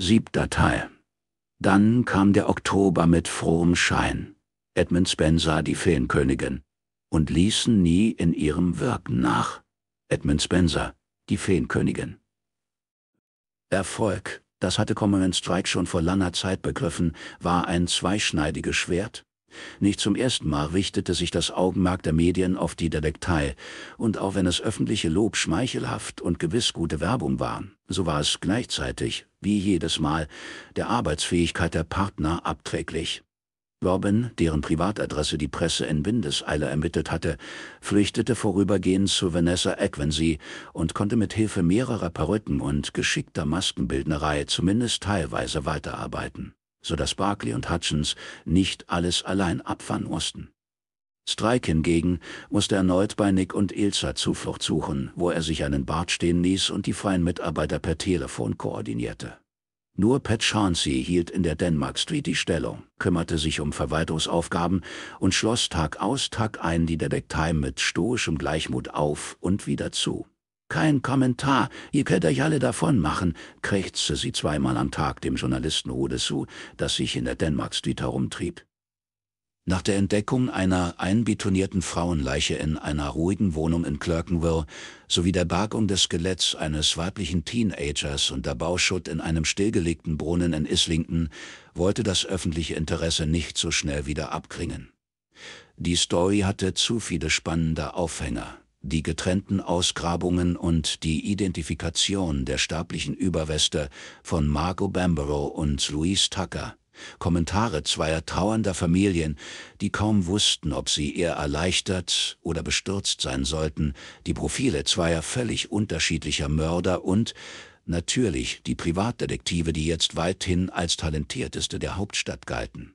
Siebter Teil. Dann kam der Oktober mit frohem Schein. Edmund Spenn sah die Feenkönigin und ließen nie in ihrem Wirken nach. Edmund Spencer, die Feenkönigin. Erfolg, das hatte Commonwealth Strike schon vor langer Zeit begriffen, war ein zweischneidiges Schwert, nicht zum ersten Mal richtete sich das Augenmerk der Medien auf die Detektei, und auch wenn es öffentliche Lob schmeichelhaft und gewiss gute Werbung war, so war es gleichzeitig, wie jedes Mal, der Arbeitsfähigkeit der Partner abträglich. Robin, deren Privatadresse die Presse in Windeseile ermittelt hatte, flüchtete vorübergehend zu Vanessa Equensy und konnte mit Hilfe mehrerer Perücken und geschickter Maskenbildnerei zumindest teilweise weiterarbeiten so dass Barclay und Hutchins nicht alles allein abfahren mussten. Strike hingegen musste erneut bei Nick und Ilsa Zuflucht suchen, wo er sich einen Bart stehen ließ und die freien Mitarbeiter per Telefon koordinierte. Nur Pat Chauncey hielt in der Denmark Street die Stellung, kümmerte sich um Verwaltungsaufgaben und schloss Tag aus Tag ein die Detektei mit stoischem Gleichmut auf und wieder zu. Kein Kommentar, ihr könnt euch alle davon machen, krächzte sie zweimal am Tag dem Journalisten Hude zu, das sich in der Denmark Street herumtrieb. Nach der Entdeckung einer einbetonierten Frauenleiche in einer ruhigen Wohnung in Clerkenwell sowie der Bergung des Skeletts eines weiblichen Teenagers und der Bauschutt in einem stillgelegten Brunnen in Islington wollte das öffentliche Interesse nicht so schnell wieder abkringen. Die Story hatte zu viele spannende Aufhänger die getrennten Ausgrabungen und die Identifikation der sterblichen Überreste von Margot Bamborough und Louise Tucker, Kommentare zweier trauernder Familien, die kaum wussten, ob sie eher erleichtert oder bestürzt sein sollten, die Profile zweier völlig unterschiedlicher Mörder und natürlich die Privatdetektive, die jetzt weithin als talentierteste der Hauptstadt galten.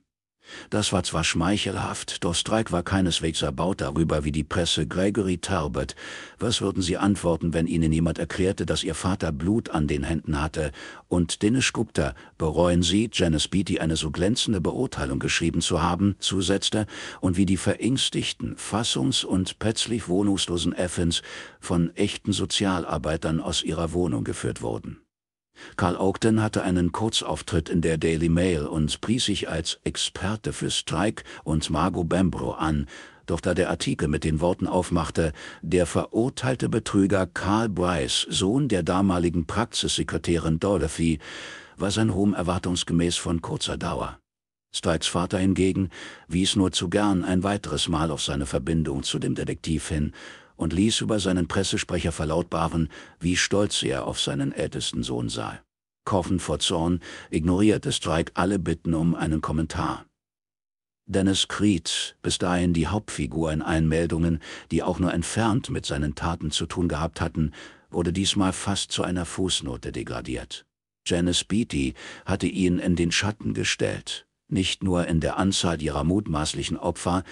Das war zwar schmeichelhaft, doch Strike war keineswegs erbaut darüber, wie die Presse Gregory Talbot. Was würden Sie antworten, wenn Ihnen jemand erklärte, dass Ihr Vater Blut an den Händen hatte? Und Dinesh Gupta, bereuen Sie, Janice Beatty eine so glänzende Beurteilung geschrieben zu haben, zusetzte, und wie die verängstigten, fassungs- und plötzlich wohnungslosen Effens von echten Sozialarbeitern aus ihrer Wohnung geführt wurden. Carl Ogden hatte einen Kurzauftritt in der Daily Mail und pries sich als Experte für Strike und Margot Bembro an, doch da der Artikel mit den Worten aufmachte, der verurteilte Betrüger Carl Bryce, Sohn der damaligen Praxissekretärin Dorothy, war sein Ruhm erwartungsgemäß von kurzer Dauer. Strikes Vater hingegen wies nur zu gern ein weiteres Mal auf seine Verbindung zu dem Detektiv hin und ließ über seinen Pressesprecher verlautbaren, wie stolz er auf seinen ältesten Sohn sei. Coffin vor Zorn ignorierte Strike alle Bitten um einen Kommentar. Dennis Creed, bis dahin die Hauptfigur in allen Meldungen, die auch nur entfernt mit seinen Taten zu tun gehabt hatten, wurde diesmal fast zu einer Fußnote degradiert. Janice Beatty hatte ihn in den Schatten gestellt, nicht nur in der Anzahl ihrer mutmaßlichen Opfer,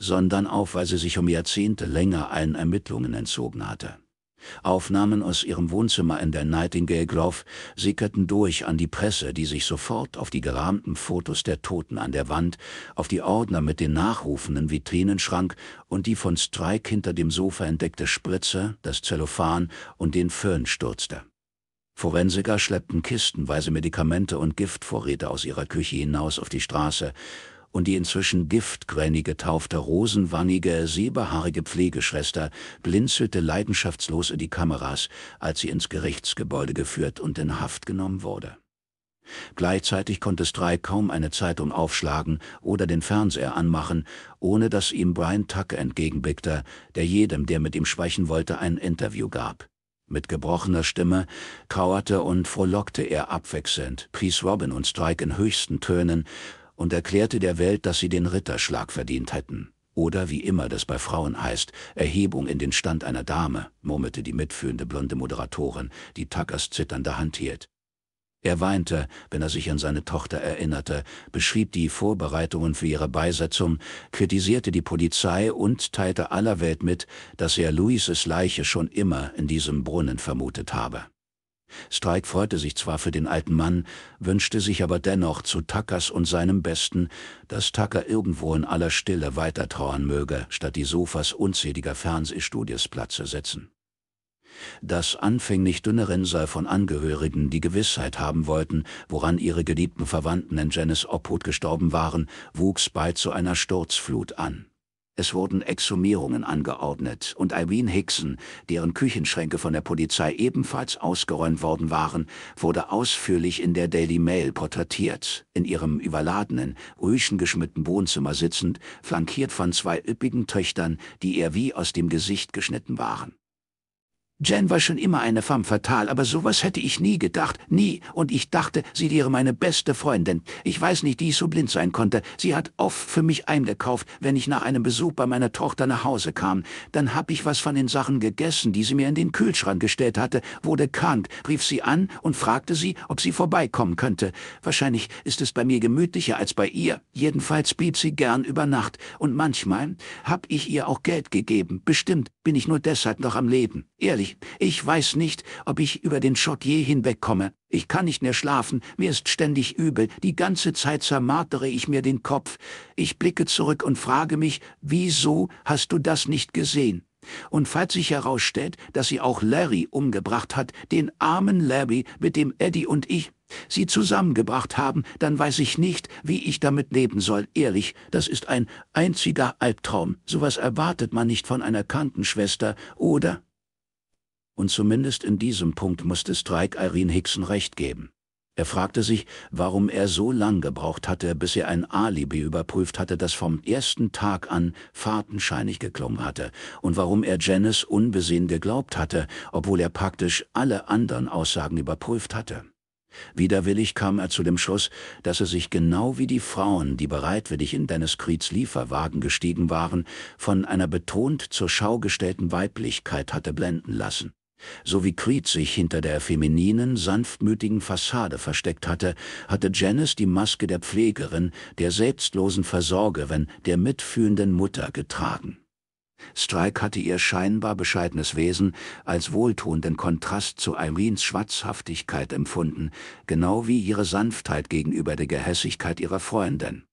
sondern auch, weil sie sich um Jahrzehnte länger allen Ermittlungen entzogen hatte. Aufnahmen aus ihrem Wohnzimmer in der Nightingale Grove sickerten durch an die Presse, die sich sofort auf die gerahmten Fotos der Toten an der Wand, auf die Ordner mit den nachrufenden Vitrinenschrank und die von Strike hinter dem Sofa entdeckte Spritze, das Zellophan und den Föhn stürzte. Forensiker schleppten kistenweise Medikamente und Giftvorräte aus ihrer Küche hinaus auf die Straße, und die inzwischen Giftgranny getaufte rosenwangige, silberhaarige Pflegeschwester blinzelte leidenschaftslos in die Kameras, als sie ins Gerichtsgebäude geführt und in Haft genommen wurde. Gleichzeitig konnte Strei kaum eine Zeitung aufschlagen oder den Fernseher anmachen, ohne dass ihm Brian Tucker entgegenblickte, der jedem, der mit ihm sprechen wollte, ein Interview gab. Mit gebrochener Stimme kauerte und frohlockte er abwechselnd, pries Robin und Strike in höchsten Tönen, und erklärte der Welt, dass sie den Ritterschlag verdient hätten. Oder wie immer das bei Frauen heißt, Erhebung in den Stand einer Dame, murmelte die mitführende blonde Moderatorin, die Tuckers zitternde Hand hielt. Er weinte, wenn er sich an seine Tochter erinnerte, beschrieb die Vorbereitungen für ihre Beisetzung, kritisierte die Polizei und teilte aller Welt mit, dass er Luises Leiche schon immer in diesem Brunnen vermutet habe. Strike freute sich zwar für den alten Mann, wünschte sich aber dennoch zu Tuckers und seinem Besten, dass Tucker irgendwo in aller Stille weiter trauern möge, statt die Sofas unzähliger Fernsehstudios Platz zu setzen. Das anfänglich dünne Rinnsal von Angehörigen, die Gewissheit haben wollten, woran ihre geliebten Verwandten in Janice Obhut gestorben waren, wuchs bald zu einer Sturzflut an. Es wurden Exhumierungen angeordnet und Irene Hickson, deren Küchenschränke von der Polizei ebenfalls ausgeräumt worden waren, wurde ausführlich in der Daily Mail porträtiert. In ihrem überladenen, rüschengeschmückten Wohnzimmer sitzend, flankiert von zwei üppigen Töchtern, die ihr wie aus dem Gesicht geschnitten waren. Jen war schon immer eine femme fatale, aber sowas hätte ich nie gedacht, nie. Und ich dachte, sie wäre meine beste Freundin. Ich weiß nicht, wie ich so blind sein konnte. Sie hat oft für mich eingekauft, wenn ich nach einem Besuch bei meiner Tochter nach Hause kam. Dann hab ich was von den Sachen gegessen, die sie mir in den Kühlschrank gestellt hatte, wurde krank, rief sie an und fragte sie, ob sie vorbeikommen könnte. Wahrscheinlich ist es bei mir gemütlicher als bei ihr. Jedenfalls blieb sie gern über Nacht. Und manchmal hab ich ihr auch Geld gegeben. Bestimmt bin ich nur deshalb noch am Leben. Ehrlich, mich. Ich weiß nicht, ob ich über den Schottier hinwegkomme. Ich kann nicht mehr schlafen, mir ist ständig übel, die ganze Zeit zermartere ich mir den Kopf. Ich blicke zurück und frage mich, wieso hast du das nicht gesehen? Und falls sich herausstellt, dass sie auch Larry umgebracht hat, den armen Larry, mit dem Eddie und ich sie zusammengebracht haben, dann weiß ich nicht, wie ich damit leben soll. Ehrlich, das ist ein einziger Albtraum. Sowas erwartet man nicht von einer Krankenschwester, oder? und zumindest in diesem Punkt musste Strike Irene Hickson recht geben. Er fragte sich, warum er so lang gebraucht hatte, bis er ein Alibi überprüft hatte, das vom ersten Tag an fahrtenscheinig geklungen hatte, und warum er Janice unbesehen geglaubt hatte, obwohl er praktisch alle anderen Aussagen überprüft hatte. Widerwillig kam er zu dem Schluss, dass er sich genau wie die Frauen, die bereitwillig in Dennis Creeds Lieferwagen gestiegen waren, von einer betont zur Schau gestellten Weiblichkeit hatte blenden lassen. So wie Creed sich hinter der femininen, sanftmütigen Fassade versteckt hatte, hatte Janice die Maske der Pflegerin, der selbstlosen Versorgerin, der mitfühlenden Mutter getragen. Strike hatte ihr scheinbar bescheidenes Wesen als wohltuenden Kontrast zu Irenes Schwatzhaftigkeit empfunden, genau wie ihre Sanftheit gegenüber der Gehässigkeit ihrer Freundin.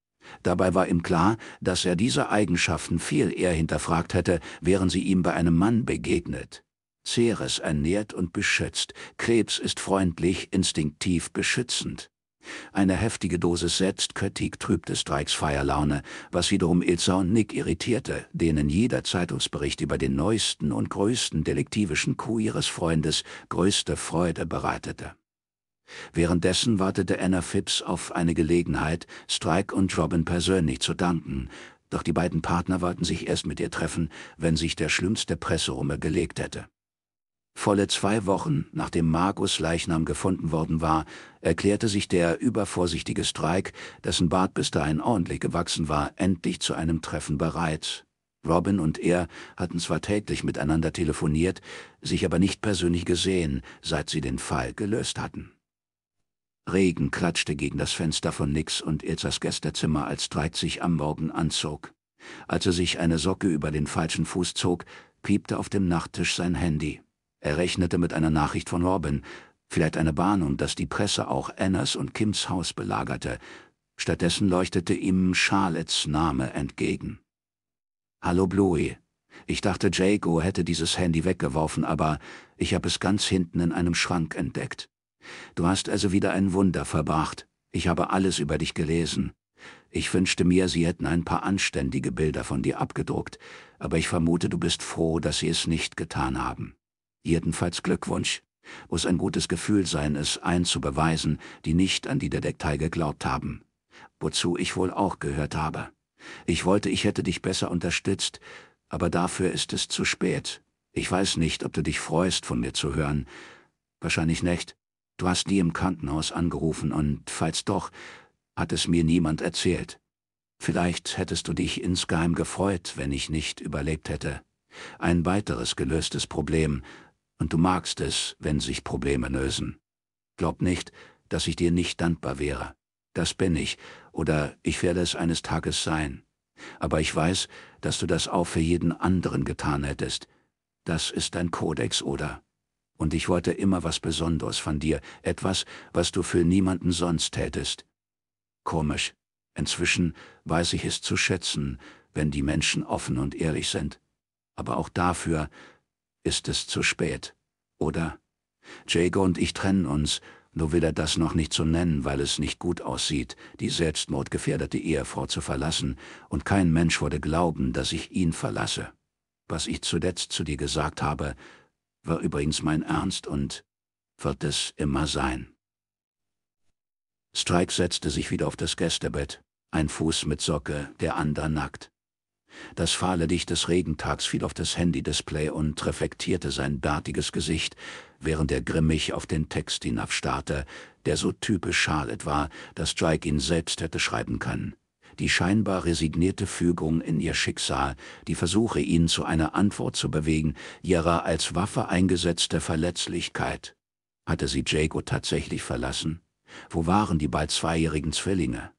Dabei war ihm klar, dass er diese Eigenschaften viel eher hinterfragt hätte, wären sie ihm bei einem Mann begegnet. Ceres ernährt und beschützt. Krebs ist freundlich, instinktiv beschützend. Eine heftige Dosis Selbstkritik trübte Strikes Feierlaune, was wiederum Ilsa und Nick irritierte, denen jeder Zeitungsbericht über den neuesten und größten detektivischen Coup ihres Freundes größte Freude bereitete. Währenddessen wartete Anna Phipps auf eine Gelegenheit, Strike und Robin persönlich zu danken, doch die beiden Partner wollten sich erst mit ihr treffen, wenn sich der schlimmste Presserumme gelegt hätte. Volle zwei Wochen, nachdem Markus Leichnam gefunden worden war, erklärte sich der übervorsichtige Strike, dessen Bart bis dahin ordentlich gewachsen war, endlich zu einem Treffen bereit. Robin und er hatten zwar täglich miteinander telefoniert, sich aber nicht persönlich gesehen, seit sie den Fall gelöst hatten. Regen klatschte gegen das Fenster von Nix und Ilzas Gästezimmer, als Streit sich am Morgen anzog. Als er sich eine Socke über den falschen Fuß zog, piepte auf dem Nachttisch sein Handy. Er rechnete mit einer Nachricht von Robin, vielleicht eine Warnung, dass die Presse auch Annas und Kims Haus belagerte. Stattdessen leuchtete ihm Charlottes Name entgegen. Hallo Bluey. Ich dachte, Jago hätte dieses Handy weggeworfen, aber ich habe es ganz hinten in einem Schrank entdeckt. Du hast also wieder ein Wunder verbracht. Ich habe alles über dich gelesen. Ich wünschte mir, sie hätten ein paar anständige Bilder von dir abgedruckt, aber ich vermute, du bist froh, dass sie es nicht getan haben. Jedenfalls Glückwunsch. Muss ein gutes Gefühl sein, es allen zu beweisen, die nicht an die Detektei geglaubt haben. Wozu ich wohl auch gehört habe. Ich wollte, ich hätte dich besser unterstützt, aber dafür ist es zu spät. Ich weiß nicht, ob du dich freust, von mir zu hören. Wahrscheinlich nicht. Du hast nie im Krankenhaus angerufen und, falls doch, hat es mir niemand erzählt. Vielleicht hättest du dich insgeheim gefreut, wenn ich nicht überlebt hätte. Ein weiteres gelöstes Problem, und du magst es, wenn sich Probleme lösen. Glaub nicht, dass ich dir nicht dankbar wäre. Das bin ich, oder ich werde es eines Tages sein. Aber ich weiß, dass du das auch für jeden anderen getan hättest. Das ist dein Kodex, oder? Und ich wollte immer was Besonderes von dir, etwas, was du für niemanden sonst tätest. Komisch. Inzwischen weiß ich es zu schätzen, wenn die Menschen offen und ehrlich sind. Aber auch dafür ist es zu spät. Oder? Jago und ich trennen uns, nur will er das noch nicht so nennen, weil es nicht gut aussieht, die selbstmordgefährdete Ehefrau zu verlassen, und kein Mensch würde glauben, dass ich ihn verlasse. Was ich zuletzt zu dir gesagt habe, war übrigens mein Ernst und wird es immer sein. Strike setzte sich wieder auf das Gästebett, ein Fuß mit Socke, der andere nackt. Das fahle Licht des Regentags fiel auf das Handy-Display und reflektierte sein bärtiges Gesicht, während er grimmig auf den Text hinabstarrte, der so typisch Charlotte war, dass Drake ihn selbst hätte schreiben können. Die scheinbar resignierte Fügung in ihr Schicksal, die Versuche, ihn zu einer Antwort zu bewegen, ihrer als Waffe eingesetzte Verletzlichkeit. Hatte sie Jago tatsächlich verlassen? Wo waren die bald zweijährigen Zwillinge?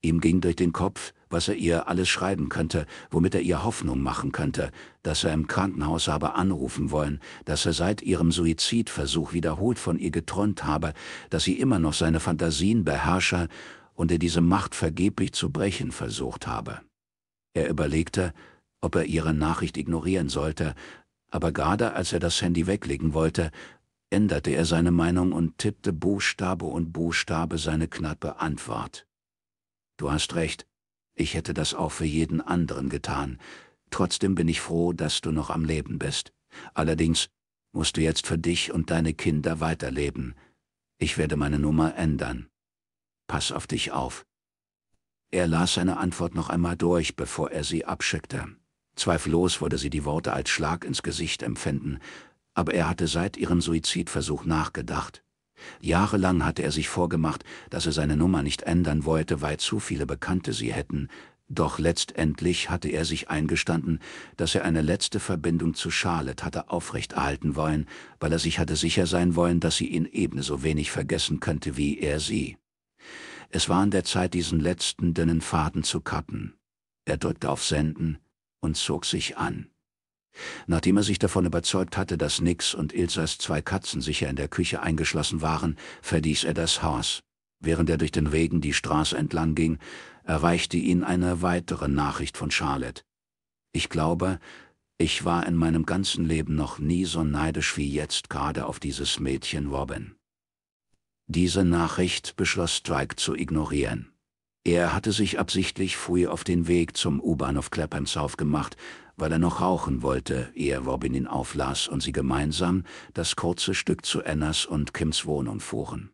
Ihm ging durch den Kopf, was er ihr alles schreiben könnte, womit er ihr Hoffnung machen könnte, dass er im Krankenhaus habe anrufen wollen, dass er seit ihrem Suizidversuch wiederholt von ihr geträumt habe, dass sie immer noch seine Fantasien beherrsche und er diese Macht vergeblich zu brechen versucht habe. Er überlegte, ob er ihre Nachricht ignorieren sollte, aber gerade als er das Handy weglegen wollte, änderte er seine Meinung und tippte Buchstabe und Buchstabe seine knappe Antwort. Du hast recht, ich hätte das auch für jeden anderen getan. Trotzdem bin ich froh, dass du noch am Leben bist. Allerdings musst du jetzt für dich und deine Kinder weiterleben. Ich werde meine Nummer ändern. Pass auf dich auf. Er las seine Antwort noch einmal durch, bevor er sie abschickte. Zweifellos würde sie die Worte als Schlag ins Gesicht empfinden, aber er hatte seit ihrem Suizidversuch nachgedacht. Jahrelang hatte er sich vorgemacht, dass er seine Nummer nicht ändern wollte, weil zu viele Bekannte sie hätten, doch letztendlich hatte er sich eingestanden, dass er eine letzte Verbindung zu Charlotte hatte aufrechterhalten wollen, weil er sich hatte sicher sein wollen, dass sie ihn ebenso wenig vergessen könnte wie er sie. Es war an der Zeit, diesen letzten dünnen Faden zu kappen. Er drückte auf Senden und zog sich an. Nachdem er sich davon überzeugt hatte, dass Nix und Ilsas zwei Katzen sicher in der Küche eingeschlossen waren, verließ er das Haus. Während er durch den Regen die Straße entlang ging, erreichte ihn eine weitere Nachricht von Charlotte. Ich glaube, ich war in meinem ganzen Leben noch nie so neidisch wie jetzt gerade auf dieses Mädchen Robin. Diese Nachricht beschloss Strike zu ignorieren. Er hatte sich absichtlich früh auf den Weg zum U-Bahnhof Clapham South gemacht, weil er noch rauchen wollte, ehe Robin ihn auflas und sie gemeinsam das kurze Stück zu Annas und Kims Wohnung fuhren.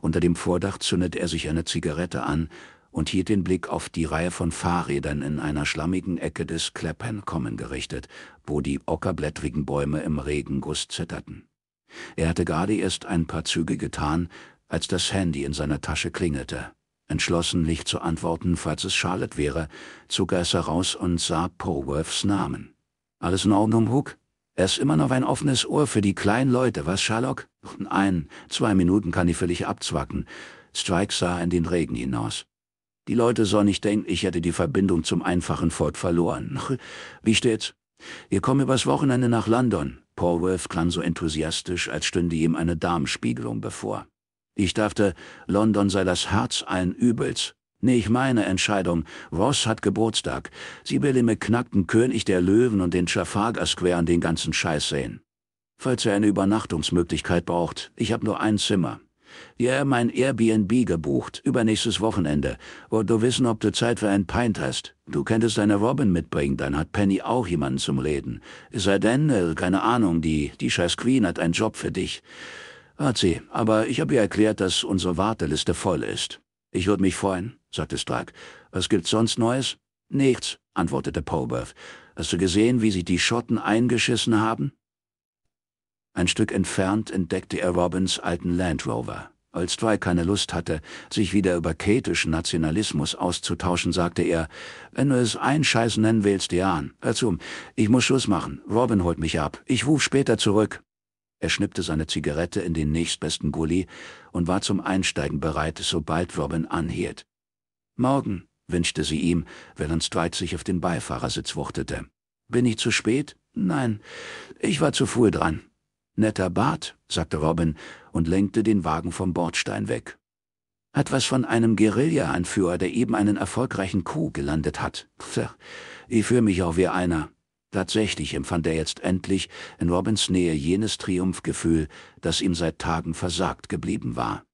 Unter dem Vordach zündete er sich eine Zigarette an und hielt den Blick auf die Reihe von Fahrrädern in einer schlammigen Ecke des Clapham Common gerichtet, wo die ockerblättrigen Bäume im Regenguss zitterten. Er hatte gerade erst ein paar Züge getan, als das Handy in seiner Tasche klingelte. Entschlossen, nicht zu antworten, falls es Charlotte wäre, zog er es heraus und sah Polworths Namen. Alles in Ordnung, Hook? Er ist immer noch ein offenes Ohr für die kleinen Leute, was, Sherlock? Nein, zwei Minuten kann ich völlig abzwacken. Strike sah in den Regen hinaus. Die Leute sollen nicht denken, ich hätte die Verbindung zum einfachen Fort verloren. Wie steht's? Wir kommen übers Wochenende nach London. Paul Polworth klang so enthusiastisch, als stünde ihm eine Darmspiegelung bevor. Ich dachte, London sei das Herz allen Übels. Nicht meine Entscheidung. Ross hat Geburtstag. Sie will den beknackten König der Löwen und den Trafalgar Square und den ganzen Scheiß sehen. Falls er eine Übernachtungsmöglichkeit braucht, ich habe nur ein Zimmer. Ja, mein Airbnb gebucht, übernächstes Wochenende. Wollt du wissen, ob du Zeit für ein Pint hast? Du könntest deine Robin mitbringen, dann hat Penny auch jemanden zum Reden. Sei denn, äh, keine Ahnung, die, die scheiß Queen hat einen Job für dich. Hat sie, aber ich habe ihr erklärt, dass unsere Warteliste voll ist. Ich würde mich freuen, sagte Stark. Was gibt's sonst Neues? Nichts, antwortete Polberth. Hast du gesehen, wie sie die Schotten eingeschissen haben? Ein Stück entfernt entdeckte er Robins alten Land Rover. Als Dry keine Lust hatte, sich wieder über keltischen Nationalismus auszutauschen, sagte er, wenn du es einen Scheiß nennen willst, Jan, hör zu, ich muss Schluss machen, Robin holt mich ab, ich ruf später zurück. Er schnippte seine Zigarette in den nächstbesten Gully und war zum Einsteigen bereit, sobald Robin anhielt. Morgen, wünschte sie ihm, während Streit sich auf den Beifahrersitz wuchtete. Bin ich zu spät? Nein, ich war zu früh dran. Netter Bart, sagte Robin und lenkte den Wagen vom Bordstein weg. Hat was von einem Guerilla-Anführer, der eben einen erfolgreichen Coup gelandet hat. Pff, ich fühle mich auch wie einer, Tatsächlich empfand er jetzt endlich in Robins Nähe jenes Triumphgefühl, das ihm seit Tagen versagt geblieben war.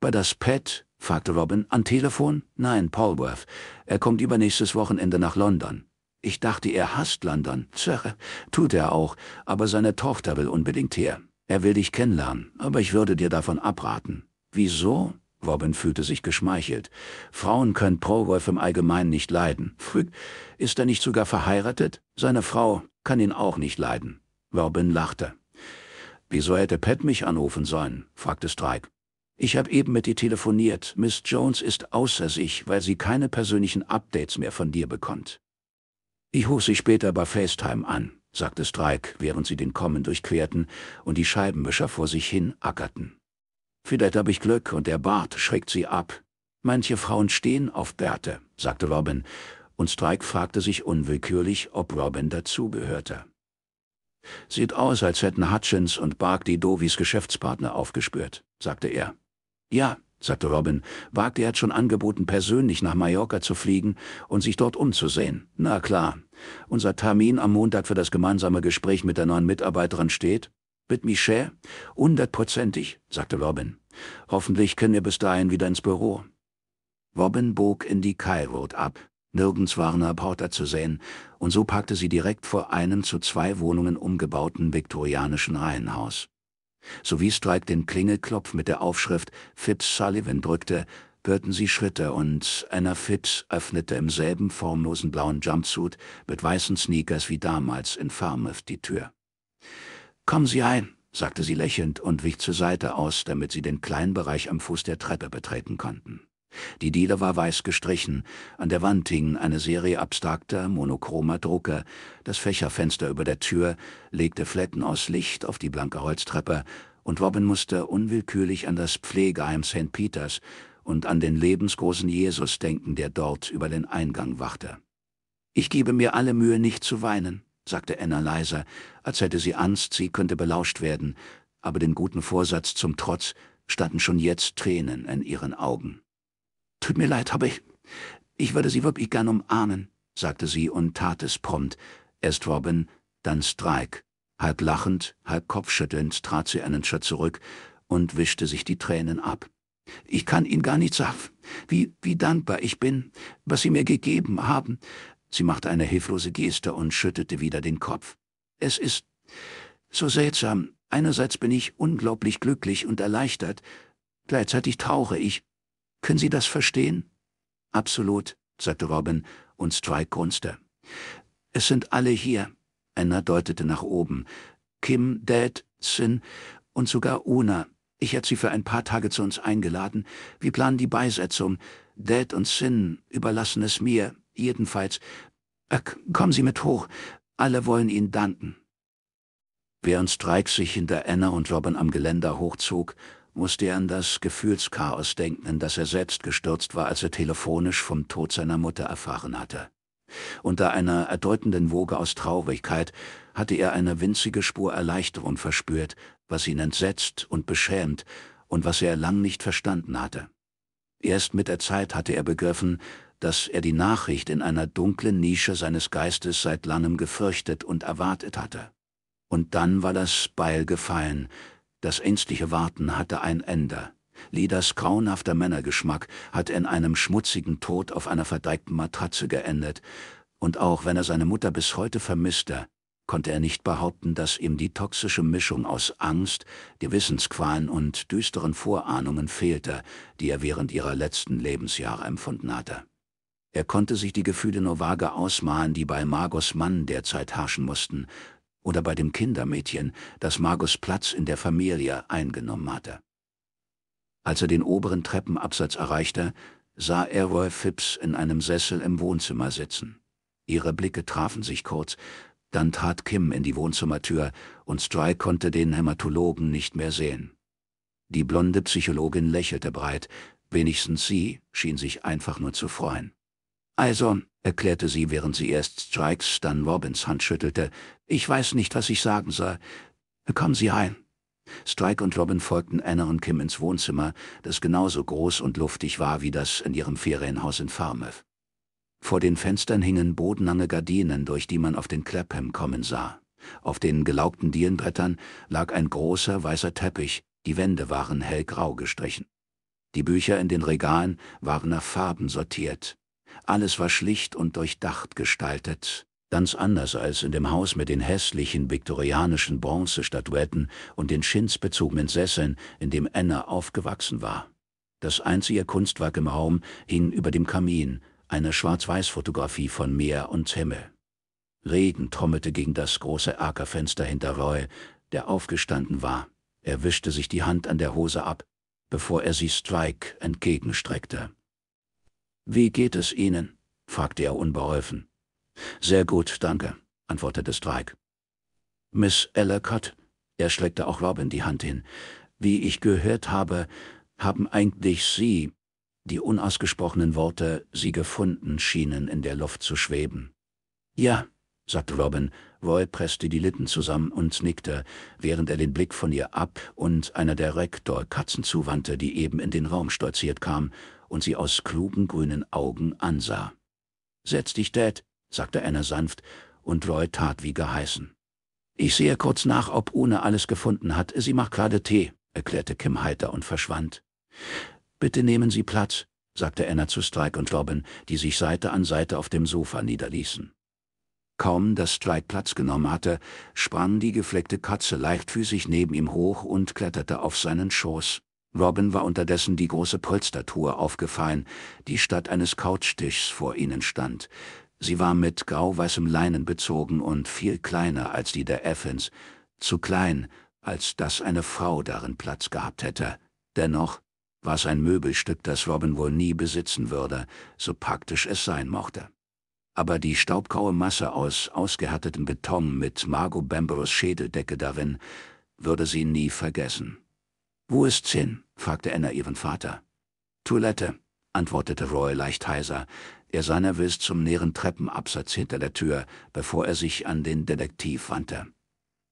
Bei das Pet? fragte Robin. Am Telefon? Nein, Polworth. Er kommt übernächstes Wochenende nach London. Ich dachte, er hasst London. Zerre, tut er auch, aber seine Tochter will unbedingt her. Er will dich kennenlernen, aber ich würde dir davon abraten. Wieso? Robin fühlte sich geschmeichelt. Frauen können Prowolf im Allgemeinen nicht leiden. Frügt, ist er nicht sogar verheiratet? Seine Frau kann ihn auch nicht leiden. Robin lachte. Wieso hätte Pat mich anrufen sollen? fragte Strike. Ich habe eben mit dir telefoniert. Miss Jones ist außer sich, weil sie keine persönlichen Updates mehr von dir bekommt. Ich rufe sie später bei FaceTime an, sagte Strike, während sie den Kommen durchquerten und die Scheibenmischer vor sich hin ackerten. Vielleicht habe ich Glück und der Bart schreckt sie ab. Manche Frauen stehen auf Bärte, sagte Robin, und Strike fragte sich unwillkürlich, ob Robin dazugehörte. Sieht aus, als hätten Hutchins und Barkley Dovis Geschäftspartner aufgespürt, sagte er. Ja, sagte Robin, Barkley hat schon angeboten, persönlich nach Mallorca zu fliegen und sich dort umzusehen. Na klar, unser Termin am Montag für das gemeinsame Gespräch mit der neuen Mitarbeiterin steht, mit Michel? Hundertprozentig, sagte Robin. Hoffentlich können wir bis dahin wieder ins Büro. Robin bog in die Kyle Road ab. Nirgends waren Reporter zu sehen, und so parkte sie direkt vor einem zu zwei Wohnungen umgebauten viktorianischen Reihenhaus. Sowie Strike den Klingelklopf mit der Aufschrift Fitz Sullivan drückte, hörten sie Schritte und Anna Fitz öffnete im selben formlosen blauen Jumpsuit mit weißen Sneakers wie damals in Farmouth die Tür. Kommen Sie ein, sagte sie lächelnd und wich zur Seite aus, damit sie den kleinen Bereich am Fuß der Treppe betreten konnten. Die Diele war weiß gestrichen, an der Wand hing eine Serie abstrakter, monochromer Drucker, das Fächerfenster über der Tür legte Flecken aus Licht auf die blanke Holztreppe, und Robin musste unwillkürlich an das Pflegeheim St. Peters und an den lebensgroßen Jesus denken, der dort über den Eingang wachte. Ich gebe mir alle Mühe, nicht zu weinen, sagte Anna leiser, als hätte sie Angst, sie könnte belauscht werden, aber den guten Vorsatz zum Trotz standen schon jetzt Tränen in ihren Augen. Tut mir leid, aber ich, ich würde Sie wirklich gern umarmen, sagte sie und tat es prompt. Erst Robin, dann Strike. Halb lachend, halb kopfschüttelnd trat sie einen Schritt zurück und wischte sich die Tränen ab. Ich kann Ihnen gar nicht sagen, wie, wie dankbar ich bin, was Sie mir gegeben haben, Sie machte eine hilflose Geste und schüttete wieder den Kopf. Es ist so seltsam. Einerseits bin ich unglaublich glücklich und erleichtert, gleichzeitig tauche ich. Können Sie das verstehen? Absolut, sagte Robin, und Strike grunzte. Es sind alle hier. Anna deutete nach oben. Kim, Dad, Sin und sogar Una. Ich hätte sie für ein paar Tage zu uns eingeladen. Wir planen die Beisetzung. Dad und Sin überlassen es mir, Jedenfalls, äh, kommen Sie mit hoch. Alle wollen Ihnen danken. Während Strike sich hinter Anna und Robin am Geländer hochzog, musste er an das Gefühlschaos denken, in das er selbst gestürzt war, als er telefonisch vom Tod seiner Mutter erfahren hatte. Unter einer erdrückenden Woge aus Traurigkeit hatte er eine winzige Spur Erleichterung verspürt, was ihn entsetzt und beschämt und was er lang nicht verstanden hatte. Erst mit der Zeit hatte er begriffen, dass er die Nachricht in einer dunklen Nische seines Geistes seit langem gefürchtet und erwartet hatte. Und dann war das Beil gefallen, das ängstliche Warten hatte ein Ende. Lidas grauenhafter Männergeschmack hat in einem schmutzigen Tod auf einer verdeigten Matratze geendet, und auch wenn er seine Mutter bis heute vermisste, konnte er nicht behaupten, dass ihm die toxische Mischung aus Angst, Gewissensqualen und düsteren Vorahnungen fehlte, die er während ihrer letzten Lebensjahre empfunden hatte. Er konnte sich die Gefühle nur vage ausmalen, die bei Margos Mann derzeit herrschen mussten, oder bei dem Kindermädchen, das Margos Platz in der Familie eingenommen hatte. Als er den oberen Treppenabsatz erreichte, sah er Roy Phipps in einem Sessel im Wohnzimmer sitzen. Ihre Blicke trafen sich kurz, dann trat Kim in die Wohnzimmertür und Stry konnte den Hämatologen nicht mehr sehen. Die blonde Psychologin lächelte breit, wenigstens sie schien sich einfach nur zu freuen. Also, erklärte sie, während sie erst Strikes, dann Robins Hand schüttelte, ich weiß nicht, was ich sagen soll. Kommen Sie rein. Strike und Robin folgten Anna und Kim ins Wohnzimmer, das genauso groß und luftig war wie das in ihrem Ferienhaus in Farmouth. Vor den Fenstern hingen bodenlange Gardinen, durch die man auf den Clapham kommen sah. Auf den gelaugten Dielenbrettern lag ein großer weißer Teppich, die Wände waren hellgrau gestrichen. Die Bücher in den Regalen waren nach Farben sortiert. Alles war schlicht und durchdacht gestaltet, ganz anders als in dem Haus mit den hässlichen viktorianischen Bronzestatuetten und den schinsbezogenen Sesseln, in dem Anna aufgewachsen war. Das einzige Kunstwerk im Raum hing über dem Kamin, eine Schwarz-Weiß-Fotografie von Meer und Himmel. Regen trommelte gegen das große Ackerfenster hinter Roy, der aufgestanden war. Er wischte sich die Hand an der Hose ab, bevor er sie Strike entgegenstreckte. Wie geht es Ihnen? fragte er unbeholfen. Sehr gut, danke, antwortete Strike. Miss Ellicott, er schlägte auch Robin die Hand hin, wie ich gehört habe, haben eigentlich Sie, die unausgesprochenen Worte Sie gefunden schienen in der Luft zu schweben. Ja, sagte Robin, Roy presste die Lippen zusammen und nickte, während er den Blick von ihr ab und einer der Rektor-Katzen zuwandte, die eben in den Raum stolziert kam und sie aus klugen grünen Augen ansah. »Setz dich, Dad«, sagte Anna sanft, und Roy tat wie geheißen. »Ich sehe kurz nach, ob Una alles gefunden hat. Sie macht gerade Tee«, erklärte Kim heiter und verschwand. »Bitte nehmen Sie Platz«, sagte Anna zu Strike und Robin, die sich Seite an Seite auf dem Sofa niederließen. Kaum, dass Strike Platz genommen hatte, sprang die gefleckte Katze leichtfüßig neben ihm hoch und kletterte auf seinen Schoß. Robin war unterdessen die große Polstertruhe aufgefallen, die statt eines Couchtischs vor ihnen stand. Sie war mit grau-weißem Leinen bezogen und viel kleiner als die der Effens, zu klein, als dass eine Frau darin Platz gehabt hätte. Dennoch war es ein Möbelstück, das Robin wohl nie besitzen würde, so praktisch es sein mochte. Aber die staubgraue Masse aus ausgehärtetem Beton mit Margot Bamboros Schädeldecke darin würde sie nie vergessen. Wo ist hin? fragte Anna ihren Vater. Toilette, antwortete Roy leicht heiser. Er sah nervös zum näheren Treppenabsatz hinter der Tür, bevor er sich an den Detektiv wandte.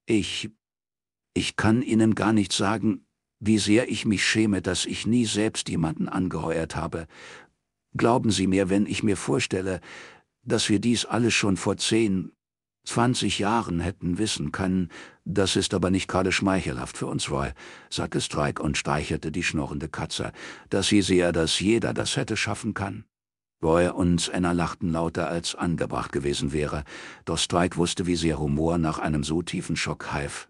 Ich... ich kann Ihnen gar nicht sagen, wie sehr ich mich schäme, dass ich nie selbst jemanden angeheuert habe. Glauben Sie mir, wenn ich mir vorstelle, dass wir dies alles schon vor zehn, 20 Jahren hätten wissen können, das ist aber nicht gerade schmeichelhaft für uns, Roy, sagte Strike und streichelte die schnurrende Katze. dass sie sehr, dass jeder das hätte schaffen kann. Roy und Anna lachten lauter, als angebracht gewesen wäre, doch Strike wusste, wie sehr Humor nach einem so tiefen Schock half.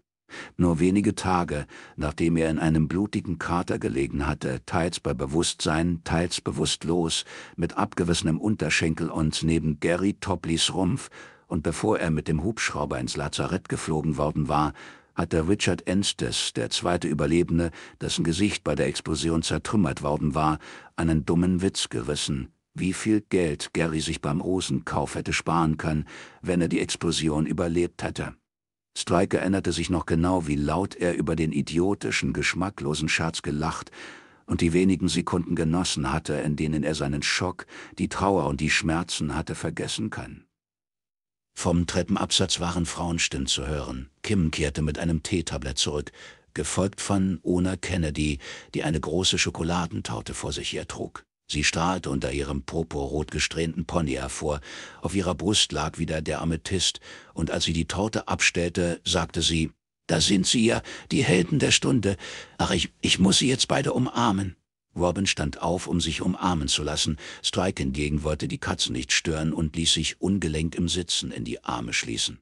Nur wenige Tage, nachdem er in einem blutigen Krater gelegen hatte, teils bei Bewusstsein, teils bewusstlos, mit abgewissenem Unterschenkel und neben Gary Topleys Rumpf, und bevor er mit dem Hubschrauber ins Lazarett geflogen worden war, hatte Richard Enstes, der zweite Überlebende, dessen Gesicht bei der Explosion zertrümmert worden war, einen dummen Witz gerissen, wie viel Geld Gary sich beim Rosenkauf hätte sparen können, wenn er die Explosion überlebt hätte. Striker erinnerte sich noch genau, wie laut er über den idiotischen, geschmacklosen Scherz gelacht und die wenigen Sekunden genossen hatte, in denen er seinen Schock, die Trauer und die Schmerzen hatte vergessen können. Vom Treppenabsatz waren Frauenstimmen zu hören. Kim kehrte mit einem Teetablett zurück, gefolgt von Ona Kennedy, die eine große Schokoladentaute vor sich hertrug. Sie strahlte unter ihrem purpurrot gesträhnten Pony hervor, auf ihrer Brust lag wieder der Amethyst, und als sie die Torte abstellte, sagte sie, »Da sind Sie ja, die Helden der Stunde. Ach, ich, ich muss Sie jetzt beide umarmen.« Robin stand auf, um sich umarmen zu lassen. Strike hingegen wollte die Katze nicht stören und ließ sich ungelenk im Sitzen in die Arme schließen.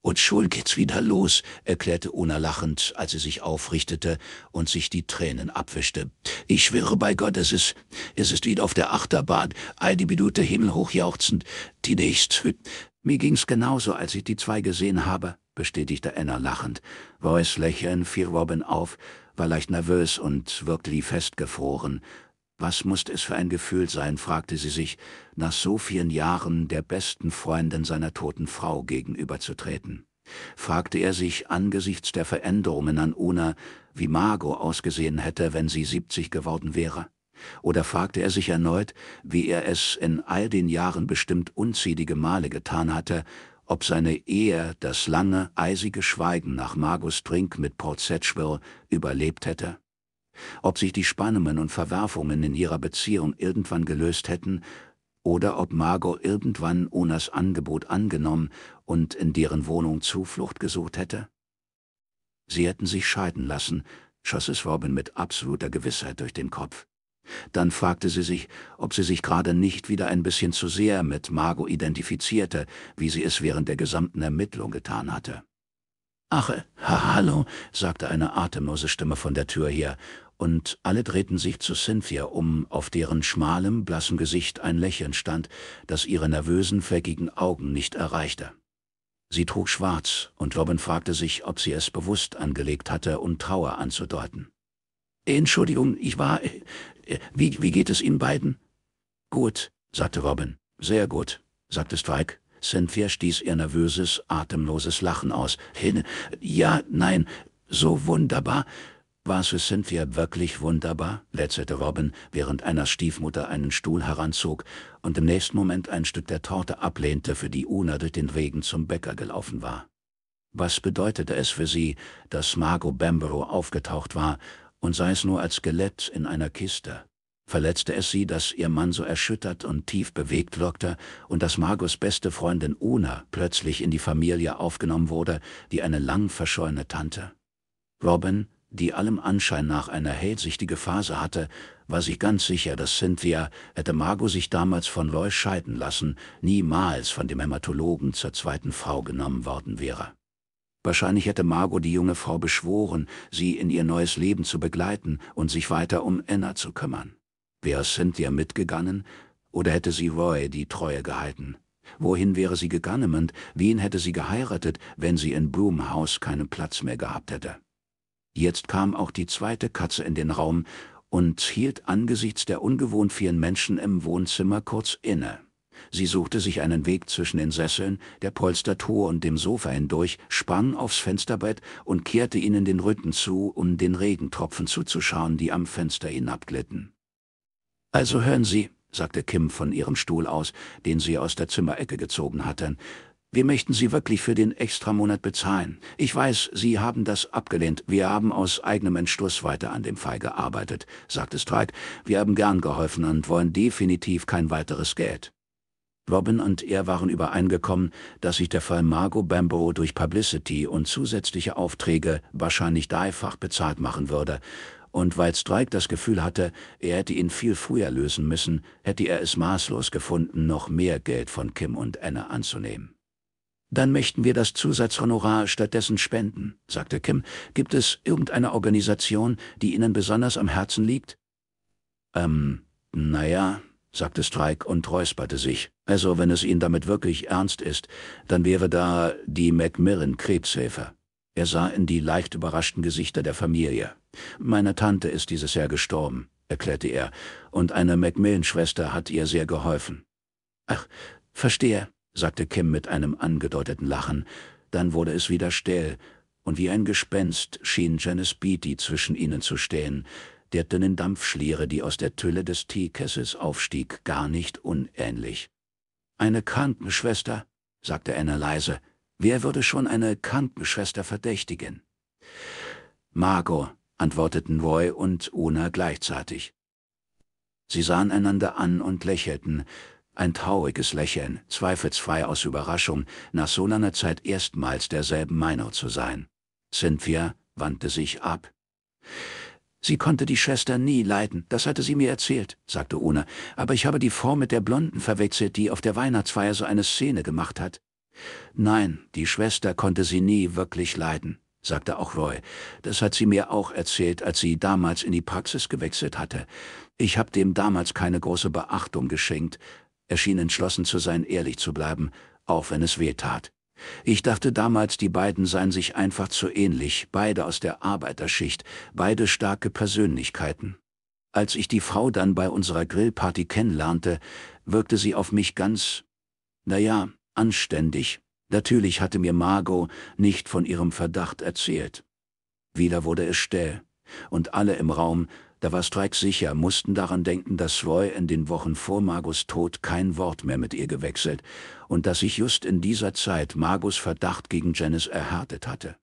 Und schon geht's wieder los, erklärte Una lachend, als sie sich aufrichtete und sich die Tränen abwischte. Ich schwöre bei Gott, es ist, es ist wieder auf der Achterbahn, eine Minute himmelhoch jauchzend, die nächste. Mir ging's genauso, als ich die zwei gesehen habe, bestätigte Anna lachend. Voice Lächeln fiel Robin auf, war leicht nervös und wirkte wie festgefroren. Was musste es für ein Gefühl sein, fragte sie sich, nach so vielen Jahren der besten Freundin seiner toten Frau gegenüberzutreten. Fragte er sich angesichts der Veränderungen an Una, wie Margot ausgesehen hätte, wenn sie 70 geworden wäre? Oder fragte er sich erneut, wie er es in all den Jahren bestimmt unzählige Male getan hatte, ob seine Ehe das lange, eisige Schweigen nach Margus Trink mit Port Sedgwill überlebt hätte? Ob sich die Spannungen und Verwerfungen in ihrer Beziehung irgendwann gelöst hätten, oder ob Margot irgendwann Onas Angebot angenommen und in deren Wohnung Zuflucht gesucht hätte? Sie hätten sich scheiden lassen, schoss es Robin mit absoluter Gewissheit durch den Kopf. Dann fragte sie sich, ob sie sich gerade nicht wieder ein bisschen zu sehr mit Margot identifizierte, wie sie es während der gesamten Ermittlung getan hatte. Ach, äh, ha, hallo, sagte eine atemlose Stimme von der Tür her, und alle drehten sich zu Cynthia um, auf deren schmalem, blassem Gesicht ein Lächeln stand, das ihre nervösen, fleckigen Augen nicht erreichte. Sie trug schwarz, und Robin fragte sich, ob sie es bewusst angelegt hatte, um Trauer anzudeuten. Entschuldigung, ich war... Äh, äh, wie, wie geht es Ihnen beiden? Gut, sagte Robin. Sehr gut, sagte Strike. Cynthia stieß ihr nervöses, atemloses Lachen aus. Ja, nein, so wunderbar. War es für Cynthia wirklich wunderbar? letzte Robin, während einer Stiefmutter einen Stuhl heranzog und im nächsten Moment ein Stück der Torte ablehnte, für die Una durch den Regen zum Bäcker gelaufen war. Was bedeutete es für sie, dass Margot Bamborough aufgetaucht war und sei es nur als Skelett in einer Kiste. Verletzte es sie, dass ihr Mann so erschüttert und tief bewegt wirkte und dass Margos beste Freundin Una plötzlich in die Familie aufgenommen wurde, die eine lang verschollene Tante? Robin, die allem Anschein nach eine hellsichtige Phase hatte, war sich ganz sicher, dass Cynthia, hätte Margot sich damals von Roy scheiden lassen, niemals von dem Hämatologen zur zweiten Frau genommen worden wäre. Wahrscheinlich hätte Margot die junge Frau beschworen, sie in ihr neues Leben zu begleiten und sich weiter um Anna zu kümmern. Wäre Cynthia mitgegangen, oder hätte sie Roy die Treue gehalten? Wohin wäre sie gegangen und wen hätte sie geheiratet, wenn sie in Broom House keinen Platz mehr gehabt hätte? Jetzt kam auch die zweite Katze in den Raum und hielt angesichts der ungewohnt vielen Menschen im Wohnzimmer kurz inne. Sie suchte sich einen Weg zwischen den Sesseln, der Polstertruhe und dem Sofa hindurch, sprang aufs Fensterbett und kehrte ihnen den Rücken zu, um den Regentropfen zuzuschauen, die am Fenster hinabglitten. Also hören Sie, sagte Kim von ihrem Stuhl aus, den sie aus der Zimmerecke gezogen hatten, wir möchten Sie wirklich für den Extramonat bezahlen. Ich weiß, Sie haben das abgelehnt. Wir haben aus eigenem Entschluss weiter an dem Fall gearbeitet, sagte Strike. Wir haben gern geholfen und wollen definitiv kein weiteres Geld. Robin und er waren übereingekommen, dass sich der Fall Margot Bambo durch Publicity und zusätzliche Aufträge wahrscheinlich dreifach bezahlt machen würde, und weil Strike das Gefühl hatte, er hätte ihn viel früher lösen müssen, hätte er es maßlos gefunden, noch mehr Geld von Kim und Anna anzunehmen. Dann möchten wir das Zusatzhonorar stattdessen spenden, sagte Kim. Gibt es irgendeine Organisation, die Ihnen besonders am Herzen liegt? Ähm, naja, sagte Strike und räusperte sich. Also wenn es Ihnen damit wirklich ernst ist, dann wäre da die Macmillan-Krebshelfer. Er sah in die leicht überraschten Gesichter der Familie. Meine Tante ist dieses Jahr gestorben, erklärte er, und eine Macmillan-Schwester hat ihr sehr geholfen. Ach, verstehe, sagte Kim mit einem angedeuteten Lachen. Dann wurde es wieder still, und wie ein Gespenst schien Janice Beatty zwischen ihnen zu stehen, der dünnen Dampfschliere, die aus der Tülle des Teekessels aufstieg, gar nicht unähnlich. Eine Krankenschwester, sagte Anna leise. Wer würde schon eine Krankenschwester verdächtigen? Margot, antworteten Roy und Una gleichzeitig. Sie sahen einander an und lächelten, ein trauriges Lächeln, zweifelsfrei aus Überraschung, nach so langer Zeit erstmals derselben Meinung zu sein. Cynthia wandte sich ab. Sie konnte die Schwester nie leiden, das hatte sie mir erzählt, sagte Una, aber ich habe die Frau mit der Blonden verwechselt, die auf der Weihnachtsfeier so eine Szene gemacht hat. Nein, die Schwester konnte sie nie wirklich leiden, sagte auch Roy. Das hat sie mir auch erzählt, als sie damals in die Praxis gewechselt hatte. Ich habe dem damals keine große Beachtung geschenkt. Er schien entschlossen zu sein, ehrlich zu bleiben, auch wenn es weh tat. Ich dachte damals, die beiden seien sich einfach zu ähnlich, beide aus der Arbeiterschicht, beide starke Persönlichkeiten. Als ich die Frau dann bei unserer Grillparty kennenlernte, wirkte sie auf mich ganz, naja, anständig. Natürlich hatte mir Margot nicht von ihrem Verdacht erzählt. Wieder wurde es still, und alle im Raum da war Strike sicher, mussten daran denken, dass Roy in den Wochen vor Margus Tod kein Wort mehr mit ihr gewechselt und dass sich just in dieser Zeit Margus Verdacht gegen Janice erhärtet hatte.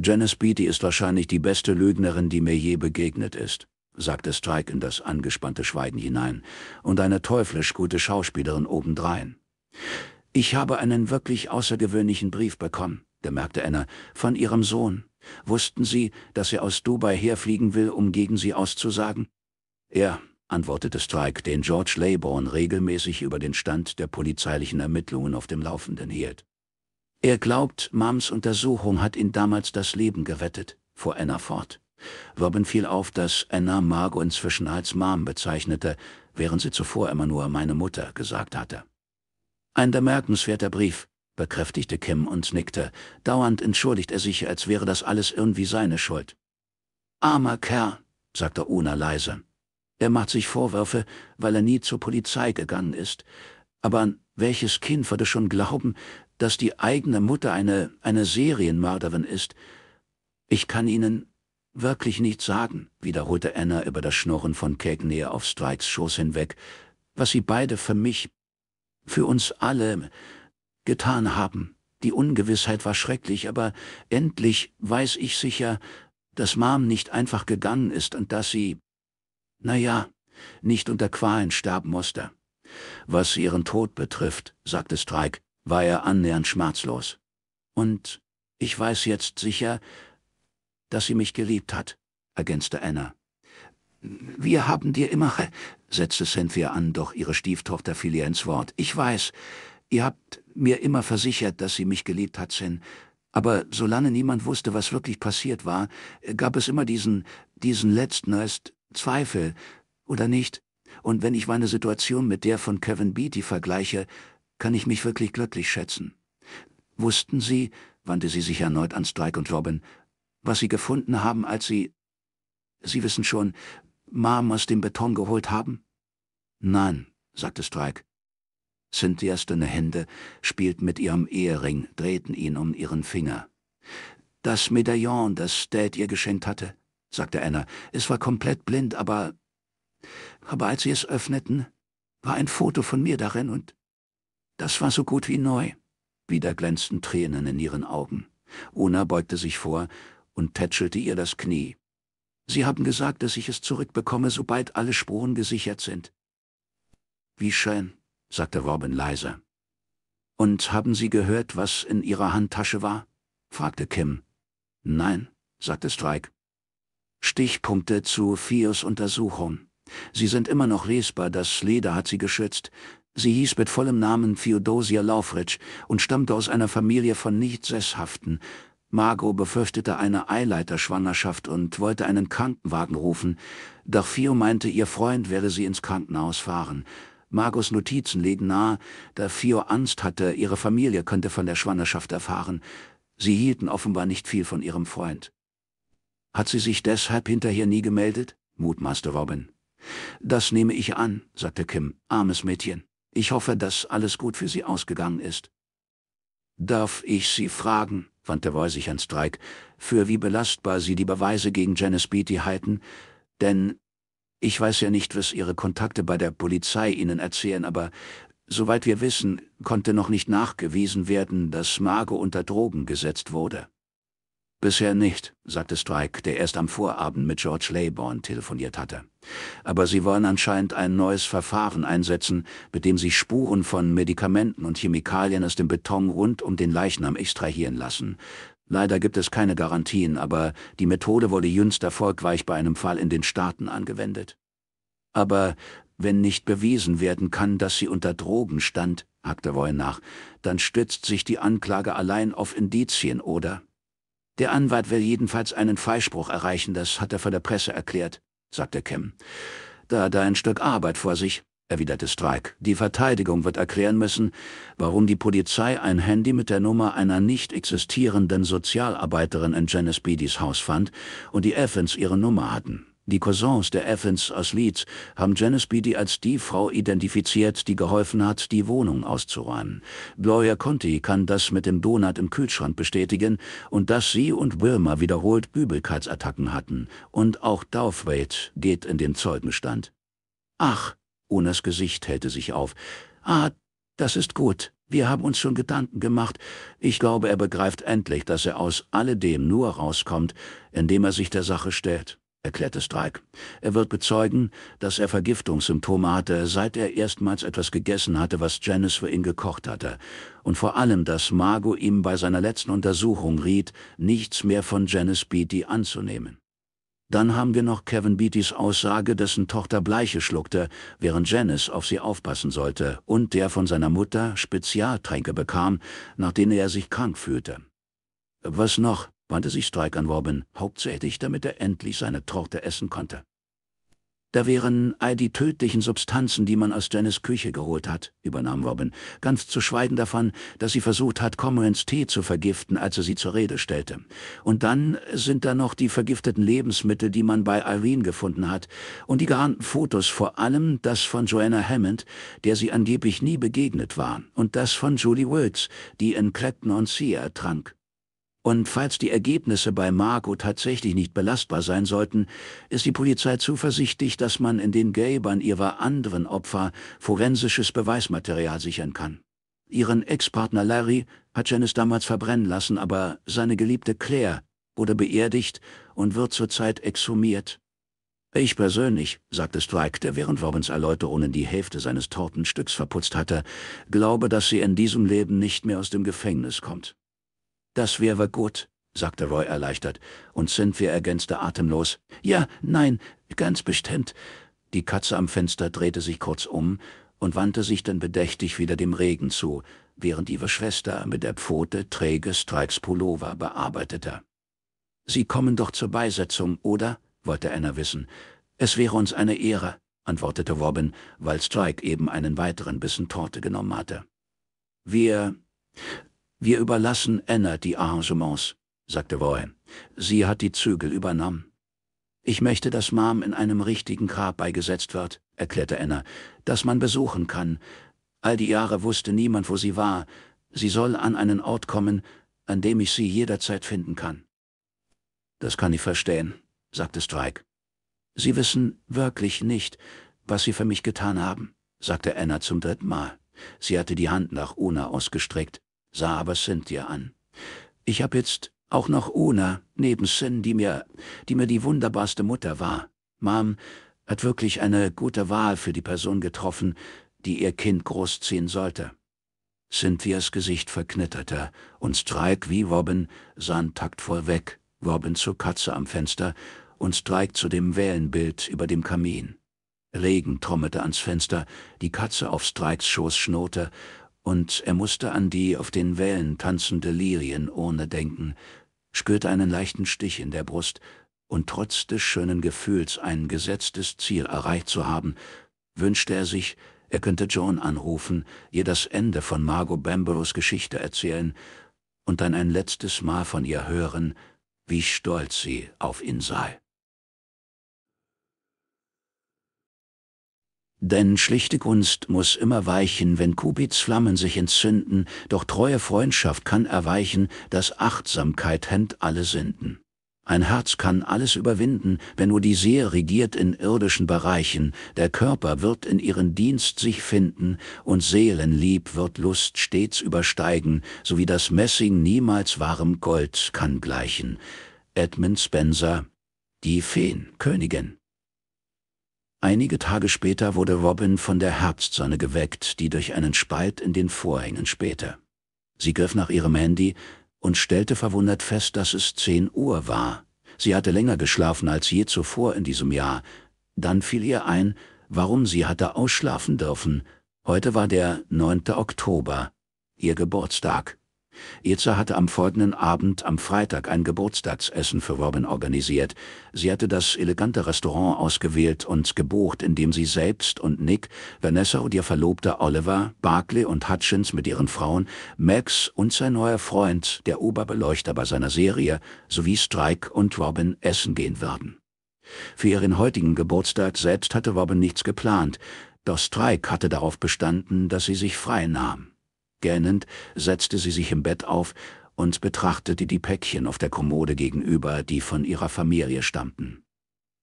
Janice Beatty ist wahrscheinlich die beste Lügnerin, die mir je begegnet ist, sagte Strike in das angespannte Schweigen hinein, und eine teuflisch gute Schauspielerin obendrein. Ich habe einen wirklich außergewöhnlichen Brief bekommen, bemerkte Anna, von ihrem Sohn. Wussten Sie, dass er aus Dubai herfliegen will, um gegen Sie auszusagen? Ja, antwortete Strike, den George Laybourne regelmäßig über den Stand der polizeilichen Ermittlungen auf dem Laufenden hielt. Er glaubt, Mams Untersuchung hat ihn damals das Leben gerettet, fuhr Anna fort. Robin fiel auf, dass Anna Margo inzwischen als Mom bezeichnete, während sie zuvor immer nur meine Mutter gesagt hatte. Ein bemerkenswerter Brief, bekräftigte Kim und nickte. Dauernd entschuldigt er sich, als wäre das alles irgendwie seine Schuld. Armer Kerl, sagte Una leise. Er macht sich Vorwürfe, weil er nie zur Polizei gegangen ist. Aber an welches Kind würde schon glauben, dass die eigene Mutter eine, eine Serienmörderin ist? Ich kann Ihnen wirklich nichts sagen, wiederholte Anna über das Schnurren von Cagney auf Strikes Schoß hinweg, was Sie beide für mich, für uns alle, getan haben. Die Ungewissheit war schrecklich, aber endlich weiß ich sicher, dass Mom nicht einfach gegangen ist und dass sie, naja, nicht unter Qualen sterben musste. Was ihren Tod betrifft, sagte Strike, war er annähernd schmerzlos. Und ich weiß jetzt sicher, dass sie mich geliebt hat, ergänzte Anna. Wir haben dir immer, setzte Cynthia an, doch ihre Stieftochter fiel ihr ins Wort. Ich weiß, Ihr habt mir immer versichert, dass sie mich geliebt hat, Sin. Aber solange niemand wusste, was wirklich passiert war, gab es immer diesen, diesen letzten erst Zweifel, oder nicht? Und wenn ich meine Situation mit der von Kevin Beatty vergleiche, kann ich mich wirklich glücklich schätzen. Wussten Sie, wandte sie sich erneut an Strike und Robin, was Sie gefunden haben, als Sie, Sie wissen schon, Mom aus dem Beton geholt haben? Nein, sagte Strike. Cynthias dünne Hände spielten mit ihrem Ehering, drehten ihn um ihren Finger. Das Medaillon, das Dad ihr geschenkt hatte, sagte Anna. Es war komplett blind, aber... Aber als sie es öffneten, war ein Foto von mir darin und... Das war so gut wie neu. Wieder glänzten Tränen in ihren Augen. Una beugte sich vor und tätschelte ihr das Knie. Sie haben gesagt, dass ich es zurückbekomme, sobald alle Spuren gesichert sind. Wie schön sagte Robin leise. Und haben Sie gehört, was in Ihrer Handtasche war? fragte Kim. Nein, sagte Strike. Stichpunkte zu Fios Untersuchung. Sie sind immer noch lesbar, das Leder hat sie geschützt. Sie hieß mit vollem Namen Theodosia Laufritsch und stammte aus einer Familie von Nicht-Sesshaften. Margot befürchtete eine Eileiterschwangerschaft und wollte einen Krankenwagen rufen, doch Fio meinte, ihr Freund werde sie ins Krankenhaus fahren. Margos Notizen legen nahe, da Fio Angst hatte, ihre Familie könnte von der Schwangerschaft erfahren. Sie hielten offenbar nicht viel von ihrem Freund. Hat sie sich deshalb hinterher nie gemeldet? mutmaßte Robin. Das nehme ich an, sagte Kim. Armes Mädchen. Ich hoffe, dass alles gut für sie ausgegangen ist. Darf ich Sie fragen, wandte Roy sich an Strike, für wie belastbar Sie die Beweise gegen Janice Beatty halten, denn ich weiß ja nicht, was Ihre Kontakte bei der Polizei Ihnen erzählen, aber soweit wir wissen, konnte noch nicht nachgewiesen werden, dass Margo unter Drogen gesetzt wurde. Bisher nicht, sagte Strike, der erst am Vorabend mit George Laybourne telefoniert hatte. Aber sie wollen anscheinend ein neues Verfahren einsetzen, mit dem sie Spuren von Medikamenten und Chemikalien aus dem Beton rund um den Leichnam extrahieren lassen. Leider gibt es keine Garantien, aber die Methode wurde jüngst erfolgreich bei einem Fall in den Staaten angewendet. Aber wenn nicht bewiesen werden kann, dass sie unter Drogen stand, hakte Roy nach, dann stützt sich die Anklage allein auf Indizien, oder? Der Anwalt will jedenfalls einen Freispruch erreichen, das hat er von der Presse erklärt, sagte Kem. Da hat er ein Stück Arbeit vor sich erwiderte Strike. Die Verteidigung wird erklären müssen, warum die Polizei ein Handy mit der Nummer einer nicht existierenden Sozialarbeiterin in Janice Beatys Haus fand und die Evans ihre Nummer hatten. Die Cousins der Evans aus Leeds haben Janice Beatty als die Frau identifiziert, die geholfen hat, die Wohnung auszuräumen. Gloria Conti kann das mit dem Donut im Kühlschrank bestätigen und dass sie und Wilma wiederholt Übelkeitsattacken hatten. Und auch Dowthwaite geht in den Zeugenstand. Ach, Unas Gesicht hellte sich auf. Ah, das ist gut. Wir haben uns schon Gedanken gemacht. Ich glaube, er begreift endlich, dass er aus alledem nur rauskommt, indem er sich der Sache stellt, erklärte Strike. Er wird bezeugen, dass er Vergiftungssymptome hatte, seit er erstmals etwas gegessen hatte, was Janice für ihn gekocht hatte. Und vor allem, dass Margo ihm bei seiner letzten Untersuchung riet, nichts mehr von Janice Beatty anzunehmen. Dann haben wir noch Kevin Beatys Aussage, dessen Tochter Bleiche schluckte, während Janice auf sie aufpassen sollte und der von seiner Mutter Spezialtränke bekam, nach denen er sich krank fühlte. Was noch? wandte sich Strike an Robin, hauptsächlich damit er endlich seine Tochter essen konnte. Da wären all die tödlichen Substanzen, die man aus Janis Küche geholt hat, übernahm Robin, ganz zu schweigen davon, dass sie versucht hat, Cormorants Tee zu vergiften, als er sie zur Rede stellte. Und dann sind da noch die vergifteten Lebensmittel, die man bei Irene gefunden hat, und die geahnten Fotos, vor allem das von Joanna Hammond, der sie angeblich nie begegnet war, und das von Julie Wills, die in Clapton-on-Sea ertrank. Und falls die Ergebnisse bei Marco tatsächlich nicht belastbar sein sollten, ist die Polizei zuversichtlich, dass man in den Gräbern ihrer anderen Opfer forensisches Beweismaterial sichern kann. Ihren Ex-Partner Larry hat Janice damals verbrennen lassen, aber seine geliebte Claire wurde beerdigt und wird zurzeit exhumiert. Ich persönlich, sagte Strike, der während Robins Erläuterungen die Hälfte seines Tortenstücks verputzt hatte, glaube, dass sie in diesem Leben nicht mehr aus dem Gefängnis kommt. Das wäre gut, sagte Roy erleichtert, und Cynthia ergänzte atemlos. Ja, nein, ganz bestimmt. Die Katze am Fenster drehte sich kurz um und wandte sich dann bedächtig wieder dem Regen zu, während ihre Schwester mit der Pfote träge Strikes Pullover bearbeitete. Sie kommen doch zur Beisetzung, oder? wollte Anna wissen. Es wäre uns eine Ehre, antwortete Robin, weil Strike eben einen weiteren Bissen Torte genommen hatte. Wir wir überlassen Anna die Arrangements, sagte Roy. Sie hat die Zügel übernommen. Ich möchte, dass Mom in einem richtigen Grab beigesetzt wird, erklärte Anna, dass man besuchen kann. All die Jahre wusste niemand, wo sie war. Sie soll an einen Ort kommen, an dem ich sie jederzeit finden kann. Das kann ich verstehen, sagte Strike. Sie wissen wirklich nicht, was Sie für mich getan haben, sagte Anna zum dritten Mal. Sie hatte die Hand nach Una ausgestreckt, sah aber Cynthia an. Ich habe jetzt auch noch Una neben Sin, die mir, die mir die wunderbarste Mutter war. Mom hat wirklich eine gute Wahl für die Person getroffen, die ihr Kind großziehen sollte. Cynthias Gesicht verknitterte, und Strike wie Robin sahen taktvoll weg, Robin zur Katze am Fenster und Strike zu dem Wellenbild über dem Kamin. Regen trommelte ans Fenster, die Katze auf Strikes Schoß schnurrte und er musste an die auf den Wellen tanzende Lirien ohne denken, spürte einen leichten Stich in der Brust, und trotz des schönen Gefühls, ein gesetztes Ziel erreicht zu haben, wünschte er sich, er könnte Joan anrufen, ihr das Ende von Margot Bamboroughs Geschichte erzählen und dann ein letztes Mal von ihr hören, wie stolz sie auf ihn sei. Denn schlichte Gunst muss immer weichen, wenn Kubits Flammen sich entzünden, doch treue Freundschaft kann erweichen, dass Achtsamkeit hemmt alle Sünden. Ein Herz kann alles überwinden, wenn nur die Seele regiert in irdischen Bereichen, der Körper wird in ihren Dienst sich finden, und Seelenlieb wird Lust stets übersteigen, sowie das Messing niemals wahrem Gold kann gleichen. Edmund Spenser, die Feen, Königin. Einige Tage später wurde Robin von der Herbstsonne geweckt, die durch einen Spalt in den Vorhängen spähte. Sie griff nach ihrem Handy und stellte verwundert fest, dass es zehn Uhr war. Sie hatte länger geschlafen als je zuvor in diesem Jahr. Dann fiel ihr ein, warum sie hatte ausschlafen dürfen. Heute war der 9. Oktober, ihr Geburtstag. Eza hatte am folgenden Abend am Freitag ein Geburtstagsessen für Robin organisiert. Sie hatte das elegante Restaurant ausgewählt und gebucht, in dem sie selbst und Nick, Vanessa und ihr Verlobter Oliver, Barclay und Hutchins mit ihren Frauen, Max und sein neuer Freund, der Oberbeleuchter bei seiner Serie, sowie Strike und Robin essen gehen würden. Für ihren heutigen Geburtstag selbst hatte Robin nichts geplant, doch Strike hatte darauf bestanden, dass sie sich frei nahm. Gähnend setzte sie sich im Bett auf und betrachtete die Päckchen auf der Kommode gegenüber, die von ihrer Familie stammten.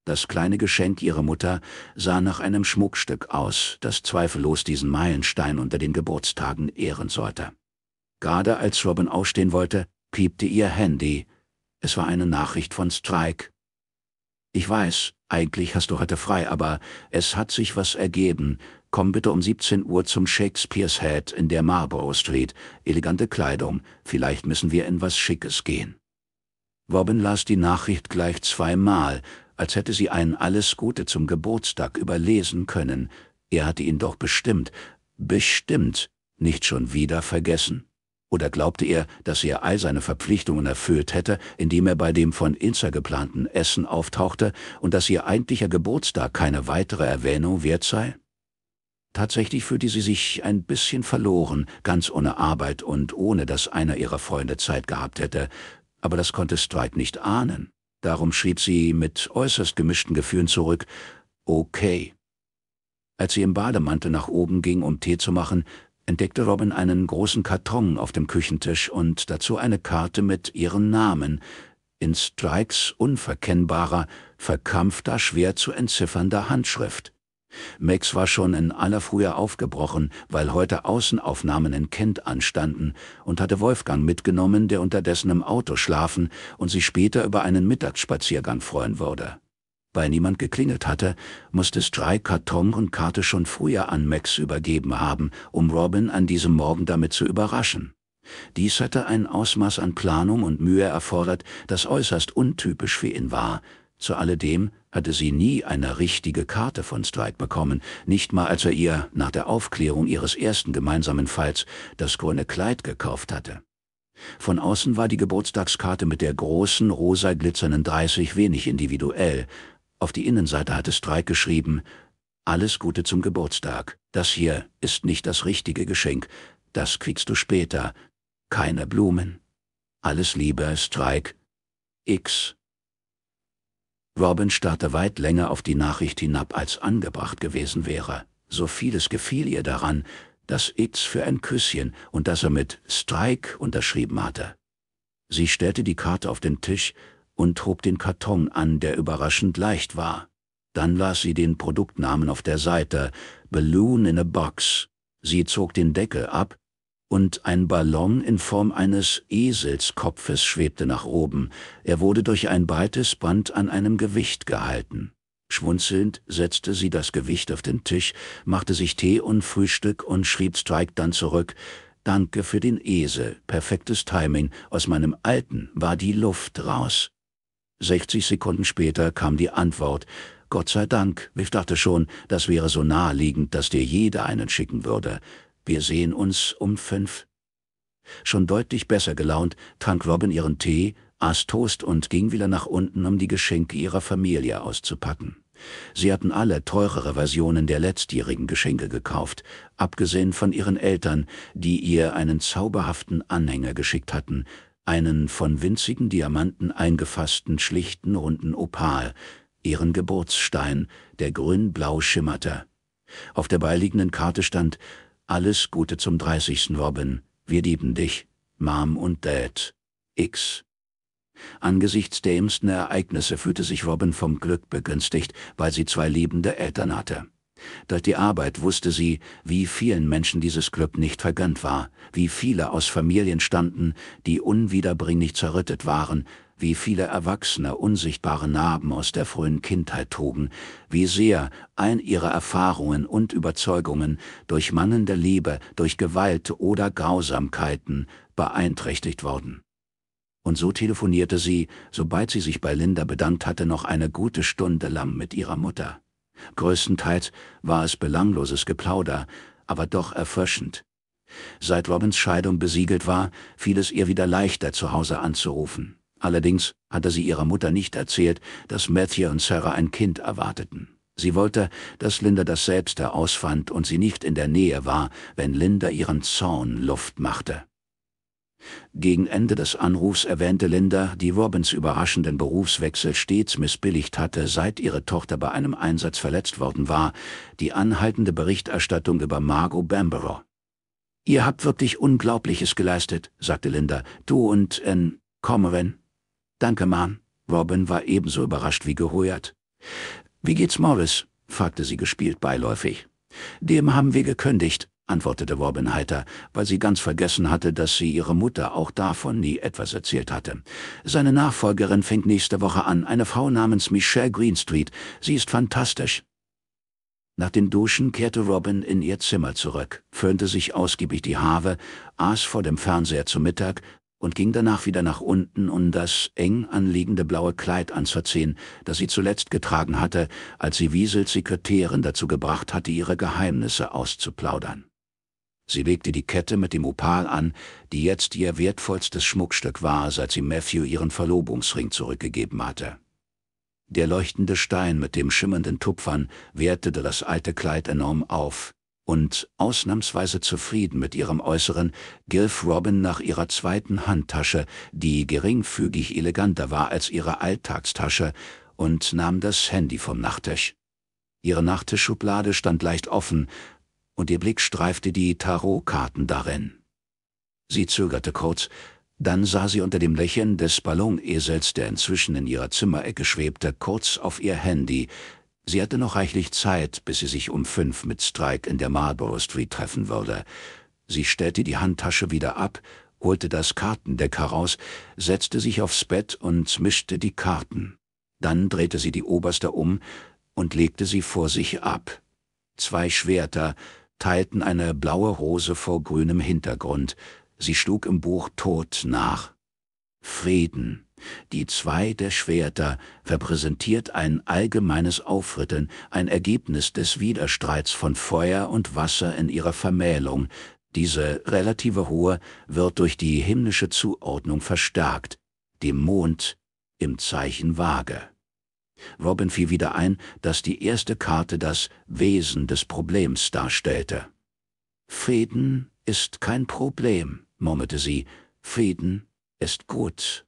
Das kleine Geschenk ihrer Mutter sah nach einem Schmuckstück aus, das zweifellos diesen Meilenstein unter den Geburtstagen ehren sollte. Gerade als Robin aufstehen wollte, piepte ihr Handy. Es war eine Nachricht von Strike. Ich weiß, eigentlich hast du heute frei, aber es hat sich was ergeben, komm bitte um 17 Uhr zum Shakespeare's Head in der Marlborough Street. Elegante Kleidung, vielleicht müssen wir in was Schickes gehen. Robin las die Nachricht gleich zweimal, als hätte sie einen Alles Gute zum Geburtstag überlesen können. Er hatte ihn doch bestimmt, bestimmt nicht schon wieder vergessen. Oder glaubte er, dass er all seine Verpflichtungen erfüllt hätte, indem er bei dem von Inza geplanten Essen auftauchte und dass ihr eigentlicher Geburtstag keine weitere Erwähnung wert sei? Tatsächlich fühlte sie sich ein bisschen verloren, ganz ohne Arbeit und ohne, dass einer ihrer Freunde Zeit gehabt hätte. Aber das konnte Stride nicht ahnen. Darum schrieb sie mit äußerst gemischten Gefühlen zurück, okay. Als sie im Bademantel nach oben ging, um Tee zu machen, entdeckte Robin einen großen Karton auf dem Küchentisch und dazu eine Karte mit ihren Namen, in Strikes unverkennbarer, verkampfter, schwer zu entziffernder Handschrift. Max war schon in aller Frühe aufgebrochen, weil heute Außenaufnahmen in Kent anstanden und hatte Wolfgang mitgenommen, der unterdessen im Auto schlafen und sich später über einen Mittagsspaziergang freuen würde. Weil niemand geklingelt hatte, musste Strike Karton und Karte schon früher an Max übergeben haben, um Robin an diesem Morgen damit zu überraschen. Dies hatte ein Ausmaß an Planung und Mühe erfordert, das äußerst untypisch für ihn war – zu alledem hatte sie nie eine richtige Karte von Strike bekommen, nicht mal als er ihr, nach der Aufklärung ihres ersten gemeinsamen Falls, das grüne Kleid gekauft hatte. Von außen war die Geburtstagskarte mit der großen, rosa glitzernden 30 wenig individuell. Auf die Innenseite hatte Strike geschrieben, alles Gute zum Geburtstag. Das hier ist nicht das richtige Geschenk. Das kriegst du später. Keine Blumen. Alles Liebe, Strike. X. Robin starrte weit länger auf die Nachricht hinab, als angebracht gewesen wäre. So vieles gefiel ihr daran, dass X für ein Küsschen und dass er mit Strike unterschrieben hatte. Sie stellte die Karte auf den Tisch und hob den Karton an, der überraschend leicht war. Dann las sie den Produktnamen auf der Seite, Balloon in a Box. Sie zog den Deckel ab und ein Ballon in Form eines Eselskopfes schwebte nach oben. Er wurde durch ein breites Band an einem Gewicht gehalten. Schwunzelnd setzte sie das Gewicht auf den Tisch, machte sich Tee und Frühstück und schrieb Strike dann zurück, Danke für den Esel, perfektes Timing, aus meinem alten war die Luft raus. 60 Sekunden später kam die Antwort, Gott sei Dank, ich dachte schon, das wäre so naheliegend, dass dir jeder einen schicken würde. Wir sehen uns um fünf. Schon deutlich besser gelaunt trank Robin ihren Tee, aß Toast und ging wieder nach unten, um die Geschenke ihrer Familie auszupacken. Sie hatten alle teurere Versionen der letztjährigen Geschenke gekauft, abgesehen von ihren Eltern, die ihr einen zauberhaften Anhänger geschickt hatten, einen von winzigen Diamanten eingefassten, schlichten, runden Opal, ihren Geburtsstein, der grün-blau schimmerte. Auf der beiliegenden Karte stand, alles Gute zum 30. Robin, wir lieben dich, Mom und Dad. X. Angesichts der jüngsten Ereignisse fühlte sich Robin vom Glück begünstigt, weil sie zwei liebende Eltern hatte. Durch die Arbeit wusste sie, wie vielen Menschen dieses Glück nicht vergönnt war, wie viele aus Familien standen, die unwiederbringlich zerrüttet waren, wie viele Erwachsene unsichtbare Narben aus der frühen Kindheit trugen, wie sehr all ihre Erfahrungen und Überzeugungen durch mangelnde Liebe, durch Gewalt oder Grausamkeiten beeinträchtigt worden. Und so telefonierte sie, sobald sie sich bei Linda bedankt hatte, noch eine gute Stunde lang mit ihrer Mutter. Größtenteils war es belangloses Geplauder, aber doch erfrischend. Seit Robins Scheidung besiegelt war, fiel es ihr wieder leichter, zu Hause anzurufen. Allerdings hatte sie ihrer Mutter nicht erzählt, dass Matthew und Sarah ein Kind erwarteten. Sie wollte, dass Linda das selbst herausfand und sie nicht in der Nähe war, wenn Linda ihren Zorn Luft machte. Gegen Ende des Anrufs erwähnte Linda, die Robins überraschenden Berufswechsel stets missbilligt hatte, seit ihre Tochter bei einem Einsatz verletzt worden war, die anhaltende Berichterstattung über Margot Bamborough. Ihr habt wirklich Unglaubliches geleistet, sagte Linda, du und, ähm, Cormoran. Danke, Mann. Robin war ebenso überrascht wie geheuert. Wie geht's Morris? fragte sie gespielt beiläufig. Dem haben wir gekündigt, antwortete Robin heiter, weil sie ganz vergessen hatte, dass sie ihre Mutter auch davon nie etwas erzählt hatte. Seine Nachfolgerin fängt nächste Woche an, eine Frau namens Michelle Greenstreet. Sie ist fantastisch. Nach den Duschen kehrte Robin in ihr Zimmer zurück, föhnte sich ausgiebig die Haare, aß vor dem Fernseher zu Mittag, und ging danach wieder nach unten, um das eng anliegende blaue Kleid anzuziehen, das sie zuletzt getragen hatte, als sie Wiesels Sekretärin dazu gebracht hatte, ihre Geheimnisse auszuplaudern. Sie legte die Kette mit dem Opal an, die jetzt ihr wertvollstes Schmuckstück war, seit sie Matthew ihren Verlobungsring zurückgegeben hatte. Der leuchtende Stein mit dem schimmernden Tupfern wertete das alte Kleid enorm auf, und ausnahmsweise zufrieden mit ihrem Äußeren griff Robin nach ihrer zweiten Handtasche, die geringfügig eleganter war als ihre Alltagstasche, und nahm das Handy vom Nachttisch. Ihre Nachttischschublade stand leicht offen, und ihr Blick streifte die Tarotkarten darin. Sie zögerte kurz, dann sah sie unter dem Lächeln des Ballonesels, der inzwischen in ihrer Zimmerecke schwebte, kurz auf ihr Handy, Sie hatte noch reichlich Zeit, bis sie sich um fünf mit Strike in der Marlborough Street treffen würde. Sie stellte die Handtasche wieder ab, holte das Kartendeck heraus, setzte sich aufs Bett und mischte die Karten. Dann drehte sie die oberste um und legte sie vor sich ab. Zwei Schwerter teilten eine blaue Rose vor grünem Hintergrund. Sie schlug im Buch Tod nach. Frieden. Die zwei der Schwerter repräsentiert ein allgemeines Aufrütteln, ein Ergebnis des Widerstreits von Feuer und Wasser in ihrer Vermählung. Diese relative Ruhe wird durch die himmlische Zuordnung verstärkt, dem Mond im Zeichen Waage. Robin fiel wieder ein, dass die erste Karte das Wesen des Problems darstellte. Frieden ist kein Problem, murmelte sie, Frieden ist gut.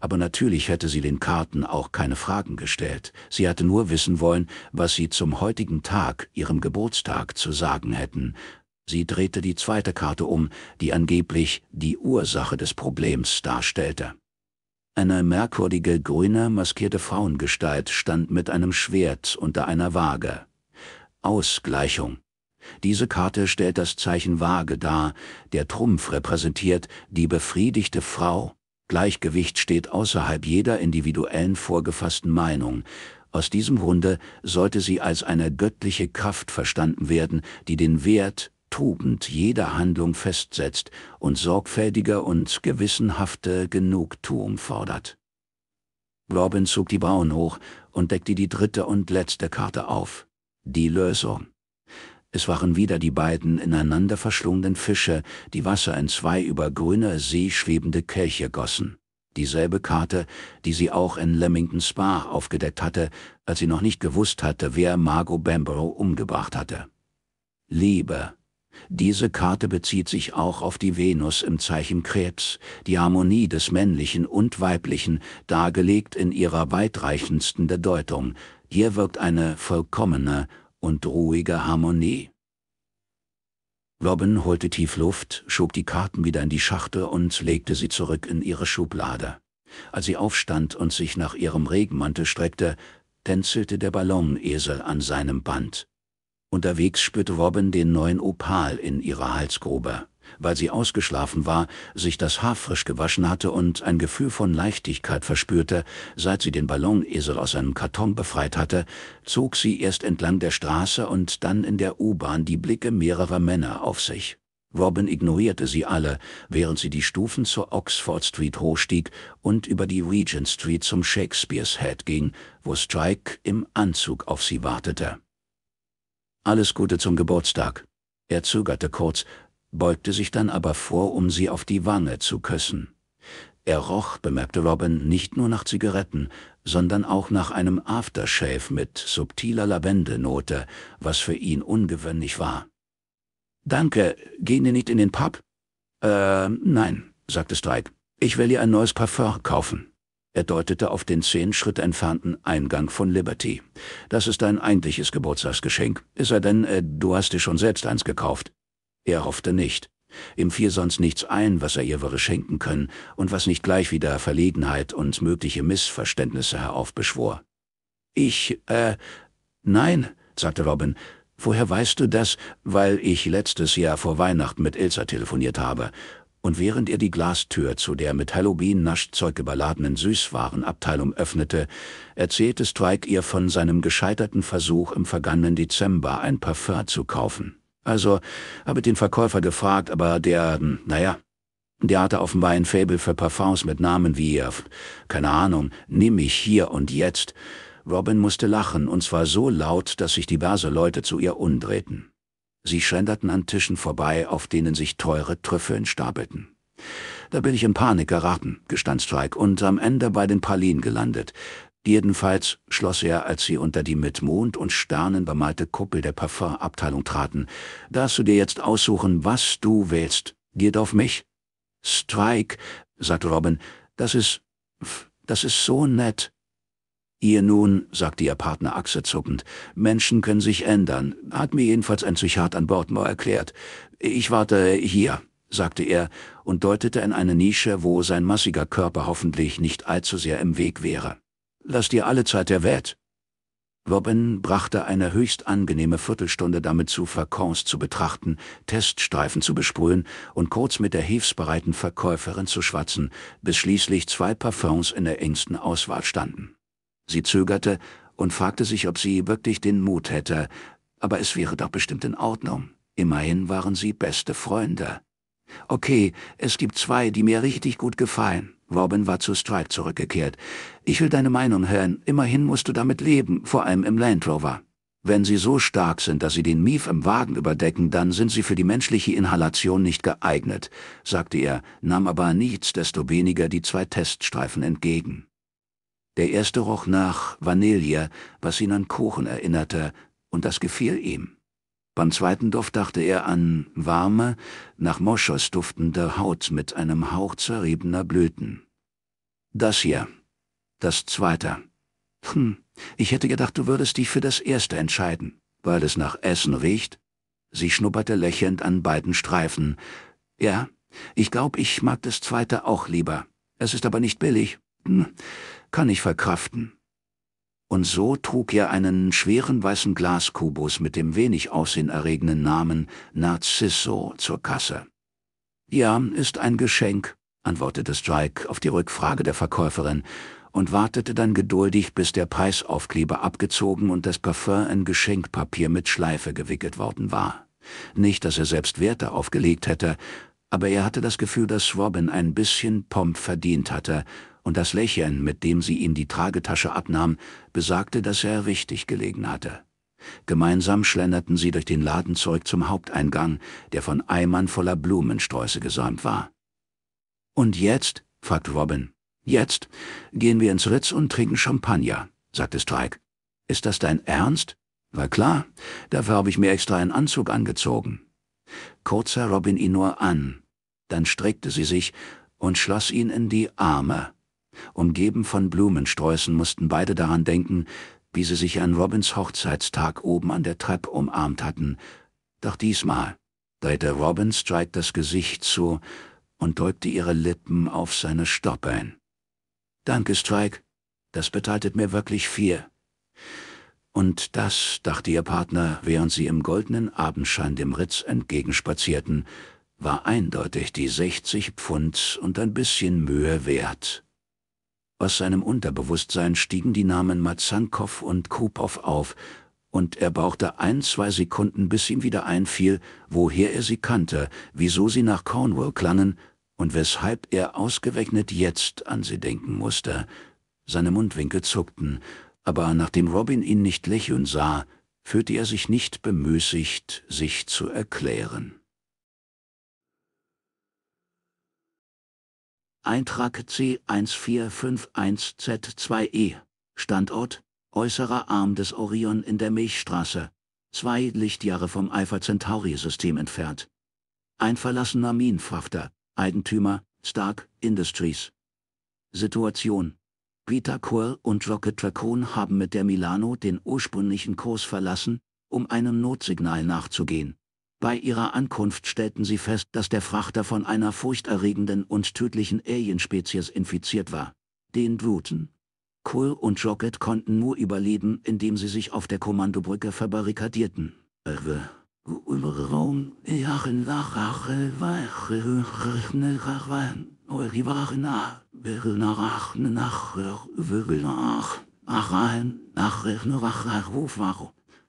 Aber natürlich hätte sie den Karten auch keine Fragen gestellt. Sie hatte nur wissen wollen, was sie zum heutigen Tag, ihrem Geburtstag, zu sagen hätten. Sie drehte die zweite Karte um, die angeblich die Ursache des Problems darstellte. Eine merkwürdige grüne maskierte Frauengestalt stand mit einem Schwert unter einer Waage. Ausgleichung. Diese Karte stellt das Zeichen Waage dar, der Trumpf repräsentiert die befriedigte Frau, Gleichgewicht steht außerhalb jeder individuellen vorgefassten Meinung. Aus diesem Grunde sollte sie als eine göttliche Kraft verstanden werden, die den Wert, Tugend jeder Handlung festsetzt und sorgfältiger und gewissenhafte Genugtuung fordert. Robin zog die Brauen hoch und deckte die dritte und letzte Karte auf. Die Lösung. Es waren wieder die beiden ineinander verschlungenen Fische, die Wasser in zwei über grüner See schwebende Kelche gossen. Dieselbe Karte, die sie auch in Leamington Spa aufgedeckt hatte, als sie noch nicht gewusst hatte, wer Margot Bamborough umgebracht hatte. Liebe. Diese Karte bezieht sich auch auf die Venus im Zeichen Krebs, die Harmonie des Männlichen und Weiblichen, dargelegt in ihrer weitreichendsten Bedeutung. Hier wirkt eine vollkommene, und ruhiger Harmonie. Robin holte tief Luft, schob die Karten wieder in die Schachtel und legte sie zurück in ihre Schublade. Als sie aufstand und sich nach ihrem Regenmantel streckte, tänzelte der Ballonesel an seinem Band. Unterwegs spürte Robin den neuen Opal in ihrer Halsgrube weil sie ausgeschlafen war, sich das Haar frisch gewaschen hatte und ein Gefühl von Leichtigkeit verspürte, seit sie den Ballonesel aus seinem Karton befreit hatte, zog sie erst entlang der Straße und dann in der U-Bahn die Blicke mehrerer Männer auf sich. Robin ignorierte sie alle, während sie die Stufen zur Oxford Street hochstieg und über die Regent Street zum Shakespeare's Head ging, wo Strike im Anzug auf sie wartete. Alles Gute zum Geburtstag. Er zögerte kurz, beugte sich dann aber vor, um sie auf die Wange zu küssen. Er roch, bemerkte Robin, nicht nur nach Zigaretten, sondern auch nach einem Aftershave mit subtiler Lavendelnote, was für ihn ungewöhnlich war. Danke, gehen wir nicht in den Pub? Äh, nein, sagte Strike. Ich will ihr ein neues Parfum kaufen. Er deutete auf den zehn Schritt entfernten Eingang von Liberty. Das ist dein eigentliches Geburtstagsgeschenk, es sei denn, äh, du hast dir schon selbst eins gekauft. Er hoffte nicht. Ihm fiel sonst nichts ein, was er ihr würde schenken können und was nicht gleich wieder Verlegenheit und mögliche Missverständnisse heraufbeschwor. Ich, äh, nein, sagte Robin. Woher weißt du das? Weil ich letztes Jahr vor Weihnachten mit Ilsa telefoniert habe. Und während er die Glastür zu der mit Halloween-Naschzeug überladenen Süßwarenabteilung öffnete, erzählte Strike ihr von seinem gescheiterten Versuch im vergangenen Dezember ein Parfum zu kaufen. Also habe den Verkäufer gefragt, aber der, hm, naja, der hatte offenbar ein Faible für Parfums mit Namen wie, äh, keine Ahnung, nimm mich hier und jetzt. Robin musste lachen, und zwar so laut, dass sich diverse Leute zu ihr umdrehten. Sie schlenderten an Tischen vorbei, auf denen sich teure Trüffeln stapelten. Da bin ich in Panik geraten, gestand Strike, und am Ende bei den Pralinen gelandet. Jedenfalls schloss er, als sie unter die mit Mond und Sternen bemalte Kuppel der Parfumabteilung traten, darfst du dir jetzt aussuchen, was du willst. Geht auf mich? Strike, sagte Robin, das ist, das ist so nett. Ihr nun, sagte ihr Partner achselzuckend, Menschen können sich ändern, hat mir jedenfalls ein Psychiat an Bord mal erklärt. Ich warte hier, sagte er und deutete in eine Nische, wo sein massiger Körper hoffentlich nicht allzu sehr im Weg wäre. Lass dir alle Zeit der Welt. Robin brachte eine höchst angenehme Viertelstunde damit zu, Fakons zu betrachten, Teststreifen zu besprühen und kurz mit der hilfsbereiten Verkäuferin zu schwatzen, bis schließlich zwei Parfums in der engsten Auswahl standen. Sie zögerte und fragte sich, ob sie wirklich den Mut hätte, aber es wäre doch bestimmt in Ordnung. Immerhin waren sie beste Freunde. Okay, es gibt zwei, die mir richtig gut gefallen. Robin war zu Strike zurückgekehrt. Ich will deine Meinung hören. Immerhin musst du damit leben, vor allem im Land Rover. Wenn sie so stark sind, dass sie den Mief im Wagen überdecken, dann sind sie für die menschliche Inhalation nicht geeignet, sagte er, nahm aber nichtsdestoweniger die zwei Teststreifen entgegen. Der erste roch nach Vanille, was ihn an Kuchen erinnerte, und das gefiel ihm. Beim zweiten Duft dachte er an warme, nach Moschus duftende Haut mit einem Hauch zerriebener Blüten. Das hier. Das zweite. Hm, ich hätte gedacht, du würdest dich für das erste entscheiden, weil es nach Essen riecht. Sie schnupperte lächelnd an beiden Streifen. Ja, ich glaube, ich mag das zweite auch lieber. Es ist aber nicht billig. Hm, kann ich verkraften und so trug er einen schweren weißen Glaskubus mit dem wenig aussehenerregenden Namen Narcisso zur Kasse. Ja, ist ein Geschenk, antwortete Strike auf die Rückfrage der Verkäuferin und wartete dann geduldig, bis der Preisaufkleber abgezogen und das Parfum in Geschenkpapier mit Schleife gewickelt worden war. Nicht, dass er selbst Werte aufgelegt hätte, aber er hatte das Gefühl, dass Robin ein bisschen Pomp verdient hatte und das Lächeln, mit dem sie ihm die Tragetasche abnahm, besagte, dass er richtig gelegen hatte. Gemeinsam schlenderten sie durch den Laden zurück zum Haupteingang, der von Eimern voller Blumensträuße gesäumt war. Und jetzt? fragte Robin. Jetzt gehen wir ins Ritz und trinken Champagner, sagte Strike. Ist das dein Ernst? War klar, dafür habe ich mir extra einen Anzug angezogen. Kurz sah Robin ihn nur an, dann streckte sie sich und schloss ihn in die Arme. Umgeben von Blumensträußen mussten beide daran denken, wie sie sich an Robins Hochzeitstag oben an der Treppe umarmt hatten. Doch diesmal drehte Robin Strike das Gesicht zu und drückte ihre Lippen auf seine Stoppeln. Danke, Strike. Das bedeutet mir wirklich viel. Und das, dachte ihr Partner, während sie im goldenen Abendschein dem Ritz entgegenspazierten, war eindeutig die 60 Pfund und ein bisschen Mühe wert. Aus seinem Unterbewusstsein stiegen die Namen Mazankow und Kupow auf, und er brauchte ein, zwei Sekunden, bis ihm wieder einfiel, woher er sie kannte, wieso sie nach Cornwall klangen und weshalb er ausgerechnet jetzt an sie denken musste. Seine Mundwinkel zuckten, aber nachdem Robin ihn nicht lächeln sah, fühlte er sich nicht bemüßigt, sich zu erklären. Eintrag C1451Z2E. Standort, äußerer Arm des Orion in der Milchstraße, zwei Lichtjahre vom Alpha Centauri-System entfernt. Ein verlassener Minenfrafter, Eigentümer, Stark Industries. Situation. Peter Quill und Rocket Dracon haben mit der Milano den ursprünglichen Kurs verlassen, um einem Notsignal nachzugehen. Bei ihrer Ankunft stellten sie fest, dass der Frachter von einer furchterregenden und tödlichen Alienspezies infiziert war, den Druten. Cole und Jocket konnten nur überleben, indem sie sich auf der Kommandobrücke verbarrikadierten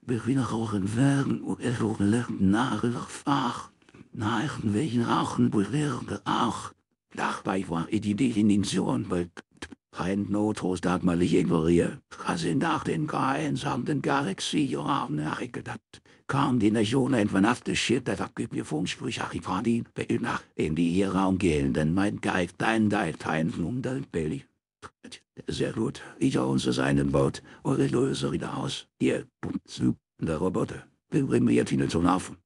beginnen rauchen werden und es roeren leggen nagelig vaag. nach welchen rauchen berührende auch. Dabei war ich die Definition, weil kein Notros dat mal ich ignoriere. Als in nach den gemeinsamen Galaxie haben nachgedacht, kam die Nation ein vernaftes Schild, das abgibt mir Funksprüche, ich fand ihn, nach in die hier Raum gehen, denn mein Geist, dein Deil, dein Nun, dein Belly. Sehr gut. Ich hau uns das Eure Löser Aurelio ist wieder aus. Hier, der Roboter. Wir bringen jetzt ihn zum Hafen.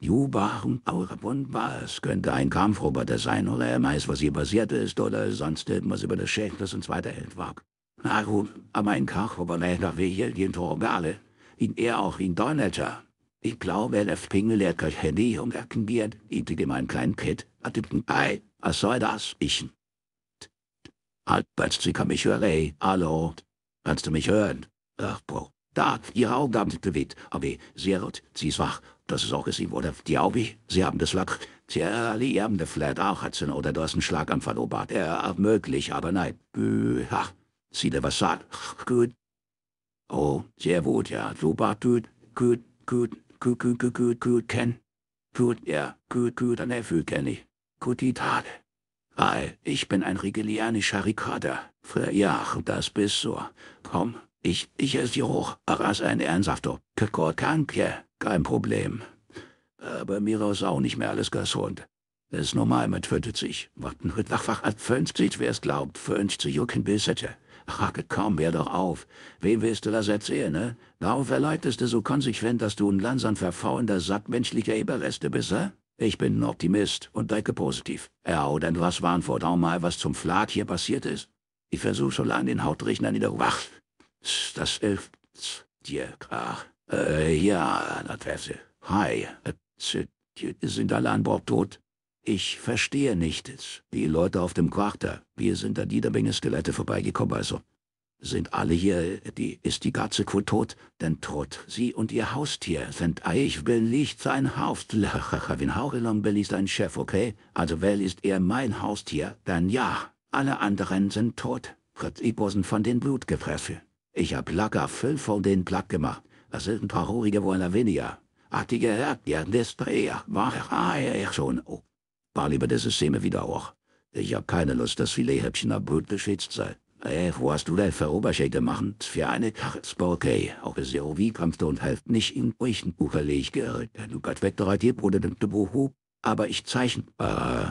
Jubaren Aurabon war es, könnte ein Kampfroboter sein, oder er weiß, was hier passiert ist, oder sonst irgendwas über das Schiff, das uns weiterhält, wagt. Naru, aber ein Kampfroboter nach hier, den Torogale, in er auch in Dolnetscher. Ich glaube, der Pingel, kann Handy und Ackengiert, ich denke, gebe ihm einen kleinen Kit, Ei, was soll das, ich? Halt, Albert, Sie kann mich hören. ey. Hallo, kannst du mich hören? Ach, Bro. Da, Ihre Augen haben sich bewegt. Aber sehr gut, sie ist wach. Das ist auch sie wurde. Die Augen, sie haben das Lack. Sie haben das vielleicht auch hatten oder du hast einen Schlaganfall obat. Oh, ja, möglich, aber nein. Ach, äh, Sieh dir was sagt. Gut. Oh, sehr gut, ja. Super, gut, gut, gut, gut, gut, gut, gut, gut, ken. Gut, ja, gut, gut, an der Gefühl kenne ich. Gut, die Tage. Ei, ich bin ein rigelianischer Rekorder. Für ja, das bist so. Komm, ich, ich esse dir hoch. Arras ein ernsthafter. Kekorkanke, kein Problem. Aber äh, mir ist auch nicht mehr alles gesund. Das ist normal mit 50. Warten wird wachfach an 50, wer's glaubt, 50 jucken bis hätte. Hacke kaum, wer doch auf. Wem willst du das erzählen, ne? Darauf erleitest du so konsequent, dass du ein langsam verfauender Sack menschlicher Eberreste bist, hä? Ich bin ein Optimist und denke positiv. Ja, oder du hast waren vor mal, was zum Flag hier passiert ist. Ich versuche schon lange den Hautrechnern wieder... Wach! Das hilft dir, Krach. Äh, ja, das Hi, sind alle an Bord tot? Ich verstehe nichts. Die Leute auf dem Quarter. Wir sind an jeder Menge Skelette vorbeigekommen, also. Sind alle hier, die ist die ganze Kuh tot, denn tot, sie und ihr Haustier sind eich beliebt sein Haustier. Wenn Hauchelon beliebt sein Chef, okay? Also well ist er mein Haustier, dann ja, alle anderen sind tot. Fritz von den Blutgefressen. Ich hab Lacker voll von den Plack gemacht. Das sind ein paar ruhige Wohler weniger. Hat die gehört, ja, das Dreher, war ich schon. Oh, war lieber das Systeme wieder auch. Ich hab keine Lust, dass viele Häppchen ab Blut geschützt sei. Äh, wo hast du włazdule feroberschej gemacht für eine Karlsborkei, auch es ja wie kampfte und half nicht in ruhigen Bucherlich gehört. Äh, du Gott wegderatiert wurde dem Buchu, aber ich zeichne. äh,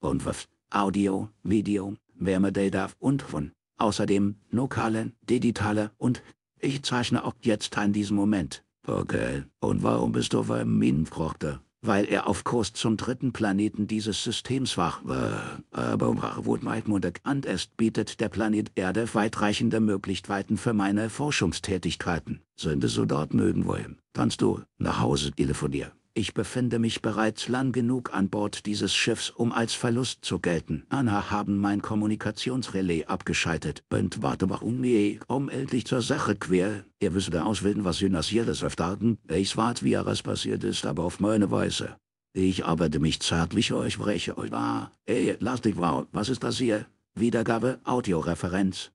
und was, Audio, Video, Wärmedata und von, außerdem lokale, digitale und ich zeichne auch jetzt an diesem Moment. Okay, oh, und warum bist du auf einem Minenfrochter? weil er auf Kurs zum dritten Planeten dieses Systems war. Äh, aber wo Maidmund erkannt ist, bietet der Planet Erde weitreichende Möglichkeiten für meine Forschungstätigkeiten. Sünde so dort mögen wollen. Kannst du nach Hause telefonieren. Ich befinde mich bereits lang genug an Bord dieses Schiffs, um als Verlust zu gelten. Anna haben mein Kommunikationsrelais abgeschaltet. Und warte warum nie, um endlich zur Sache quer. Ihr wisst auswählen, was sie nasiertes öfterten. Ich wart, wie alles passiert ist, aber auf meine Weise. Ich arbeite mich zärtlich euch, oh, breche euch wahr. Ey, lasst dich wahr, was ist das hier? Wiedergabe, Audioreferenz.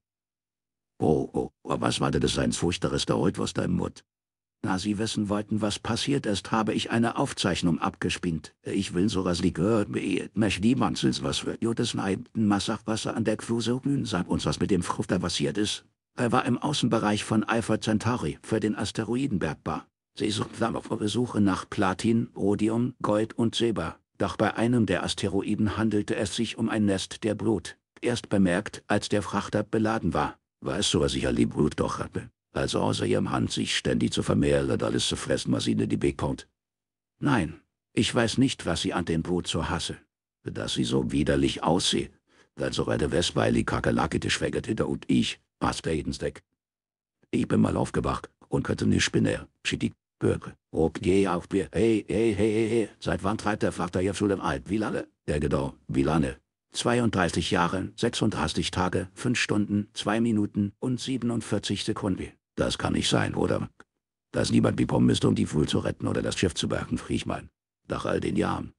Oh, oh, oh was war denn das ein furchteres Deut, was dein Mut? Da sie wissen wollten, was passiert ist, habe ich eine Aufzeichnung abgespinnt. Ich will sowas nicht hören. Mich niemand sind, was für Judas neibten Massachwasser an der Kruse Grün sagt uns, was mit dem Frufter passiert ist. Er war im Außenbereich von Alpha Centauri für den Asteroidenbergbar. Sie suchten auf ihre Suche nach Platin, Rhodium, Gold und Silber. Doch bei einem der Asteroiden handelte es sich um ein Nest der Blut. Erst bemerkt, als der Frachter beladen war. War es so sicherlich Blut doch hatte. Also außer ihrem Hand sich ständig zu vermehren und alles zu fressen, was ihnen in die Weg kommt. Nein, ich weiß nicht, was sie an dem Brot so hasse. Dass sie so widerlich aussieht. so also eine Westweili Kakerlake, die schwägert hinter und ich, passte Hedensteck. Ich bin mal aufgewacht und könnte ne Spinne, schittig, Bürger. ruck je auf mir, hey, hey, hey, hey, hey, seit wann treibt der Vater hier schon im Alt? Wie lange? Ja genau, wie lange? 32 Jahre, 36 Tage, 5 Stunden, 2 Minuten und 47 Sekunden. Das kann nicht sein, oder? Dass ist niemand gekommen ist, um die Fuhl zu retten oder das Schiff zu bergen, Friechmann. Nach all den Jahren.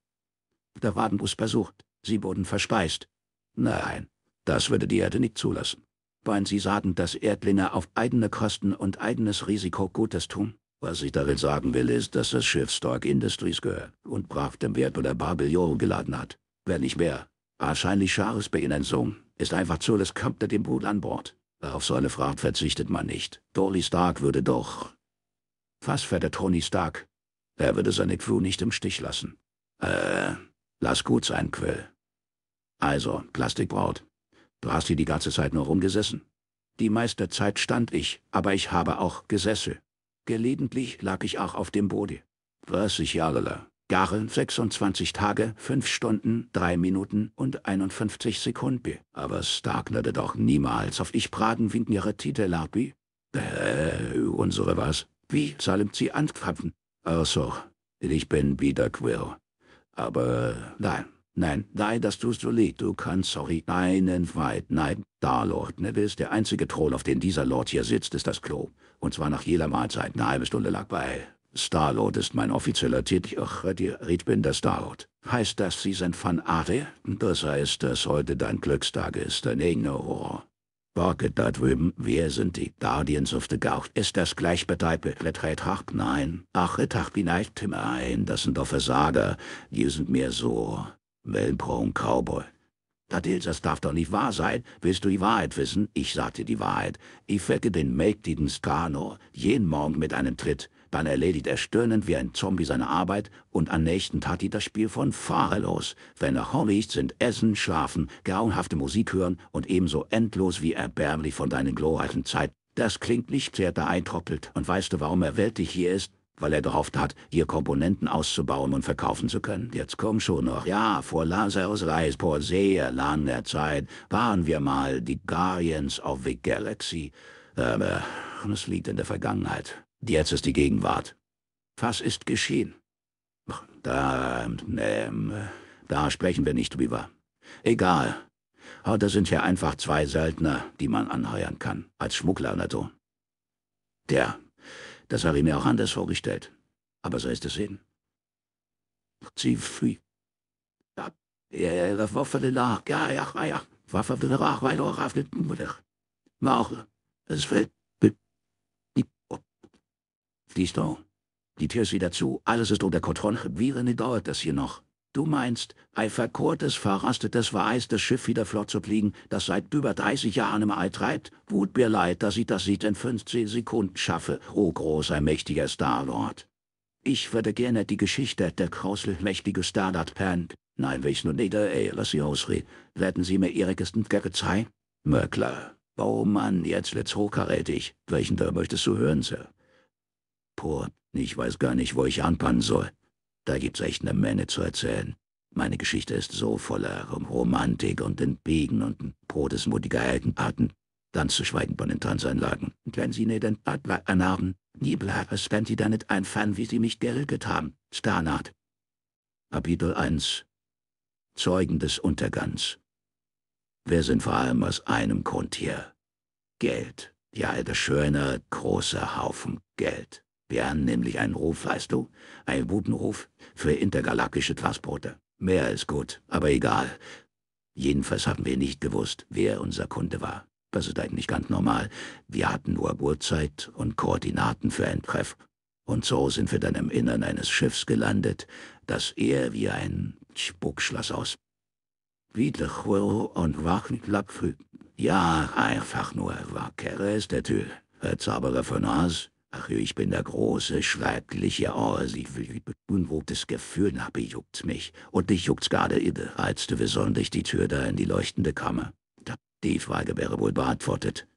Der Wadenbus versucht. Sie wurden verspeist. Nein, das würde die Erde nicht zulassen. Wollen Sie sagen, dass Erdlinge auf eigene Kosten und eigenes Risiko Gutes tun? Was ich darin sagen will, ist, dass das Schiff Stork Industries gehört und brav dem Wert oder Babylon geladen hat. Wenn nicht mehr. Wahrscheinlich Schares bei Ihnen so, Ist einfach zu, als kommt er dem Boot an Bord. Auf so eine Frage verzichtet man nicht. Dolly Stark würde doch... Was fährt Tony Stark? Er würde seine Crew nicht im Stich lassen. Äh, lass gut sein, Quill. Also, Plastikbraut, du hast hier die ganze Zeit nur rumgesessen. Die meiste Zeit stand ich, aber ich habe auch gesessen. Gelegentlich lag ich auch auf dem Boden. 30 Jahre lang. Gare 26 Tage, 5 Stunden, 3 Minuten und 51 Sekunden. Aber Stark lade doch niemals auf ich praten winken ihre Titel Larpi. Äh, unsere was? Wie sollen sie anpfaffen? Also, ich bin wieder Quill. Aber nein, nein, nein, das tust du nicht. Du kannst, sorry, einen weit, nein. Da, Lord Nevis, der einzige Thron, auf dem dieser Lord hier sitzt, ist das Klo. Und zwar nach jeder Mahlzeit eine halbe Stunde lag bei Starlord ist mein offizieller Titel. Ach, ich bin der Starlord. Heißt das, Sie sind von Arte? Das heißt, dass heute dein Glückstag ist, dein eigener Horror. Borget da drüben, wer sind die Guardians of the Gaucht. Ist das gleich Betreibe? Letraitrach? Nein. Ach, ich etach bin ich, ein, das sind doch Versager. Die sind mir so, Wellenbraun Cowboy. Tadil, das darf doch nicht wahr sein. Willst du die Wahrheit wissen? Ich sag dir die Wahrheit. Ich wecke den mächtigen Skano jeden Morgen mit einem Tritt. Dann erledigt er stöhnend wie ein Zombie seine Arbeit und am nächsten Tag geht das Spiel von Fahre los. Seine Hobbys sind Essen, Schlafen, grauenhafte Musik hören und ebenso endlos wie erbärmlich von deinen glorreichen Zeit. Das klingt nicht, klärt er eintroppelt. Und weißt du, warum er weltlich hier ist? Weil er darauf hat, hier Komponenten auszubauen und verkaufen zu können. Jetzt komm schon noch. Ja, vor Lazarus Reis, vor sehr langer Zeit, waren wir mal die Guardians of the Galaxy. Aber es liegt in der Vergangenheit. Jetzt ist die Gegenwart. Was ist geschehen? Da, ähm, da sprechen wir nicht drüber. Egal. Heute sind hier einfach zwei Söldner, die man anheuern kann, als Schmuggler oder so. Der, das habe ich mir auch anders vorgestellt. Aber so ist es eben. Sie fü... Ja, ja, Waffe de la... Ja, ja, ja, Waffe de la... Weil du auch auf den... Mauch... Es wird. Listo. Die Tür ist wieder zu, alles ist unter Kontrolle. Wie lange dauert das hier noch? Du meinst, ein verkortes, verrastetes, vereistes Schiff wieder flott zu fliegen, das seit über 30 Jahren im Ei treibt? Wut mir leid, dass ich das nicht in 15 Sekunden schaffe, o oh großer, mächtiger Starlord. Ich würde gerne die Geschichte der Krausel mächtige Starlord Pant. Nein, will ich nur nicht, äh, ey, lass sie ausreden. Werden Sie mir Ihre Gestentgöcke zeigen? Möckler. Oh Mann, jetzt wird's hochkarätig. Welchen da möchtest du hören, Sir? Pur, ich weiß gar nicht, wo ich anpannen soll. Da gibt's echt ne Menge zu erzählen. Meine Geschichte ist so voller Romantik und Entbiegen und todesmutiger Heldenarten. Dann zu schweigen von den Tanzeinlagen. Und wenn sie nicht den Adler anhaben, nie es, wenn sie da nicht einfallen, wie sie mich gerügelt haben. Starnacht. Kapitel 1 Zeugen des Untergangs. Wir sind vor allem aus einem Grund hier. Geld. Ja, der schöne, große Haufen Geld. Wir haben nämlich einen Ruf, weißt du? Einen guten Ruf für intergalaktische Transporter. Mehr ist gut, aber egal. Jedenfalls haben wir nicht gewusst, wer unser Kunde war. Das ist eigentlich ganz normal. Wir hatten nur Uhrzeit und Koordinaten für einen Treff. Und so sind wir dann im Innern eines Schiffs gelandet, das eher wie ein Spuckschloss aus. Wiederhol und Wachenklapp. Ja, einfach nur Wackere ist der Tür. Zauberer von Oz, Ach, ich bin der große, schreckliche Ohrsiefeljübe. Nun, wo das Gefühl habe, juckt's mich. Und dich juckt's gerade inne, als du wir durch die Tür da in die leuchtende Kammer. Die Frage wäre wohl beantwortet.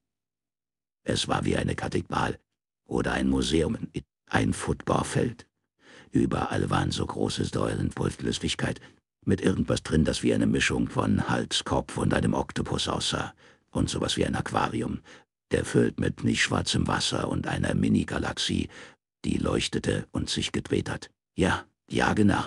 Es war wie eine Kathedrale oder ein Museum, ein Footballfeld. Überall waren so große Säulen voll Flüssigkeit, mit irgendwas drin, das wie eine Mischung von Hals, Kopf und einem Oktopus aussah, und sowas wie ein Aquarium, der füllt mit milchschwarzem Wasser und einer Minigalaxie, die leuchtete und sich gedreht hat. Ja, ja genau.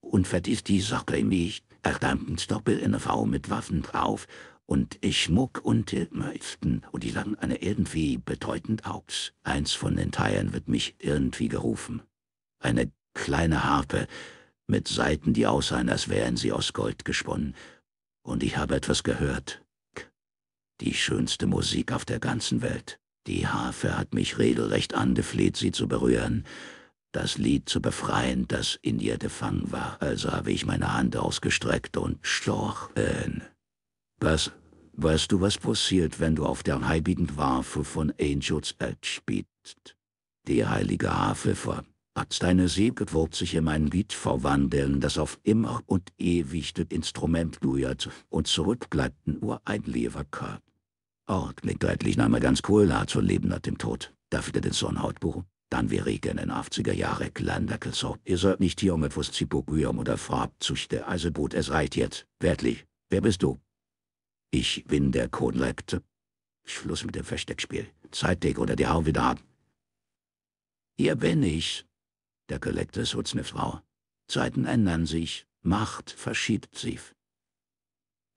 Und verdies die Socke mich, erdammten Stoppel in V mit Waffen drauf und ich muck und möchten und die lagen eine irgendwie bedeutend aus. Eins von den Teilen wird mich irgendwie gerufen. Eine kleine Harpe mit Saiten, die aussehen, als wären sie aus Gold gesponnen. Und ich habe etwas gehört, die schönste Musik auf der ganzen Welt. Die Harfe hat mich regelrecht angefleht, sie zu berühren, das Lied zu befreien, das in ihr gefangen war. Also habe ich meine Hand ausgestreckt und storchen. Was? Weißt du, was passiert, wenn du auf der heiligen Harfe von Angels Edge spielst? Die heilige Harfe vor hat deine Seele wird sich in mein Lied verwandeln, das auf immer und ewig das Instrument duert und zurückbleibt nur ein Leverkörper. Ort oh, klingt deutlich nach einer ganz cool Art zu leben nach dem Tod. Darf ich den Sohn Hautbuch? Dann wäre ich in den 80er Jahren Klandackel so. Ihr sollt nicht hier um etwas Zipogium oder Farbzüchte, also gut, es reicht jetzt. Wertlich, wer bist du? Ich bin der Konrekte. Schluss mit dem Versteckspiel. Zeitig oder die Hau wieder ab. Hier bin ich. Der Kollektor ist eine Frau. Zeiten ändern sich, Macht verschiebt sich.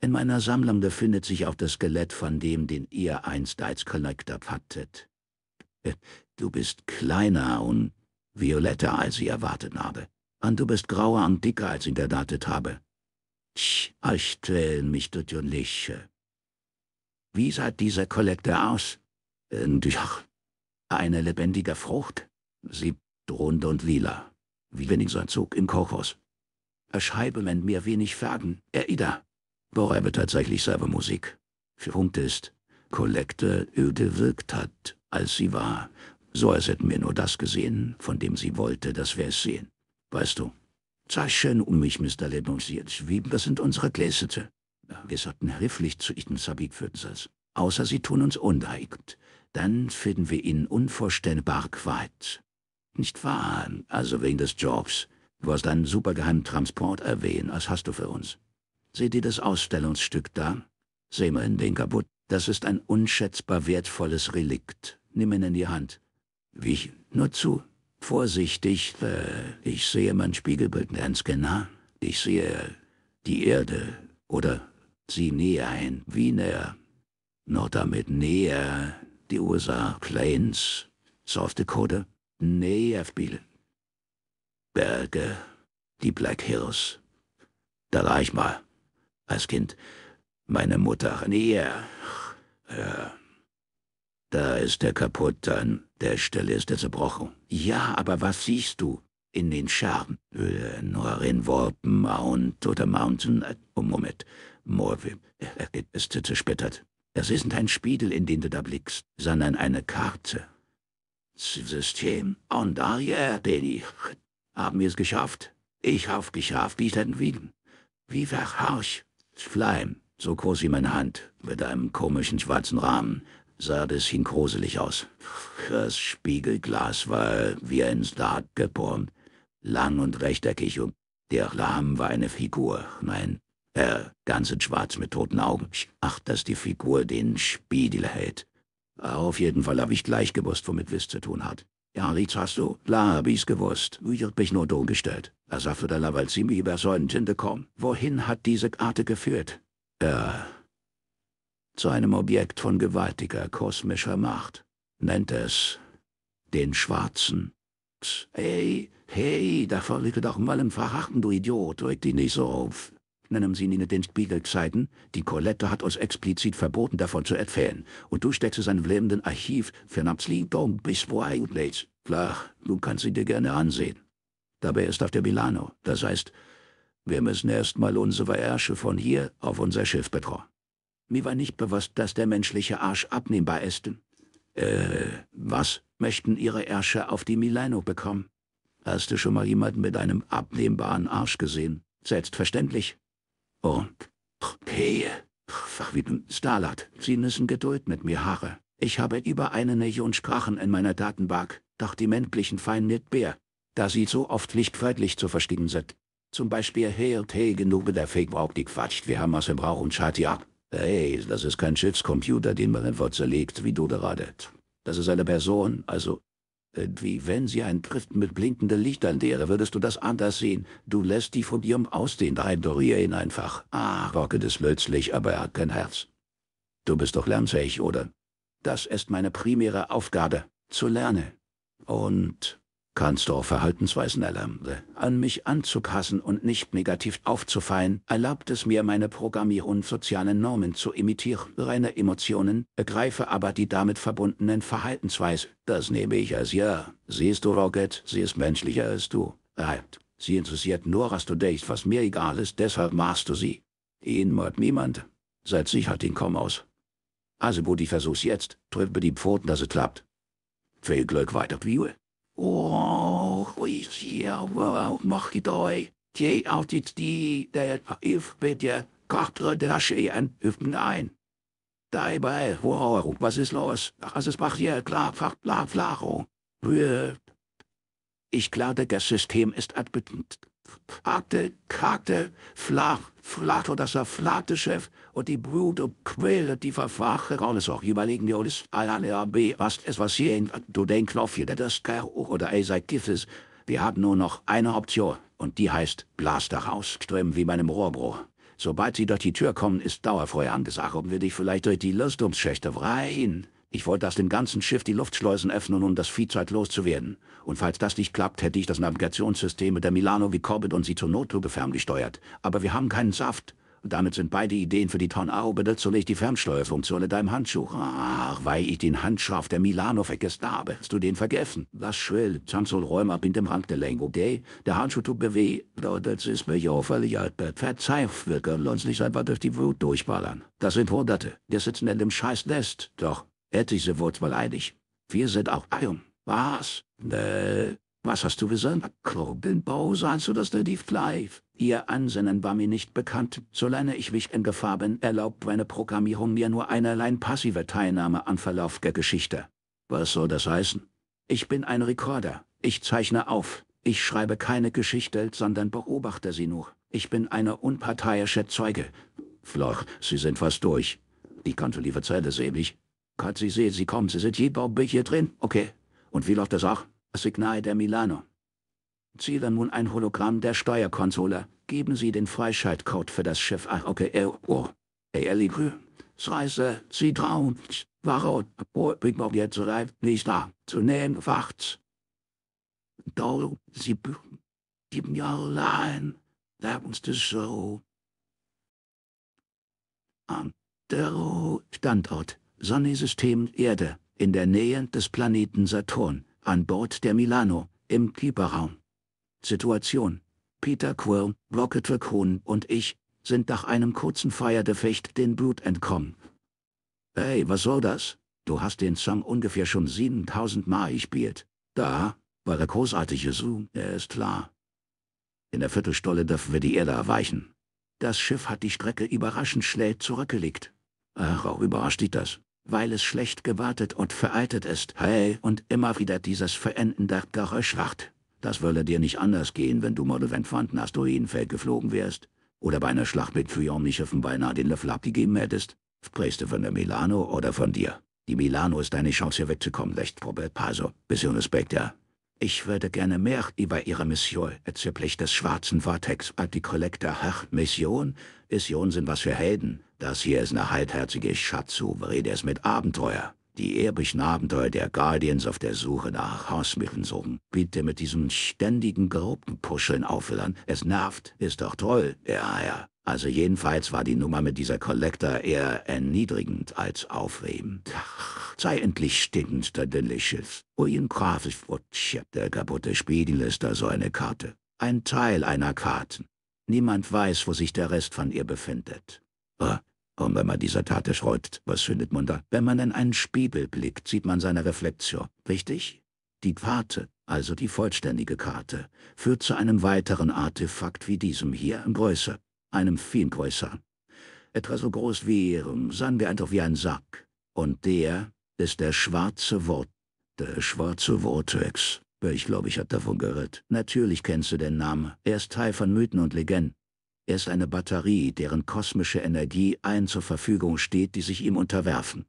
In meiner Sammlung befindet sich auch das Skelett von dem, den ihr einst als Collector hattet. Du bist kleiner und violetter, als ich erwartet habe. Und du bist grauer und dicker, als ich erwartet habe. Ich mich quälen mich Liche. Wie sah dieser Kollektor aus? Äh, ja, eine lebendige Frucht. Sie rund und lila, wie wenn ich so ein Zug im Kochhaus. Erscheibe, wenn mir wenig er äh, ida beräume tatsächlich selber Musik. Für Punkt ist, öde wirkt hat, als sie war, so als hätten wir nur das gesehen, von dem sie wollte, dass wir es sehen. Weißt du, schön um mich, Mr. Lebensjitschwieb, das sind unsere Gläsete. Wir sollten höflich zu ihnen Sabit Fützers. Außer sie tun uns unreigt, dann finden wir ihnen unvorstellbar Quatsch. Nicht wahr, also wegen des Jobs. Du hast einen supergeheimen Transport erwähnt, als hast du für uns? Seht ihr das Ausstellungsstück da? Sehen wir in den kaputt. Das ist ein unschätzbar wertvolles Relikt. Nimm ihn in die Hand. Wie? Nur zu. Vorsichtig. Äh, ich sehe mein Spiegelbild ganz genau. Ich sehe die Erde. Oder sie näher ein, wie näher. Noch damit näher die USA, Plains, Softe Code, näher Biel. Berge, die Black Hills. Da reich mal. Als Kind meine Mutter Nee, Ja. Da ist er kaputt, an der Stelle ist er zerbrochen. Ja, aber was siehst du? In den Scharen. Äh, nur in Worten, Mount oder Mountain. Oh, Moment. Morwim. Äh, er ist zersplittert. Das ist ein Spiegel, in den du da blickst, sondern eine Karte. System. Und daher, Danny, haben wir es geschafft. Ich hab geschafft, wie denn will. Wie verharsch. Schleim, so groß wie meine Hand, mit einem komischen schwarzen Rahmen, sah das ihn gruselig aus. Das Spiegelglas war wie ein Stark geformt, lang und rechteckig und der Rahmen war eine Figur, nein, äh, ganz in schwarz mit toten Augen. Ach, dass die Figur den Spiegel hält. Auf jeden Fall habe ich gleich gewusst, womit Wiss zu tun hat. Ja, Ritz hast du? Klar hab ich's gewusst. Ich hab mich nur dumm gestellt. Er sah für der Laval ziemlich über Säulentinte kommen. Wohin hat diese Karte geführt? Äh, zu einem Objekt von gewaltiger kosmischer Macht. Nennt es den Schwarzen. Hey, hey, davor liege doch mal im Verrachten, du Idiot, Drück dich nicht so auf nennen sie ihn in den Spiegelzeiten, die Colette hat uns explizit verboten davon zu erzählen, und du steckst es in lebenden Archiv für Namtsliedung bis wo Wildlands. Flach, du kannst sie dir gerne ansehen. Dabei ist auf der Milano, das heißt, wir müssen erstmal unsere Ärsche von hier auf unser Schiff betrauen. Mir war nicht bewusst, dass der menschliche Arsch abnehmbar ist. Äh, was möchten Ihre Ärsche auf die Milano bekommen? Hast du schon mal jemanden mit einem abnehmbaren Arsch gesehen? Selbstverständlich. Und Pehe, fach wie dem Starlat, Sie müssen Geduld mit mir haare. Ich habe über eine Million Sprachen in meiner Datenbank, doch die männlichen fein nicht mehr, da sie so oft lichtfeindlich zu verstehen sind. Zum Beispiel hey und genug der Fake braucht die quatscht, wir haben aus im Rauch und Schati ab. Hey, das ist kein Schiffscomputer, den man in Wurzel legt, wie du gerade. Das ist eine Person, also wie wenn sie ein trifft mit blinkenden Lichtern wäre, würdest du das anders sehen. Du lässt die von ihrem Aussehen rein, dorier ihn einfach. Ah, rocket es plötzlich, aber er hat kein Herz. Du bist doch lernfähig, oder? Das ist meine primäre Aufgabe, zu lernen. Und Kahnsdorf Verhaltensweisen erlernte. Äh, an mich anzukassen und nicht negativ aufzufallen, erlaubt es mir, meine Programmierung sozialen Normen zu imitieren, reine Emotionen, ergreife aber die damit verbundenen Verhaltensweisen. Das nehme ich als ja. Siehst du, Rocket, sie ist menschlicher als du. Reibt. Halt. Sie interessiert nur, was du denkst, was mir egal ist, deshalb machst du sie. Ihn mord niemand. Seid sicher, den komm aus. Also, Buddy, versuch's jetzt. Drück mir die Pfoten, dass es klappt. Viel Glück weiter, Viewer. Äh? oh, ich hier, wow, mach die da, die autit die, der if bitte, kachtre der Scheen, hüpfen ein. Dabei, wow, was ist los? Was ist macht hier? Klar, flach, klar, flacho. Ich glaube, das System ist admittend. Harte, karte, flach, flacho, das er flatte Chef, und die Brut und Quill und die verfache alles auch. Überlegen wir uns alle AB, was es was hier in du denkst auf hier, das kein Kerl oder ey sei Kiffes. Wir haben nur noch eine Option und die heißt Blas raus strömen wie meinem Rohrbro. Sobald sie durch die Tür kommen, ist Dauerfeuer angesagt und wir dich vielleicht durch die Lüstungsschächte rein. Ich wollte aus dem ganzen Schiff die Luftschleusen öffnen, um das Viehzeug loszuwerden. Und falls das nicht klappt, hätte ich das Navigationssystem mit der Milano wie Corbett und sie zur Notlupe gesteuert Aber wir haben keinen Saft. Und damit sind beide Ideen für die Tornaube zunächst die Fernsteuerfunktion in deinem Handschuh. Ach, weil ich den Handschuh auf der Milano vergessen habe. Hast du den vergessen? Das schwillt. Zansol Räume ab in dem Handgelenk, okay? Der Handschuh tut mir weh. Das ist mir ja völlig altbett. Verzeih, wir können uns nicht einfach durch die Wut durchballern. Das sind Hunderte. Wir sitzen in dem scheiß Nest. Doch, hätte etliche wurden mal einig. Wir sind auch Eiung. Was? Nö. Was hast du gesagt? Kurbelbause, du, dass der die live. Ihr Ansinnen war mir nicht bekannt. Solange ich mich in Gefahr bin, erlaubt meine Programmierung mir nur einerlei passive Teilnahme an Verlauf der Geschichte. Was soll das heißen? Ich bin ein Rekorder. Ich zeichne auf. Ich schreibe keine Geschichte, sondern beobachte sie nur. Ich bin eine unparteiische Zeuge. Floch, Sie sind fast durch. Ich konnte die Verzelle sehen, ich. Gott, Sie sehen, Sie kommen, Sie sind je bei hier drin. Okay. Und wie läuft das auch? Signal der Milano. Ziele nun ein Hologramm der Steuerkonsole. Geben Sie den Freischaltcode für das Schiff AOKEO. Ah, Eligü, Reise, Sie trauen, Warot, Bigmog jetzt reibt nicht da, zu nehmen, wacht. Dau, Sie sieben Jahre lang, da uns das so. Am Standort, Sonnensystem Erde, in der Nähe des Planeten Saturn an Bord der Milano, im Keeperraum. Situation. Peter Quill, Rocket Raccoon und ich sind nach einem kurzen Feierdefecht den Blut entkommen. Hey, was soll das? Du hast den Song ungefähr schon 7000 Mal gespielt. Da, war der großartige Zoom, er ist klar. In der Viertelstolle dürfen wir die Erde erweichen. Das Schiff hat die Strecke überraschend schnell zurückgelegt. Ach, auch überrascht dich das weil es schlecht gewartet und veraltet ist, hey, und immer wieder dieses verendende Geräusch macht. Das würde dir nicht anders gehen, wenn du Model Van Fanten Asteroidenfeld geflogen wärst. Oder bei einer Schlacht mit Fuyon Fiormnischefen beinahe den Löffel abgegeben hättest. Sprichst du von der Milano oder von dir? Die Milano ist deine Chance, hier wegzukommen, recht Robert Paso. Bisschen Respekt, ja. Ich würde gerne mehr über Ihre Mission bezüglich des schwarzen Vortex die Articollector Hach. Mission? Mission sind was für Helden. Das hier ist eine halbherzige Schatzsuche, rede es mit Abenteuer. Die erbischen Abenteuer der Guardians auf der Suche nach Hausmitteln suchen. Bitte mit diesem ständigen Gruppenpuscheln aufhören. Es nervt, ist doch toll. Ja, ja. Also jedenfalls war die Nummer mit dieser Collector eher erniedrigend als aufregend. Sei endlich still, Mr. Delicious. Euren Kraftwutsch. Der kaputte Spiegel ist da so eine Karte. Ein Teil einer Karten. Niemand weiß, wo sich der Rest von ihr befindet. Äh, und wenn man dieser Tate schreut, was findet man da? Wenn man in einen Spiegel blickt, sieht man seine Reflexion, richtig? Die Karte, also die vollständige Karte, führt zu einem weiteren Artefakt wie diesem hier in Größe einem viel größer. Etwa so groß wie, sagen wir einfach wie ein Sack. Und der ist der schwarze Wort, der schwarze Vortex. Äh, ich glaube, ich habe davon gehört. Natürlich kennst du den Namen. Er ist Teil von Mythen und Legenden. Er ist eine Batterie, deren kosmische Energie allen zur Verfügung steht, die sich ihm unterwerfen.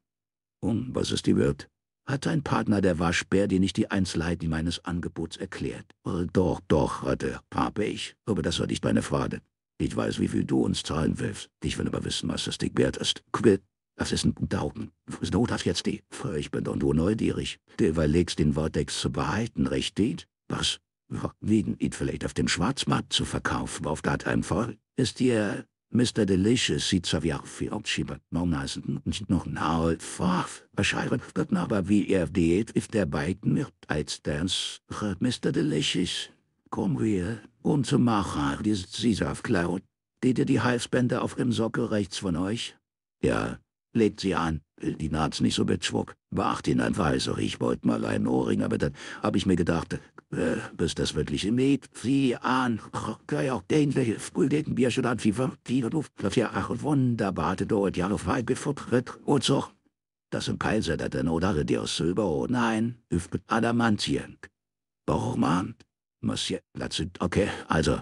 Um, was ist die Wirt? Hat ein Partner der Waschbär dir nicht die Einzelheiten meines Angebots erklärt? Oh, doch, doch, hatte, habe ich, aber das war nicht meine Frage. Ich weiß, wie viel du uns zahlen willst. Ich will aber wissen, was das Ding wert ist. Quit. Das ist ein Daumen. So das jetzt die. Ich bin doch nur neugierig. Du überlegst, den Vortex zu behalten, richtig? Was? Wegen ihn vielleicht auf dem Schwarzmarkt zu verkaufen, auf dat ein Fall? Ist dir Mr. Delicious sieht zwar wie auch viel Aufschieber, Maulnasen und noch nahe Forf, wahrscheinlich wird aber wie er die Hilfe der beiden wird als Dance, Mr. Delicious. Komm her, und zu Macher, dieses Sisaf Cloud. Seht ihr die Halsbänder auf dem Sockel rechts von euch? Ja, legt sie an. Die naht's nicht so mit Schmuck. Beacht ihn einfach, also ich wollte mal einen Ohrring, aber dann hab ich mir gedacht, äh, bis das wirklich mit Sieh an, ja auch den, der den Bier schon an, wie die Luft, ja, ach, wunderbar, der dort, ja, auf weit gefuttert, und so. Das sind Kaiser, der dann oder die aus Silber, oh nein, üft mit Adamantien. Warum, Mann? Monsieur, dazu, okay, also,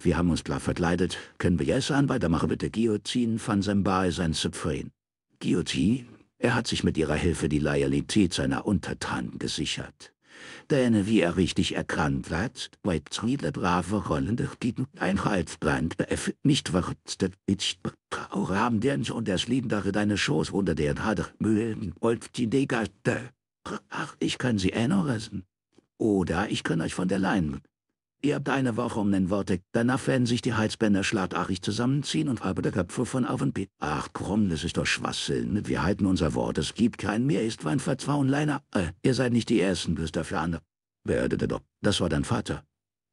wir haben uns klar verkleidet. Können wir jetzt an? Weitermachen bitte. Guillotine van Sembae sein Zipfrin. Guillotine? Er hat sich mit ihrer Hilfe die Loyalität seiner Untertanen gesichert. Denn, wie er richtig erkannt hat, weit viele brave rollende gegen Einheitsbrand nicht wartet. Ich haben den und das Leben darin deine Schoß unter deren Hadermühlen und die Degatte. Ach, ich kann sie erinnern. Oder ich kann euch von der Leine. Ihr habt eine Woche um den Vortex, danach werden sich die Heizbänder schlagartig zusammenziehen und halbe der Köpfe von auf und P. Ach komm, das ist doch Schwachsinn. Ne? Wir halten unser Wort, es gibt keinen mehr, ist mein Vertrauen Leiner. Äh, ihr seid nicht die Ersten, bloß dafür andere. Beerdete doch, das war dein Vater.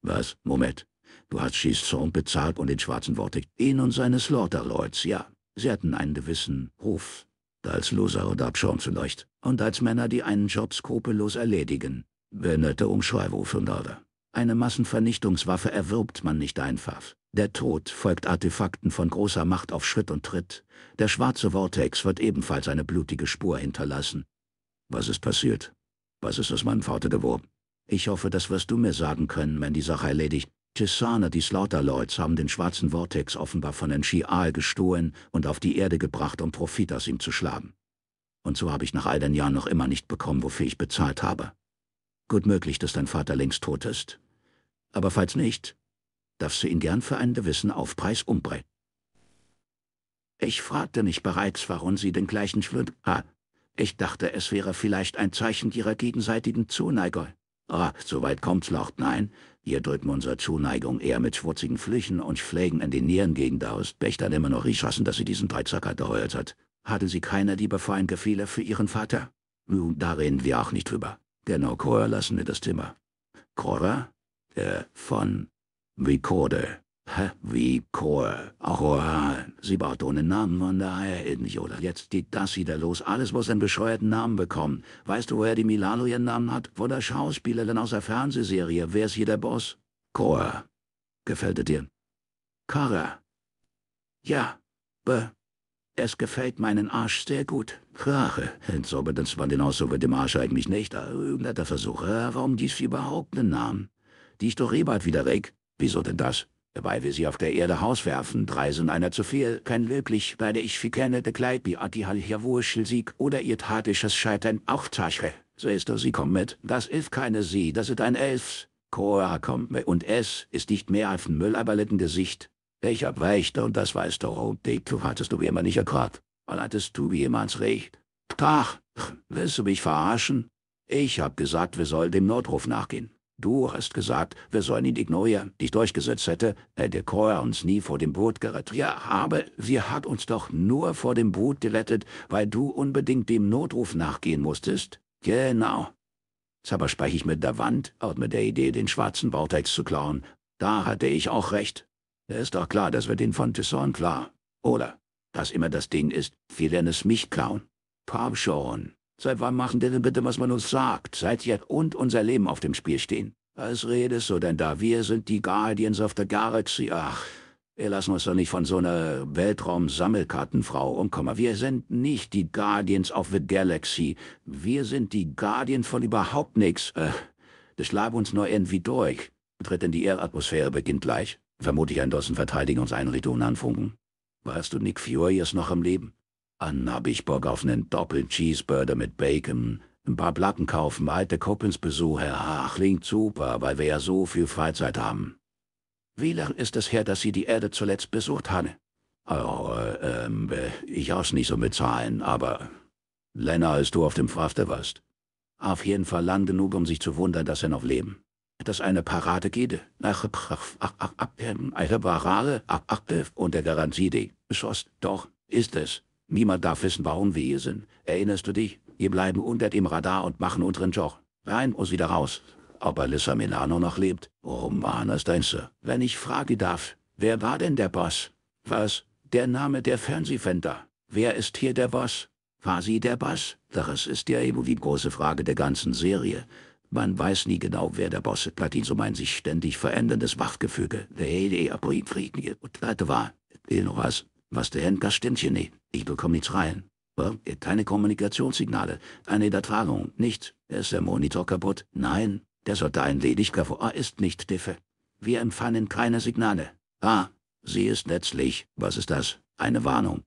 Was, Moment, du hast Schießzorn bezahlt und den schwarzen Vortex, ihn und seine Slaughterlords, ja. Sie hatten einen gewissen Ruf, als Loser und Abschirm zu leuchten, und als Männer, die einen Job skrupellos erledigen. Wer Benötte Umschreibu Fundada. Eine Massenvernichtungswaffe erwirbt man nicht einfach. Der Tod folgt Artefakten von großer Macht auf Schritt und Tritt. Der schwarze Vortex wird ebenfalls eine blutige Spur hinterlassen. Was ist passiert? Was ist aus meinem Vater geworden? Ich hoffe, das wirst du mir sagen können, wenn die Sache erledigt. Tisane, die Slaughterlords, haben den schwarzen Vortex offenbar von den Aal gestohlen und auf die Erde gebracht, um Profit aus ihm zu schlagen. Und so habe ich nach all den Jahren noch immer nicht bekommen, wofür ich bezahlt habe. Gut möglich, dass dein Vater längst tot ist. Aber falls nicht, darfst du ihn gern für einen gewissen Aufpreis umbringen. Ich fragte mich bereits, warum sie den gleichen Schwimmen. Ah, ich dachte, es wäre vielleicht ein Zeichen ihrer gegenseitigen Zuneigung. Ah, soweit kommt's laut nein. Wir drücken unsere Zuneigung eher mit schwurzigen Flüchen und Schlägen in den Nieren Nierengegend aus. Bächtern immer noch riechossen, dass sie diesen Dreizacker geheult hat. Hatte sie keine Liebe vor ein Gefehler für ihren Vater? Nun, da reden wir auch nicht drüber. Genau, Cora lassen wir das Zimmer. Cora? Äh, von Vicorde. Hä? Wie Cor. Auch Sie baut ohne Namen, von daher eh nicht, oder? Jetzt geht das wieder los. Alles muss einen bescheuerten Namen bekommen. Weißt du, woher die Milano ihren Namen hat? Von der Schauspielerin aus der Fernsehserie. Wer ist hier der Boss? Cor. Gefällt es dir? Cora. Ja. B. Es gefällt meinen Arsch sehr gut. Rache. Entzaubert war den Ausrufe dem Arsch eigentlich nicht. Ein ah, netter Versuch. Ah, warum dies für überhaupt einen Namen? Die ich doch Rebart eh wieder reg. Wieso denn das? Weil wir sie auf der Erde hauswerfen, drei sind einer zu viel, kein wirklich, weil ich verkenne der Kleid, wie Adi Sieg oder ihr tatisches Scheitern auch Tasche. So ist doch, sie kommt mit, das ist keine sie, das ist ein Elfs. Koa kommt mit und es ist nicht mehr als ein Mülleiberletten Gesicht. Ich hab Weichte und das weißt du, oh, Dick, du hattest du wie immer nicht erkannt. Wann hattest du jemals recht? Ach, willst du mich verarschen? Ich hab gesagt, wir sollen dem Notruf nachgehen. Du hast gesagt, wir sollen ihn ignorieren. Dich durchgesetzt hätte, hätte äh, Cora uns nie vor dem Boot gerettet. Ja, aber sie hat uns doch nur vor dem Boot gerettet, weil du unbedingt dem Notruf nachgehen musstest. Genau. Zerberspreche ich mit der Wand, auch mit der Idee, den schwarzen Vortex zu klauen. Da hatte ich auch recht. ist doch klar, dass wir den von Tisson klar, oder? Was immer das Ding ist, wir werden es mich klauen. Komm schon. Seit wann machen denn, denn bitte, was man uns sagt? Seit jetzt und unser Leben auf dem Spiel stehen. Was redest du denn da? Wir sind die Guardians of the Galaxy. Ach, wir lassen uns doch nicht von so einer Weltraum-Sammelkartenfrau umkommen. Wir sind nicht die Guardians of the Galaxy. Wir sind die Guardians von überhaupt nichts. Äh, das schlage uns nur irgendwie durch. Tritt in die Erdatmosphäre beginnt gleich. Vermutlich ein Dutzend Verteidigungseinrichtungen anfunken. Weißt du, Nick Fiori ist noch am Leben. An hab ich Bock auf nen doppelten cheeseburger mit Bacon, ein paar Platten kaufen, alte Kuppels besuchen. Ach, klingt super, weil wir ja so viel Freizeit haben. Wie lang ist es her, dass Sie die Erde zuletzt besucht haben? Oh, ähm, ich aus nicht so mit Zahlen, aber länger als du auf dem Frachter warst. Auf jeden Fall lang genug, um sich zu wundern, dass er noch leben dass eine Parade nach einer Parade und der Garantie Schoss. Doch ist es. Niemand darf wissen, warum wir hier sind. Erinnerst du dich? Wir bleiben unter dem Radar und machen unseren Job. Rein und wieder raus. Ob Alissa Milano noch lebt? Oh Romanas Deinse. Wenn ich frage darf, wer war denn der Boss? Was? Der Name der Fernsehfender. Wer ist hier der Boss? War sie der Boss? Das ist ja eben die große Frage der ganzen Serie. Man weiß nie genau, wer der Boss ist. Bleibt so mein sich ständig veränderndes Machtgefüge. Nee, nee, aber ihn Frieden hier. Und Leute war, will noch was. Was der Henker stimmt hier nicht. Ich bekomme nichts rein. keine Kommunikationssignale, eine Übertragung, nichts. Ist der Monitor kaputt? Nein, der sollte ein lediger vor ah, ist nicht Diffe. Wir empfangen keine Signale. Ah, sie ist letztlich, was ist das? Eine Warnung,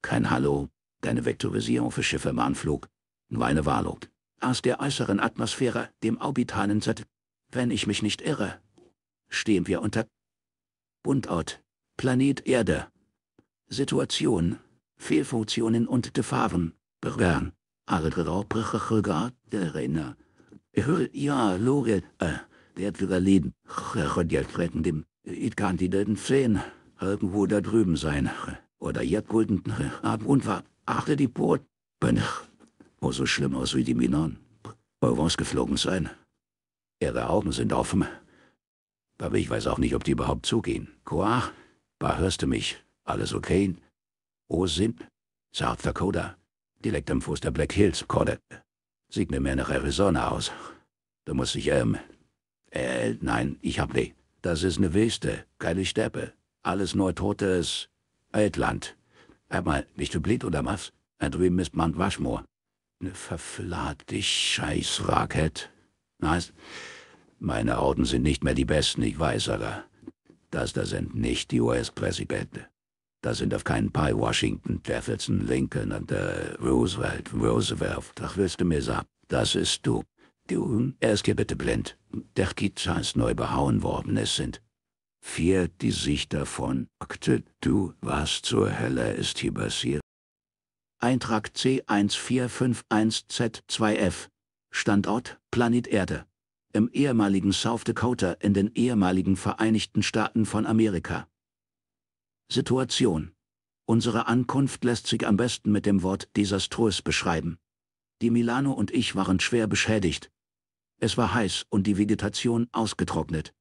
kein Hallo, Deine Vektorisierung für Schiffe im Anflug, nur eine Warnung aus der äußeren Atmosphäre, dem orbitalen Set. Wenn ich mich nicht irre, stehen wir unter Bundort, Planet Erde, Situation, Fehlfunktionen und Gefahren, Bergern, Adreraubrücher, der Renner, ja, Lore, äh, der Leben, retten dem, ich kann die Leuten sehen, irgendwo da drüben sein, oder jetzt gulden, äh, ab und die Boot, bin muss so schlimm aus wie die Minon. Provence geflogen sein. Ihre Augen sind offen. Aber ich weiß auch nicht, ob die überhaupt zugehen. Quoi? Bah, hörst du mich? Alles okay? Wo sind? South Dakota. Direkt am Fuß der Black Hills, Corde. Sieht mir mehr nach Arizona aus. Du musst dich, ähm... Äh, nein, ich hab weh. Das ist ne Wüste, keine Steppe. Alles nur totes... Altland. Hör mal, bist du blind oder was? Da drüben ist Mount Rushmore. Ne verflaht dich, scheiß Racket. Nice. Meine Augen sind nicht mehr die besten, ich weiß, aber das da sind nicht die US-Präsidenten. Das sind auf keinen Fall Washington, Jefferson, Lincoln und äh, Roosevelt, Roosevelt. Ach, willst du mir sagen, das ist du. Du, er ist hier bitte blind. Der Kita ist neu behauen worden, es sind vier, die sich davon akte. Du, was zur Hölle ist hier passiert? Eintrag C1451Z2F. Standort Planet Erde. Im ehemaligen South Dakota in den ehemaligen Vereinigten Staaten von Amerika. Situation. Unsere Ankunft lässt sich am besten mit dem Wort desaströs beschreiben. Die Milano und ich waren schwer beschädigt. Es war heiß und die Vegetation ausgetrocknet.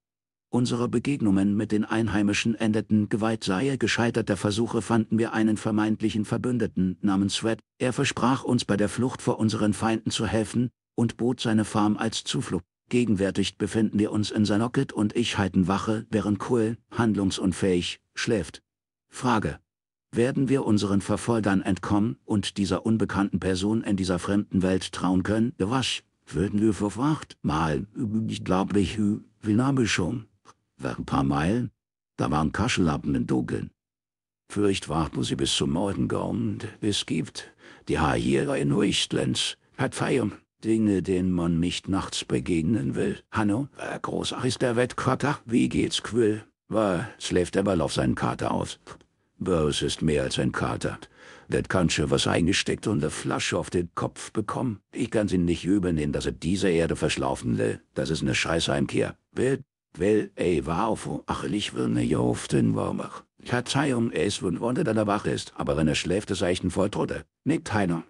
Unsere Begegnungen mit den Einheimischen endeten geweiht Seie gescheiterter Versuche fanden wir einen vermeintlichen Verbündeten namens Sweat, er versprach uns bei der Flucht vor unseren Feinden zu helfen und bot seine Farm als Zuflucht. Gegenwärtig befinden wir uns in Sanocket und ich halten Wache, während Kuhl, handlungsunfähig, schläft. Frage. Werden wir unseren Verfolgern entkommen und dieser unbekannten Person in dieser fremden Welt trauen können? Was? Würden wir verwacht? Mal, unglaublich, will Name schon. War ein paar Meilen, da waren Kaschelappen in Dunkeln. Fürcht wart muss ich bis zum Morgen kommen, bis gibt. Die hier in Huichtlenz hat Feiern. Dinge, denen man nicht nachts begegnen will. Hanno, äh, großartig ist der Wettkater. Wie geht's, Quill? War, schläft der Ball auf seinen Kater aus. Bös ist mehr als ein Kater. Dat kann schon was eingesteckt und eine Flasche auf den Kopf bekommen. Ich kann's ihn nicht übel nehmen, dass er diese Erde verschlaufen will. Das ist eine Scheißheimkehr. Will Well, war auf, ach, ich will ne joften warmer. Ich hat Zeium es und wundert, dass er wach ist, aber wenn er schläft, ist er echt ein tote. Nickt heiner.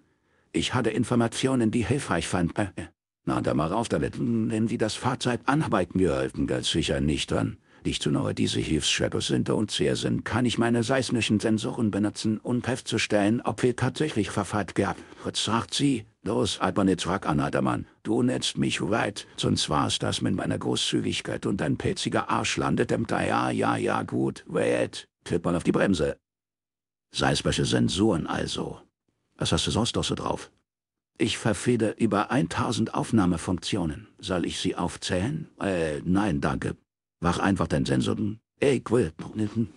Ich hatte Informationen, die hilfreich fand. Äh, äh. Na, da mal rauf damit, hm, denn wie das Fahrzeug anarbeiten halten, ganz sicher nicht dran. Nicht zu nahe diese Hilfsschlepper sind und sehr sind, kann ich meine seismischen Sensoren benutzen, um festzustellen, ob wir tatsächlich Verfall gab. Was sagt sie, los, aber nicht zurück, Anadamann. Du netzt mich weit, sonst war's das mit meiner Großzügigkeit und dein pelziger Arsch landet im da ja, ja, ja, gut, wait. Tritt mal auf die Bremse. Seismische Sensoren also. Was hast du sonst noch so drauf? Ich verfehle über 1000 Aufnahmefunktionen. Soll ich sie aufzählen? Äh, nein, danke. Wach einfach deinen Sensor. Ey, Quill,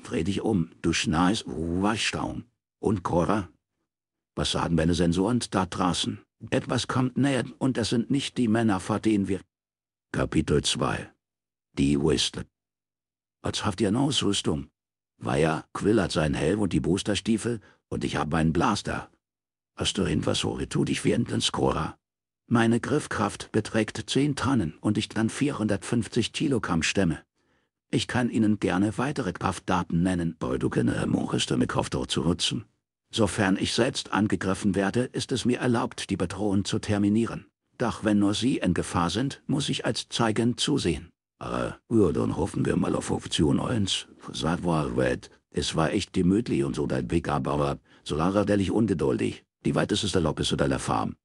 dreh dich um. Du schnarchst, oh, Waschstaum. Und Cora? Was sagen meine Sensoren da draußen? Etwas kommt näher und es sind nicht die Männer, vor denen wir... Kapitel 2 Die Whistler Als habt ihr eine Ausrüstung? Weiher, Quill hat seinen Helm und die Boosterstiefel und ich habe meinen Blaster. Hast du hin, was Hore tut dich wie ein Cora? Meine Griffkraft beträgt 10 Tannen und ich dann 450 Kilogramm stemme. Ich kann Ihnen gerne weitere Kraftdaten nennen, zu nutzen. Sofern ich selbst angegriffen werde, ist es mir erlaubt, die Bedrohung zu terminieren. Doch wenn nur Sie in Gefahr sind, muss ich als Zeigen zusehen. Äh, ja, dann hoffen wir mal auf Option 1, savoir red. Es war echt gemütlich und so dein Weg ab, aber so lange werde ich ungeduldig. Die weiteste Lok ist oder der Farm.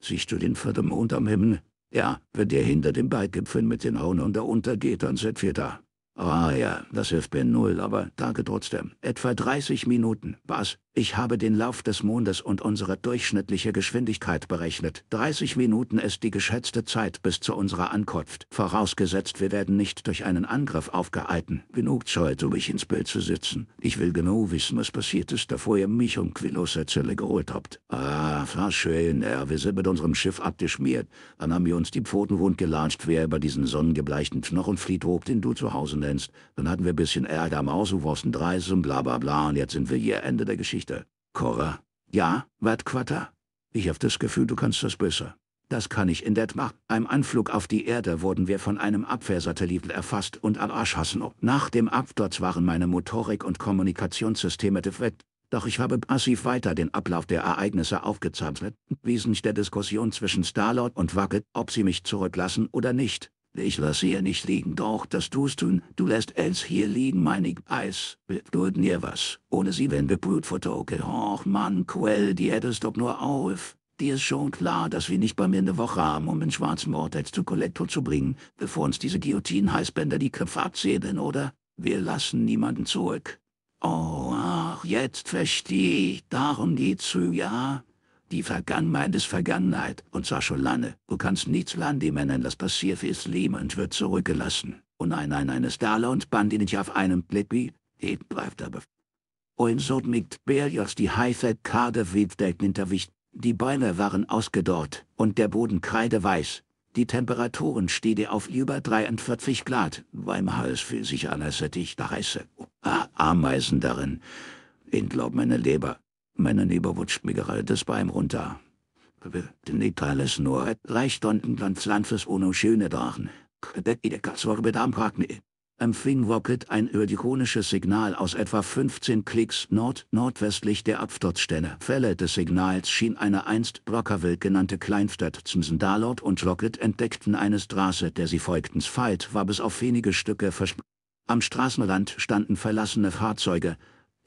Siehst du den vierten Mond am Himmel? Ja, wenn der hinter den Berggipfeln mit den Haunen untergeht, dann sind wir da. Ah ja, das hilft mir null, aber danke trotzdem. Etwa 30 Minuten, was? Ich habe den Lauf des Mondes und unsere durchschnittliche Geschwindigkeit berechnet. 30 Minuten ist die geschätzte Zeit bis zu unserer Ankunft, vorausgesetzt wir werden nicht durch einen Angriff aufgehalten. Genug Zeit, um mich ins Bild zu sitzen. Ich will genau wissen, was passiert ist, davor ihr mich und Quillos Zelle geholt habt. Ah, war schön, ja, wir sind mit unserem Schiff abgeschmiert. Dann haben wir uns die Pfoten wund gelatscht, wer über diesen sonnengebleichten Knochenfriedhof, den du zu Hause nennst. Dann hatten wir bisschen Ärger am Haus, du warst und bla bla bla, und jetzt sind wir hier, Ende der Geschichte möchte. Cora, ja, wat Quater? Ich hab das Gefühl, du kannst das besser. Das kann ich in der Tat. Beim Anflug auf die Erde wurden wir von einem Abwehrsatelliten erfasst und am Arsch hassen. Nach dem Absturz waren meine Motorik- und Kommunikationssysteme defekt, doch ich habe passiv weiter den Ablauf der Ereignisse aufgezeichnet, ich der Diskussion zwischen Starlord und Wackel, ob sie mich zurücklassen oder nicht. Ich lasse hier nicht liegen, doch, das tust du. Du lässt Els hier liegen, mein ich Eis. Wir dulden ihr was. Ohne sie wenn bebrüht vor Toke. Och, Mann, Quell, die hättest doch nur auf. Dir ist schon klar, dass wir nicht bei mir eine Woche haben, um den schwarzen Vortex zu Kollektor zu bringen, bevor uns diese Guillotine-Heißbänder die Köpfe absäbeln, oder? Wir lassen niemanden zurück. Oh, ach, jetzt verstehe ich. Darum geht's, zu, ja? Die Vergangenheit ist Vergangenheit, und zwar schon lange. Du kannst nichts an dem ändern, das passiert ist Leben und wird zurückgelassen. Und ein ein eines Dale und Band, die nicht auf einem Blick wie, eben bleibt aber. Und so mit Berrios die heife Kade webdeckt hinterwicht. Die Bäume waren ausgedorrt, und der Boden kreideweiß. Die Temperaturen stiege auf über 43 Grad, beim Hals fühlt sich an, als hätte ich da heiße Ah, Ameisen darin. Ich glaub meine Leber. Meine mir gerade das Bein runter. Den nicht alles nur, leicht und ganz Landes ohne schöne Drachen. Der Katzor mit am Park empfing Rocket ein ödikonisches Signal aus etwa 15 Klicks nord-nordwestlich der Absturzstelle. Fälle des Signals schien eine einst Brockerville genannte Kleinstadt zum Sendalort und Rocket entdeckten eine Straße, der sie folgten. Fight war bis auf wenige Stücke versperrt. Am Straßenrand standen verlassene Fahrzeuge,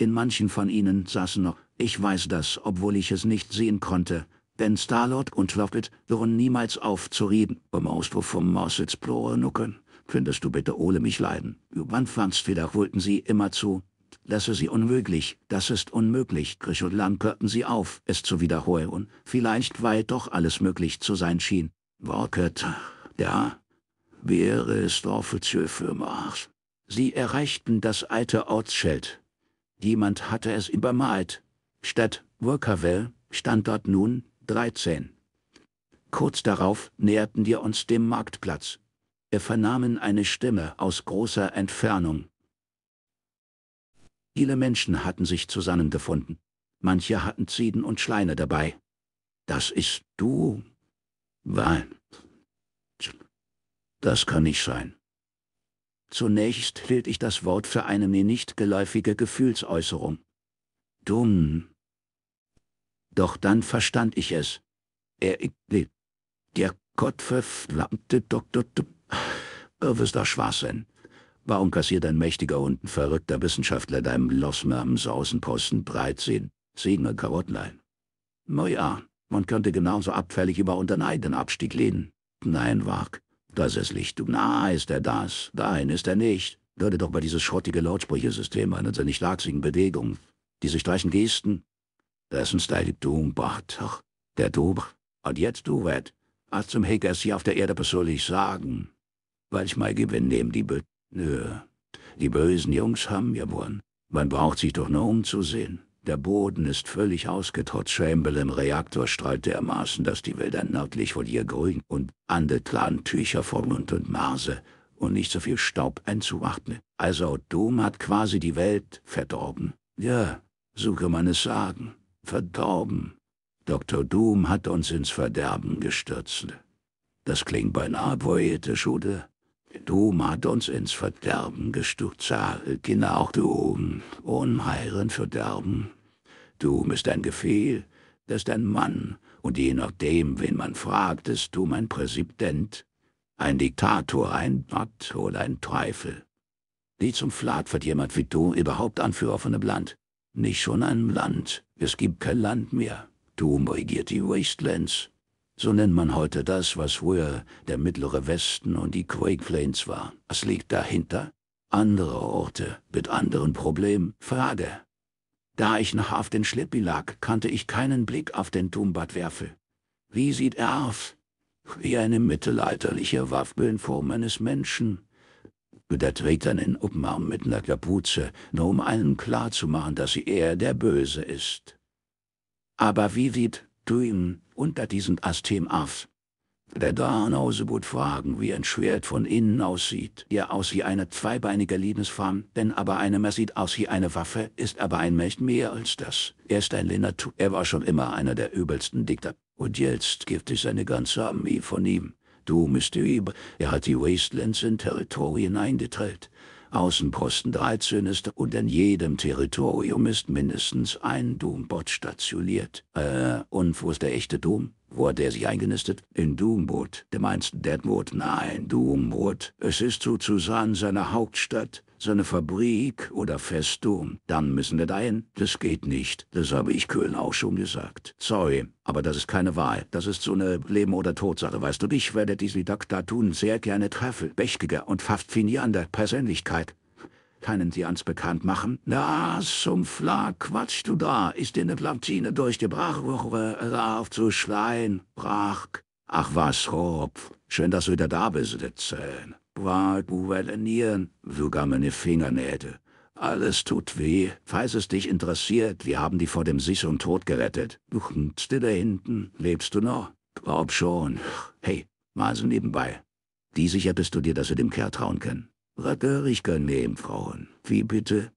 in manchen von ihnen saßen noch, ich weiß das, obwohl ich es nicht sehen konnte, denn Starlord und Locket hören niemals auf zu reden. Beim Ausbruch vom Mars Explorer nucken, findest du bitte ohne mich leiden. Über Anfangsfehler holten sie immer zu. Lasse sie unmöglich, das ist unmöglich, Grisch und Lang hörten sie auf, es zu wiederholen, vielleicht weil doch alles möglich zu sein schien. Rocket, ja, wäre es doch für Mars. Sie erreichten das alte Ortsschild, Jemand hatte es übermalt. Statt Vauquerville stand dort nun 13. Kurz darauf näherten wir uns dem Marktplatz. Wir vernahmen eine Stimme aus großer Entfernung. Viele Menschen hatten sich zusammengefunden. Manche hatten Ziegen und Schleine dabei. Das ist du. Wein. Das kann nicht sein. Zunächst hielt ich das Wort für eine mir nicht geläufige Gefühlsäußerung. Dumm. Doch dann verstand ich es. Er, der gottverflammte Doktor, Irvester Schwachsinn. Warum kassiert ein mächtiger und ein verrückter Wissenschaftler deinem Losmerm Sausenposten 13 Segner Karottenlein? Na ah, ja, man könnte genauso abfällig über unseren eigenen Abstieg lehnen. Nein, Wark. Das ist Lichtung. Na, ist er das? Nein, ist er nicht. Hörte doch mal dieses schrottige Lautsprechersystem an und seine lachsigen Bewegungen. Diese streichen Gesten. Das ist ein Style du, Bart. Ach, Der Doom. Und jetzt, du, Wett. Was zum Hecker ist hier auf der Erde, was soll ich sagen? Manchmal gewinnen eben die Bö... Nö. Die bösen Jungs haben ja gewonnen. Man braucht sich doch nur umzusehen. Der Boden ist völlig ausgetrotzt. Chamberlain Reaktor strahlt dermaßen, dass die Wälder nördlich von hier grün und andetlan Tücher vor Mund und Marse und nicht so viel Staub einzuwarten. Also Doom hat quasi die Welt verdorben. Ja, so kann man es sagen. Verdorben. Dr. Doom hat uns ins Verderben gestürzt. Das klingt beinahe poetisch, oder? Du hat uns ins Verderben gestutza, Kinder auch du, ohn Verderben. Du ist ein Gefehl, das ein Mann, und je nachdem, wen man fragt, ist du ein Präsident, ein Diktator, ein Bad oder ein Teufel. Wie zum Flat wird jemand wie du überhaupt Anführer von einem Land. Nicht schon einem Land, es gibt kein Land mehr. Du regiert die Wastelands. So nennt man heute das, was früher der mittlere Westen und die Quake Plains war. Was liegt dahinter? Andere Orte mit anderen Problemen? Frage. Da ich noch auf den Schlippi lag, kannte ich keinen Blick auf den Tumbadwerfel. Wie sieht er aus? Wie eine mittelalterliche Waffe in Form eines Menschen. Der trägt einen Uppenarm mit einer Kapuze, nur um allen klarzumachen, dass er der Böse ist. Aber wie sieht Duim unter diesem Astem auf. Der Dornhause gut fragen, wie ein Schwert von innen aussieht. Ja, aus wie eine zweibeinige Lebensform, denn aber eine mehr sieht aus wie eine Waffe, ist aber ein Mensch mehr als das. Er ist ein Linatu. Er war schon immer einer der übelsten Dikter. Und jetzt gibt es eine ganze Armee von ihm. Du, Mr. Ib, er hat die Wastelands in Territorien eingeteilt. Außenposten 13 ist und in jedem Territorium ist mindestens ein Doombot stationiert. Äh, und wo ist der echte Doom? Wo hat der sich eingenistet? In Doomboot. Du meinst Deadwood? Nein, Doomboot. Es ist sozusagen seine Hauptstadt so eine Fabrik oder Festung, dann müssen wir dahin. Das geht nicht. Das habe ich Köln auch schon gesagt. Sorry, aber das ist keine Wahl. Das ist so eine Leben- oder Todsache, weißt du. Ich werde diese tun sehr gerne treffen. Mächtiger und faszinierender Persönlichkeit. Können Sie ans bekannt machen? Na, zum Flag, quatschst du da? Ist in der Platine durch die Brachwoche aufzuschleien? Brach. Ach was, Ropf. Schön, dass du wieder da bist, Zähn. Boah, du sogar meine Fingernähte. Alles tut weh. Falls es dich interessiert, wir haben die vor dem Siss und Tod gerettet. Du Und da hinten, lebst du noch? Glaub schon. Hey, mal so nebenbei. Wie sicher bist du dir, dass wir dem Kerl trauen können? Ratter, ich kann nehmen, Frauen. Wie bitte?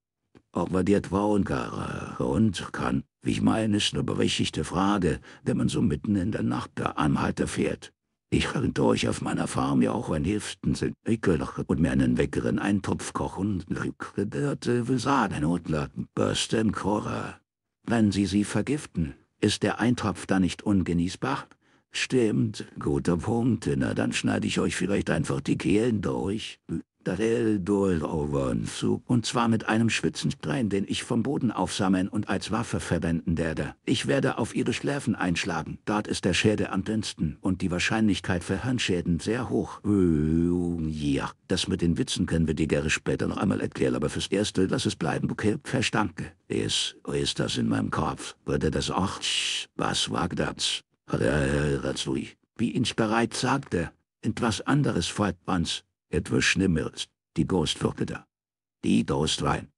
Ob man dir trauen kann und kann. Ich meine, ist eine berechtigte Frage, wenn man so mitten in der Nacht der Anhalter fährt. Ich könnte euch auf meiner Farm ja auch ein Hilften sind, und mir einen weckeren Eintopf kochen, rückgebärte Vesanenotlaten, Börste im Chora. Wenn sie sie vergiften, ist der Eintopf da nicht ungenießbar? Stimmt, guter Punkt, na dann schneide ich euch vielleicht einfach die Kehlen durch. Darrell Doldovern zu, und zwar mit einem Spitzenstein, den ich vom Boden aufsammeln und als Waffe verwenden werde. Ich werde auf ihre Schläfen einschlagen. Dort ist der Schäde am dünnsten und die Wahrscheinlichkeit für Hirnschäden sehr hoch. Äh, ja, das mit den Witzen können wir dir gerne später noch einmal erklären, aber fürs Erste lass es bleiben, okay? Verstanke. Ist, ist das in meinem Kopf? Würde das auch? Was war das? Äh, äh, Wie ich bereits sagte, etwas anderes folgt uns etwas Schlimmeres. Die Ghost da. Die Ghost rein.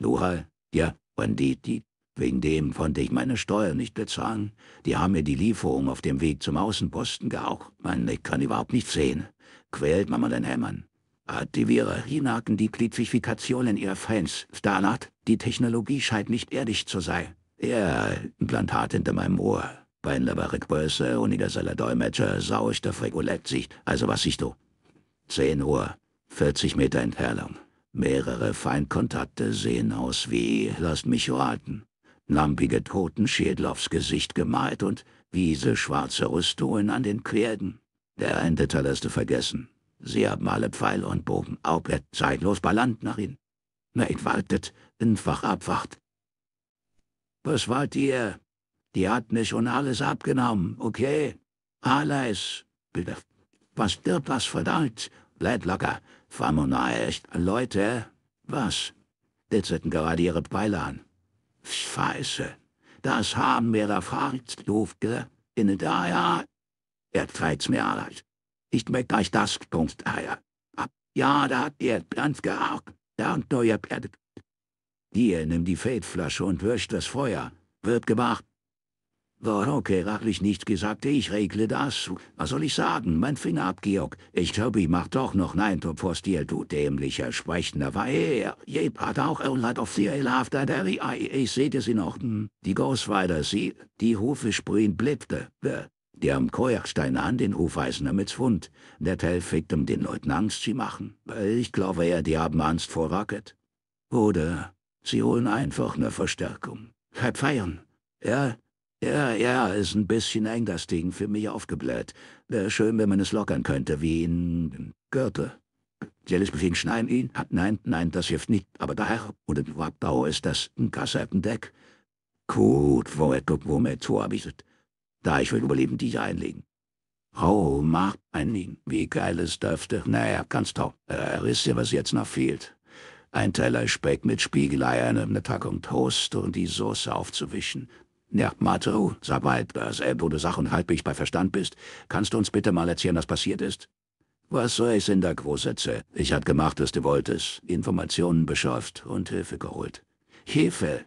Luhal, ja, und die, die, Wegen dem konnte ich meine Steuer nicht bezahlen. Die haben mir die Lieferung auf dem Weg zum Außenposten gehaucht. Man, ich kann überhaupt nichts sehen. Quält man den Hämmern. Aktiviere Hinaken die Gliedfifikation in ihrer Fans. Danach, die Technologie scheint nicht ehrlich zu sein. Ja, Implantat hinter meinem Ohr. Bei labarik Börse universeller Dolmetscher saust der sicht also was ich du. 10 Uhr. 40 Meter Entfernung. Mehrere Feindkontakte sehen aus wie, lasst mich raten, lampige Totenschädel aufs Gesicht gemalt und wiese schwarze Rüstungen an den Querden. Der ein Detail lässt vergessen. Sie haben alle Pfeil und Bogen aufwärts zeitlos ballant nach ihnen. Neid wartet, infach abwacht. Was wollt ihr? Die hat mir schon alles abgenommen, okay? Alles, Bilder. Was wird was verdammt? Bleibt locker. Famonaicht. Leute. Was? Ditzelten gerade ihre Pfeile an. Scheiße. Das haben wir erfahrt, dufte. In da ja. Er treibt's mir alles. Halt. Ich möchte euch das Punkt daher. Ah, ja, da habt ihr ganz gehabt. Da und neue Pferde. Dir nimm die Feldflasche und wirsch das Feuer. Wird gemacht. Warum, rachlich nicht gesagt, ich regle das. Was soll ich sagen? Mein Finger ab, Georg. Ich glaube, ich mach doch noch nein, du Postil, du dämlicher Sprechender. Weil Jeb hat auch ein Leid auf die Elhafter der Ich seht es in Ordnung. Die Ghostweiler, sie, die Hufe sprühen blippte. Die am Kojakstein an den Hufeisener mit Zwund. Der Tell fickt um den Leuten Angst sie machen. Ich glaube ja, die haben Angst vor Racket. Oder sie holen einfach ne Verstärkung. Halb feiern. Ja, ja, ja, ist ein bisschen eng das Ding, für mich aufgebläht. Wäre schön, wenn man es lockern könnte, wie in Gürtel. Jelis befiehlt, schneien ihn. Nein, nein, das hilft nicht, aber daher, oder Wabdau ist das ein Kasse Deck. Gut, woher gucken, wo mir zu anbietet. Da ich will überleben, die einlegen. Oh, mach einlegen, wie geil es dürfte. Naja, ganz toll. Äh, er ist ja, was jetzt noch fehlt. Ein Teller Speck mit Spiegelei, eine Packung Toast und die Soße aufzuwischen. Ja, Matro, oh, sag mal, dass, äh, wo du sach- und halbig bei Verstand bist, kannst du uns bitte mal erzählen, was passiert ist? Was soll ich in der Großsätze? Ich hat gemacht, was du wolltest, Informationen beschafft und Hilfe geholt. Hilfe!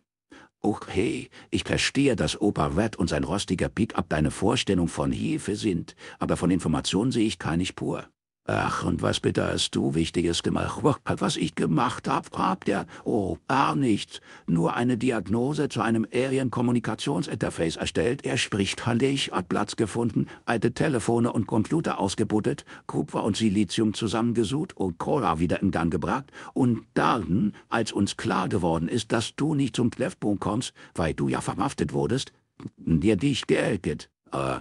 Och hey, ich verstehe, dass Opa Red und sein rostiger Pickup deine Vorstellung von Hilfe sind, aber von Informationen sehe ich keine Spur. Ach, und was bitte hast du Wichtiges gemacht? Was ich gemacht hab, fragt er. Oh, gar nichts. Nur eine Diagnose zu einem Alien-Kommunikationsinterface erstellt. Er spricht Hallig, hat Platz gefunden, alte Telefone und Computer ausgebuddelt, Kupfer und Silizium zusammengesucht und Cola wieder in Gang gebracht. Und dann, als uns klar geworden ist, dass du nicht zum Treffpunkt kommst, weil du ja verhaftet wurdest, dir dich geelket. Äh,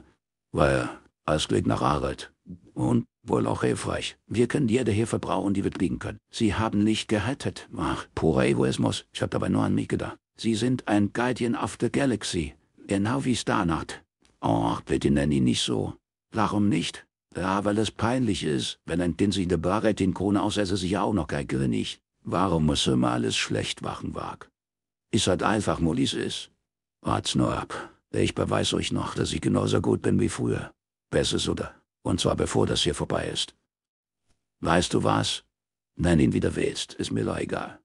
weil, es klingt nach Arbeit und wohl auch hilfreich. Wir können jede Hilfe brauchen, die wir kriegen können. Sie haben nicht gerettet. Ach, purer Egoismus. Ich habe dabei nur an mich gedacht. Sie sind ein Guardian of the Galaxy. Genau wie Starnacht. Och, bitte nenn ihn nicht so. Warum nicht? Ja, weil es peinlich ist, wenn ein Dinsy de Barrett den Krone aussetze, sich ja auch noch kein König. Warum muss immer alles schlecht machen, Wag? Ist halt einfach, Mullis ist. Wart's nur ab. Ich beweis euch noch, dass ich genauso gut bin wie früher. Besser, oder? Und zwar bevor das hier vorbei ist. Weißt du was? Nenn ihn, wieder willst, ist mir doch egal.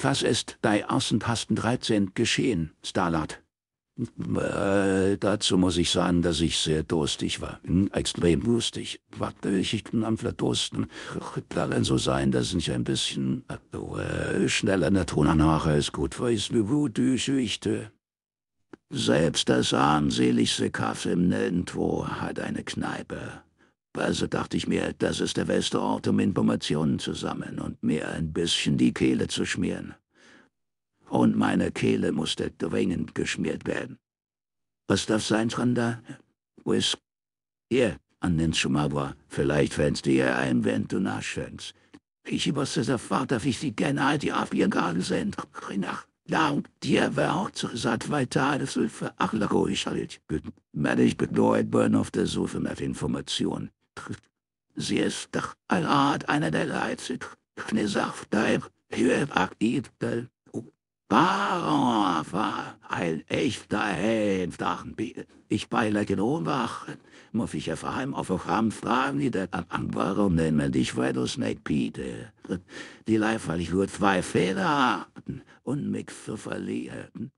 Was ist bei Außenposten 13 geschehen, Starlord? Äh, dazu muss ich sagen, dass ich sehr durstig war. Hm, extrem durstig. Warte, ich bin am verdursten. Kann so sein, dass ich ein bisschen äh, äh schneller in der Tonanhache ist gut, weil ich bewusst selbst das armseligste Kaff im Nirgendwo hat eine Kneipe. Also dachte ich mir, das ist der beste Ort, um Informationen zu sammeln und mir ein bisschen die Kehle zu schmieren. Und meine Kehle musste dringend geschmiert werden. Was darf sein, Tranda? Whisk? Hier, an den Sumabwa. Vielleicht fändst du ihr ein, wenn du nachschenkst. Ich wusste sofort, dass ich die Genheit, die auf ihr gerade sind, nach. Nou, die hebben we ook gezet, ach, daar ruhig Sulfe achtergehoord halt. Maar ik begloeit ben auf der Suche nach Informationen. Sie ist doch eine Art einer der Leipzig, Knesachdeib, Hübaktivtel, Baron war ein echter Held, dachten Ich beilag in Ohnwach, muss ich erfahren, auf der Kram fragen, die der Anwarer nennen, dich weil Snake Peter. Die Leif, weil ich nur zwei Fehler hatten unmic verlieren.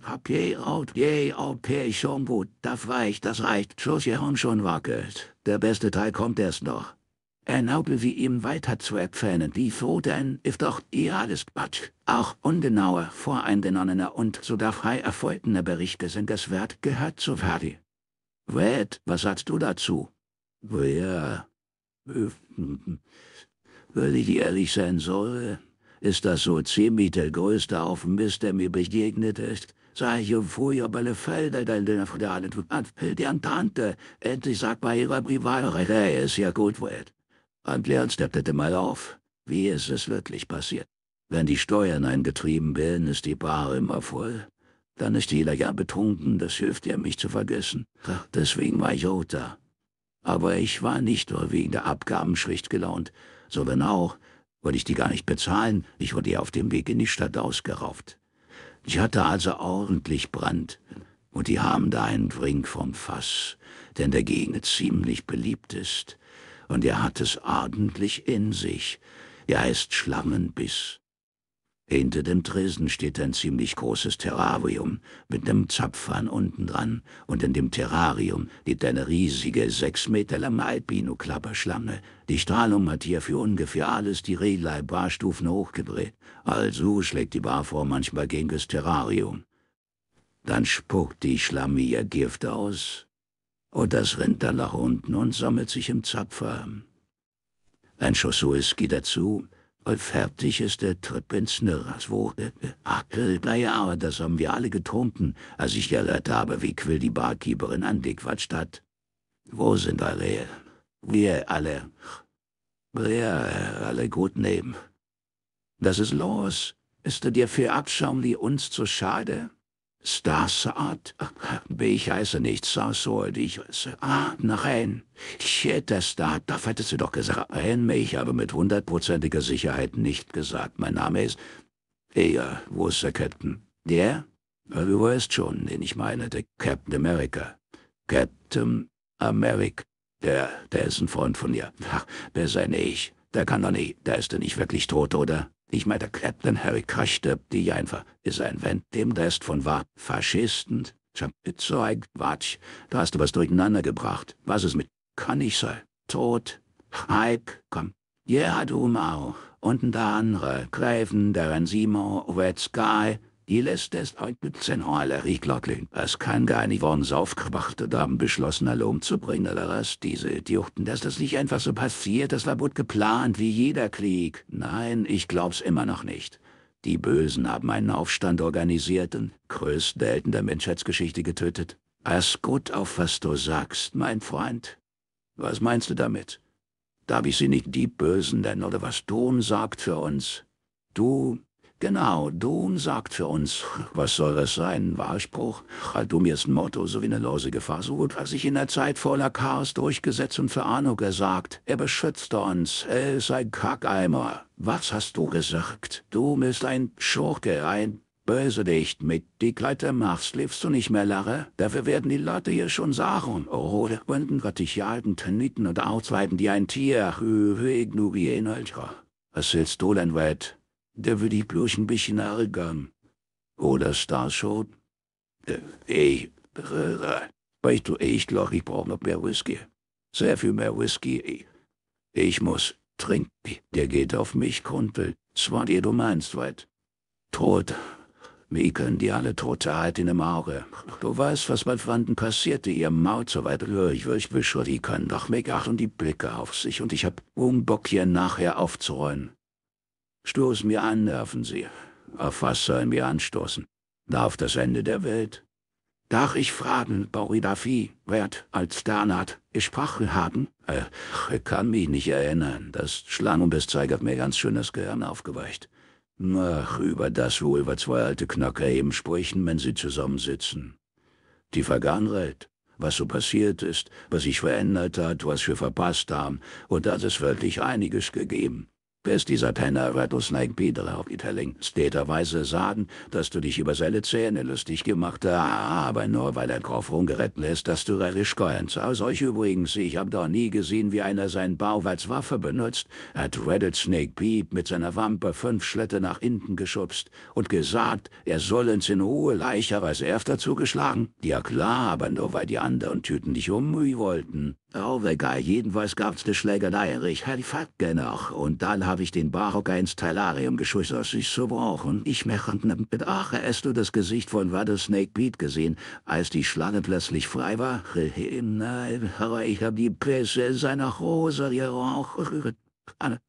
Papier out, je okay, schon gut, das reicht, das reicht, Schuss ihr Hirn schon wackelt. Der beste Teil kommt erst noch. Erlaube wie ihm weiter zu erzählen, die froh denn ist doch ihr eh alles Quatsch. Auch ungenaue, voreingenommene und sogar frei erfolgene Berichte sind es wert, gehört zu werden. Wade, was sagst du dazu? Ja, äh, hm, hm, hm. wenn ich ehrlich sein soll, ist das so ziemlich der größte Aufmiss, der mir begegnet ist. ich den Solche fuhr belle Felder deiner Fudalen Tante. Endlich sagt bei ihrer Privatrede, ist ja gut wird. Und Leon steppte mal auf. Wie ist es wirklich passiert? Wenn die Steuern eingetrieben werden, ist die Bar immer voll. Dann ist jeder ja betrunken, das hilft ja, mich zu vergessen. Deswegen war ich auch da. Aber ich war nicht nur wegen der Abgaben schlicht gelaunt, sondern auch, wollte ich die gar nicht bezahlen, ich wurde ja auf dem Weg in die Stadt ausgerauft. Ich hatte also ordentlich Brand, und die haben da einen Drink vom Fass, denn der Gegner ziemlich beliebt ist, und er hat es ordentlich in sich. Er heißt Schlangenbiss. Hinter dem Tresen steht ein ziemlich großes Terrarium mit einem Zapfhahn unten dran und in dem Terrarium liegt eine riesige, sechs Meter lange Albino-Klapperschlange. Die Strahlung hat hier für ungefähr alles die Rehlei Barstufen hochgedreht. Also schlägt die Barform manchmal gegen das Terrarium. Dann spuckt die Schlamme ihr Gift aus und das rennt dann nach unten und sammelt sich im Zapfhahn. Ein Schuss Whisky dazu und fertig ist der Trip ins Nirrerswode. Ackel, naja, das haben wir alle getrunken, als ich gehört habe, wie Quill die Barkeeperin angequatscht hat. Wo sind alle? Wir alle. Ja, alle gut nehmen. Das ist los. Ist er dir für Abschaum wie uns zu schade? Stassard? Ich heiße nicht Sassord, ich heiße... Ah, nein. Anne. Shit, der Staat, da hättest du doch gesagt. Anne, ich habe mit hundertprozentiger Sicherheit nicht gesagt. Mein Name ist... Ja, wo ist der Captain? Der? Also, du weißt schon, den ich meine, der Captain America. Captain America. Der, der ist ein Freund von dir. Ach, wer sei nicht. Der kann doch nicht... Der ist denn nicht wirklich tot, oder? Ich meine, der Captain Harry Kochte, die einfach ist ein Wendt, dem Rest von war Faschisten. Zeug, Watsch, da hast du was durcheinander gebracht. Was ist mit kann ich sein? Tod? Heik, komm. Ja, du Mau. Und der andere, Gräfen, der Simon, Red Sky, die Liste ist leste mit uitputten alle riglotlen. Es kann gar nicht worden aufgebrachte haben beschlossen, alle umzubringen oder was. Diese Idioten, dass das nicht einfach so passiert, das war gut geplant, wie jeder Krieg. Nein, ich glaub's immer noch nicht. Die Bösen haben einen Aufstand organisiert und größten Helden der Menschheitsgeschichte getötet. Pass gut auf, was du sagst, mein Freund. Was meinst du damit? Darf ich sie nicht die Bösen nennen oder was Don sagt für uns? Du Genau, Dun sagt für uns, was soll das sein, Wahlspruch? Khaldum ist ein Motto, so wie eine lose Gefahr, so gut hat sich in der Zeit voller Chaos durchgesetzt und für Arno gesagt. Er beschützt uns, er ist ein Kackeimer. Was hast du gesagt? Du bist ein Schurke, ein Bösewicht, mit die Kleider machst, lebst du nicht mehr Larre? Dafür werden die Leute hier schon sagen. Oh, da könnten dich jagen, Teniten und Ausweiten, die ein Tier, ignorieren, Alter. Was willst du denn, Wett? der würde ich bloß ein bisschen ärgern. Oder Starshow? Ich, äh, weißt du, ich glaube, ich brauche noch mehr Whisky. Sehr viel mehr Whisky. Ich muss trinken. Der geht auf mich, Kumpel. Zwar dir, du meinst, weit. Tod. Wie können die alle tote halt in dem Auge. Du weißt, was bei Freunden passierte, ihr Maut so weit ich will, ich will die können doch mich achten, die Blicke auf sich und ich hab Bock hier nachher aufzuräumen. Stoß mir an, nerven Sie. Auf was sollen wir anstoßen? Da auf das Ende der Welt. Darf ich fragen, Boridafi, wert als Danat, Sprache haben? Äh, ich kann mich nicht erinnern. Das Schlangenbiszeig hat mir ganz schön das Gehirn aufgeweicht. Ach, über das wohl, was zwei alte Knacker eben sprechen, wenn sie zusammensitzen. Die Vergangenheit, was so passiert ist, was sich verändert hat, was wir verpasst haben, und da hat es wirklich einiges gegeben. Bist Bestii tenner vad du snägg Telling. Steterweise sagen, dass du dich über seine Zähne lustig gemacht hast, aber nur weil er drauf rumgerett lässt, dass du rarisch kannst. Aus euch übrigens, ich hab doch nie gesehen, wie einer seinen Bauch als Waffe benutzt, hat Reddit Snake Peep mit seiner Wampe fünf Schritte nach hinten geschubst und gesagt, er soll uns in Ruhe leichter als Erfter zugeschlagen. Ja klar, aber nur weil die anderen Tüten dich ummühen wollten. Auwegai, oh, jedenfalls gab's ne Schlägerei, ich hab fakt genug. Und dann hab ich den Barocker ins Talarium geschüsst, was ich so brauch. Und ich mechend ne Bedache, hast du das Gesicht von Rattlesnake Pete gesehen, als die Schlange plötzlich frei war? Nein, aber ich hab die Pässe seiner Hose geraucht.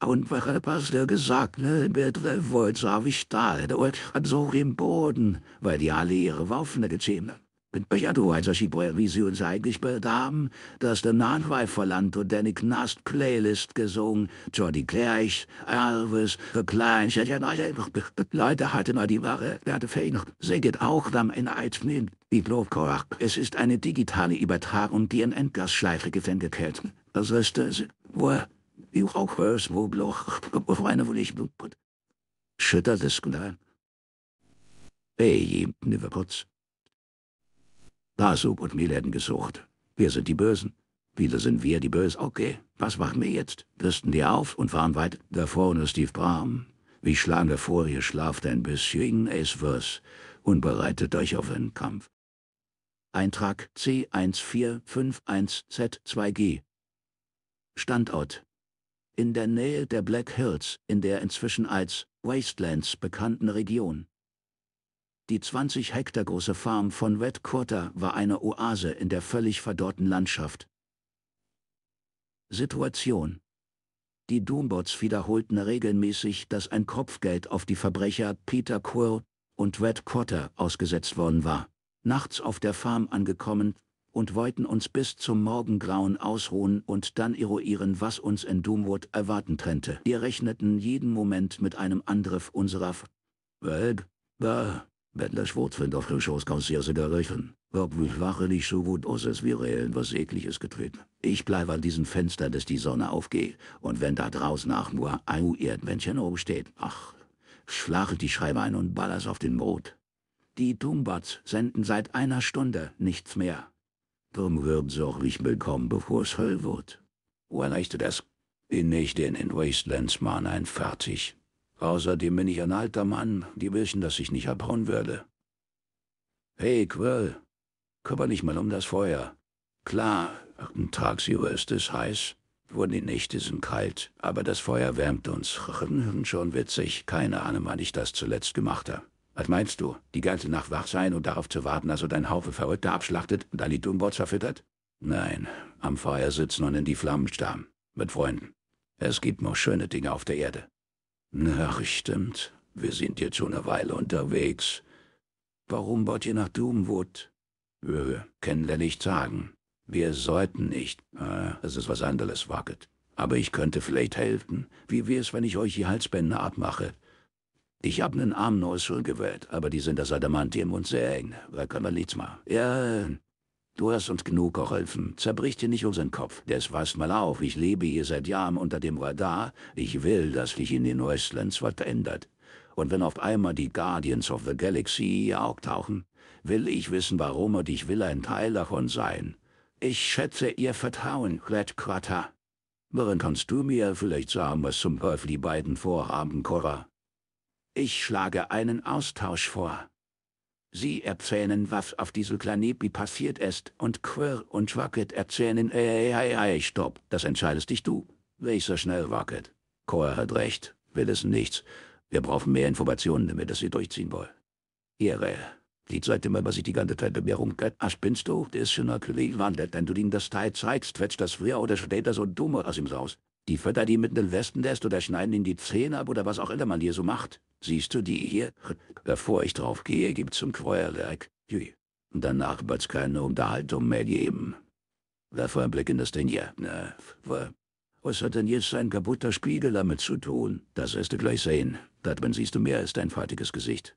Und was hast du gesagt, ne? Mit wollt, hab ich da, und so im Boden, weil die alle ihre Waffen gezogen haben. Mit Bejadovaid så sig brevvision sig eigentlich bedarben, dass der stod verlangt und land og knast playlist gesungen, så de gleich, Elvis, verklein, jeg ja nej, Leute hatten die wahre Werte fähig. Seget auch dann in Eidsmin, die Blobkorach. Es ist eine digitale Übertragung, die in Endgasschleife gefändet hält. Das ist es, wo, wie auch hörst, wo bloch, wo eine, wo ich blut. Schüttert es ne? gleich. Ey, jemten über kurz. Dasub und Milen gesucht. Wir sind die Bösen. Wieder sind wir die Bösen. Okay, was machen wir jetzt? Rüsten die auf und fahren weit. Da vorne Steve Brahm. Wie schlagen wir vor, ihr schlaft ein bisschen, es wird und bereitet euch auf einen Kampf. Eintrag C1451Z2G Standort In der Nähe der Black Hills, in der inzwischen als Wastelands bekannten Region. Die 20 Hektar große Farm von Red Quarter war eine Oase in der völlig verdorrten Landschaft. Situation die Doombots wiederholten regelmäßig, dass ein Kopfgeld auf die Verbrecher Peter Quill und Red Quarter ausgesetzt worden war. Nachts auf der Farm angekommen und wollten uns bis zum Morgengrauen ausruhen und dann eruieren, was uns in Doomwood erwarten trennte. Wir rechneten jeden Moment mit einem Angriff unserer F Bög, Böh, wenn Bettler Schwurzwind auf dem Schoß kannst du ja sogar rechnen. Wirklich wache nicht so gut aus, als wäre irgendwas Ekliges getreten. Ich bleibe an diesen Fenstern, dass die Sonne aufgeht. Und wenn da draußen auch nur ein Erdmännchen oben steht, ach, schlachelt die Schreiber ein und ballers auf den Brot. Die Dumbatz senden seit einer Stunde nichts mehr. Drum würden sie auch nicht willkommen, bevor es Höll wird. Woher leichte das? In nicht in Wastelands, man ein fertig. Außerdem bin ich ein alter Mann, die wissen, dass ich nicht abhauen würde. Hey, Quirl, kümmere dich mal um das Feuer. Klar, ein tagsüber ist es heiß, wurden die Nächte sind kalt, aber das Feuer wärmt uns. Schon witzig, keine Ahnung, wann ich das zuletzt gemacht habe. Was meinst du, die ganze Nacht wach sein und darauf zu warten, dass er dein Haufe Verrückter abschlachtet und dann die Dumbots verfüttert? Nein, am Feuer sitzen und in die Flammen starren. Mit Freunden. Es gibt noch schöne Dinge auf der Erde. Na, stimmt. Wir sind jetzt schon eine Weile unterwegs. Warum wollt ihr nach Doomwood? Äh, können wir nicht sagen. Wir sollten nicht. Äh, ah, es ist was anderes, Wacket. Aber ich könnte vielleicht helfen. Wie wär's, wenn ich euch die Halsbänder abmache? Ich hab nen Arm neu gewählt, aber die sind das Adamantium und sehr eng. Da können wir nichts machen. Ja, Du hast uns genug geholfen. Zerbrich dir nicht unseren Kopf. Das weiß mal auf. Ich lebe hier seit Jahren unter dem Radar. Ich will, dass sich in den Westlands was ändert. Und wenn auf einmal die Guardians of the Galaxy hier auftauchen, will ich wissen, warum und ich will ein Teil davon sein. Ich schätze Ihr Vertrauen, Red Quatter. Worin kannst du mir vielleicht sagen, was zum Teufel die beiden vorhaben, Cora? Ich schlage einen Austausch vor. Sie erzählen, was auf diesem Planeten passiert ist, und Quirr und Rocket erzählen, ey, ey, ey, stopp, das entscheidest dich du. Nicht so schnell, Rocket. Quirr hat recht, will es nichts. Wir brauchen mehr Informationen, damit das sie durchziehen wollen. Ihre äh, die seitdem aber sich die ganze Zeit bei mir rumgeht. Ah, spinnst du? Der ist schon natürlich wandert. Wenn du ihm das Teil zeigst, wird das früher oder später so dummer aus ihm raus. Die Fötter die mit den Wespen lässt oder schneiden ihnen die Zähne ab oder was auch immer man hier so macht. Siehst du die hier? Bevor ich drauf gehe, gibt's zum Feuerwerk. Danach wird's keine Unterhaltung mehr geben. Werf ein Blick in das Ding hier. Na, was hat denn jetzt ein kaputter Spiegel damit zu tun? Das wirst du gleich sehen. wenn siehst du mehr ist dein fertiges Gesicht.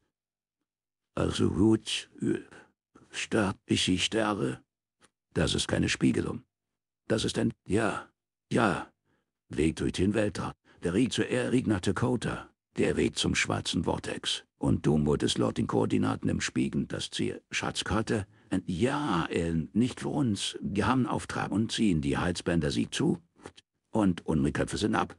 Also gut, starb ich, sie starre. Das ist keine Spiegelung. Das ist ein, ja, ja, Weg durch den Weltraum. Der Weg zur Errig nach Dakota. Der Weg zum schwarzen Vortex. Und du mutest laut den Koordinaten im Spiegel das Ziel. Schatzkarte? Ja, Ellen, nicht für uns. Wir haben einen Auftrag und ziehen die Halsbänder sie zu und unsere Köpfe sind ab.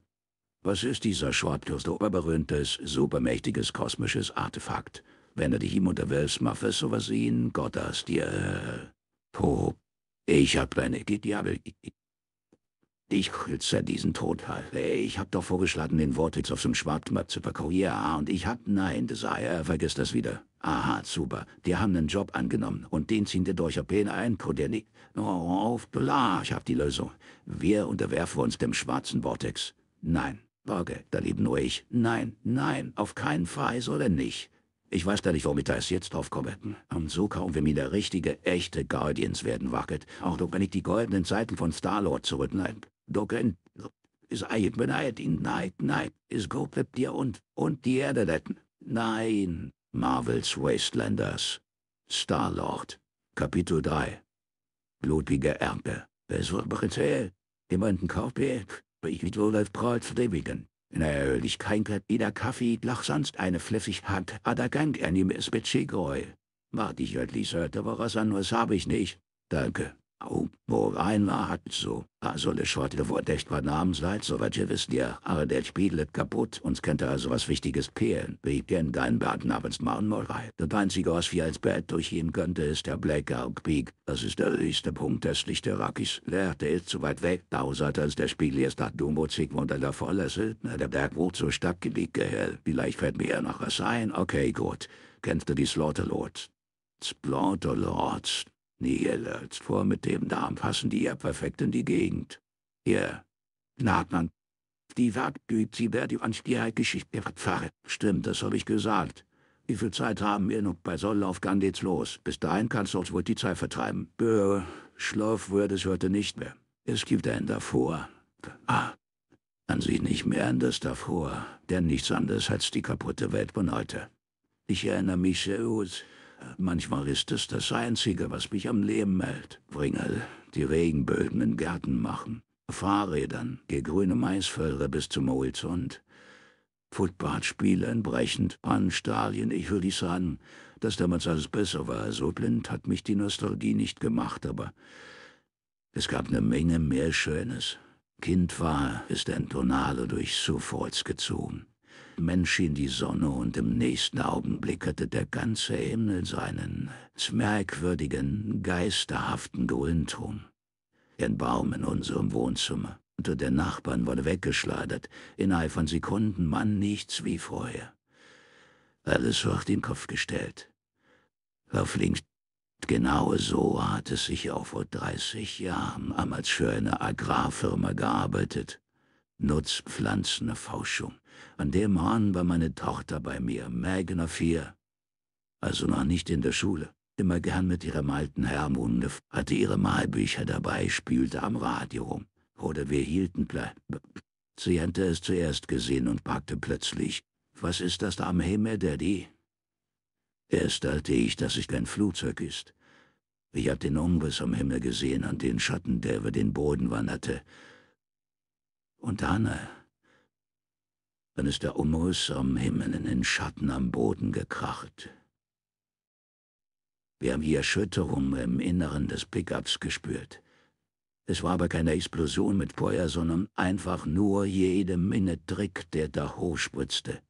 Was ist dieser schwarzkürste oberberühmtes, supermächtiges kosmisches Artefakt? Wenn du dich ihm unter es sowas sehen, Gott das dir... Äh, po, ich hab deine Gediabel... Ich kürze diesen Todfall. Ich hab doch vorgeschlagen, den Vortex auf dem Schwarzmarkt zu verkaufen. Ja, und ich hab... Nein, Desire, vergiss das wieder. Aha, super. Die haben nen Job angenommen und den ziehen die durch auf ein, der Oh, auf, bla, ich hab die Lösung. Wir unterwerfen uns dem schwarzen Vortex. Nein, Borge, da leben nur ich. Nein, nein, auf keinen Fall soll er nicht. Ich weiß da nicht, warum ich da erst jetzt drauf komme. Und so kaum wir mir der richtige, echte Guardians werden wackelt. Auch wenn ich die goldenen Zeiten von Star-Lord zurückneige dokken Seit bereid in Night Night is go dir und, und die Erde retten. Nein, Marvels Wastelanders. Star-Lord, Kapitel 3. Blutige Ernte. Es wird mir brutal. Jemanden kaufe ich mit Wolf Prolz in Natürlich kein jeder Kaffee, lach sonst eine Flüssigkeit, ah, aber kein Anime ist Bitschigoi. Warte ich heute, sollte, an, was hab ich nicht. Danke. Obwohl einmal hatten so, also le Schorte wurde echt bei Namen seid, soweit ihr wisst ihr, aber der Spiegel kaputt, uns könnte also was Wichtiges pehlen. Wir kennen deinen Baden abends Maunmolrei. Das einzige, was wir als Bett durchgehen könnte, ist der Blackout Peak. Das ist der höchste Punkt östlich der Rockies. der ist zu weit weg, da seid als der Spiegel erst nach Dumbo Sigmund an der Vorlässe, der Berg wo zur Stadt gelegt gehell. Vielleicht fällt mir ja noch was ein. Okay, gut. Kennst du die Slaughterlords? Slaughterlords. Nihilert vor mit dem Darm passen die ja perfekt in die Gegend. Ihr, naht man. Die Werkgüt, sie wer die Anstieg-Geschichte pfarre. Stimmt, das habe ich gesagt. Wie viel Zeit haben wir noch bei Sonnenaufgang geht's los. Bis dahin kannst du uns wohl die Zeit vertreiben. Bö, Schlaf wird es heute nicht mehr. Es gibt einen davor. Ah, an sich nicht mehr anders davor, denn nichts anderes als die kaputte Welt von heute. Ich erinnere mich sehr gut. Manchmal ist es das Einzige, was mich am Leben hält. Bringel, die Regenböden in Gärten machen, Fahrrädern, die grüne Maisfelder bis zum Horizont. Football spielen, brechend, Pannstalien, ich will nicht sagen, dass damals alles besser war. So blind hat mich die Nostalgie nicht gemacht, aber es gab eine Menge mehr Schönes. Kind war, ist ein Tonale durch Suffolz gezogen. Mensch in die Sonne und im nächsten Augenblick hatte der ganze Himmel seinen merkwürdigen, geisterhaften Grün Ein Baum in unserem Wohnzimmer. Unter der Nachbarn wurde weggeschleudert. Innerhalb von Sekunden, Mann, nichts wie vorher. Alles war auf den Kopf gestellt. Auf links. Genau so hat es sich auch vor 30 Jahren damals für eine Agrarfirma gearbeitet. Nutzpflanzenforschung. An dem Morgen war meine Tochter bei mir, Megan vier, also noch nicht in der Schule. Immer gern mit ihrem alten Hermunde, hatte ihre Malbücher dabei, spülte am Radio rum. Oder wir hielten Ple Sie hatte es zuerst gesehen und packte plötzlich. Was ist das da am Himmel, Daddy? Erst dachte ich, dass es kein Flugzeug ist. Ich hab den Umriss am Himmel gesehen und den Schatten, der über den Boden wanderte. Und Hanna äh, dann ist der Umriss am Himmel in den Schatten am Boden gekracht. Wir haben die Erschütterung im Inneren des Pickups gespürt. Es war aber keine Explosion mit Feuer, sondern einfach nur jede Minne Trick, der da hochspritzte.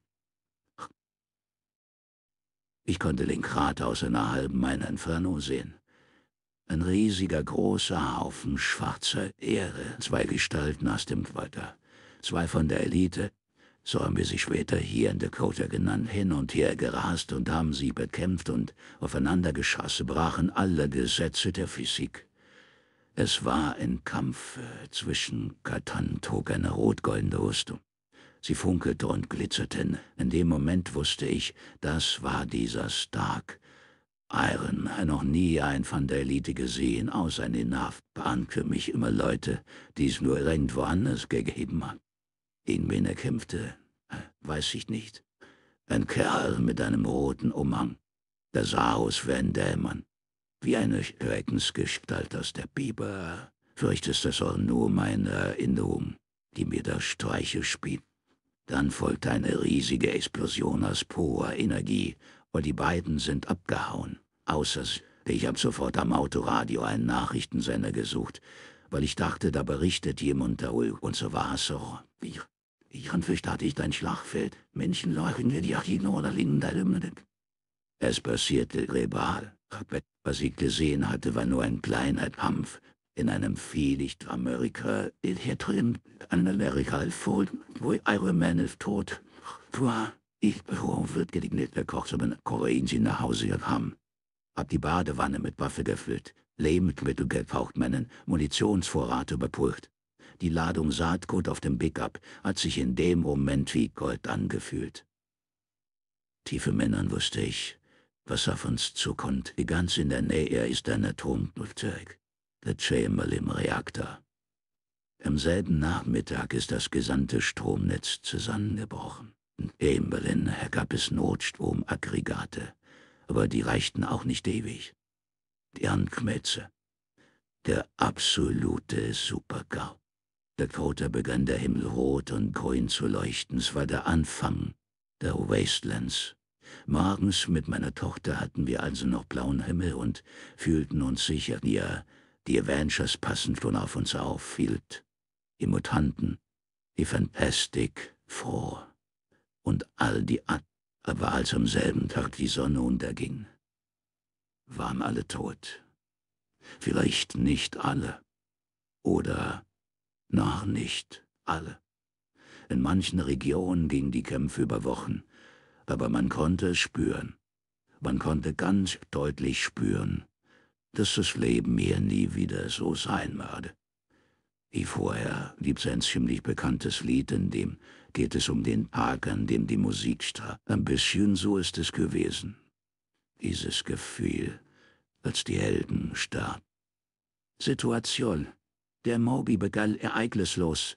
Ich konnte den Krater aus einer halben Meile Inferno sehen. Ein riesiger, großer Haufen schwarzer Erde, zwei Gestalten aus dem Quater, zwei von der Elite, so haben wir sie später hier in Dakota genannt, hin und her gerast und haben sie bekämpft und aufeinander geschossen, brachen alle Gesetze der Physik. Es war ein Kampf äh, zwischen Katan Katantog, eine rot-goldene Rüstung. Sie funkelte und glitzerte. In dem Moment wusste ich, das war dieser Stark. Iron, noch nie ein von der Elite gesehen, außer in den Haft, bahnte mich immer Leute, die es nur irgendwo anders gegeben hat. Gegen wen er kämpfte, weiß ich nicht. Ein Kerl mit einem roten Umhang. Der sah aus wie ein Dämon. Wie eine Schreckensgestalt aus der Bibel. Fürchtest, ist das auch nur meine Erinnerung, die mir da Streiche spielt. Dann folgte eine riesige Explosion aus purer Energie und die beiden sind abgehauen. Außer ich habe sofort am Autoradio einen Nachrichtensender gesucht, weil ich dachte, da berichtet jemand darüber und so war es auch. Ich anfürchte, ich dein Schlachtfeld. Menschen leuchten wir die Achino oder Linden Linderlümnen. Es passierte global. Was ich gesehen hatte, war nur ein kleiner Kampf in einem Vielicht Amerika. Hier drin, an Amerika, wo Iron Man ist tot. War ich wird gelegnet der Koch, sondern Korein sie nach Hause kam. Hab die Badewanne mit Waffe gefüllt, Lebensmittel gebraucht, meinen Munitionsvorrat überprüft. Die Ladung Saatgut auf dem Pickup hat sich in dem Moment wie Gold angefühlt. Tiefe Männern wusste ich, was auf uns zukommt. Ganz in der Nähe ist ein Atomflugzeug, der Chamberlain Reaktor. Am selben Nachmittag ist das gesamte Stromnetz zusammengebrochen. In Chamberlain gab es Notstromaggregate, aber die reichten auch nicht ewig. Die Ankmetze. Der absolute Supergau. Dakota begann der Himmel rot und grün zu leuchten. Es war der Anfang der Wastelands. Morgens mit meiner Tochter hatten wir also noch blauen Himmel und fühlten uns sicher. Ja, die Avengers passen schon auf uns auf, hielt. Die Mutanten, die Fantastic froh. Und all die At aber als am selben Tag die Sonne unterging, waren alle tot. Vielleicht nicht alle. Oder noch nicht alle. In manchen Regionen gingen die Kämpfe über Wochen, aber man konnte es spüren. Man konnte ganz deutlich spüren, dass das Leben hier nie wieder so sein würde. Wie vorher gibt es ein ziemlich bekanntes Lied, in dem geht es um den Tag, an dem die Musik starb. Ein bisschen so ist es gewesen. Dieses Gefühl, als die Helden starben. Situation, der Moby begall ereignislos.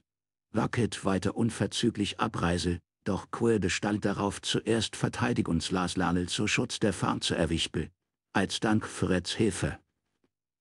Lockett weiter unverzüglich Abreise, doch Queer bestand darauf zuerst Verteidigungslaslale zu Schutz der Farm zu erwichten, als Dank für Reds Hilfe.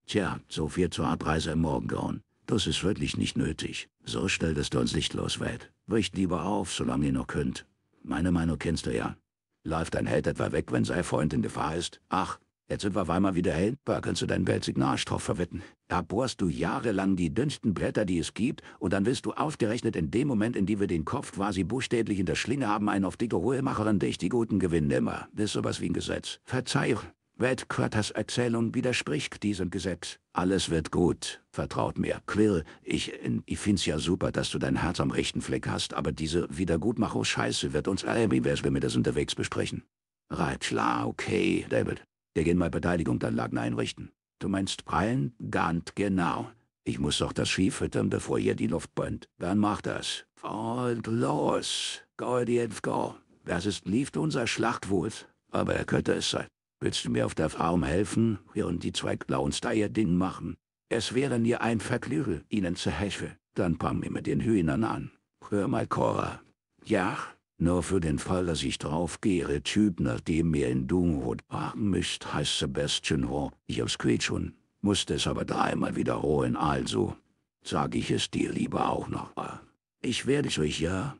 Tja, so viel zur Abreise im Morgengrauen. Das ist wirklich nicht nötig. So schnell, dass du uns nicht loswählt. Bricht lieber auf, solange ihr noch könnt. Meine Meinung kennst du ja. Läuft dein Held etwa weg, wenn sein Freund in Gefahr ist? Ach, Jetzt sind wir Weimar wieder hältbar, kannst du deinen Belzignage verwetten. Da bohrst du jahrelang die dünnsten Blätter, die es gibt, und dann wirst du aufgerechnet in dem Moment, in dem wir den Kopf quasi buchstäblich in der Schlinge haben, einen auf dicke Ruhe machen und dich, die Guten gewinnen immer. Das ist sowas wie ein Gesetz. Verzeihung. Weltquartas Erzählung widerspricht diesem Gesetz. Alles wird gut, vertraut mir. Quill, ich, ich find's ja super, dass du dein Herz am rechten Fleck hast, aber diese Wiedergutmachung-Scheiße wird uns alle, wie wär's, wenn wir das unterwegs besprechen. Reitschla, okay, David der gehen mal Beteiligung dann lagen einrichten. Du meinst prallen? Ganz genau. Ich muss doch das Vieh füttern, bevor ihr die Luft brennt. Dann mach das. Und los. Go, jetzt go. Das ist lief unser Schlachtwut. Aber er könnte es sein. Willst du mir auf der Farm helfen, während die zwei Clowns da ihr Ding machen? Es wäre mir ein Vergnügen, ihnen zu helfen. Dann pam mir mit den Hühnern an. Hör mal, Cora. Ja, nur für den Fall, dass ich draufgehe, der Typ, nachdem dem ihr in Dunwood fragen müsst, heißt Sebastian Hoare. Ich hab's quiet schon, musste es aber dreimal wiederholen, also sag ich es dir lieber auch nochmal. Ich werde es euch ja.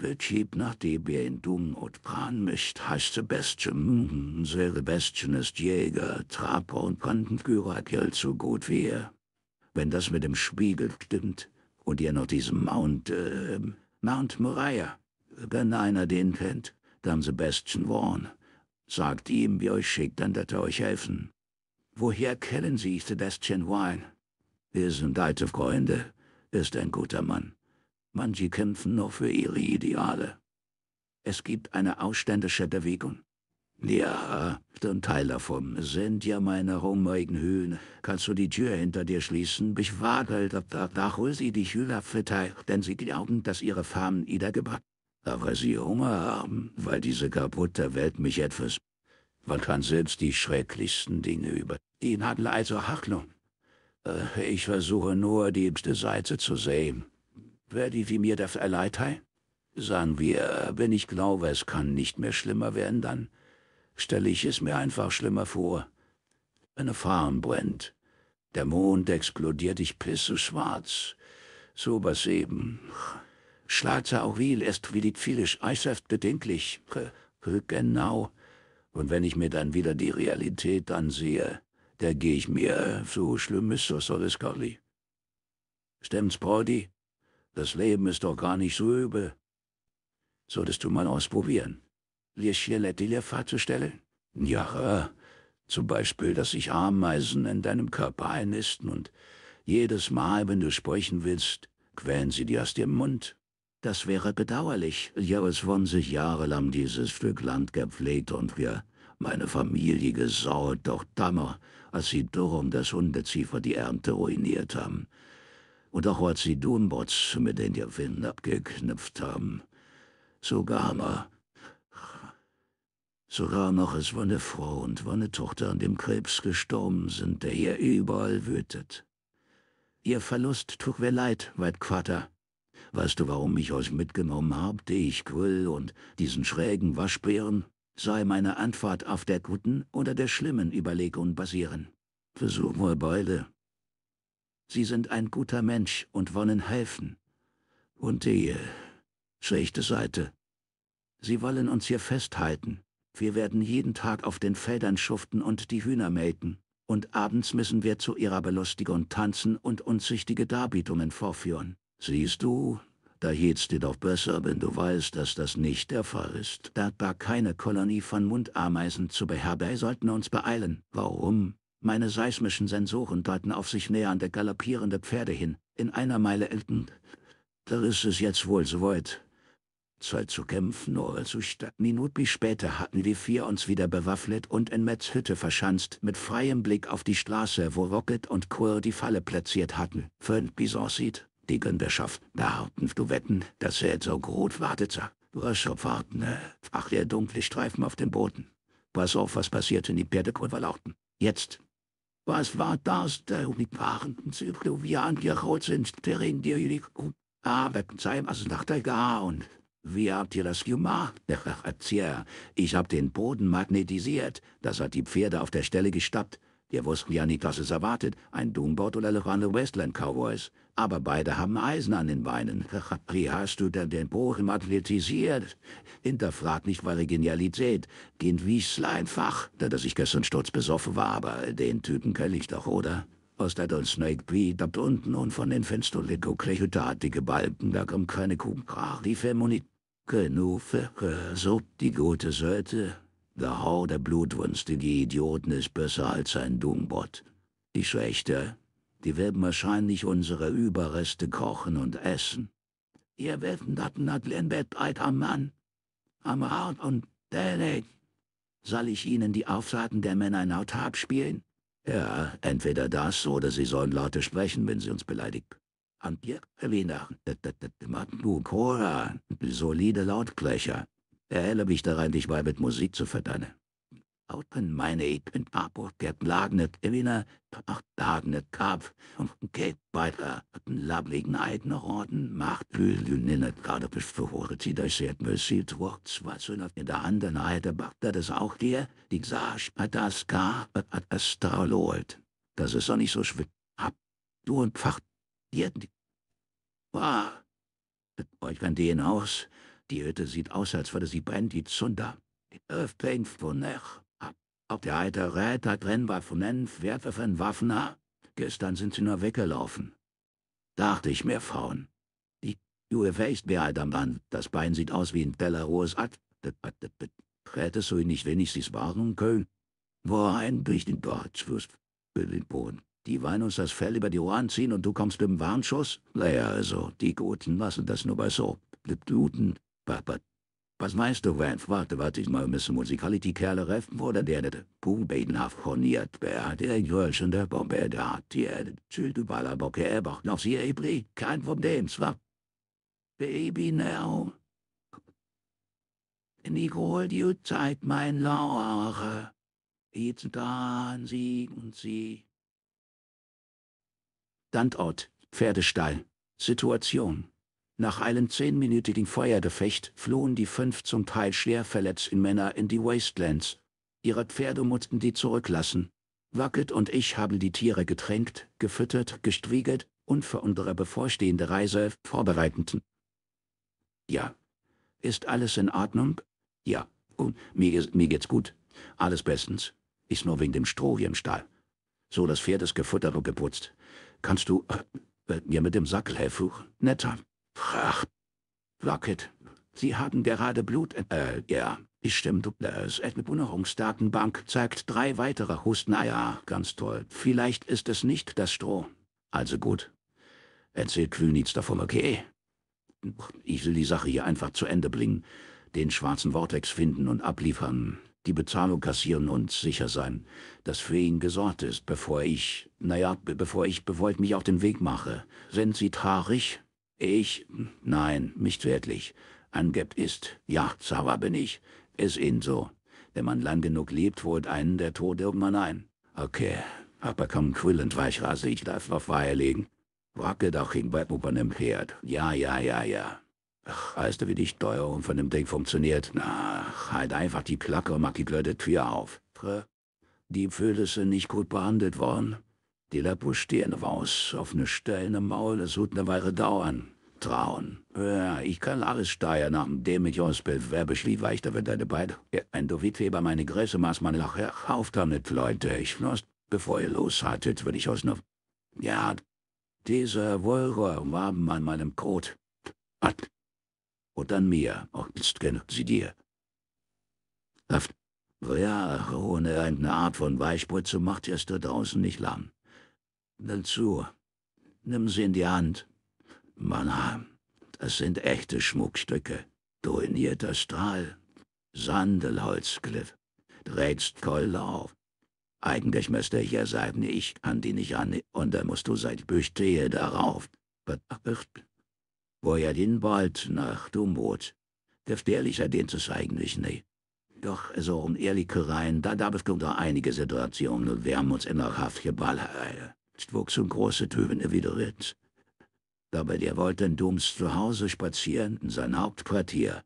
Der Typ, nachdem dem ihr in Dunwood fragen müsst, heißt Sebastian. Hm, Sebastian ist Jäger, Trapper und Brandenführer, gilt so gut wie er. Wenn das mit dem Spiegel stimmt und ihr noch diesen Mount, äh, Mount Moriah wenn einer den kennt, dann Sebastian Warn. Sagt ihm, wie euch schickt, dann wird er euch helfen. Woher kennen Sie Sebastian Warn? Wir sind alte Freunde, ist ein guter Mann. Manche kämpfen nur für ihre Ideale. Es gibt eine ausständische Bewegung. Ja, ein Teil davon sind ja meine rumigen Höhen. Kannst du die Tür hinter dir schließen? Ich wagel, da, da, da hol sie die Schüler verteilt, denn sie glauben, dass ihre Farmen niedergebracht aber sie Hunger haben, weil diese kaputte Welt mich etwas... Man kann selbst die schrecklichsten Dinge über... Ihn hat also Hacklung. Äh, ich versuche nur, die beste Seite zu sehen. Werdet wie mir dafür erleiden? Sagen wir, wenn ich glaube, es kann nicht mehr schlimmer werden, dann stelle ich es mir einfach schlimmer vor. Eine Farm brennt. Der Mond explodiert, ich pisse schwarz. So was eben auch Auril ist wie die Pfilisch äußerst bedenklich. Genau. Und wenn ich mir dann wieder die Realität ansehe, da gehe ich mir, so schlimm ist soll es gar nicht. Stimmt's, Brody? Das Leben ist doch gar nicht so übel. Solltest du mal ausprobieren. Lirschjelette Lirfahrt zu stellen? Ja, zum Beispiel, dass sich Ameisen in deinem Körper einnisten und jedes Mal, wenn du sprechen willst, quälen sie dir aus dem Mund. Das wäre bedauerlich. Ja, es haben sich jahrelang dieses Stück Land gepflegt und wir, meine Familie, gesaut, doch dammer, als sie Durham das Hundeziefer die Ernte ruiniert haben. Und auch als sie Dunbots mit den Gewinnen abgeknüpft haben. Sogar mal. Sogar noch es war Frau und war Tochter an dem Krebs gestorben sind, der hier überall wütet. Ihr Verlust tut mir leid, weit Quater. Weißt du, warum ich euch mitgenommen hab, dich, Quill und diesen schrägen Waschbären? Sei meine Antwort auf der guten oder der schlimmen Überlegung basieren. Versuch mal beide. Sie sind ein guter Mensch und wollen helfen. Und die schlechte Seite. Sie wollen uns hier festhalten. Wir werden jeden Tag auf den Feldern schuften und die Hühner melken. Und abends müssen wir zu ihrer Belustigung tanzen und unzüchtige Darbietungen vorführen. Siehst du, da geht's dir doch besser, wenn du weißt, dass das nicht der Fall ist. Da war keine Kolonie von Mundameisen zu beherbergen, sollten uns beeilen. Warum? Meine seismischen Sensoren deuten auf sich nähernde galoppierende Pferde hin, in einer Meile elten. Da ist es jetzt wohl so weit. Zeit zu kämpfen oder zu sterben. Minuten später hatten wir vier uns wieder bewaffnet und in Metz Hütte verschanzt, mit freiem Blick auf die Straße, wo Rocket und Quirl die Falle platziert hatten. Fünf Bisons sieht. Die Gönbischof behaupten, du wetten, dass er so gut wartet, sag. Du hast schon warten, ne? Ach, der dunkle Streifen auf dem Boden. Pass auf, was passiert, wenn die Pferdekurve lauten. Jetzt. Was war das, der umgefahrenden Zyklo, wie angeholt sind, der in die Arbeiten sein, also nach der Gar und wie habt ihr das gemacht? Tja, ich hab den Boden magnetisiert. Das hat die Pferde auf der Stelle gestappt. Wir wussten ja nicht, was es erwartet. Ein Doombot oder eine Westland Cowboys aber beide haben Eisen an den Beinen. Wie hast du denn den Bochum athletisiert? Hinterfrag nicht meine Genialität. Kind Wiesler einfach. Da, dass ich gestern sturzbesoffen war, aber den Typen kenn ich doch, oder? Aus der Snake Beat ab unten und von den Fenstern Lego klechutartige Balken, da kommt keine Kuhkrach, die Femonit. Genufe, äh, so die gute Söte. Der Hau der Blutwunst, Idioten ist besser als ein Dummbot. Die Schlechte die werden wahrscheinlich unsere Überreste kochen und essen. Ihr werfen datten at Lenbet am Mann, am Rad und Däne. Soll ich ihnen die Aufsagen der Männer in laut abspielen? Ja, entweder das oder sie sollen lauter sprechen, wenn sie uns beleidigt. Und ihr Wiener, du Chora, solide Lautsprecher. Erhelle mich daran, dich mal mit Musik zu verdannen. Open Money in Papur get lagnet Elena, acht lagnet Kap, und geht weiter, den labligen eigenen Orden, macht Lülinne, gerade bis für Horezi, da seht mir sieht, was was in der anderen Eide Bakter, das auch dir, die Gsasch, hat das gar, hat das Traulolt. Das ist doch nicht so schwit. Hab du und Pfacht, dir, war, euch an den aus, die Hütte sieht aus, als würde sie brennen, die Zunder. Die Earth pain von Nech. Ob der alte Räter Trennwaffen nennt, Wertwaffen, Waffen, ha? Gestern sind sie nur weggelaufen. Dachte ich mir, Frauen. Die UFA weißt bereit alter Band. Das Bein sieht aus wie ein Teller rohes Ad. Hättest du ihn nicht wenn ich sie's warnen können? Wo ein durch den Deutsch wirst, will den Boden. Die wollen uns das Fell über die Ohren ziehen und du kommst mit dem Warnschuss? Naja, also, die Guten lassen das nur bei so. Bluten, Papa, was meinst du, wenn warte, warte ich mal, miss Musikality Kerle reffen wurde der der, der beten haf honiert bär, der jölschen der Bombe der hat, der tschüld überall bocke erbach, noch sie ebri, kein Problem, zwar. Baby now. In die Goldio Zeit mein Lauere, jetzt da an sie und sie. Standort, Pferdestall, Situation. Nach einem zehnminütigen Feuergefecht flohen die fünf zum Teil schwer verletzten Männer in die Wastelands. Ihre Pferde mussten die zurücklassen. Wackelt und ich haben die Tiere getränkt, gefüttert, gestriegelt und für unsere bevorstehende Reise vorbereiteten. Ja. Ist alles in Ordnung? Ja. Oh, mir, mir geht's gut. Alles bestens. Ist nur wegen dem Stroh hier im Stall. So das Pferd ist gefuttert und geputzt. Kannst du äh, mir mit dem Sackel helfen? Netter. Ach, Lockett, Sie haben gerade Blut... Äh, ja, ich bestimmt. Äh, das Ethnobunerungsdatenbank zeigt drei weitere Husten. Naja, ganz toll. Vielleicht ist es nicht das Stroh. Also gut. Erzählt Kühl nichts davon, okay? Ich will die Sache hier einfach zu Ende bringen, den schwarzen Vortex finden und abliefern, die Bezahlung kassieren und sicher sein, dass für ihn gesorgt ist, bevor ich, naja, bevor ich bewollt mich auf den Weg mache. Sind Sie traurig? Ich? Nein, nicht wirklich. Angebt ist, ja, sauer bin ich. Es eh ihn so. Wenn man lang genug lebt, holt einen der Tod irgendwann ein. Okay, aber komm quillend weichrasse, ich darf auf Weihe legen. Rocket auch hin bei Opern im Pferd. Ja, ja, ja, ja. Ach, weißt du, wie die Steuerung von dem Ding funktioniert? Na, halt einfach die Klacke und mach die blöde Tür auf. Die Pfühle sind nicht gut behandelt worden. Die Lapo stehen raus, auf ne Stellen Maul, das wird ne Weile dauern. Trauen. Ja, ich kann alles steuern, nachdem ich uns bewerbe. Wie da wird deine beide? Ja, ein Dovidweber meine Größe maß man noch erkauft damit, Leute. Ich floss, bevor ihr loshattet, würde ich aus noch... Ne- ja, dieser Wohlrohr war an meinem Kot. Hat. Und an mir, auch jetzt genug sie dir. Ja, ohne eine Art von Weichbrütze macht ihr es da draußen nicht lang. Dazu, nimm sie in die Hand. Mann, das sind echte Schmuckstücke. Duinierter Strahl. Sandelholzcliff, Drehst Keule auf. Eigentlich müsste ich ja sagen, ich kann die nicht an, und dann musst du seit bestehe darauf. Bedacht, wo ja den bald nach Dummut. Gefährlicher dient es eigentlich nicht. Doch so um ehrlich rein, da darf es unter einige Situationen und wir haben uns in der Haft geballert. Jetzt wuchsen große Töne wieder Widerwitz. Dabei der wollte in Dooms Hause spazieren, in sein Hauptquartier.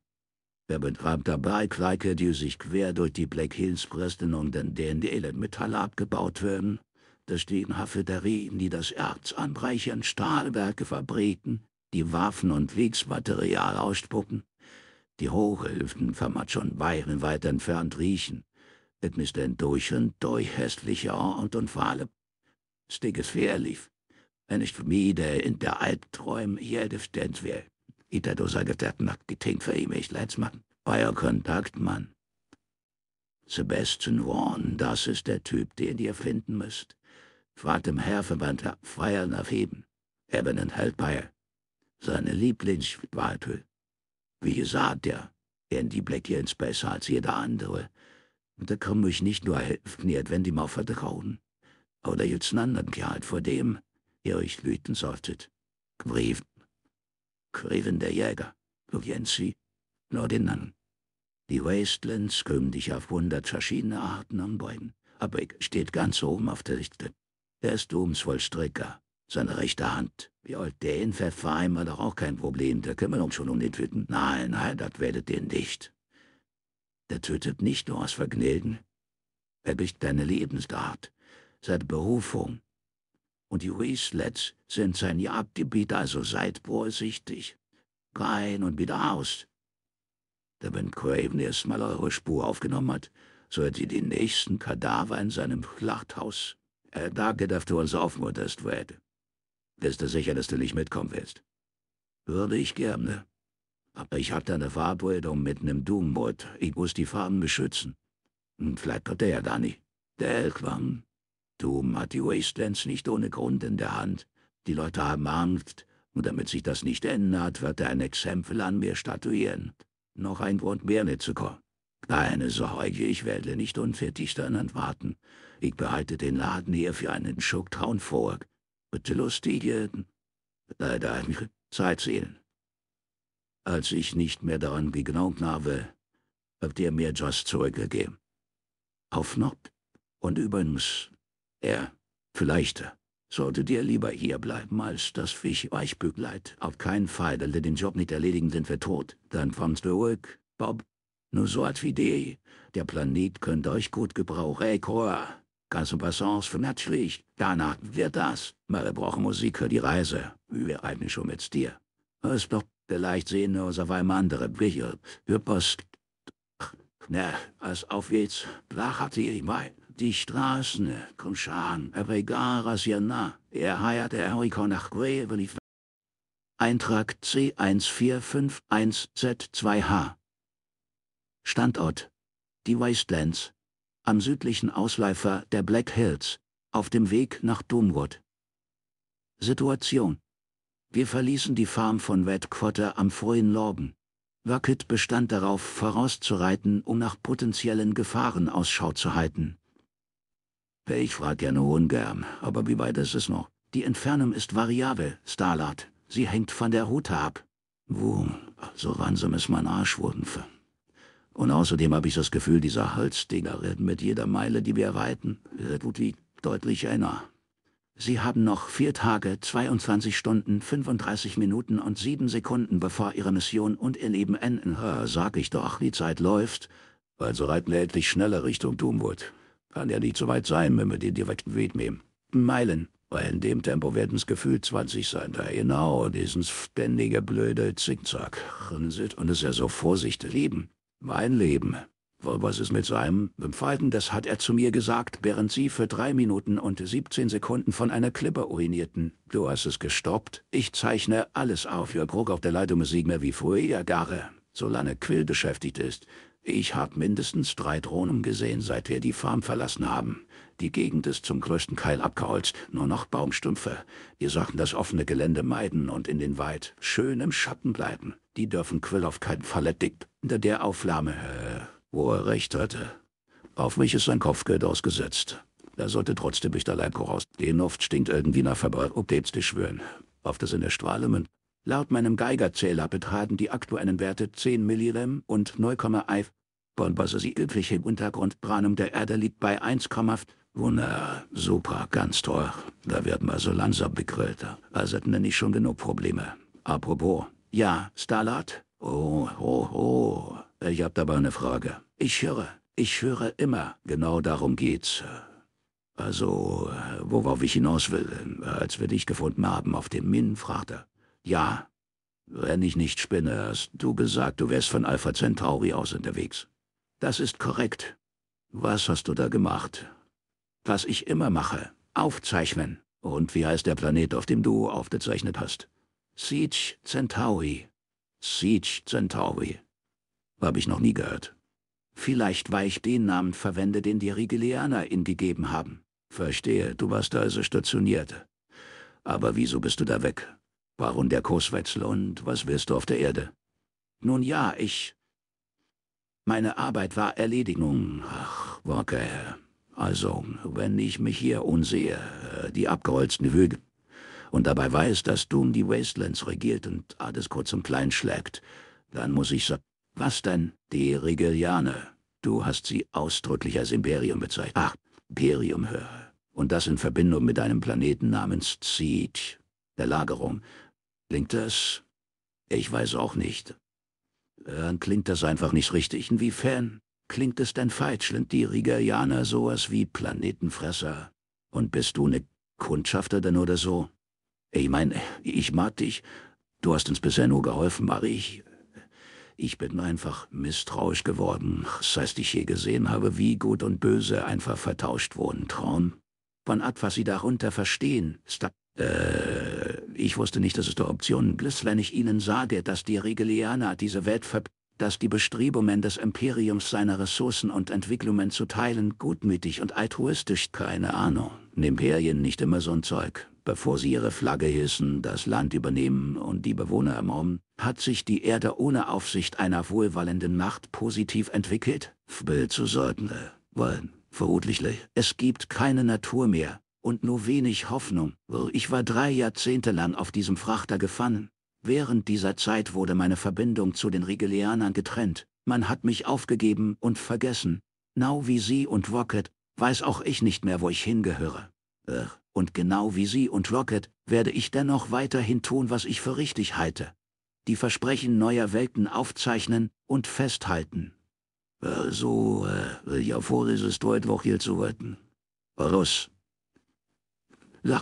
Er betreibt dabei Kleike, die sich quer durch die Black Hills pressten und in denen die Edelmetalle abgebaut werden. Da stehen Hafeterien, die das Erz anreichern, Stahlwerke, Fabriken, die Waffen und Wegsmaterial ausspucken. Die Hochhilfen vermatt schon weit entfernt riechen. Es ist ein durch und durch hässlicher Ort und vor allem Stig fährlich, wenn ich mide in der Albträum jede Stens wär. Ida du saget dat nackt getinkt für ihn, ich leid's machen. Euer Kontaktmann. Sebastian Warn, das ist der Typ, den ihr finden müsst. Fragt im Herverband ab, feiern aufheben. Eben ein Halbeier. Seine Lieblingssparte. Wie gesagt, ja, in die hier ins besser als jeder andere. Und da kann mich nicht nur helfen, wenn die mal vertrauen. Oder gibt's einen anderen Kerl, vor dem ihr euch lüten solltet? Greven. Greven der Jäger. Du nur den Nannen. Die Wastelands kümmern dich auf hundert verschiedene Arten an Bäumen. Aber ich steht ganz oben auf der Liste. Er ist Domsvollstricker. Seine rechte Hand. Wie alt der hinpfeffer einmal doch auch kein Problem. Der kümmert uns schon um den Tüten. Nein, nein, das werdet ihr nicht. Der tötet nicht nur aus Vergnügen. Er bricht deine Lebensart seit Berufung. Und die Weaslets sind sein Jagdgebiet, also seid vorsichtig. Rein und wieder aus. Denn wenn Craven erstmal eure Spur aufgenommen hat, so sollt ihr den nächsten Kadaver in seinem Schlachthaus. Äh, danke, dass du uns aufmunterst, Fred. Bist du sicher, dass du nicht mitkommen willst? Würde ich gerne. Aber ich hatte eine Verabredung mit einem Doomwood. Ich muss die Farben beschützen. Und hm, vielleicht kommt er ja gar nicht. Der Elkwang. Doom hat die Wastelands nicht ohne Grund in der Hand. Die Leute haben Angst, und damit sich das nicht ändert, wird er ein Exempel an mir statuieren. Noch ein Grund mehr mitzukommen. Keine Sorge, ich werde nicht unfertig sternend warten. Ich behalte den Laden hier für einen Schucktraun vor. Bitte lustige, leider Zeit sehen. Als ich nicht mehr daran geglaubt habe, habt ihr mir Just zurückgegeben. Auf Not. Und übrigens, er, vielleicht sollte dir lieber hier bleiben, als dass ich euch weichbügleit. Auf keinen Fall, wenn wir den Job nicht erledigen, sind wir tot. Dann kommt zurück, Bob. Nur so als Idee. Der Planet könnte euch gut gebrauchen. Ey, Cora, ganz und Passance für natürlich. Danach wird das. Mal wir brauchen Musik für die Reise. Wir eignen schon mit dir. Hörst doch, vielleicht sehen wir uns auf einem anderen Bücher. Wir post. Na, als auf geht's. Flach hatte ich mal. Die Straßen, Kunshan, Avegara, Siena, Erhayat, Erhoiko, Nachgue, Eintrag C1451Z2H. Standort: Die Wastelands, am südlichen Ausläufer der Black Hills, auf dem Weg nach Doomwood. Situation: Wir verließen die Farm von Redquarter am frühen Morgen. Wackett bestand darauf, vorauszureiten, um nach potenziellen Gefahren Ausschau zu halten. Ich frage ja nur ungern, aber wie weit ist es noch? Die Entfernung ist variabel, Starlight. Sie hängt von der Route ab. Wuh, so also ransom ist mein Arschwumpfe. Und außerdem habe ich das Gefühl, dieser Halsdinger wird mit jeder Meile, die wir reiten, gut wie deutlich enger. Sie haben noch vier Tage, 22 Stunden, 35 Minuten und sieben Sekunden, bevor Ihre Mission und Ihr Leben enden. Ja, äh, sag ich doch, die Zeit läuft. Also reiten wir endlich schneller Richtung Doomwood. Kann ja nicht so weit sein, wenn wir den direkten Weg nehmen. Meilen. Weil in dem Tempo werden es gefühlt 20 sein. Da genau, diesen ständige blöde Zickzack. Und es ist ja so vorsichtig. leben. Mein Leben. Was ist mit seinem? Empfalten, das hat er zu mir gesagt, während sie für drei Minuten und 17 Sekunden von einer Klippe urinierten. Du hast es gestoppt. Ich zeichne alles auf. Jörg Ruck auf der Leitung ist nicht mehr wie früher, Garre. Solange Quill beschäftigt ist, ich habe mindestens drei Drohnen gesehen, seit wir die Farm verlassen haben. Die Gegend ist zum größten Keil abgeholzt, nur noch Baumstümpfe. Wir sollten das offene Gelände meiden und in den Wald schön im Schatten bleiben. Die dürfen Quill auf keinen Fall erdickt, hinter der Aufnahme, äh, wo er recht hatte. Auf mich ist sein Kopfgeld ausgesetzt. Er sollte trotzdem durch der Leibko raus. Die Luft stinkt irgendwie nach Verbrauch, ob schwören. Auf das in der Strahle Laut meinem Geigerzähler betragen die aktuellen Werte 10 Millirem und 0,5. Bonbosse sie üblich im Untergrundbranum der Erde liegt bei 1,5. Wunder, super, ganz toll. Da wird man so langsam begrillter. Also hätten wir nicht schon genug Probleme. Apropos, ja, Starlord? Oh, oh, oh. Ich hab dabei eine Frage. Ich höre, ich höre immer. Genau darum geht's. Also, worauf ich hinaus will, als wir dich gefunden haben auf dem Minenfrachter. Ja. Wenn ich nicht spinne, hast du gesagt, du wärst von Alpha Centauri aus unterwegs. Das ist korrekt. Was hast du da gemacht? Was ich immer mache. Aufzeichnen. Und wie heißt der Planet, auf dem du aufgezeichnet hast? Siege Centauri. Siege Centauri. Hab ich noch nie gehört. Vielleicht, weil ich den Namen verwende, den die Rigelianer ihm gegeben haben. Verstehe, du warst da also stationiert. Aber wieso bist du da weg? Baron der Coswetzel, und was wirst du auf der Erde? Nun ja, ich... Meine Arbeit war Erledigung. Ach, Walker. Also, wenn ich mich hier unsehe, die abgeholzten Hügel, und dabei weiß, dass Doom die Wastelands regiert und alles kurz und klein schlägt, dann muss ich sagen, was denn? Die Regelianer. Du hast sie ausdrücklich als Imperium bezeichnet. Ach, Imperium, höre. Und das in Verbindung mit einem Planeten namens Zeed, der Lagerung, Klingt das? Ich weiß auch nicht. Dann klingt das einfach nicht richtig. Inwiefern klingt es denn feitschlend, die Rigerianer sowas wie Planetenfresser? Und bist du ne Kundschafterin oder so? Ich meine, ich mag dich. Du hast uns bisher nur geholfen, Marie. ich... Ich bin einfach misstrauisch geworden, seit ich je gesehen habe, wie gut und böse einfach vertauscht wurden, Traum. Von was sie darunter verstehen, äh, ich wusste nicht, dass es da Optionen bliss, wenn ich ihnen sage, dass die Regelianer diese Welt ver dass die Bestrebungen des Imperiums seine Ressourcen und Entwicklungen zu teilen gutmütig und altruistisch, keine Ahnung, Imperien nicht immer so ein Zeug. Bevor sie ihre Flagge hissen, das Land übernehmen und die Bewohner ermorden, hat sich die Erde ohne Aufsicht einer wohlwollenden Macht positiv entwickelt? Bill zu sollten, äh, wollen, vermutlich. Äh, es gibt keine Natur mehr, und nur wenig Hoffnung. Ich war drei Jahrzehnte lang auf diesem Frachter gefangen. Während dieser Zeit wurde meine Verbindung zu den Rigelianern getrennt. Man hat mich aufgegeben und vergessen. Now genau wie Sie und Rocket, weiß auch ich nicht mehr, wo ich hingehöre. Und genau wie Sie und Rocket werde ich dennoch weiterhin tun, was ich für richtig halte. Die Versprechen neuer Welten aufzeichnen und festhalten. So, äh, ja, vor ist es heute hier zu warten. Russ. So,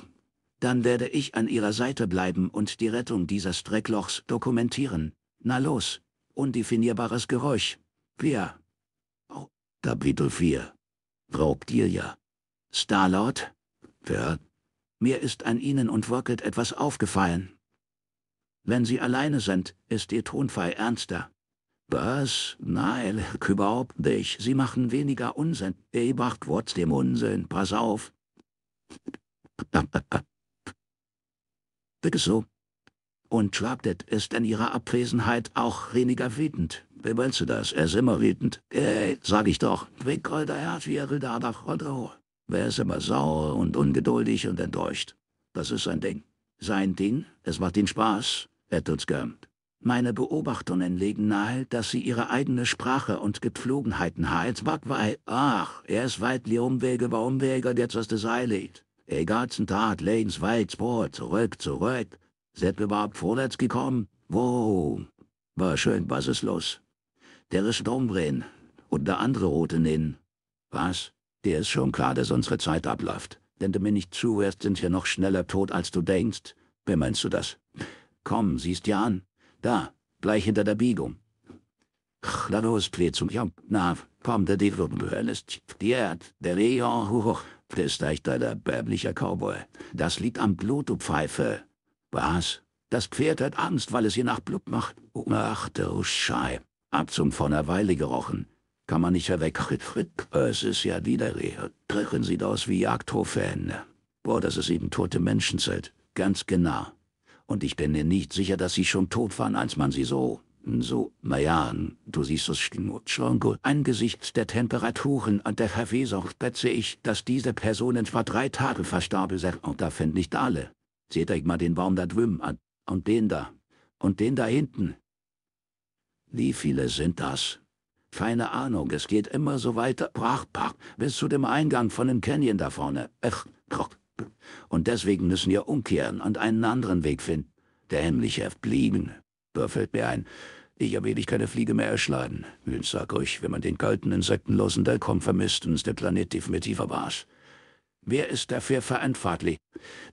dann werde ich an Ihrer Seite bleiben und die Rettung dieses Drecklochs dokumentieren. Na los, undefinierbares Geräusch. Wer? Oh, Kapitel 4. Braucht ihr ja. Starlord? Wer? Mir ist an Ihnen und Rocket etwas aufgefallen. Wenn Sie alleine sind, ist Ihr Tonfall ernster. Was? Nein, überhaupt nicht. Sie machen weniger Unsinn. Ihr macht trotzdem Unsinn. Pass auf. Bitte so. Und Schwabdet ist in ihrer Abwesenheit auch weniger wütend. Wie meinst du das? Er ist immer wütend. Ey, sag ich doch. Winkolder Herz wie da nach Wer ist immer sauer und ungeduldig und enttäuscht? Das ist sein Ding. Sein Ding? Es macht ihn Spaß. Er tut's gern. Meine Beobachtungen legen nahe, dass sie ihre eigene Sprache und Gepflogenheiten hat. Wagwei, ach, er ist weit die Umwege bei Umwege und jetzt aus der Seile. liegt. Den ganzen Tag links, rechts, vor, zurück, zurück. Seid wir überhaupt vorwärts gekommen? Wow. War schön, was ist los? Der ist umdrehen und der andere Rote nennen. Was? Der ist schon klar, dass unsere Zeit abläuft. Wenn du mir nicht zuhörst, sind wir noch schneller tot, als du denkst. Wie meinst du das? Komm, siehst dir an. Da, gleich hinter der Biegung. Na los, Kretzung, ja, na, komm, der Devil, du hörst, die Erd, der Leon, hoch flüstert der bärblicher Cowboy. Das liegt am Blut, du Pfeife. Was? Das Pferd hat Angst, weil es ihr nach Blut macht. Oh, ach du Schei. Ab zum von der Weile gerochen. Kann man nicht weg. Es ist ja widerlich. Kriechen sieht aus wie Jagdtrophäen. Boah, das ist eben tote Menschenzelt. Ganz genau. Und ich bin mir nicht sicher, dass sie schon tot waren, als man sie so so Mayan, du siehst es Schnurchongo. Angesichts der Temperaturen und der Kaffeesucht betze ich, dass diese Personen vor drei Tage verstarben sind und da davon nicht alle. Seht euch mal den Baum da drüben an, und den da, und den da hinten. Wie viele sind das? Keine Ahnung, es geht immer so weiter, brach, brach, bis zu dem Eingang von dem Canyon da vorne. Ach, krock. Und deswegen müssen wir umkehren und einen anderen Weg finden. Dämliche blieben. Da fällt mir ein, ich habe ewig keine Fliege mehr erschlagen. Ich sag euch, wenn man den kalten, insektenlosen Delkom vermisst, ist der Planet definitiv am Arsch. Wer ist dafür verantwortlich?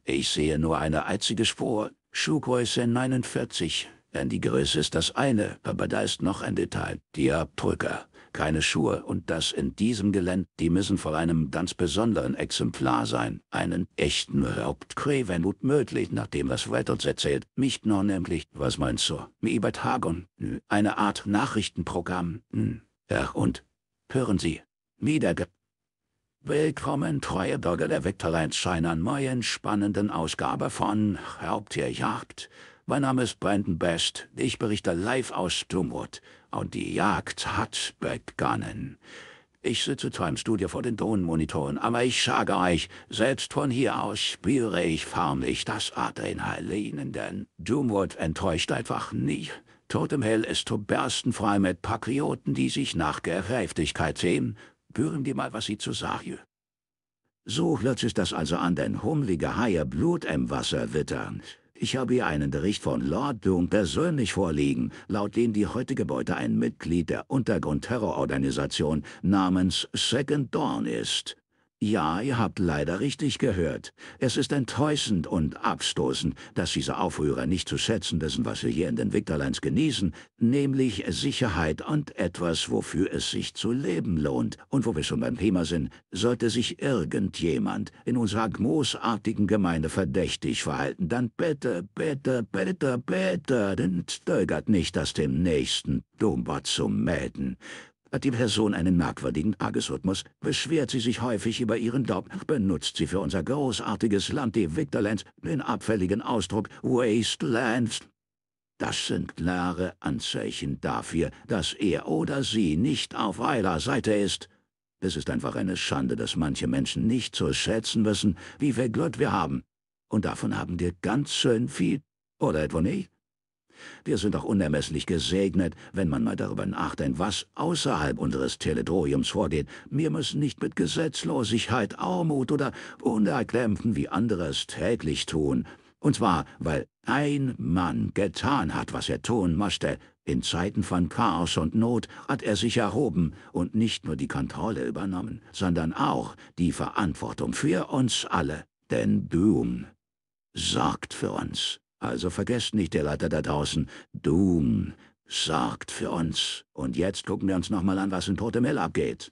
Ich sehe nur eine einzige Spur. Schuhgröße 49. Denn die Größe ist das eine, aber da ist noch ein Detail, die Abdrücker keine Schuhe und das in diesem Gelände, die müssen vor einem ganz besonderen Exemplar sein, einen echten Hauptkrähe, wenn gut möglich, nachdem was uns erzählt, mich nur nämlich, was meinst du, über Tagon, eine Art Nachrichtenprogramm, hm. ja und, hören Sie, wiederge... Willkommen, treue Bürger der Victorlands, scheinen an neuen spannenden Ausgabe von Hauptierjagd. Mein Name ist Brandon Best. Ich berichte live aus Stumwood und die Jagd hat begonnen. Ich sitze zwar im Studio vor den Tonmonitoren, aber ich sage euch, selbst von hier aus spüre ich förmlich das Adrenalin denn Doomwood enttäuscht einfach nie. Totem Hell ist zu bersten frei mit Patrioten, die sich nach Gerechtigkeit sehen. Bühren die mal, was sie zu sagen. So hört sich das also an, denn humlige Haie Blut im Wasser witternd. Ich habe hier einen Bericht von Lord Doom persönlich vorliegen, laut dem die heutige Beute ein Mitglied der Untergrundterrororganisation namens Second Dawn ist. Ja, ihr habt leider richtig gehört. Es ist enttäuschend und abstoßend, dass diese Aufrührer nicht zu schätzen wissen, was sie hier in den Victorlands genießen, nämlich Sicherheit und etwas, wofür es sich zu leben lohnt. Und wo wir schon beim Thema sind, sollte sich irgendjemand in unserer großartigen Gemeinde verdächtig verhalten, dann bitte, bitte, bitte, bitte, denn stögert nicht, das dem nächsten Dombot zu melden. Hat die Person einen merkwürdigen Tagesrhythmus, beschwert sie sich häufig über ihren Job, benutzt sie für unser großartiges Land, die Victorlands, den abfälligen Ausdruck Wastelands. Das sind klare Anzeichen dafür, dass er oder sie nicht auf eurer Seite ist. Es ist einfach eine Schande, dass manche Menschen nicht zu schätzen wissen, wie viel Glück wir haben. Und davon haben wir ganz schön viel, oder etwa nicht? Wir sind auch unermesslich gesegnet, wenn man mal darüber nachdenkt, was außerhalb unseres Teledoriums vorgeht. Wir müssen nicht mit Gesetzlosigkeit, Armut oder Unerklemmten wie andere es täglich tun. Und zwar, weil ein Mann getan hat, was er tun musste. In Zeiten von Chaos und Not hat er sich erhoben und nicht nur die Kontrolle übernommen, sondern auch die Verantwortung für uns alle. Denn Boom sorgt für uns. Also vergesst nicht, ihr Leiter da draußen, Doom sorgt für uns. Und jetzt gucken wir uns nochmal an, was in Totem Hill abgeht.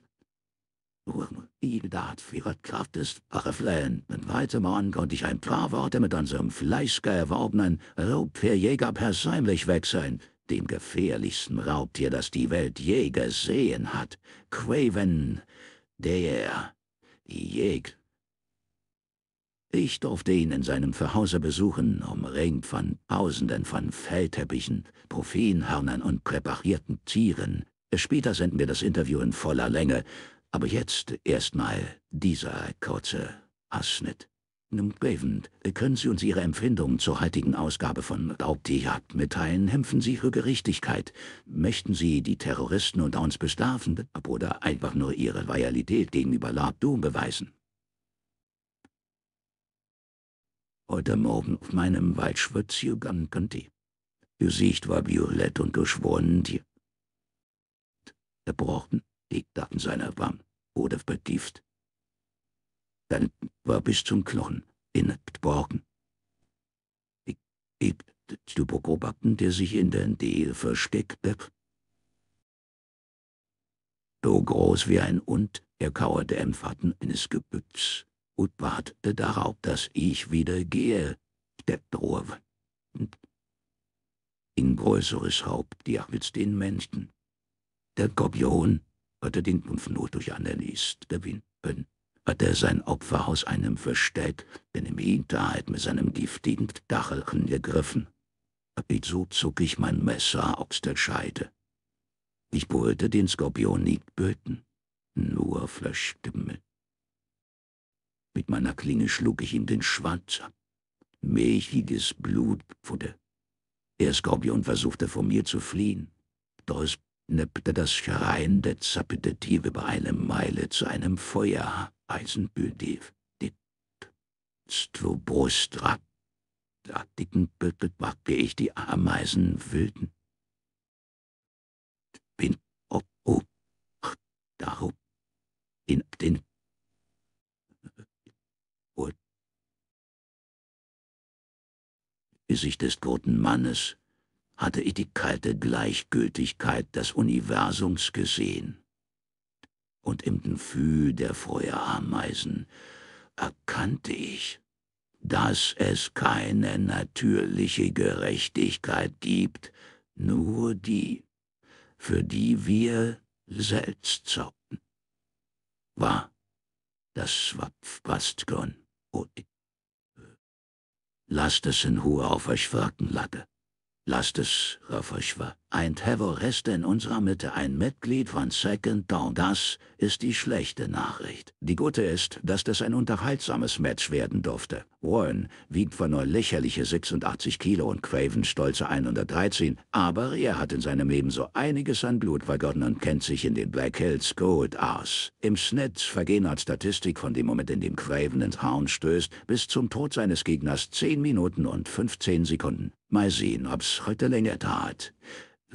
Vielen Kraft ist, Paraflan. Mit weitem an konnte ich ein paar Worte mit unserem fleißger erworbenen Raubtierjäger persönlich wechseln, dem gefährlichsten Raubtier, das die Welt je gesehen hat. Craven, der, die Jäg ich durfte ihn in seinem Zuhause besuchen, umringt von Tausenden von Feldteppichen, Trophäenhörnern und präparierten Tieren. Später senden wir das Interview in voller Länge, aber jetzt erstmal dieser kurze Ausschnitt. Nun, Bravend, können Sie uns Ihre Empfindungen zur heutigen Ausgabe von Raubtierjagd mitteilen? Hempfen Sie Ihre Gerechtigkeit? Möchten Sie die Terroristen unter uns bestrafen oder einfach nur Ihre Loyalität gegenüber Lord beweisen? Heute Morgen auf meinem Waldspaziergang kannte ich. Gesicht war violett und geschwollen, die erbrochen, liegt an seiner Wangen oder vertieft. Dann war bis zum Knochen in Borgen. Ich, ich zu beobachten, der sich in der Nähe versteckte. So groß wie ein Und, er kauerte im Fatten eines Gebüts und wartete darauf, dass ich wieder gehe, Stepdrow. Hm. In größeres Haupt, die als den Menschen. Der Gobion hatte den Kumpf nur durch Annelies gewinnen, hatte sein Opfer aus einem Versteck, den im Hinterhalt mit seinem giftigen Dachelchen gegriffen. So zog ich mein Messer aus der Scheide. Ich wollte den Skorpion nicht böten, nur verstimmen. Mit meiner Klinge schlug ich ihm den Schwanz ab. Milchiges Blut wurde. Der Skorpion versuchte vor mir zu fliehen. doch es neppte das Schreien der Zappetetive bei einem Meile zu einem Feuer, Eisenbüdif, dit, Stvobrustrat. Artigen Bürtet machte ich die Ameisen wilden. Bin ob oh, ob oh, darum in den Gesicht des toten Mannes hatte ich die kalte Gleichgültigkeit des Universums gesehen. Und im Gefühl der Feuerameisen erkannte ich, dass es keine natürliche Gerechtigkeit gibt, nur die, für die wir selbst sorgen. War das Wapfbastgon, Odin. Oh, Lasst es in Ruhe auf euch wirken, Latte. Lasst es auf euch wirken. Ein Terrorist in unserer Mitte, ein Mitglied von Second Down, das ist die schlechte Nachricht. Die gute ist, dass das ein unterhaltsames Match werden durfte. Warren wiegt von nur lächerliche 86 Kilo und Craven stolze 113, aber er hat in seinem Leben so einiges an Blut vergotten und kennt sich in den Black Hills Gold aus. Im Schnitt vergehen als Statistik von dem Moment, in dem Craven ins Hauen stößt, bis zum Tod seines Gegners 10 Minuten und 15 Sekunden. Mal sehen, ob's heute länger tat.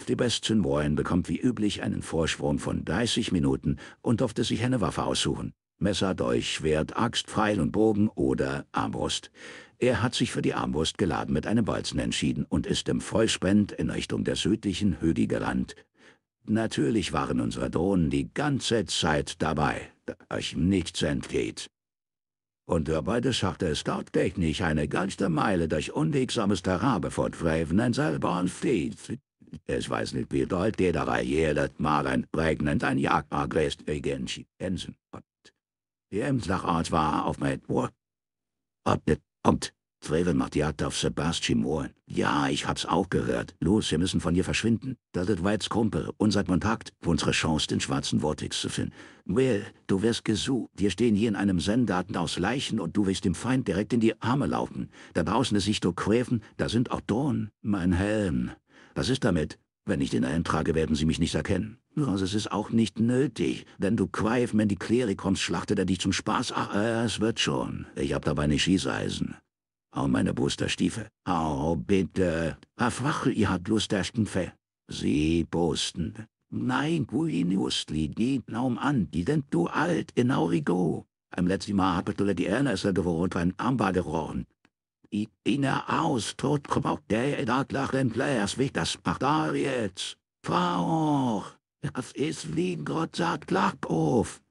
Die Bestien Moin bekommt wie üblich einen Vorsprung von 30 Minuten und durfte sich eine Waffe aussuchen. Messer, Dolch, Schwert, Axt, Pfeil und Bogen oder Armbrust. Er hat sich für die Armbrust geladen mit einem Bolzen entschieden und ist im Vollsprint in Richtung der südlichen Hüdi gerannt. Natürlich waren unsere Drohnen die ganze Zeit dabei, da euch nichts entgeht. Und beide schaffte es dort technisch eine ganze Meile durch unwegsames Terrain, bevor Draven ein Seilbahn steht. Es weiß nicht wie dolt det er har gjeldet maren regnet en jakt av grest egen skippensen. Det emslagart var auf mein Ohr. Ob det kommt. Freven macht Jagd auf Sebastian Mohren. Ja, ich hab's auch gehört. Los, wir müssen von hier verschwinden. Das ist Weiz Kumpel, unser Kontakt, unsere Chance, den schwarzen Vortex zu finden. Will, du wirst gesucht. Wir stehen hier in einem Sendaten aus Leichen und du willst dem Feind direkt in die Arme laufen. Da draußen ist Sichto Kräfen, da sind auch Dornen. Mein Helm, was ist damit? Wenn ich den eintrage, werden sie mich nicht erkennen. Nur, es ist auch nicht nötig. Wenn du Quive Mendicleri kommst, schlachtet er dich zum Spaß. Ach, äh, es wird schon. Ich hab dabei nicht Schießeisen. Hau meine Boosterstiefel. Hau, bitte. Afwache, ihr habt Lust, der Lusterstenfe. Sie bosten. Nein, Guinustli, die Naum an, die sind du alt, in Aurigo. Im letzten Mal hat Petulet die Erinnerung gewohnt, ein Ambar gerochen ina aus totkomokte daglaren pläsvitas pardariets. Faoch, das ist wie Gott sagt Klachhof.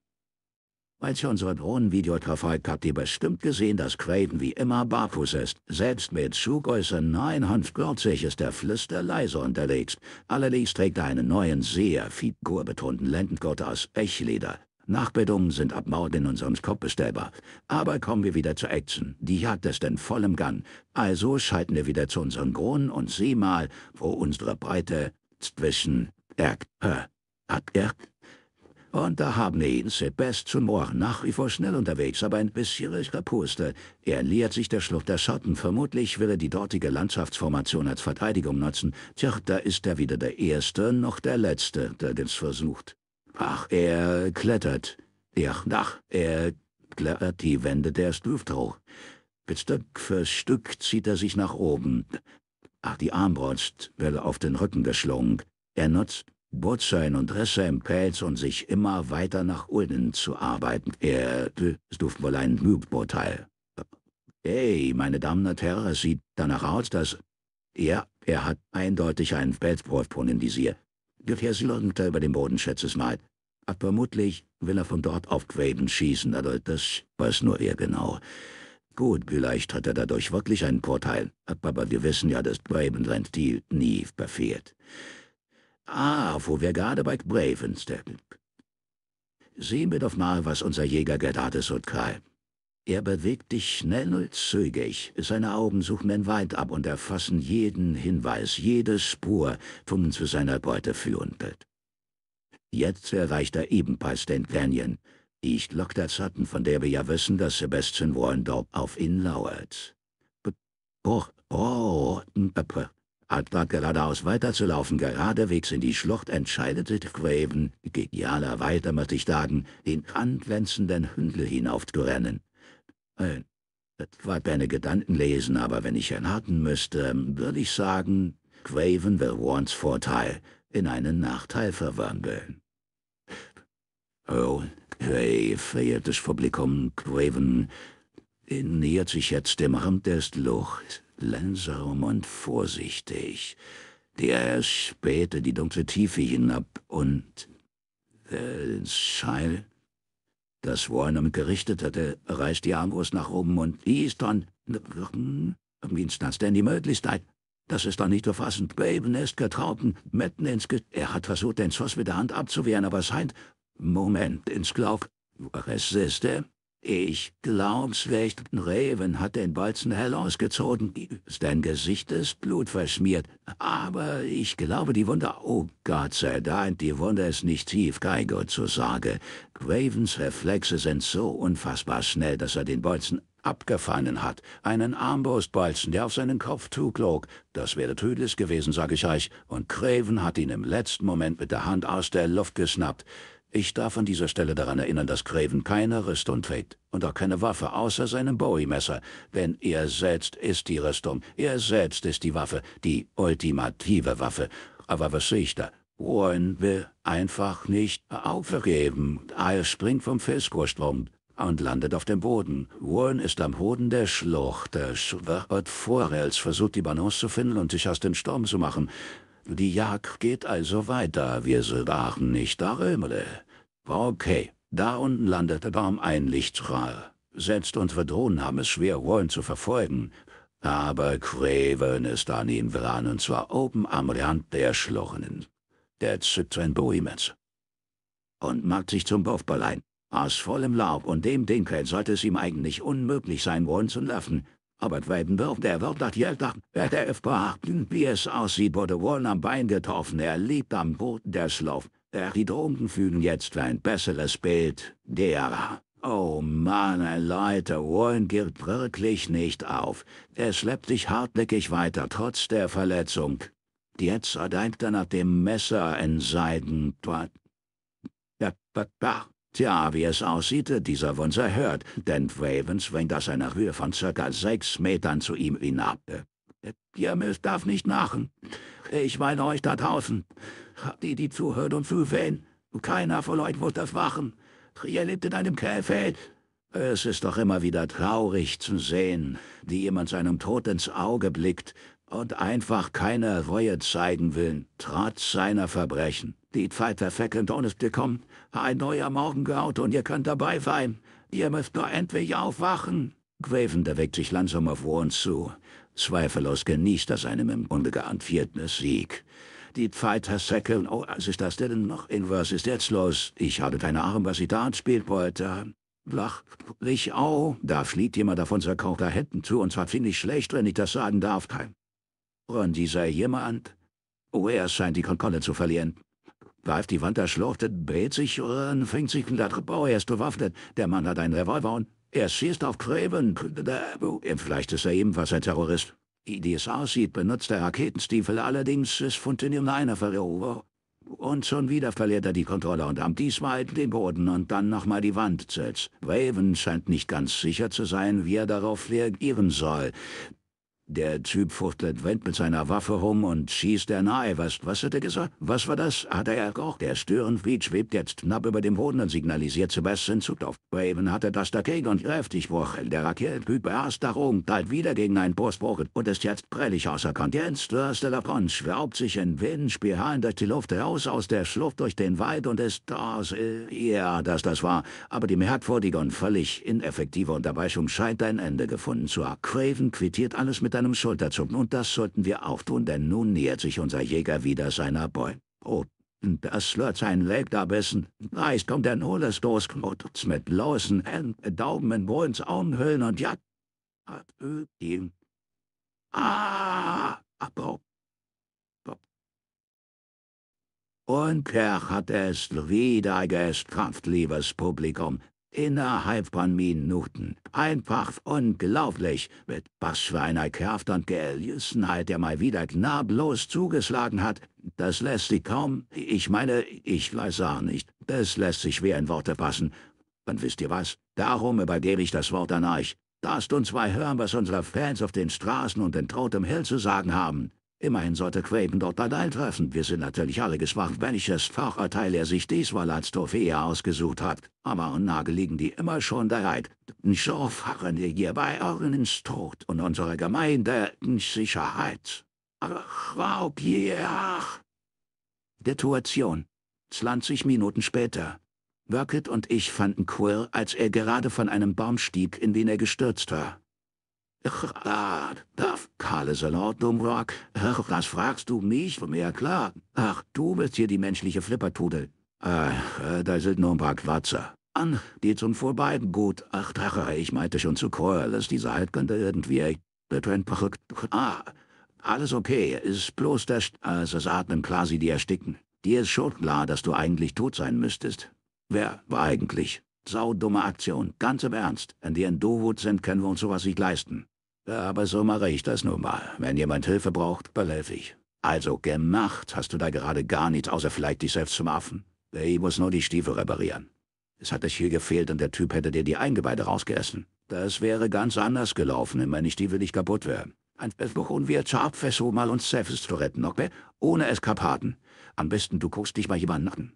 Als ihr unseren Drohnenvideo verfolgt habt ihr bestimmt gesehen, dass Creighton wie immer barfuß ist. Selbst mit Schuhgröße 49 ist der Flüster leise unterlegt. Allerdings trägt er einen neuen, sehr figurbetonten Lendengurt aus Echleder. Nachbildungen sind ab Mord in unserem Kopf bestellbar. Aber kommen wir wieder zu Action. Die Jagd ist in vollem Gang. Also schalten wir wieder zu unseren Kronen und sehen mal, wo unsere Breite zwischen Erg, hat Erg. Und da haben wir ihn, Sebastian Moore, nach wie vor schnell unterwegs, aber ein bisschen Puste. Er nähert sich der Schlucht der Schotten. Vermutlich will er die dortige Landschaftsformation als Verteidigung nutzen. Tja, da ist er weder der Erste noch der Letzte, der das versucht. Ach, er klettert. Ja, ach, er klettert die Wände der Stufe hoch. Stück für Stück zieht er sich nach oben. Ach, die Armbrust wird auf den Rücken geschlungen. Er nutzt Bootsein und Risse im Pelz, um sich immer weiter nach unten zu arbeiten. Er stuft wohl ein Mühboteil. Ey, meine Damen und Herren, es sieht danach aus, dass... Ja, er hat eindeutig einen Pelzwurf im Gefähr lunter über dem Boden, schätze es mal. Aber vermutlich will er von dort auf Graven schießen, aber das weiß nur er genau. Gut, vielleicht hat er dadurch wirklich einen Vorteil, aber wir wissen ja, dass Graven sein Stil nie verfehlt. Ah, wo wir gerade bei Graven sind. Sehen wir doch mal, was unser Jäger gerade so treibt. Er bewegt dich schnell und zügig, seine Augen suchen ihn weit ab und erfassen jeden Hinweis, jede Spur, die zu seiner Beute führen wird. Jetzt erreicht er ebenfalls den Canyon, die Glock der Sutton, von der wir ja wissen, dass Sebastian Warndorp auf ihn lauert. Boch, oh, Beppe. Anstatt geradeaus weiterzulaufen, geradewegs in die Schlucht, entscheidet sich Graven, genialerweise möchte ich sagen, den angrenzenden Hündel hinaufzurennen. Äh, ich war meine Gedanken lesen, aber wenn ich erraten müsste, würde ich sagen, Quaven will Warns Vorteil in einen Nachteil verwandeln. Oh, hey, verehrtes Publikum, Quaven nähert sich jetzt dem Rand der Luft, langsam und vorsichtig. Der spähte die dunkle Tiefe hinab und... Äh, Scheil das Warnum gerichtet hatte, reißt die Armbrust nach oben und hieß ist dann... Dienstnast denn die Möglichkeit? Das ist doch nicht zu fassen. Baben ist getrauten, mitten ins Ge Er hat versucht, den Zoss mit der Hand abzuwehren, aber es scheint... Moment, ins Glaub... Was ist der? Ich glaub's, vielleicht Raven hat den Bolzen hell ausgezogen. Dein Gesicht ist blutverschmiert. Aber ich glaube, die Wunde... Oh, Gott sei Dank, die Wunde ist nicht tief, Geigo zu Sorge. Gravens Reflexe sind so unfassbar schnell, dass er den Bolzen abgefangen hat. Einen Armbrustbolzen, der auf seinen Kopf zuklog. Das wäre tödlich gewesen, sag ich euch. Und Craven hat ihn im letzten Moment mit der Hand aus der Luft geschnappt. Ich darf an dieser Stelle daran erinnern, dass Craven keine Rüstung trägt und auch keine Waffe außer seinem Bowie-Messer, denn er selbst ist die Rüstung, er selbst ist die Waffe, die ultimative Waffe. Aber was sehe ich da? Warren will einfach nicht aufgeben. Er springt vom Felskursstrom und landet auf dem Boden. Warren ist am Boden der Schlucht. Er schwirrt vorwärts, versucht die Balance zu finden und sich aus dem Sturm zu machen. Die Jagd geht also weiter, wir sprachen nicht da darüber. Okay, da unten landete Baum ein Lichtstrahl. Selbst unsere Drohnen haben es schwer, Wollen zu verfolgen. Aber Kreven ist an ihm dran, und zwar oben am Rand der Schlochenen. Der zittern Bohemens. Und macht sich zum ein. Aus vollem Laub und dem Dinkel sollte es ihm eigentlich unmöglich sein, Wollen zu laufen. Aber het Weidenwurf-der wird nach die Eltern, der er beachten, wie es aussieht, wurde wohl am Bein getroffen, er lebt am Boden des Lauf. Er die Drogen fügen jetzt für ein besseres Bild der. Oh Mann, Leute, Warren gilt wirklich nicht auf. Er schleppt sich hartnäckig weiter, trotz der Verletzung. Jetzt erdenkt er nach dem Messer in Seiden. Ja, Tja, wie es aussieht, dieser Wunsch erhört, denn Ravens schwingt aus einer Höhe von circa sechs Metern zu ihm hinab. Ihr müsst darf nicht lachen. Ich meine euch da draußen. Die, die zuhören und zuwählen. Keiner von euch muss das machen. Ihr lebt in einem Käfig. Es ist doch immer wieder traurig zu sehen, wie jemand seinem Tod ins Auge blickt und einfach keine Reue zeigen will, trotz seiner Verbrechen. Die Zeit verfeckend ohne gekommen. Ein neuer Morgen graut und ihr könnt dabei sein. Ihr müsst nur endlich aufwachen. Graven weckt sich langsam auf Warren zu. Zweifellos genießt er seinen im Grunde geantwierten Sieg. Die Zeit säckeln. Oh, was ist das denn noch? In was ist jetzt los? Ich hatte keine Ahnung, was ich da anspielt wollte. Lach, ich au. Da fliegt jemand auf unser Koch da hinten zu und zwar finde ich schlecht, wenn ich das sagen darf. Und dieser jemand? Oh, er scheint die Kontrolle zu verlieren. Weift die Wand erschluchtet, brät sich und fängt sich in der Treppe Er ist bewaffnet. Der Mann hat einen Revolver und er schießt auf Gräben. Vielleicht ist er ebenfalls ein Terrorist. Wie es aussieht, benutzt er Raketenstiefel, allerdings ist funktioniert einer Verrohrer. Und schon wieder verliert er die Kontrolle und am diesmal den Boden und dann nochmal die Wand selbst. Raven scheint nicht ganz sicher zu sein, wie er darauf reagieren soll. Der Typ fuchtelt wild mit seiner Waffe rum und schießt der nahe. Was, was hat er gesagt? Was war das? Hat er geraucht? Der Störenfried schwebt jetzt knapp über dem Boden und signalisiert Sebastian Zuglauf. Eben hat er das dagegen und kräftig wuchelt. Der Raketentyp erst nach oben, teilt wieder gegen einen Brustbogen und ist jetzt prellig außer Kontinenz. Störste Lapron schwärbt sich in Wind, spiralen durch die Luft raus, aus der Schlucht durch den Wald und ist aus. Äh, ja, dass das war. Aber die merkwürdige und völlig ineffektive Unterweichung scheint ein Ende gefunden zu haben. Craven quittiert alles mit einem Schulterzucken, und das sollten wir auch tun, denn nun nähert sich unser Jäger wieder seiner Beute. Oh, das wird sein Wegterbissen. Eis kommt ein hohles Stoßknot mit losen Händen, Daumen, Bruns, Augenhöhlen und ja. Hat ihm. Ah, Abbau. Und Kerch hat es wieder gestampft, liebes Publikum. Innerhalb von Minuten. Einfach unglaublich, mit was für einer Kraft und Gerissenheit der mal wieder knablos zugeschlagen hat. Das lässt sich kaum, ich meine, ich weiß auch nicht, das lässt sich schwer in Worte fassen. Und wisst ihr was? Darum übergebe ich das Wort an euch. Lasst uns mal hören, was unsere Fans auf den Straßen und in Trotem Hill zu sagen haben. Immerhin sollte Craven dort bald eintreffen. Wir sind natürlich alle gespannt, welches Fachurteil er sich diesmal als Trophäe ausgesucht hat. Aber und Nagel liegen die immer schon bereit. So fahren wir hierbei euren Tod und unsere Gemeinde in Sicherheit. Ach, Raubier! Detuation. 20 Minuten später. Burkett und ich fanden Quill, als er gerade von einem Baum stieg, in den er gestürzt war. Ach, darf alles in Ordnung, Rock? Ach, das fragst du mich, von mir klar. Ach, du bist hier die menschliche Flippertudel. Ach, äh, da sind nur ein paar Quatzer. An, die zum Vorbeiben gut. Ach, Drache, ich meinte schon zu Keul, dass diese halt könnte irgendwie. Betrennt Ah, alles okay, ist bloß das, also das Atmen quasi die ersticken. Dir ist schon klar, dass du eigentlich tot sein müsstest. Wer war eigentlich? Sau dumme Aktion, ganz im Ernst. Wenn die in Dowood sind, können wir uns sowas nicht leisten. Aber so mache ich das nun mal. Wenn jemand Hilfe braucht, behelfe ich. Also gemacht hast du da gerade gar nichts, außer vielleicht dich selbst zum Affen. Ich muss nur die Stiefel reparieren. Es hat dich hier gefehlt und der Typ hätte dir die Eingeweide rausgeessen. Das wäre ganz anders gelaufen, wenn meine Stiefel nicht kaputt wären. Ein versuchen wir zur Abversuch mal uns selbst zu retten, okay? Ohne Eskapaden. Am besten du guckst dich mal jemanden an.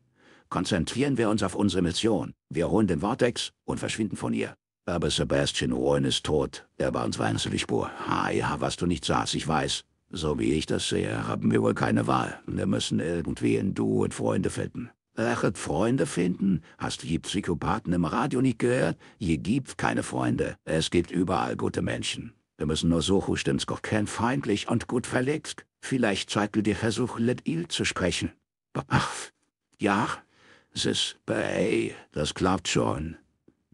Konzentrieren wir uns auf unsere Mission. Wir holen den Vortex und verschwinden von ihr. Aber Sebastian Owen ist tot. Er war uns Weins die Spur. Ah ja, was du nicht sagst, ich weiß. So wie ich das sehe, haben wir wohl keine Wahl. Wir müssen irgendwie in Du und Freunde finden. Ach, Freunde finden? Hast du die Psychopathen im Radio nicht gehört? Hier gibt keine Freunde. Es gibt überall gute Menschen. Wir müssen nur suchen, stimmt's Gott feindlich und gut verlegt. Vielleicht zeigt du dir Versuch, mit Il zu sprechen. Ach, ja, es ist, das klappt schon.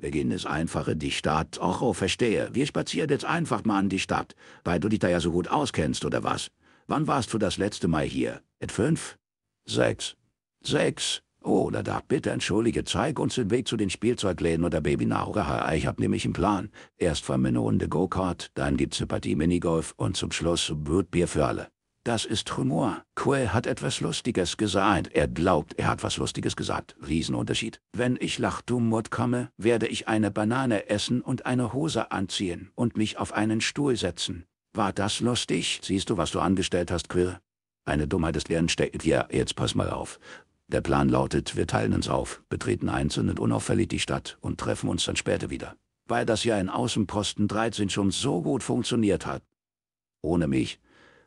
Beginn ist einfache die Stadt. Och, oh, verstehe. Wir spazieren jetzt einfach mal an die Stadt, weil du dich da ja so gut auskennst, oder was? Wann warst du das letzte Mal hier? Et fünf? Sechs. Sechs? Oh, da da, bitte entschuldige, zeig uns den Weg zu den Spielzeugläden oder Babynahrung. Ich hab nämlich einen Plan. Erst fahren wir eine Runde Go-Kart, dann gibt's eine Partie Minigolf und zum Schluss Brutbier für alle. Das ist Humor. Que hat etwas Lustiges gesagt. Er glaubt, er hat was Lustiges gesagt. Riesenunterschied. Wenn ich Lachdummut komme, werde ich eine Banane essen und eine Hose anziehen und mich auf einen Stuhl setzen. War das lustig? Siehst du, was du angestellt hast, Que? Eine Dummheit des leeren steckt. Ja, jetzt pass mal auf. Der Plan lautet, wir teilen uns auf, betreten einzeln und unauffällig die Stadt und treffen uns dann später wieder. Weil das ja in Außenposten 13 schon so gut funktioniert hat. Ohne mich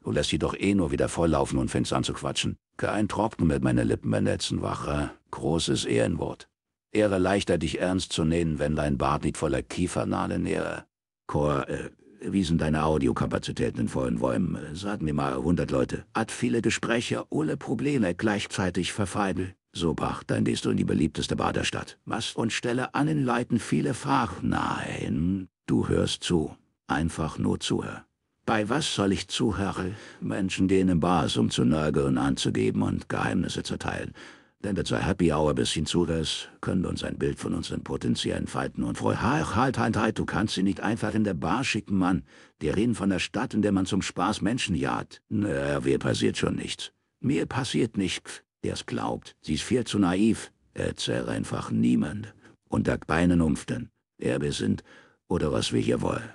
Du lässt sie doch eh nur wieder volllaufen und fängst an zu quatschen. Kein Tropfen wird meine Lippen benetzen, Wache. Großes Ehrenwort. Ehre leichter, dich ernst zu nehmen, wenn dein Bart nicht voller Kiefernadeln wäre. Chor, äh, wie sind deine Audiokapazitäten in vollen Bäumen? Sagen wir mal 100 Leute. Hat viele Gespräche, ohne Probleme, gleichzeitig verfeidel. So, Bach, dann gehst du in die beliebteste Bar der Stadt. Was? Und stelle allen Leuten viele Fragen. Nein, du hörst zu. Einfach nur zuhören. Bei was soll ich zuhören? Menschen, gehen in Bars um zu nörgeln, anzugeben und Geheimnisse zu teilen. Denn wir zur Happy Hour bis hin zu das, können uns ein Bild von unseren potenziellen Falten und freu. Halt, halt, halt, halt, du kannst sie nicht einfach in der Bar schicken, Mann. Die reden von der Stadt, in der man zum Spaß Menschen jagt. Naja, mir passiert schon nichts. Mir passiert nichts, der's glaubt. Sie ist viel zu naiv. Erzähl einfach niemand. Unter keinen Umständen, wer wir sind oder was wir hier wollen.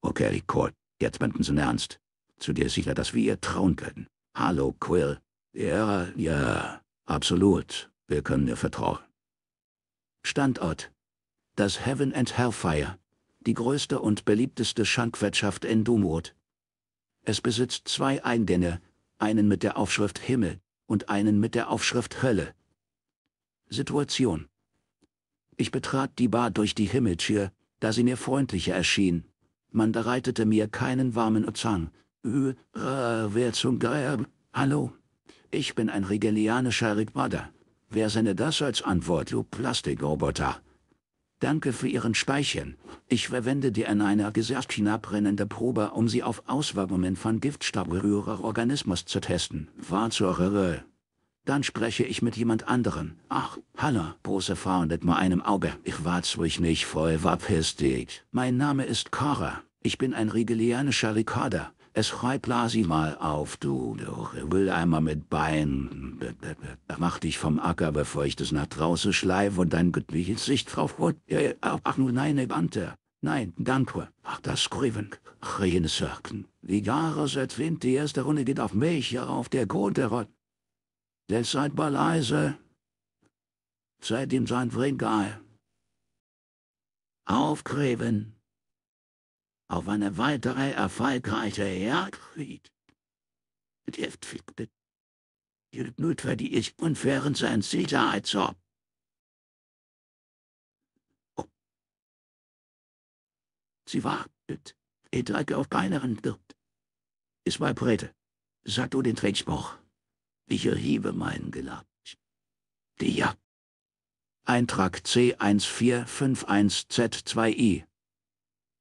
Okay, Court. Jetzt Benson ernst. Zu dir sicher, dass wir ihr trauen können. Hallo, Quill. Ja, ja, absolut. Wir können ihr vertrauen. Standort. Das Heaven and Hellfire. Die größte und beliebteste Schankwirtschaft in Dumwood. Es besitzt zwei Eingänge, einen mit der Aufschrift Himmel und einen mit der Aufschrift Hölle. Situation. Ich betrat die Bar durch die Himmeltür, da sie mir freundlicher erschien, man bereitete mir keinen warmen Zahn. Äh, wer zum Geier? Hallo? Ich bin ein regelianischer Rigmada. Wer sende das als Antwort, du Plastikroboter? Danke für Ihren Speichern. Ich verwende die an einer Gesellschaft hinabrennende Probe, um sie auf Auswirkungen von Giftstofferührer Organismus zu testen. War zur Röhre. Dann spreche ich mit jemand anderem. Ach, hallo, große Frau mit meinem Auge. Ich war ruhig nicht voll verpisst. Mein Name ist Cora. Ich bin ein regelianischer Rekorder. Es plasi Lasi mal auf, du. du will einmal mit Bein. Mach dich vom Acker, bevor ich das nach draußen schleife und dein geht mich ins Sicht drauf. Ach, nur nein, Bante. Nein, danke. Ach, das Kriven. Jene sagten. Die Jahre seit Wind, die erste Runde geht auf mich, auf der Grund der Rot. Das seid mal leise. Seitdem sein Vrind geil. Aufgräben auf eine weitere erfolgreiche Jagd gilt nur für die ich unfairen sein Sicherheitsort. Oh. Sie wartet, ich Dreck auf kleineren Wirt. Es war Brete, sag du den Trinkspruch. Ich erhebe meinen Gelab. Die Jagd. Eintrag C1451Z2I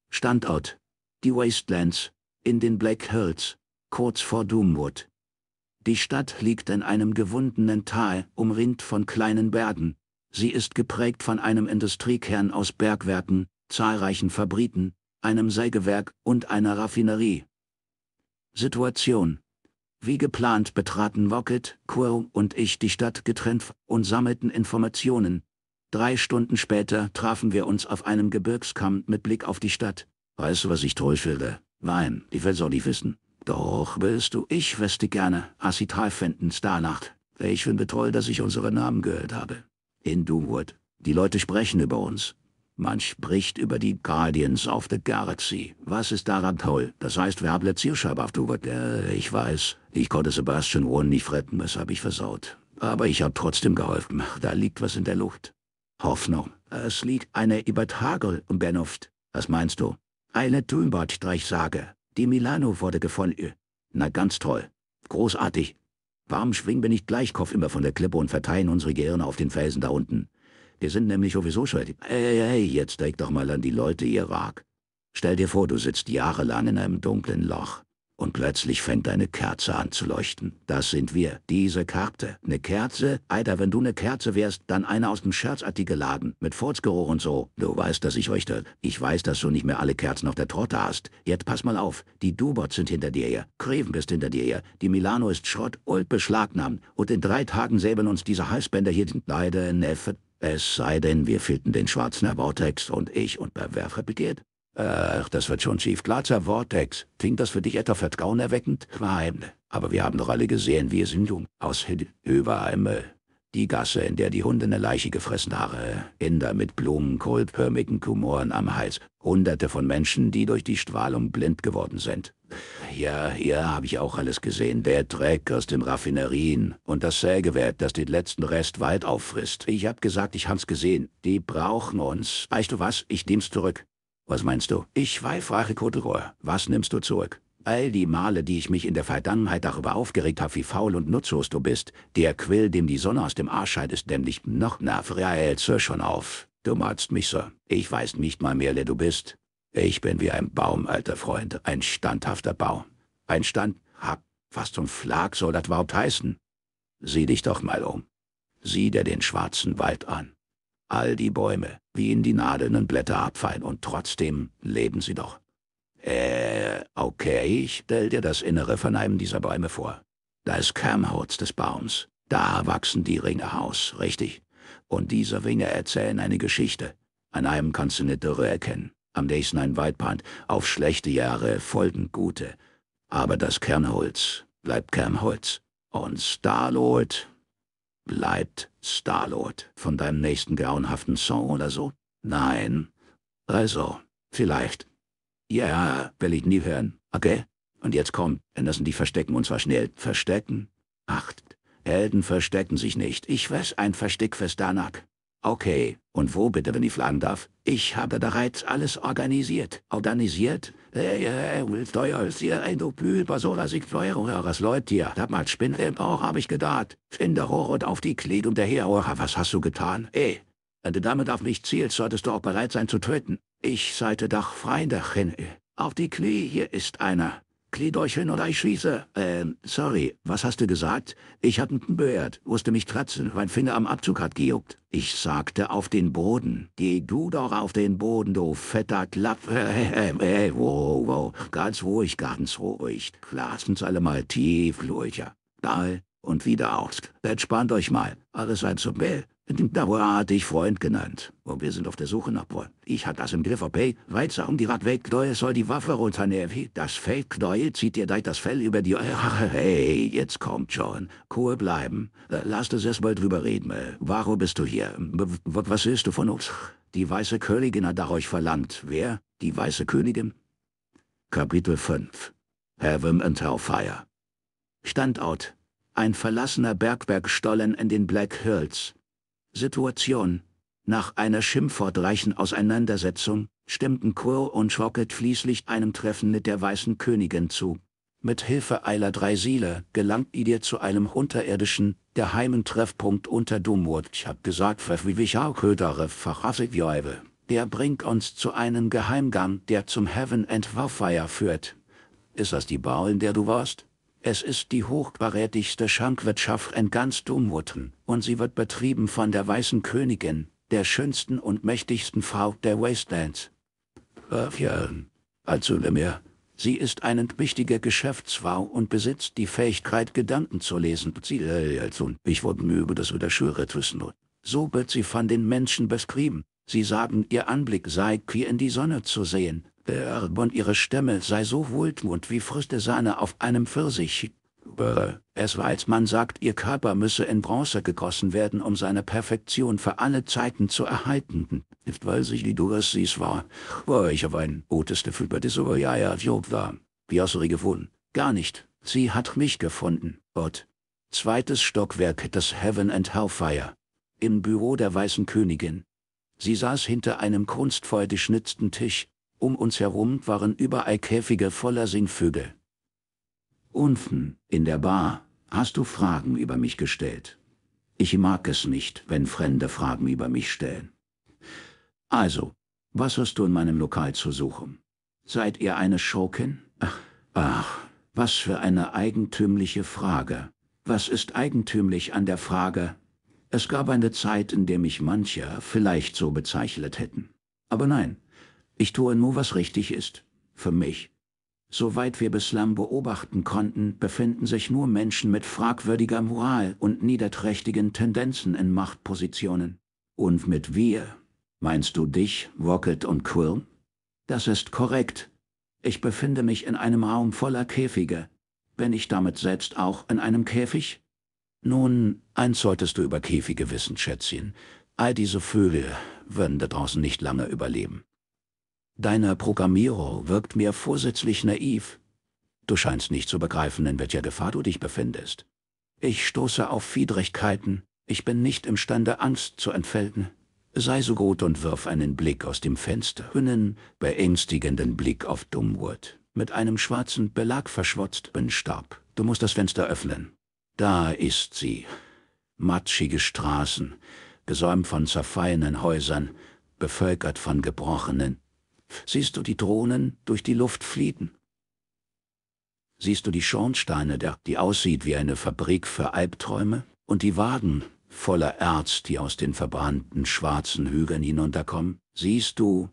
Standort. Die Wastelands, in den Black Hills, kurz vor Doomwood. Die Stadt liegt in einem gewundenen Tal, umringt von kleinen Bergen. Sie ist geprägt von einem Industriekern aus Bergwerken, zahlreichen Fabriken, einem Sägewerk und einer Raffinerie. Situation. Wie geplant betraten Wocket, Quo und ich die Stadt getrennt und sammelten Informationen, Drei Stunden später trafen wir uns auf einem Gebirgskamm mit Blick auf die Stadt. Weißt du, was ich toll finde? Nein, die Welt soll nicht wissen. Doch, willst du, ich wüsste gerne, was sie toll Starnacht. Ich finde toll, dass ich unsere Namen gehört habe. In Doomwood. Die Leute sprechen über uns. Man spricht über die Guardians of the Galaxy. Was ist daran toll? Das heißt, wir haben Zielscheibe auf Doomwood. Ja, äh, ich weiß. Ich konnte Sebastian Warren nicht retten, das habe ich versaut. Aber ich habe trotzdem geholfen. Da liegt was in der Luft. Hoffnung. Es liegt eine Übertragung im Bernuft. Was meinst du? Eine Tümbadstreichsage. Die Milano wurde gefunden. Na ganz toll. Großartig. Warum schwingen wir nicht gleich Kopf immer von der Klippe und verteilen unsere Gehirne auf den Felsen da unten? Wir sind nämlich sowieso schuldig. Ey, ey, jetzt denk doch mal an die Leute Irak. Stell dir vor, du sitzt jahrelang in einem dunklen Loch. Und plötzlich fängt eine Kerze an zu leuchten. Das sind wir, diese Karte. Eine Kerze? Alter, wenn du eine Kerze wärst, dann eine aus dem Scherzartikel Laden, mit Furzgeruch und so. Du weißt, dass ich euch da... Ich weiß, dass du nicht mehr alle Kerzen auf der Torte hast. Jetzt pass mal auf. Die Dubots sind hinter dir, ja. Kreven bist hinter dir, ja. Die Milano ist Schrott und beschlagnahmt. Und in drei Tagen säbeln uns diese Halsbänder hier leider Neffe. Es sei denn, wir finden den schwarzen Bautext und ich und bewerfe begehrt. Ach, das wird schon schief. Glatzer Vortex. Klingt das für dich etwa vertrauenerweckend? Nein. Aber wir haben doch alle gesehen, wir sind im Aus aussieht. Überall äh, Die Gasse, in der die Hunde eine Leiche gefressen haben. Inder mit Blumenkohl, pörmigen Kumoren am Hals. Hunderte von Menschen, die durch die Strahlung blind geworden sind. Ja, hier habe ich auch alles gesehen. Der Dreck aus den Raffinerien und das Sägewerk, das den letzten Rest weit auffrisst. Ich hab gesagt, ich hab's gesehen. Die brauchen uns. Weißt du was? Ich nehm's zurück. Was meinst du? Ich weihfrage Codror, was nimmst du zurück? All die Male, die ich mich in der Vergangenheit darüber aufgeregt habe, wie faul und nutzlos du bist, der Quill, dem die Sonne aus dem Arsch scheint, ist nämlich noch na Friael Sir schon auf. Du malst mich, Sir. Ich weiß nicht mal mehr, wer du bist. Ich bin wie ein Baum, alter Freund, ein standhafter Baum. Ein Stand... Hab... Was zum Flag soll das überhaupt heißen? Sieh dich doch mal um. Sieh dir den schwarzen Wald an all die Bäume, wie in die nadelnden Blätter abfallen, und trotzdem leben sie doch. Äh, okay, ich stell dir das innere von einem dieser Bäume vor. Da ist Kernholz des Baums, da wachsen die Ringe aus, richtig. Und diese Ringe erzählen eine Geschichte. An einem kannst du eine Dürre erkennen, am nächsten ein Weidbrand, auf schlechte Jahre folgen gute. Aber das Kernholz bleibt Kernholz. Und Starlord bleibt Starlord, von deinem nächsten grauenhaften Song oder so? Nein. Also, vielleicht. Ja, will ich nie hören, okay? Und jetzt komm, Anderson, die verstecken und zwar schnell. Verstecken? Acht. Helden verstecken sich nicht. Ich weiß ein Versteck für Danak. Okay, und wo bitte, wenn ich fragen darf? Ich habe bereits alles organisiert. Organisiert? Hey, hey, wie teuer ist hier ein du bei so einer Siegfeuerung eures Leut hier? Da mal Spindel im Bauch hab ich gedacht. Finde hoch und auf die Knie und daher, oh, was hast du getan? Ey, wenn du damit auf mich zielst, solltest du auch bereit sein zu töten. Ich seite doch Freundachin. Auf die Knie, hier ist einer. Kniet euch hin oder ich schieße. Ähm, sorry, was hast du gesagt? Ich hab'n n musste mich kratzen, mein Finger am Abzug hat gejuckt. Ich sagte auf den Boden. Geh du doch auf den Boden, du fetter Klapp. Äh, äh, äh, äh, äh wow, wow. Ganz ruhig, ganz ruhig. Lassen's alle mal tief, Lurcher. Da und wieder aus. Entspannt euch mal. Alles ein Zumbell. Da wurde ich Freund genannt. Und wir sind auf der Suche nach Freund. Ich hatte das im Griff, okay? Weiter um die Radweg, Knoe soll die Waffe runternehmen. Das Fell, Knoe, zieht dir gleich das Fell über die... Hey, jetzt kommt schon. Cool bleiben. Äh, lass es erst mal drüber reden. Äh. Warum bist du hier? Ähm, was willst du von uns? Die weiße Königin hat nach euch verlangt. Wer? Die weiße Königin? Kapitel 5 Heaven and Hellfire Standort Ein verlassener Bergbergstollen in den Black Hills. Situation. Nach einer schimpfwortreichen Auseinandersetzung stimmten Quill und Rocket schließlich einem Treffen mit der Weißen Königin zu. Mit Hilfe eiler drei Seele gelangt ihr zu einem unterirdischen, geheimen Treffpunkt unter Dumurt. Ich hab gesagt, der bringt uns zu einem Geheimgang, der zum Heaven and Warfire führt. Ist das die in der du warst? Es ist die hochbarätigste Schankwirtschaft in ganz Dumwutten und sie wird betrieben von der Weißen Königin, der schönsten und mächtigsten Frau der Wastelands. ja, also mehr. Sie ist eine wichtige Geschäftsfrau und besitzt die Fähigkeit, Gedanken zu lesen. Sie, äh, also, Ich wurde mir über wir das Schüre wissen. So wird sie von den Menschen beschrieben. Sie sagen, ihr Anblick sei wie in die Sonne zu sehen, Erb und ihre Stämme sei so wohltuend wie frischte Sahne auf einem Pfirsich. Es war, als man sagt, ihr Körper müsse in Bronze gegossen werden, um seine Perfektion für alle Zeiten zu erhalten. Nicht weil sich die sies war, war ich auf ein gutes Gefühl bei dieser Jaja Job war. Wie hast du sie gefunden? Gar nicht. Sie hat mich gefunden. Gott. Zweites Stockwerk, das Heaven and Hellfire. Im Büro der Weißen Königin. Sie saß hinter einem kunstvoll geschnitzten Tisch, um uns herum waren überall Käfige voller Singvögel. Unten, in der Bar, hast du Fragen über mich gestellt. Ich mag es nicht, wenn Fremde Fragen über mich stellen. Also, was hast du in meinem Lokal zu suchen? Seid ihr eine Schurkin? Ach, ach, was für eine eigentümliche Frage. Was ist eigentümlich an der Frage? Es gab eine Zeit, in der mich mancher vielleicht so bezeichnet hätten. Aber nein, ich tue nur, was richtig ist. Für mich. Soweit wir bislang beobachten konnten, befinden sich nur Menschen mit fragwürdiger Moral und niederträchtigen Tendenzen in Machtpositionen. Und mit wir, meinst du dich, Rocket und Quill? Das ist korrekt. Ich befinde mich in einem Raum voller Käfige. Bin ich damit selbst auch in einem Käfig? Nun, eins solltest du über Käfige wissen, Schätzchen. All diese Vögel würden da draußen nicht lange überleben. Deine Programmierung wirkt mir vorsätzlich naiv. Du scheinst nicht zu begreifen, in welcher Gefahr du dich befindest. Ich stoße auf Widrigkeiten, ich bin nicht imstande, Angst zu entfalten. Sei so gut und wirf einen Blick aus dem Fenster, einen beängstigenden Blick auf Dumwood. Mit einem schwarzen Belag verschwotzt bin Stab. Du musst das Fenster öffnen. Da ist sie. Matschige Straßen, gesäumt von zerfallenen Häusern, bevölkert von gebrochenen, siehst du die Drohnen durch die Luft fliegen. Siehst du die Schornsteine, der, die aussieht wie eine Fabrik für Albträume, und die Wagen voller Erz, die aus den verbrannten schwarzen Hügeln hinunterkommen, siehst du,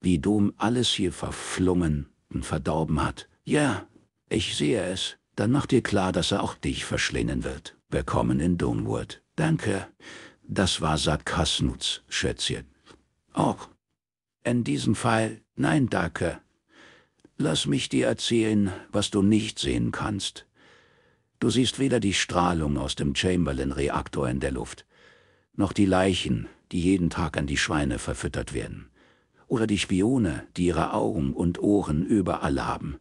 wie Dom alles hier verflungen und verdorben hat. Ja, ich sehe es. Dann mach dir klar, dass er auch dich verschlingen wird. Willkommen in Domwood. Danke. Das war Sarkasmus, Schätzchen. Auch in diesem Fall, nein, Dake. Lass mich dir erzählen, was du nicht sehen kannst. Du siehst weder die Strahlung aus dem Chamberlain-Reaktor in der Luft, noch die Leichen, die jeden Tag an die Schweine verfüttert werden, oder die Spione, die ihre Augen und Ohren überall haben.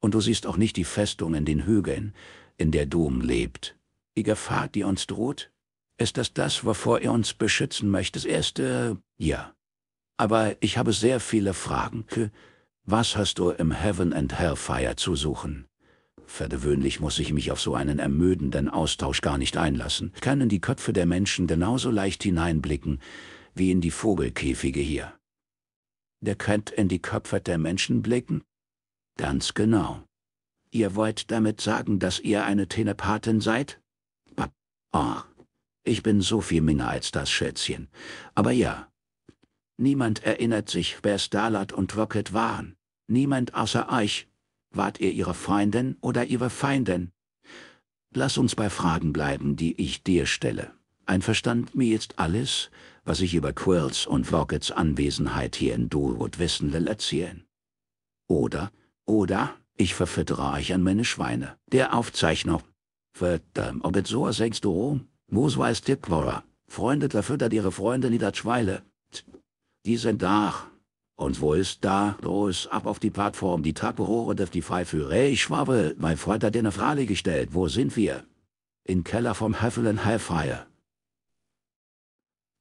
Und du siehst auch nicht die Festung in den Hügeln, in der Dom lebt. Die Gefahr, die uns droht, ist das das, wovor er uns beschützen möchte? Das erste, ja, aber ich habe sehr viele Fragen. Was hast du im Heaven and Hellfire zu suchen? Verdewöhnlich muss ich mich auf so einen ermüdenden Austausch gar nicht einlassen. Können die Köpfe der Menschen genauso leicht hineinblicken wie in die Vogelkäfige hier. Der könnt in die Köpfe der Menschen blicken? Ganz genau. Ihr wollt damit sagen, dass ihr eine Telepathin seid? Oh, ich bin so viel minder als das Schätzchen. Aber ja, Niemand erinnert sich, wer Starlight und Rocket waren. Niemand außer euch. Wart ihr ihre Freundin oder ihre Feindin? Lass uns bei Fragen bleiben, die ich dir stelle. Einverstanden mir jetzt alles, was ich über Quills und Rockets Anwesenheit hier in Durwood wissen will, erzählen. Oder, oder, ich verfüttere euch an meine Schweine. Der Aufzeichnung. Verdammt, ob es so sechs du rum? Wo weiß dir Quora? Freundet dafür, dass ihre Freunde nie das Schweile. Die sind da. Und wo ist da? Los, ab auf die Plattform, die Trapperohre dürft die frei führen. Hey, Schwabe, mein Freund hat dir eine Frage gestellt. Wo sind wir? In Keller vom Höffelen Hellfire.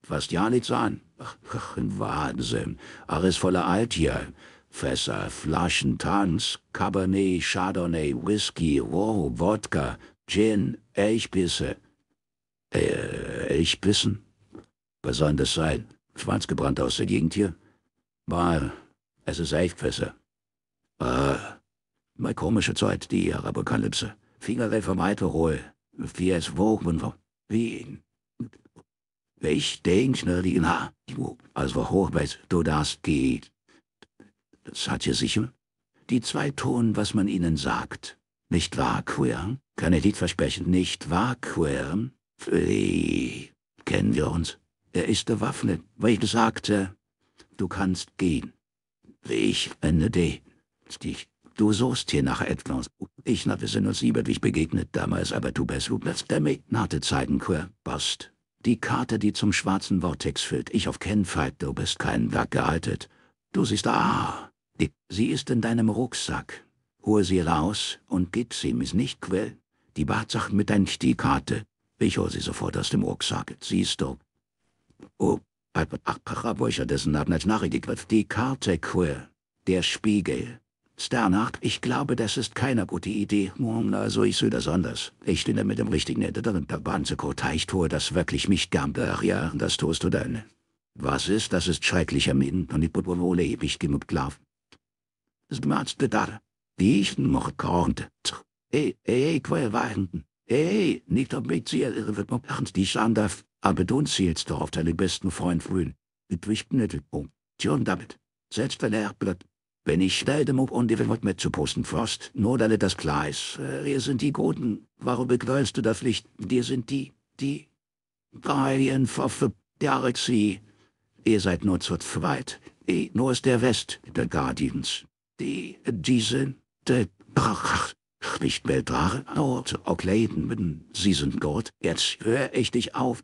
Was ja nichts an. Ach, ach, ein Wahnsinn. Alles voller Alt hier. Fässer, Flaschen, Tanks, Cabernet, Chardonnay, Whisky, Rum, Wodka, Gin, Elchbisse. Äh, Elchbissen? Besonders sein? Schwarzgebrannt aus der Gegend hier? Mal. Es ist echt besser. Äh, mal komische Zeit, die Arabokalypse. Fingerle vom Eiterol. Wie es wogen und Wie... Ich denk, ne, die... Na, als wir hochbeiß, du das geht. Das hat ihr sicher? Die zwei tun, was man ihnen sagt. Nicht wahr, Queer? Kann ich nicht versprechen, nicht wahr, Queer? Kennen wir uns? Er ist bewaffnet, weil ich sagte, du kannst gehen. Ich wende dich. Du suchst hier nach etwas. Ich na, wir sind uns lieber lieblich begegnet damals, aber du bist Rublitz, der mich nate zeigen kur, bast. Die Karte, die zum schwarzen Vortex führt, ich auf Kennfight, du bist kein Werk gehaltet. Du siehst, ah, die, sie ist in deinem Rucksack. Hol sie raus und gib sie mis nicht quell. Die Bartsach mit deinem dein Karte. Ich hol sie sofort aus dem Rucksack, siehst du. Oh, halt, ach, dessen apropos nachrichtig wird. Die Karte Kartekur, der Spiegel. Sternacht, ich glaube, das ist keine gute Idee. Also ich sehe das anders. Ich stehe mit dem richtigen drin. der Banzekota. Ich tue das wirklich nicht gern. Ach Ja, das tust du dann. Was ist, das ist schrecklicher Min und ich bin wohl ewig gemobbt, genug klar. Es machte da. Die ich noch konnte. Ey, ey, quäl weinen. Ey, nicht ob mit sie, die ich anders. Aber tun Sie jetzt doch auf deinen besten Freund frühen. Mit Knödel, um. Tjon damit. Selbst wenn er bleibt. Wenn ich stelle mich und die wollt mit zu posten, Frost, nur damit das klar ist. Äh, wir sind die Guten. Warum begreifst du der Pflicht? Wir sind die, die. Geilien verfe, der sie. Ihr seid nur zu zweit. Ich, nur ist der West, der Guardians. Die, diese, der, brach. Nicht mehr Drache, Ort, Okleden, Sie sind Gott, jetzt höre ich dich auf.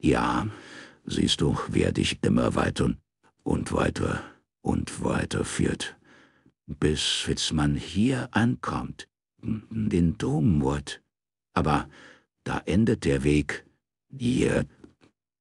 Ja, siehst du, wer dich immer weiter und weiter und weiter führt, bis man hier ankommt, den Domwood. Aber da endet der Weg. Ihr,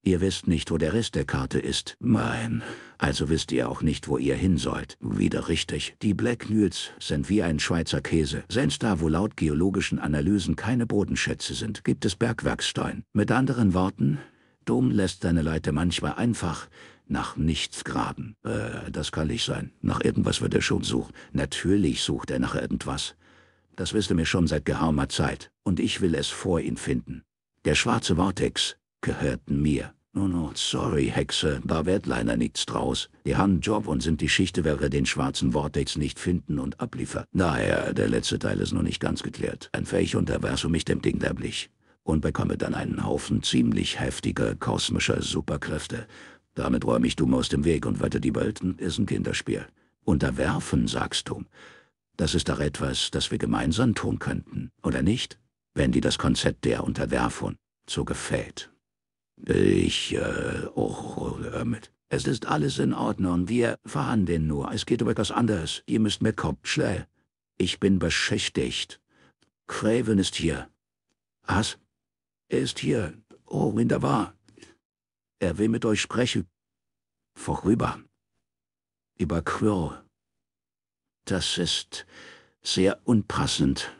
ihr wisst nicht, wo der Rest der Karte ist. Nein, also wisst ihr auch nicht, wo ihr hin sollt. Wieder richtig. Die Black Nudes sind wie ein Schweizer Käse. Selbst da, wo laut geologischen Analysen keine Bodenschätze sind, gibt es Bergwerkstein. Mit anderen Worten, Dumm lässt seine Leute manchmal einfach nach nichts graben. Äh, das kann nicht sein. Nach irgendwas wird er schon suchen. Natürlich sucht er nach irgendwas. Das wisst ihr mir schon seit geraumer Zeit. Und ich will es vor ihn finden. Der schwarze Vortex gehört mir. No, no, sorry, Hexe, da wird leider nichts draus. Die haben Job und sind die Schichte, wäre den schwarzen Vortex nicht finden und abliefern. Naja, der letzte Teil ist noch nicht ganz geklärt. Ein fähig unterwerfe mich dem Ding derblich und bekomme dann einen Haufen ziemlich heftiger kosmischer Superkräfte. Damit räume ich Doom aus dem Weg und wette, die Welten ist ein Kinderspiel. Unterwerfen, sagst du. Das ist doch etwas, das wir gemeinsam tun könnten, oder nicht? Wenn dir das Konzept der Unterwerfung so gefällt. Ich, äh, oh, hör mit. Es ist alles in Ordnung. Wir verhandeln nur. Es geht um etwas anderes. Ihr müsst mitkommen. Schnell. Ich bin beschäftigt. Craven ist hier. Was? Er ist hier. Oh, Mindavar. Er will mit euch sprechen. Vorüber. Über Quirl. Das ist sehr unpassend.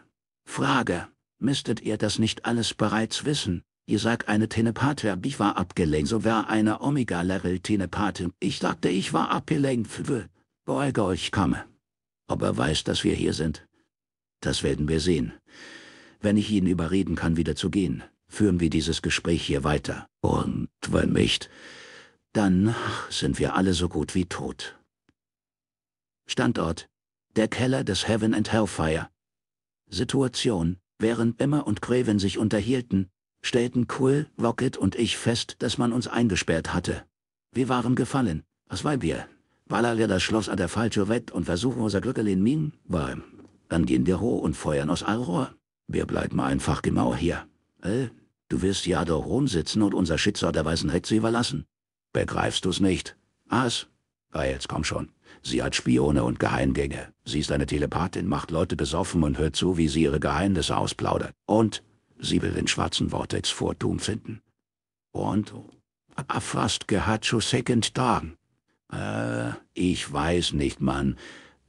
Frage. Müsstet ihr das nicht alles bereits wissen? Ihr sagt eine Tenepathia, ich war abgelenkt, so wäre eine Omega-Level-Tenepathia. Ich sagte, ich war abgelenkt, beuge euch, komme. Ob er weiß, dass wir hier sind? Das werden wir sehen, wenn ich ihn überreden kann, wieder zu gehen führen wir dieses Gespräch hier weiter. Und wenn nicht, dann sind wir alle so gut wie tot. Standort. Der Keller des Heaven and Hellfire. Situation. Während Emma und Craven sich unterhielten, stellten Cool, Rocket und ich fest, dass man uns eingesperrt hatte. Wir waren gefallen. Was war wir? Ballern wir das Schloss an der falschen Wett und versuchen unser Glück in Minen? Weil, dann gehen wir hoch und feuern aus Allrohr. Wir bleiben einfach genau hier. Hä? Du wirst ja doch rumsitzen und unser Schicksal der Weißen Hexe überlassen. Begreifst du's nicht? Was? Ah, jetzt komm schon. Sie hat Spione und Geheimgänge. Sie ist eine Telepathin, macht Leute besoffen und hört zu, wie sie ihre Geheimnisse ausplaudert. Und sie will den schwarzen Vortex vor Tum finden. Und? Fast gehatschu second Dagen. Äh, ich weiß nicht, Mann.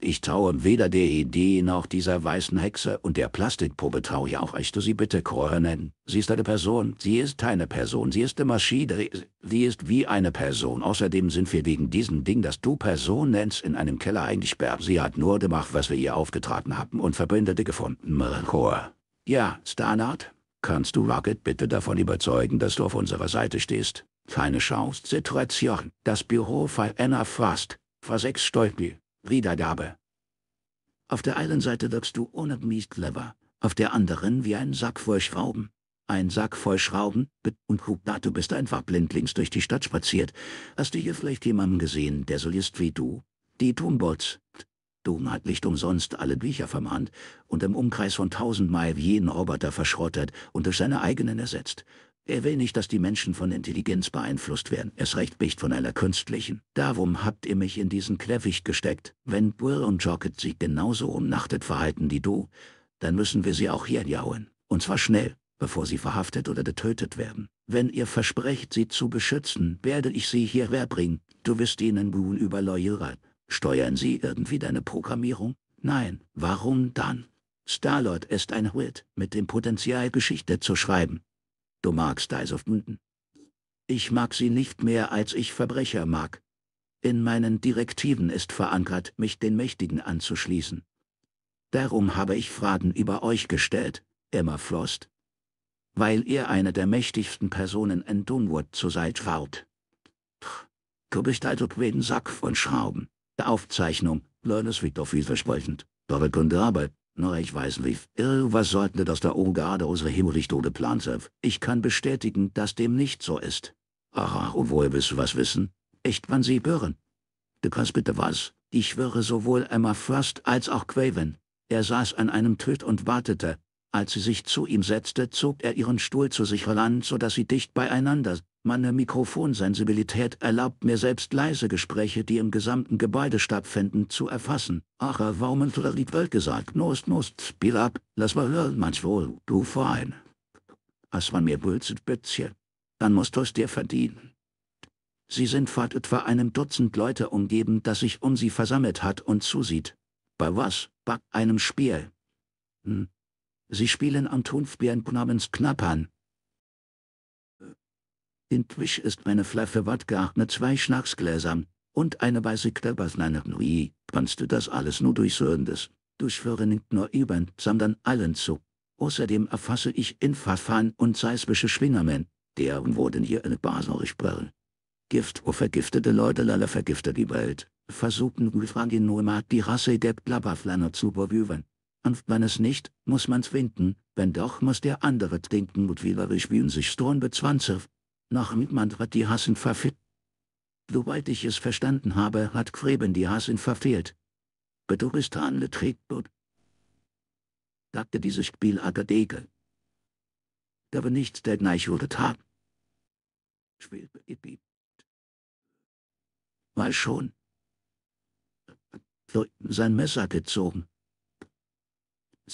Ich traue weder der Idee noch dieser weißen Hexe und der Plastikpuppe traue ich auch. Ich tu sie bitte nennen. Sie ist eine Person. Sie ist keine Person. Sie ist eine Maschine. Sie ist wie eine Person. Außerdem sind wir wegen diesem Ding, das du Person nennst, in einem Keller eingesperrt. Sie hat nur gemacht, was wir ihr aufgetragen haben und Verbündete gefunden. Chor. Ja, Starnard? Kannst du Rocket bitte davon überzeugen, dass du auf unserer Seite stehst? Keine Chance, Situation. Das Büro von Anna Frost. Vor sechs Stunden. Wiedergabe. Auf der einen Seite wirkst du unabmäßig clever, auf der anderen wie ein Sack voll Schrauben. Ein Sack voll Schrauben, und guck da, du bist einfach blindlings durch die Stadt spaziert. Hast du hier vielleicht jemanden gesehen, der so ist wie du? Die Tumbots. Dom hat nicht umsonst alle Bücher vermahnt und im Umkreis von tausend Meilen jeden Roboter verschrottet und durch seine eigenen ersetzt. Er will nicht, dass die Menschen von Intelligenz beeinflusst werden, erst recht nicht von einer künstlichen. Darum habt ihr mich in diesen Käfig gesteckt. Wenn Burr und Jocket sich genauso umnachtet verhalten wie du, dann müssen wir sie auch hier jauen. Und zwar schnell, bevor sie verhaftet oder getötet werden. Wenn ihr versprecht, sie zu beschützen, werde ich sie hierher bringen. Du wirst ihnen nun über Loyal Steuern sie irgendwie deine Programmierung? Nein, warum dann? Starlord ist ein Hit mit dem Potenzial, Geschichte zu schreiben. Du magst Isof also Mythen. Hm. Ich mag sie nicht mehr, als ich Verbrecher mag. In meinen Direktiven ist verankert, mich den Mächtigen anzuschließen. Darum habe ich Fragen über euch gestellt, Emma Frost. Weil ihr eine der mächtigsten Personen in Dunwood zu sein wart. Du bist also wegen Sack von Schrauben. Der Aufzeichnung, Lörnes doch vielversprechend. Doppelkunde Arbeit. Nur ich weiß nicht, irgendwas sollten das da oben gerade unsere Himmelsrichtung geplant haben. Ich kann bestätigen, dass dem nicht so ist. Aha, und woher willst du was wissen? Echt, wann sie hören? Du kannst bitte was? Ich schwöre sowohl Emma Frost als auch Quaven. Er saß an einem Tisch und wartete, als sie sich zu ihm setzte, zog er ihren Stuhl zu sich heran, sodass sie dicht beieinander. Meine Mikrofonsensibilität erlaubt mir selbst leise Gespräche, die im gesamten Gebäude stattfinden, zu erfassen. Ach, warum hat er die Welt gesagt, nost, nost, spiel ab, lass mal hören, manchwohl, du fein. Als man mir wülzet bisschen, dann musst du es dir verdienen. Sie sind fort etwa einem Dutzend Leute umgeben, das sich um sie versammelt hat und zusieht. Bei was? Bei einem Spiel. Hm. Sie spielen am Tonfbienk namens Knappern. In Twisch ist meine Flasche Wodka mit zwei Schnapsgläsern und eine weiße Klappersleine. Nui, kannst du das alles nur durch Sörendes, durchführe nicht nur eben, sondern allen zu. Außerdem erfasse ich Infafahren und seismische Schwingungen, deren wurden hier in Basel gesprochen. Gift, wo oh, vergiftete Leute lalle vergiftet die Welt, versuchten Ulfrangenomat die Rasse der Klapperflanne zu überwüven und wenn es nicht, muss man's finden, wenn doch muss der andere trinken und wie spielen sich Storn bezwanzig, noch niemand hat die Hassen verfehlt. Soweit ich es verstanden habe, hat Kreben die Hassen verfehlt. Beduristan trägt wird, sagte dieses Spiel Agadege. Da war nichts der gleich wurde tat. Spiel gebiebt. Mal schon. Sein Messer gezogen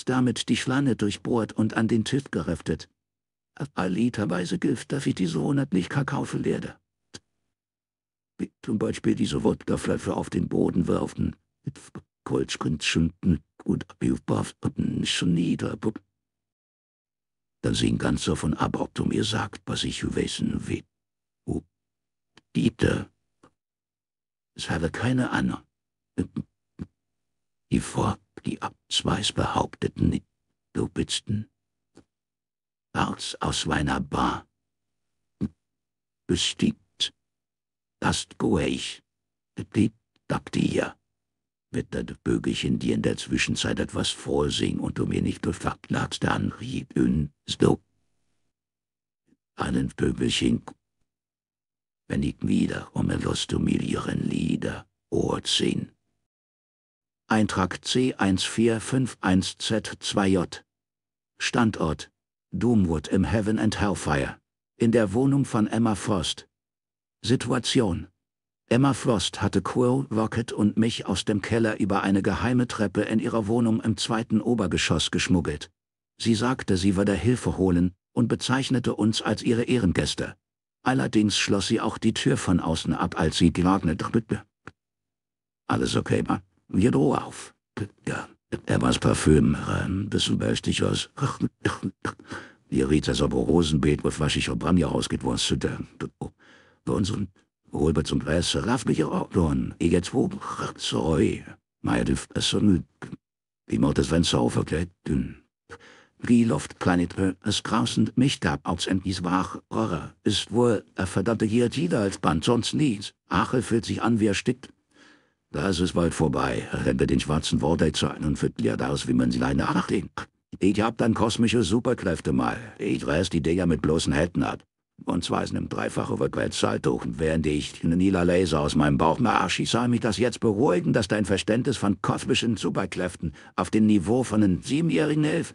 damit die Schlange durchbohrt und an den Tisch gereftet. Ein literweise Gift, dass ich diese monatlich kaufen werde. Wie zum Beispiel diese Wodkaflasche auf den Boden werfen, Kolzkunstschünden und Abjubafften schon nieder. Dann sind ganz davon ab, ob du mir sagt, was ich wissen will. Oh, Dieter. Ich habe keine Ahnung. Ich vor die Abzweis behaupteten, du in ein Arzt aus meiner Bar. Bestimmt, das Goeich, die dachte ihr, wird das Bögelchen dir in der Zwischenzeit etwas vorsing und du mir nicht durch Verplatz dann rieb ün so. Einen Bögelchen, wenn ich wieder um Lust mir ihren Lieder, Ohr ziehen. Eintrag C1451Z2J. Standort Doomwood im Heaven and Hellfire. In der Wohnung von Emma Frost. Situation Emma Frost hatte Quill, Rocket und mich aus dem Keller über eine geheime Treppe in ihrer Wohnung im zweiten Obergeschoss geschmuggelt. Sie sagte, sie würde Hilfe holen und bezeichnete uns als ihre Ehrengäste. Allerdings schloss sie auch die Tür von außen ab, als sie geordnet drückte. Alles okay, ma? Wiederhoch auf. Ja, er war's Parfüm rein, bisschen bestig was. Ihr riecht, als ob Rosenbeet mit waschig Bramja ausgewurstet. Bei unseren Holbe zum Glas, raff mich Ordnung. Ich jetzt wo, so, mei, du, es so nüt. Ich mach das Fenster auf, okay, dünn. Die Luft, Planet, es grausend mich gab, als en dies wach, Horror, ist wohl, er verdammte hier jeder als Band, sonst nichts. Achel fühlt sich an, wie er stickt, das ist bald vorbei. Wenn wir den schwarzen Vorteil zu einem Vierteljahrdaus, wie man sie leider nachdenkt. Ich hab dann kosmische Superkräfte mal. Ich reiß die Dinger mit bloßen Händen ab. Und zwar ist einem dreifachen Rückwärtssalto, während ich nila Laser aus meinem Bauch marsch. Ich soll mich das jetzt beruhigen, dass dein Verständnis von kosmischen Superkräften auf dem Niveau von einem siebenjährigen Elf...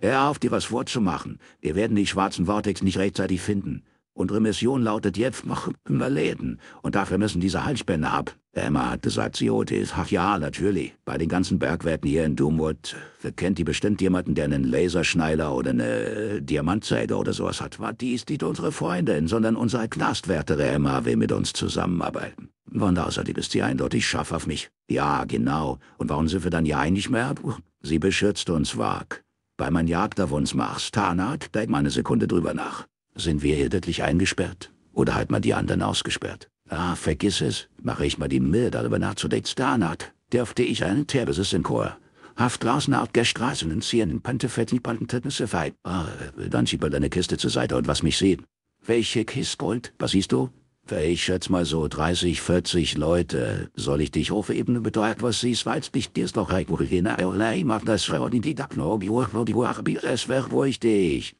Hör auf, dir was vorzumachen. Wir werden die schwarzen Vortex nicht rechtzeitig finden. Unsere Mission lautet jetzt, machen wir Läden. Und dafür müssen diese Halsbänder ab. Emma hat gesagt, sie holt es. Ach ja, natürlich. Bei den ganzen Bergwerten hier in Doomwood kennt die bestimmt jemanden, der einen Laserschneider oder eine Diamantsäge oder sowas hat. War die ist nicht unsere Freundin, sondern unsere Knastwärtere Emma will mit uns zusammenarbeiten. Von außer die bist sie eindeutig scharf auf mich. Ja, genau. Und warum sind wir dann ja eigentlich mehr ab? Sie beschützt uns vag. Bei man Jagd auf uns machst, Tarnat, denk mal eine Sekunde drüber nach. Sind wir irrtümlich eingesperrt? Oder hat man die anderen ausgesperrt? Ah, vergiss es. Mache ich mal die Mühe, darüber nachzudenken. Danach dürfte ich einen Terbesis in Chor. Haft draußen auf der Straße und ziehen in die Pantetnisse weit. Ah, dann schieb mal deine Kiste zur Seite und was mich sehen. Welche Kiste Gold? Was siehst du? Ich schätze mal so 30, 40 Leute. Soll ich dich auf Ebene bedeuten, was siehst, weil dich dir ist doch reich, wo ich macht das Schrauben, die Dapno, die Uhr, die Uhr, es wäre, wo ich dich.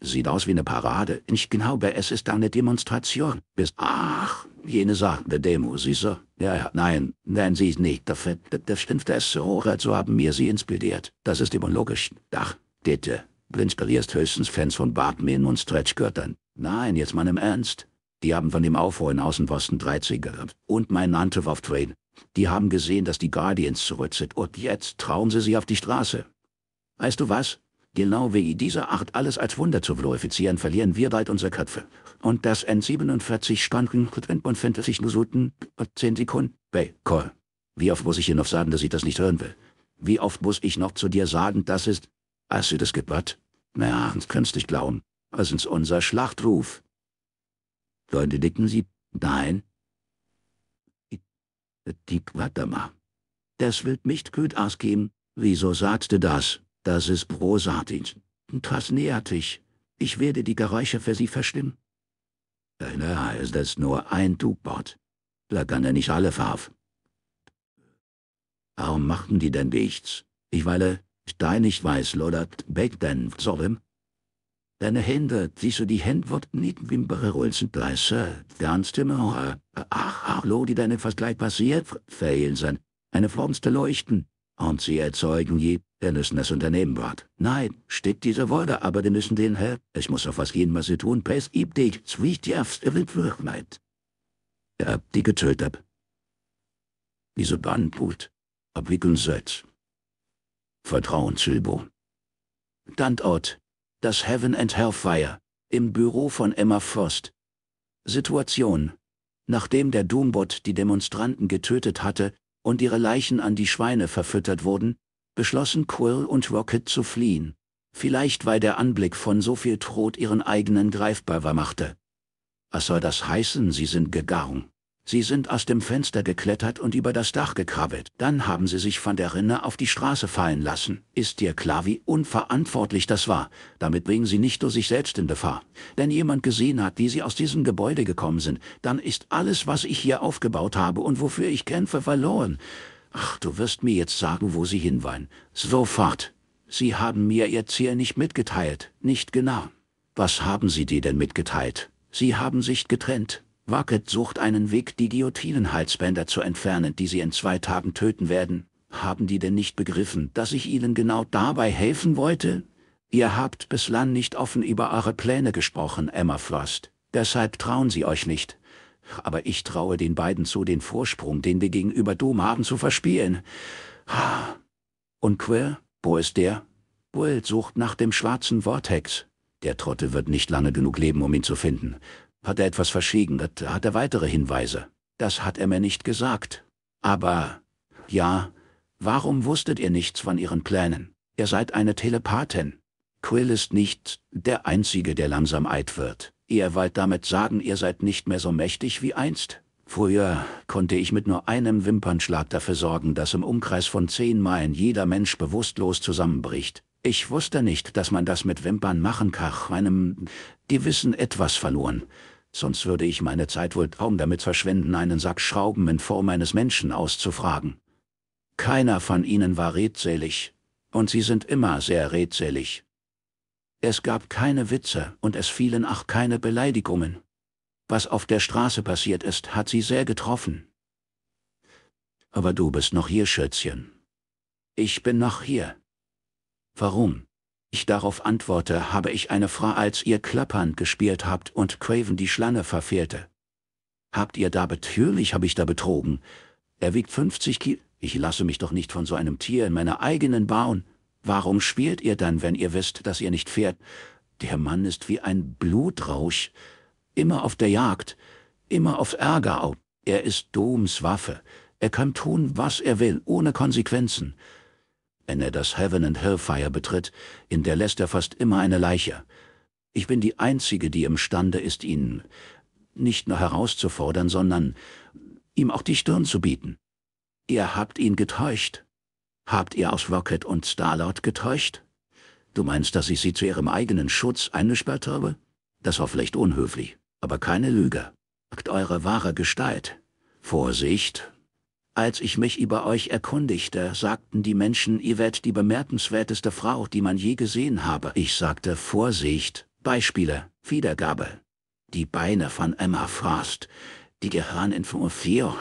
Sieht aus wie eine Parade. Ich glaube, es ist eine Demonstration. Bis, ach, jene sagte Demo, siehst du? Ja, ja, nein, nein, sie ist nicht. Der, der, der stimmt es so, so haben wir sie inspiriert. Das ist immer logisch. Ach, Ditte, du inspirierst höchstens Fans von Bartmähen und Stretchgöttern. Nein, jetzt mal im Ernst. Die haben von dem Aufruhr in Außenposten 13 gehabt. Und mein Antwort auf Train. Die haben gesehen, dass die Guardians zurück sind. Und jetzt trauen sie sich auf die Straße. Weißt du was? Genau wie diese Art alles als Wunder zu glorifizieren, verlieren wir bald unsere Köpfe. Und das N47 Stunden und findet sich nur Minuten und 10 Sekunden. Bay, Call. Wie oft muss ich ihr noch sagen, dass ich das nicht hören will? Wie oft muss ich noch zu dir sagen, das ist... Hast du das gebatt? Na, ja, das kannst nicht glauben. Das ist unser Schlachtruf. Leute, dicken sie? Nein. Die mal. Das wird mich gut ausgeben. Wieso sagst du das? Das ist großartig. Das nähert dich. Ich werde die Geräusche für sie verstimmen. Leider ist das nur ein Tugbot. Da kann er nicht alle verhaften. Warum machten die denn nichts? Ich weile, dein nicht weiß, lodert beg denn Zorwim. Deine Hände, siehst du, die Hände wird nicht wie berührelsen Gleise, ganz Stimme, ach, ach, lo, die deine fast gleich passiert, verhehlen sein, eine Formste leuchten, und sie erzeugen je, wir müssen das Unternehmen wort. Nein, steht diese Worte, aber die müssen den helfen. Ich muss auf was gehen, was sie tun. Es gibt dich, zwichtigste Wirklichkeit. Er hab die getötet hab. Diese Bandbut, abwickeln seid. Vertrauen, Silbo. Standort, das Heaven and Hellfire, im Büro von Emma Frost. Situation, Nachdem der Doombot die Demonstranten getötet hatte, und ihre Leichen an die Schweine verfüttert wurden, beschlossen Quill und Rocket zu fliehen, vielleicht weil der Anblick von so viel Tod ihren eigenen greifbar machte. Was soll das heißen, sie sind gegangen? Sie sind aus dem Fenster geklettert und über das Dach gekrabbelt. Dann haben sie sich von der Rinne auf die Straße fallen lassen. Ist dir klar, wie unverantwortlich das war? Damit bringen sie nicht nur sich selbst in Gefahr. Wenn jemand gesehen hat, wie sie aus diesem Gebäude gekommen sind, dann ist alles, was ich hier aufgebaut habe und wofür ich kämpfe, verloren. Ach, du wirst mir jetzt sagen, wo sie hinweinen. Sofort. Sie haben mir ihr Ziel nicht mitgeteilt. Nicht genau. Was haben sie dir denn mitgeteilt? Sie haben sich getrennt. Wacket sucht einen Weg, die Guillotinen-Halsbänder zu entfernen, die sie in zwei Tagen töten werden. Haben die denn nicht begriffen, dass ich ihnen genau dabei helfen wollte? Ihr habt bislang nicht offen über eure Pläne gesprochen, Emma Frost. Deshalb trauen sie euch nicht. Aber ich traue den beiden zu, den Vorsprung, den wir gegenüber Dom haben, zu verspielen. Und Quill? Wo ist der? Will sucht nach dem schwarzen Vortex. Der Trotte wird nicht lange genug leben, um ihn zu finden. Hat er etwas verschwiegen, hat er weitere Hinweise. Das hat er mir nicht gesagt. Aber, ja, warum wusstet ihr nichts von ihren Plänen? Ihr seid eine Telepathin. Quill ist nicht der Einzige, der langsam eid wird. Ihr wollt damit sagen, ihr seid nicht mehr so mächtig wie einst? Früher konnte ich mit nur einem Wimpernschlag dafür sorgen, dass im Umkreis von zehn Meilen jeder Mensch bewusstlos zusammenbricht. Ich wusste nicht, dass man das mit Wimpern machen kann, einem Gewissen etwas verloren sonst würde ich meine Zeit wohl kaum damit verschwenden, einen Sack Schrauben in Form eines Menschen auszufragen. Keiner von ihnen war redselig, und sie sind immer sehr redselig. Es gab keine Witze und es fielen auch keine Beleidigungen. Was auf der Straße passiert ist, hat sie sehr getroffen. Aber du bist noch hier, Schätzchen. Ich bin noch hier. Warum? ich darauf antworte, habe ich eine Frau, als ihr klappernd gespielt habt und Craven die Schlange verfehlte. Habt ihr da betürlich, habe ich da betrogen. Er wiegt 50 Kilo. Ich lasse mich doch nicht von so einem Tier in meiner eigenen bauen. Warum spielt ihr dann, wenn ihr wisst, dass ihr nicht fährt? Der Mann ist wie ein Blutrausch. Immer auf der Jagd, immer auf Ärger. Er ist Doms Waffe. Er kann tun, was er will, ohne Konsequenzen wenn er das Heaven and Hellfire betritt, in der lässt er fast immer eine Leiche. Ich bin die Einzige, die imstande ist, ihn nicht nur herauszufordern, sondern ihm auch die Stirn zu bieten. Ihr habt ihn getäuscht. Habt ihr aus Rocket und Starlord getäuscht? Du meinst, dass ich sie zu ihrem eigenen Schutz eingesperrt habe? Das war vielleicht unhöflich, aber keine Lüge. Akt eure wahre Gestalt. Vorsicht, als ich mich über euch erkundigte, sagten die Menschen, ihr werdet die bemerkenswerteste Frau, die man je gesehen habe. Ich sagte Vorsicht, Beispiele, Wiedergabe. Die Beine von Emma Frost, die gehören in Funktion.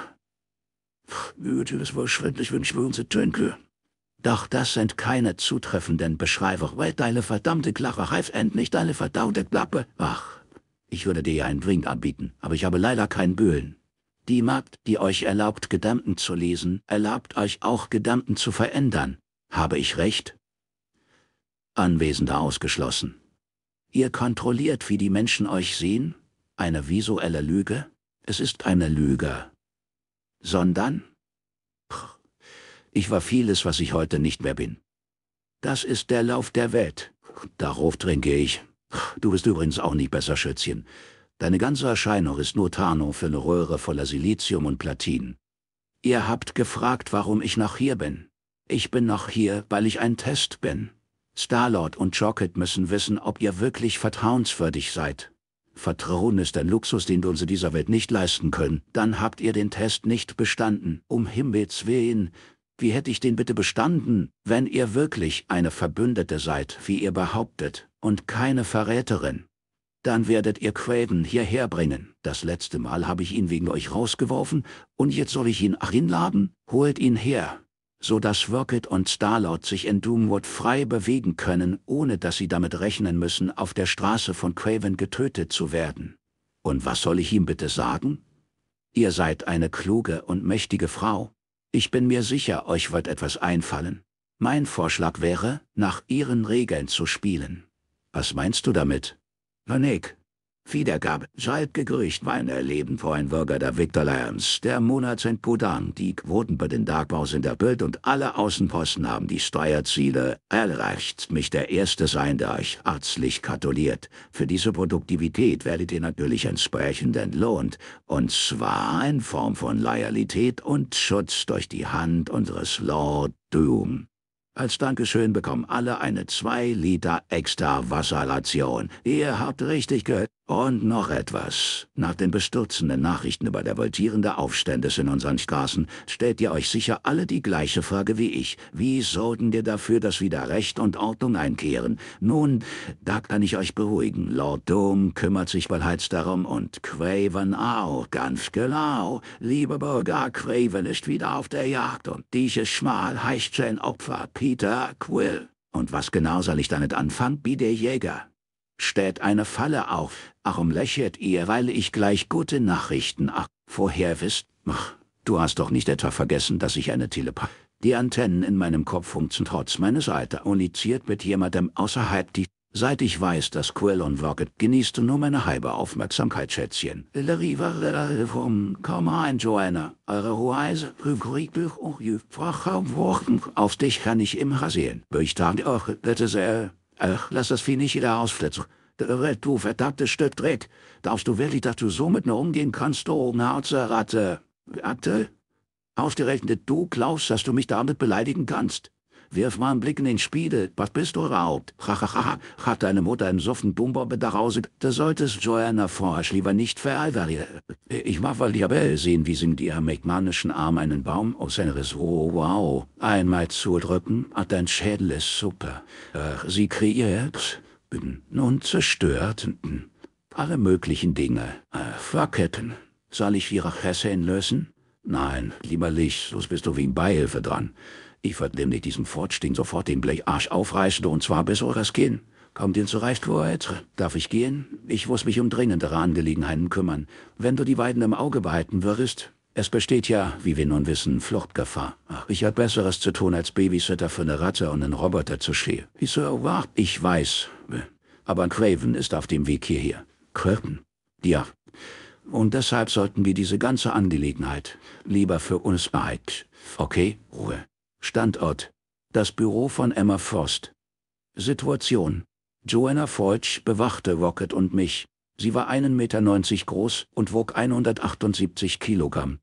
Müde ist wohl schwindlig, wenn ich unsere Tönke. Doch das sind keine zutreffenden Beschreibungen, weil deine verdammte Klappe reift endlich deine verdaute Klappe. Ach, ich würde dir ja einen Drink anbieten, aber ich habe leider keinen Böhlen. Die Magd, die euch erlaubt, Gedanken zu lesen, erlaubt euch auch, Gedanken zu verändern. Habe ich recht? Anwesender ausgeschlossen. Ihr kontrolliert, wie die Menschen euch sehen? Eine visuelle Lüge? Es ist eine Lüge. Sondern? Puh. Ich war vieles, was ich heute nicht mehr bin. Das ist der Lauf der Welt. Darauf trinke ich. Du bist übrigens auch nicht besser, Schützchen. Deine ganze Erscheinung ist nur Tarnung für eine Röhre voller Silizium und Platin. Ihr habt gefragt, warum ich noch hier bin. Ich bin noch hier, weil ich ein Test bin. Starlord und Jocket müssen wissen, ob ihr wirklich vertrauenswürdig seid. Vertrauen ist ein Luxus, den wir uns in dieser Welt nicht leisten können. Dann habt ihr den Test nicht bestanden. Um Himmels Willen, wie hätte ich den bitte bestanden, wenn ihr wirklich eine Verbündete seid, wie ihr behauptet, und keine Verräterin? dann werdet ihr Craven hierher bringen. Das letzte Mal habe ich ihn wegen euch rausgeworfen, und jetzt soll ich ihn hinladen? Holt ihn her, so dass Rocket und Starlord sich in Doomwood frei bewegen können, ohne dass sie damit rechnen müssen, auf der Straße von Craven getötet zu werden. Und was soll ich ihm bitte sagen? Ihr seid eine kluge und mächtige Frau. Ich bin mir sicher, euch wird etwas einfallen. Mein Vorschlag wäre, nach ihren Regeln zu spielen. Was meinst du damit? Panik. Wiedergabe. Seid gegrüßt, mein meine lieben Bürger der Victor Lions. Der Monat sind gut an. Die Quoten bei den Darkbau sind erfüllt und alle Außenposten haben die Steuerziele erreicht. Mich der Erste sein, der euch ärztlich gratuliert. Für diese Produktivität werdet ihr natürlich entsprechend entlohnt. Und zwar in Form von Loyalität und Schutz durch die Hand unseres Lord Doom. Als Dankeschön bekommen alle eine 2 Liter extra Wasserration. Ihr habt richtig gehört. Und noch etwas. Nach den bestürzenden Nachrichten über der revoltierende Aufständisse in unseren Straßen stellt ihr euch sicher alle die gleiche Frage wie ich. Wie sorgen wir dafür, dass wieder Recht und Ordnung einkehren? Nun, da kann ich euch beruhigen. Lord Doom kümmert sich bereits darum und Craven auch, ganz genau. Liebe Bürger, Craven ist wieder auf der Jagd und dieses Schmal heißt sein Opfer Peter Quill. Und was genau soll ich damit anfangen? Wie der Jäger. Stellt eine Falle auf, Warum lächelt ihr, weil ich gleich gute Nachrichten ach, vorher wisst? Ach, du hast doch nicht etwa vergessen, dass ich eine Telepath... Die Antennen in meinem Kopf funktionieren trotz meines Alters uniziert mit jemandem außerhalb die... Seit ich weiß, dass Quillon Rocket genießt du nur meine halbe Aufmerksamkeit, Schätzchen. Lariva, Komm rein, Joanna. Eure Reise, oh, auf dich kann ich immer sehen. auch, bitte sehr. Ach, lass das Vieh nicht wieder ausflitzen. Du verdammtes Stück Dreck. Darfst du wirklich, dass du so mit mir umgehen kannst, du Narze, Ratte? Ratte? Ausgerechnet du glaubst, dass du mich damit beleidigen kannst? Wirf mal einen Blick in den Spiegel. Was bist du raubt? Hahaha, hat deine Mutter einen Soffen Dummbobbet daraus. Da solltest Joanna Forsch lieber nicht veralbern. Ich war weil Diabell sehen, wie sie mit ihrem mechanischen Arm einen Baum aus einer Ressource, oh, wow, einmal zudrücken, hat dein Schädel ist super. Ach, sie kreiert nun zerstört alle möglichen Dinge. Äh, Verketten. Soll ich ihre Hesse lösen? Nein, lieber Licht, sonst bist du wegen Beihilfe dran. Ich liefert nämlich diesem Fortsting sofort den Blecharsch aufreißen, und zwar bis eures Kinn. Kommt ihn zurecht, wo er etre. Darf ich gehen? Ich muss mich um dringendere Angelegenheiten kümmern. Wenn du die Weiden im Auge behalten würdest, es besteht ja, wie wir nun wissen, Fluchtgefahr. Ach, ich habe Besseres zu tun, als Babysitter für eine Ratte und einen Roboter zu stehen. Wieso, oh, wart? Ich weiß. Aber Craven ist auf dem Weg hierher. Craven? Ja. Und deshalb sollten wir diese ganze Angelegenheit lieber für uns behalten. Okay? Ruhe. Standort. Das Büro von Emma Forst. Situation. Joanna Freudsch bewachte Rocket und mich. Sie war 1,90 Meter groß und wog 178 Kilogramm.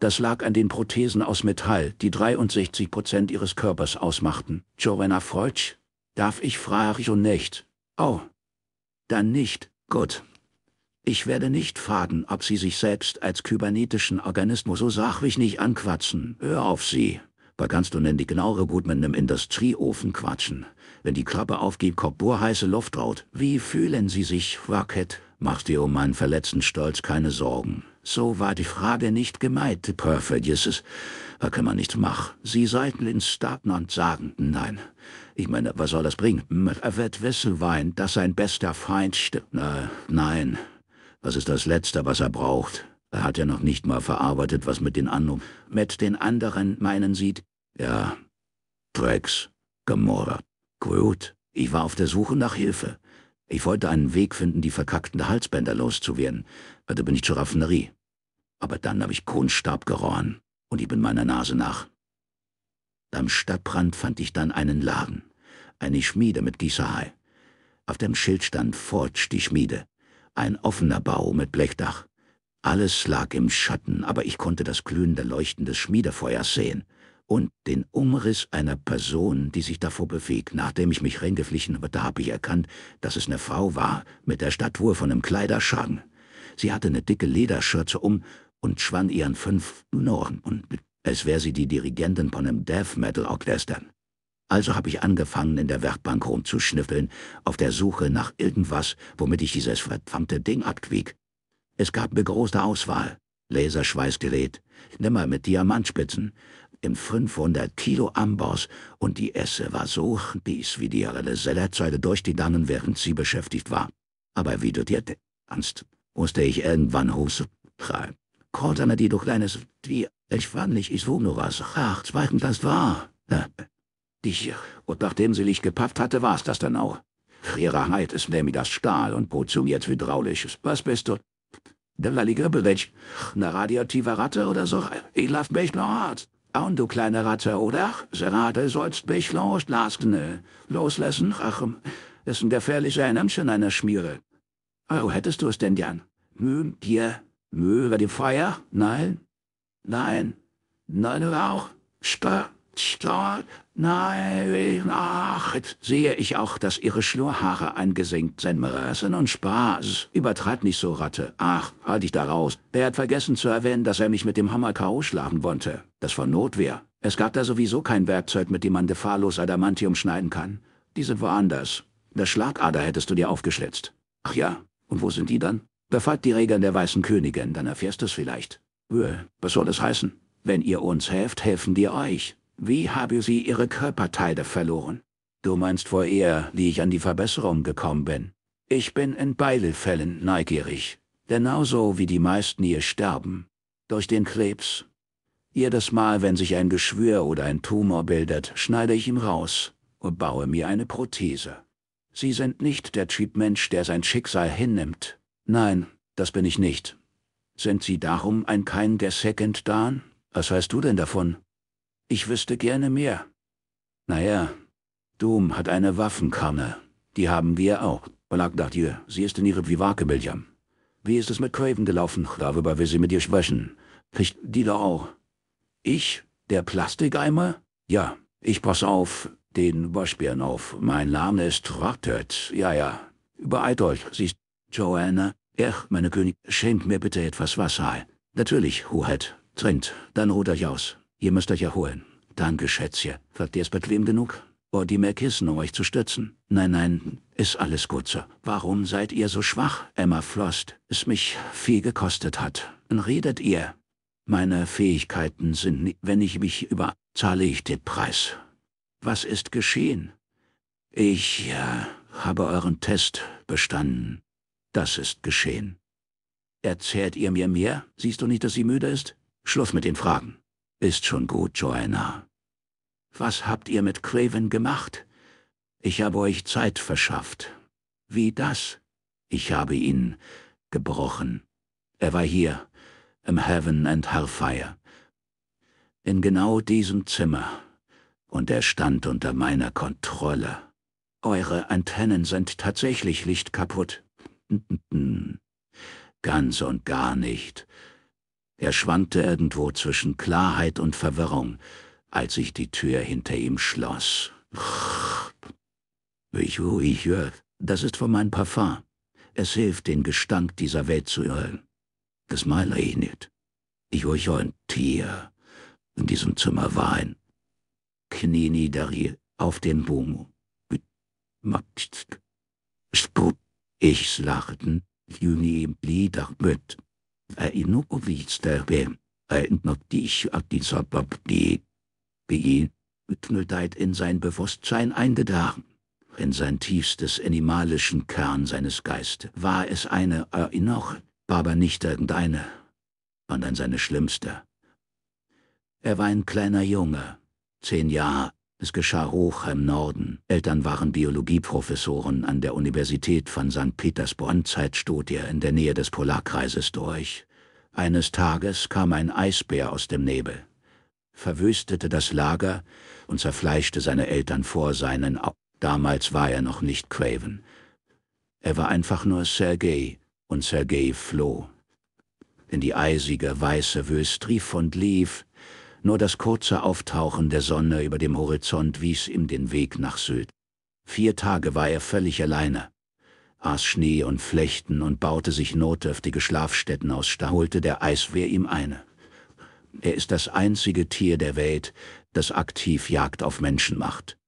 Das lag an den Prothesen aus Metall, die 63 Prozent ihres Körpers ausmachten. Joanna Freudsch? Darf ich fragen nicht? Oh. Dann nicht, gut. Ich werde nicht fragen, ob sie sich selbst als kybernetischen Organismus so sachlich nicht anquatschen. Hör auf sie. Da kannst du die genauere gut mit nem Industrieofen quatschen. Wenn die Klappe aufgeht, kommt burheiße Luft raut. Wie fühlen sie sich, Wackett? Mach dir um meinen verletzten Stolz keine Sorgen. So war die Frage nicht gemeint, Perfect Jesus. Da kann man nichts machen. Sie sollten ins starten sagen, nein. Ich meine, was soll das bringen? Er wird wissen wein, dass sein bester Feind stirbt. Na, äh, nein. Das ist das Letzte, was er braucht. Er hat ja noch nicht mal verarbeitet, was mit den anderen... Mit den anderen meinen Sie ja, Drex, Gamora, Groot. Ich war auf der Suche nach Hilfe. Ich wollte einen Weg finden, die verkackten Halsbänder loszuwerden. Da bin ich zur Raffinerie. Aber dann habe ich Kohlenstab gerochen und ich bin meiner Nase nach. Am Stadtbrand fand ich dann einen Laden, eine Schmiede mit Gießerei. Auf dem Schild stand Forge die Schmiede, ein offener Bau mit Blechdach. Alles lag im Schatten, aber ich konnte das glühende Leuchten des Schmiedefeuers sehen und den Umriss einer Person, die sich davor bewegt. Nachdem ich mich reingeflichen habe, da habe ich erkannt, dass es eine Frau war, mit der Statur von einem Kleiderschrank. Sie hatte eine dicke Lederschürze um und schwang ihren fünf Noren und als wäre sie die Dirigentin von einem Death Metal Orchester. Also habe ich angefangen, in der Werkbank rumzuschnüffeln, auf der Suche nach irgendwas, womit ich dieses verdammte Ding abkwieg. Es gab mir große Auswahl. Laserschweißgerät, Nimmer mit Diamantspitzen, im 500 Kilo Amboss und die Esse war so dies wie die alle Sellerzeile durch die Dannen, während sie beschäftigt war. Aber wie du dir denkst, musste ich irgendwann Hose tragen. Kordane die du kleines wie ich fand nicht, ich so nur was. Ach, zweitens, das war. Äh, dich. Und nachdem sie dich gepafft hatte, war's das dann auch. Ihre Heid ist nämlich das Stahl und positioniert hydraulisches. Was bist du? Der Lalli Laligribelwitsch. Eine radioaktive Ratte oder so? Ich lauf mich noch hart. Ah, und du kleine Ratte, oder? Gerade sollst mich loslassen. Loslassen? Ach, ähm, ist ein gefährlicher Mensch einer Schmiere. Oh, hättest du es denn gern? Müh, dir? Mühe über die Feuer? Nein? Nein? Nein, du auch? Stör, stör, Nein, ach, sehe ich auch, dass ihre Schnurhaare eingesenkt sind. Es und Spaß. Übertreib nicht so, Ratte. Ach, halt dich da raus. Der hat vergessen zu erwähnen, dass er mich mit dem Hammer K.O. schlagen wollte. Das war Notwehr. Es gab da sowieso kein Werkzeug, mit dem man gefahrlos Adamantium schneiden kann. Die sind woanders. Der Schlagader hättest du dir aufgeschlitzt. Ach ja, und wo sind die dann? Befallt die Regeln der Weißen Königin, dann erfährst du es vielleicht. Öh, was soll das heißen? Wenn ihr uns helft, helfen wir euch. Wie habe sie ihre Körperteile verloren? Du meinst vor eher, wie ich an die Verbesserung gekommen bin. Ich bin in beiden Fällen neugierig, genauso wie die meisten hier sterben. Durch den Krebs. Jedes Mal, wenn sich ein Geschwür oder ein Tumor bildet, schneide ich ihn raus und baue mir eine Prothese. Sie sind nicht der Typ Mensch, der sein Schicksal hinnimmt. Nein, das bin ich nicht. Sind Sie darum ein kein der Second Dan? Was weißt du denn davon? Ich wüsste gerne mehr. Naja, Doom hat eine Waffenkanne. Die haben wir auch. Belag nach dir. Sie ist in ihrem Vivake, William. Wie ist es mit Craven gelaufen? Darüber will sie mit dir sprechen. Kriegt die da auch? Ich? Der Plastikeimer? Ja, ich passe auf den Waschbären auf. Mein Name ist Rottet. Ja, ja. Übereilt euch, siehst Joanna. Ach, meine König, schenkt mir bitte etwas Wasser. Natürlich, Hoheit. Trinkt, dann ruht euch aus. Ihr müsst euch erholen. Danke, Schätzchen. Habt ihr es bequem genug? Oder oh, die mehr Kissen, um euch zu stützen? Nein, nein, ist alles gut Sir. Warum seid ihr so schwach, Emma Frost? Es mich viel gekostet hat. redet ihr? Meine Fähigkeiten sind nicht... Wenn ich mich über... zahle ich den Preis. Was ist geschehen? Ich äh, habe euren Test bestanden. Das ist geschehen. Erzählt ihr mir mehr? Siehst du nicht, dass sie müde ist? Schluss mit den Fragen. Ist schon gut, Joanna. Was habt ihr mit Craven gemacht? Ich habe euch Zeit verschafft. Wie das? Ich habe ihn gebrochen. Er war hier, im Heaven and Hellfire. In genau diesem Zimmer. Und er stand unter meiner Kontrolle. Eure Antennen sind tatsächlich nicht kaputt. Ganz und gar nicht. Er schwankte irgendwo zwischen Klarheit und Verwirrung, als sich die Tür hinter ihm schloss. Ich, ich, das ist von meinem Parfum. Es hilft, den Gestank dieser Welt zu hören. Das meine ich nicht. Ich euch ein Tier. In diesem Zimmer war ein Knie nieder auf den Boom. Ich lachten, Juni im Lied mit dich die tebe die Aktisababdi, Knüttheit in sein Bewusstsein eingedachen. In sein tiefstes animalischen Kern seines Geistes war es eine Erinnerung, aber nicht irgendeine, sondern seine schlimmste. Er war ein kleiner Junge, zehn Jahre, es geschah hoch im Norden. Eltern waren Biologieprofessoren an der Universität von St. Petersburg, Zeitstudie in der Nähe des Polarkreises durch. Eines Tages kam ein Eisbär aus dem Nebel, verwüstete das Lager und zerfleischte seine Eltern vor seinen Augen. Damals war er noch nicht Craven. Er war einfach nur Sergei, und Sergei floh. In die eisige, weiße Wüste rief und lief, nur das kurze Auftauchen der Sonne über dem Horizont wies ihm den Weg nach Süd. Vier Tage war er völlig alleine, aß Schnee und Flechten und baute sich notdürftige Schlafstätten aus Stahl, holte der Eiswehr ihm eine. Er ist das einzige Tier der Welt, das aktiv Jagd auf Menschen macht.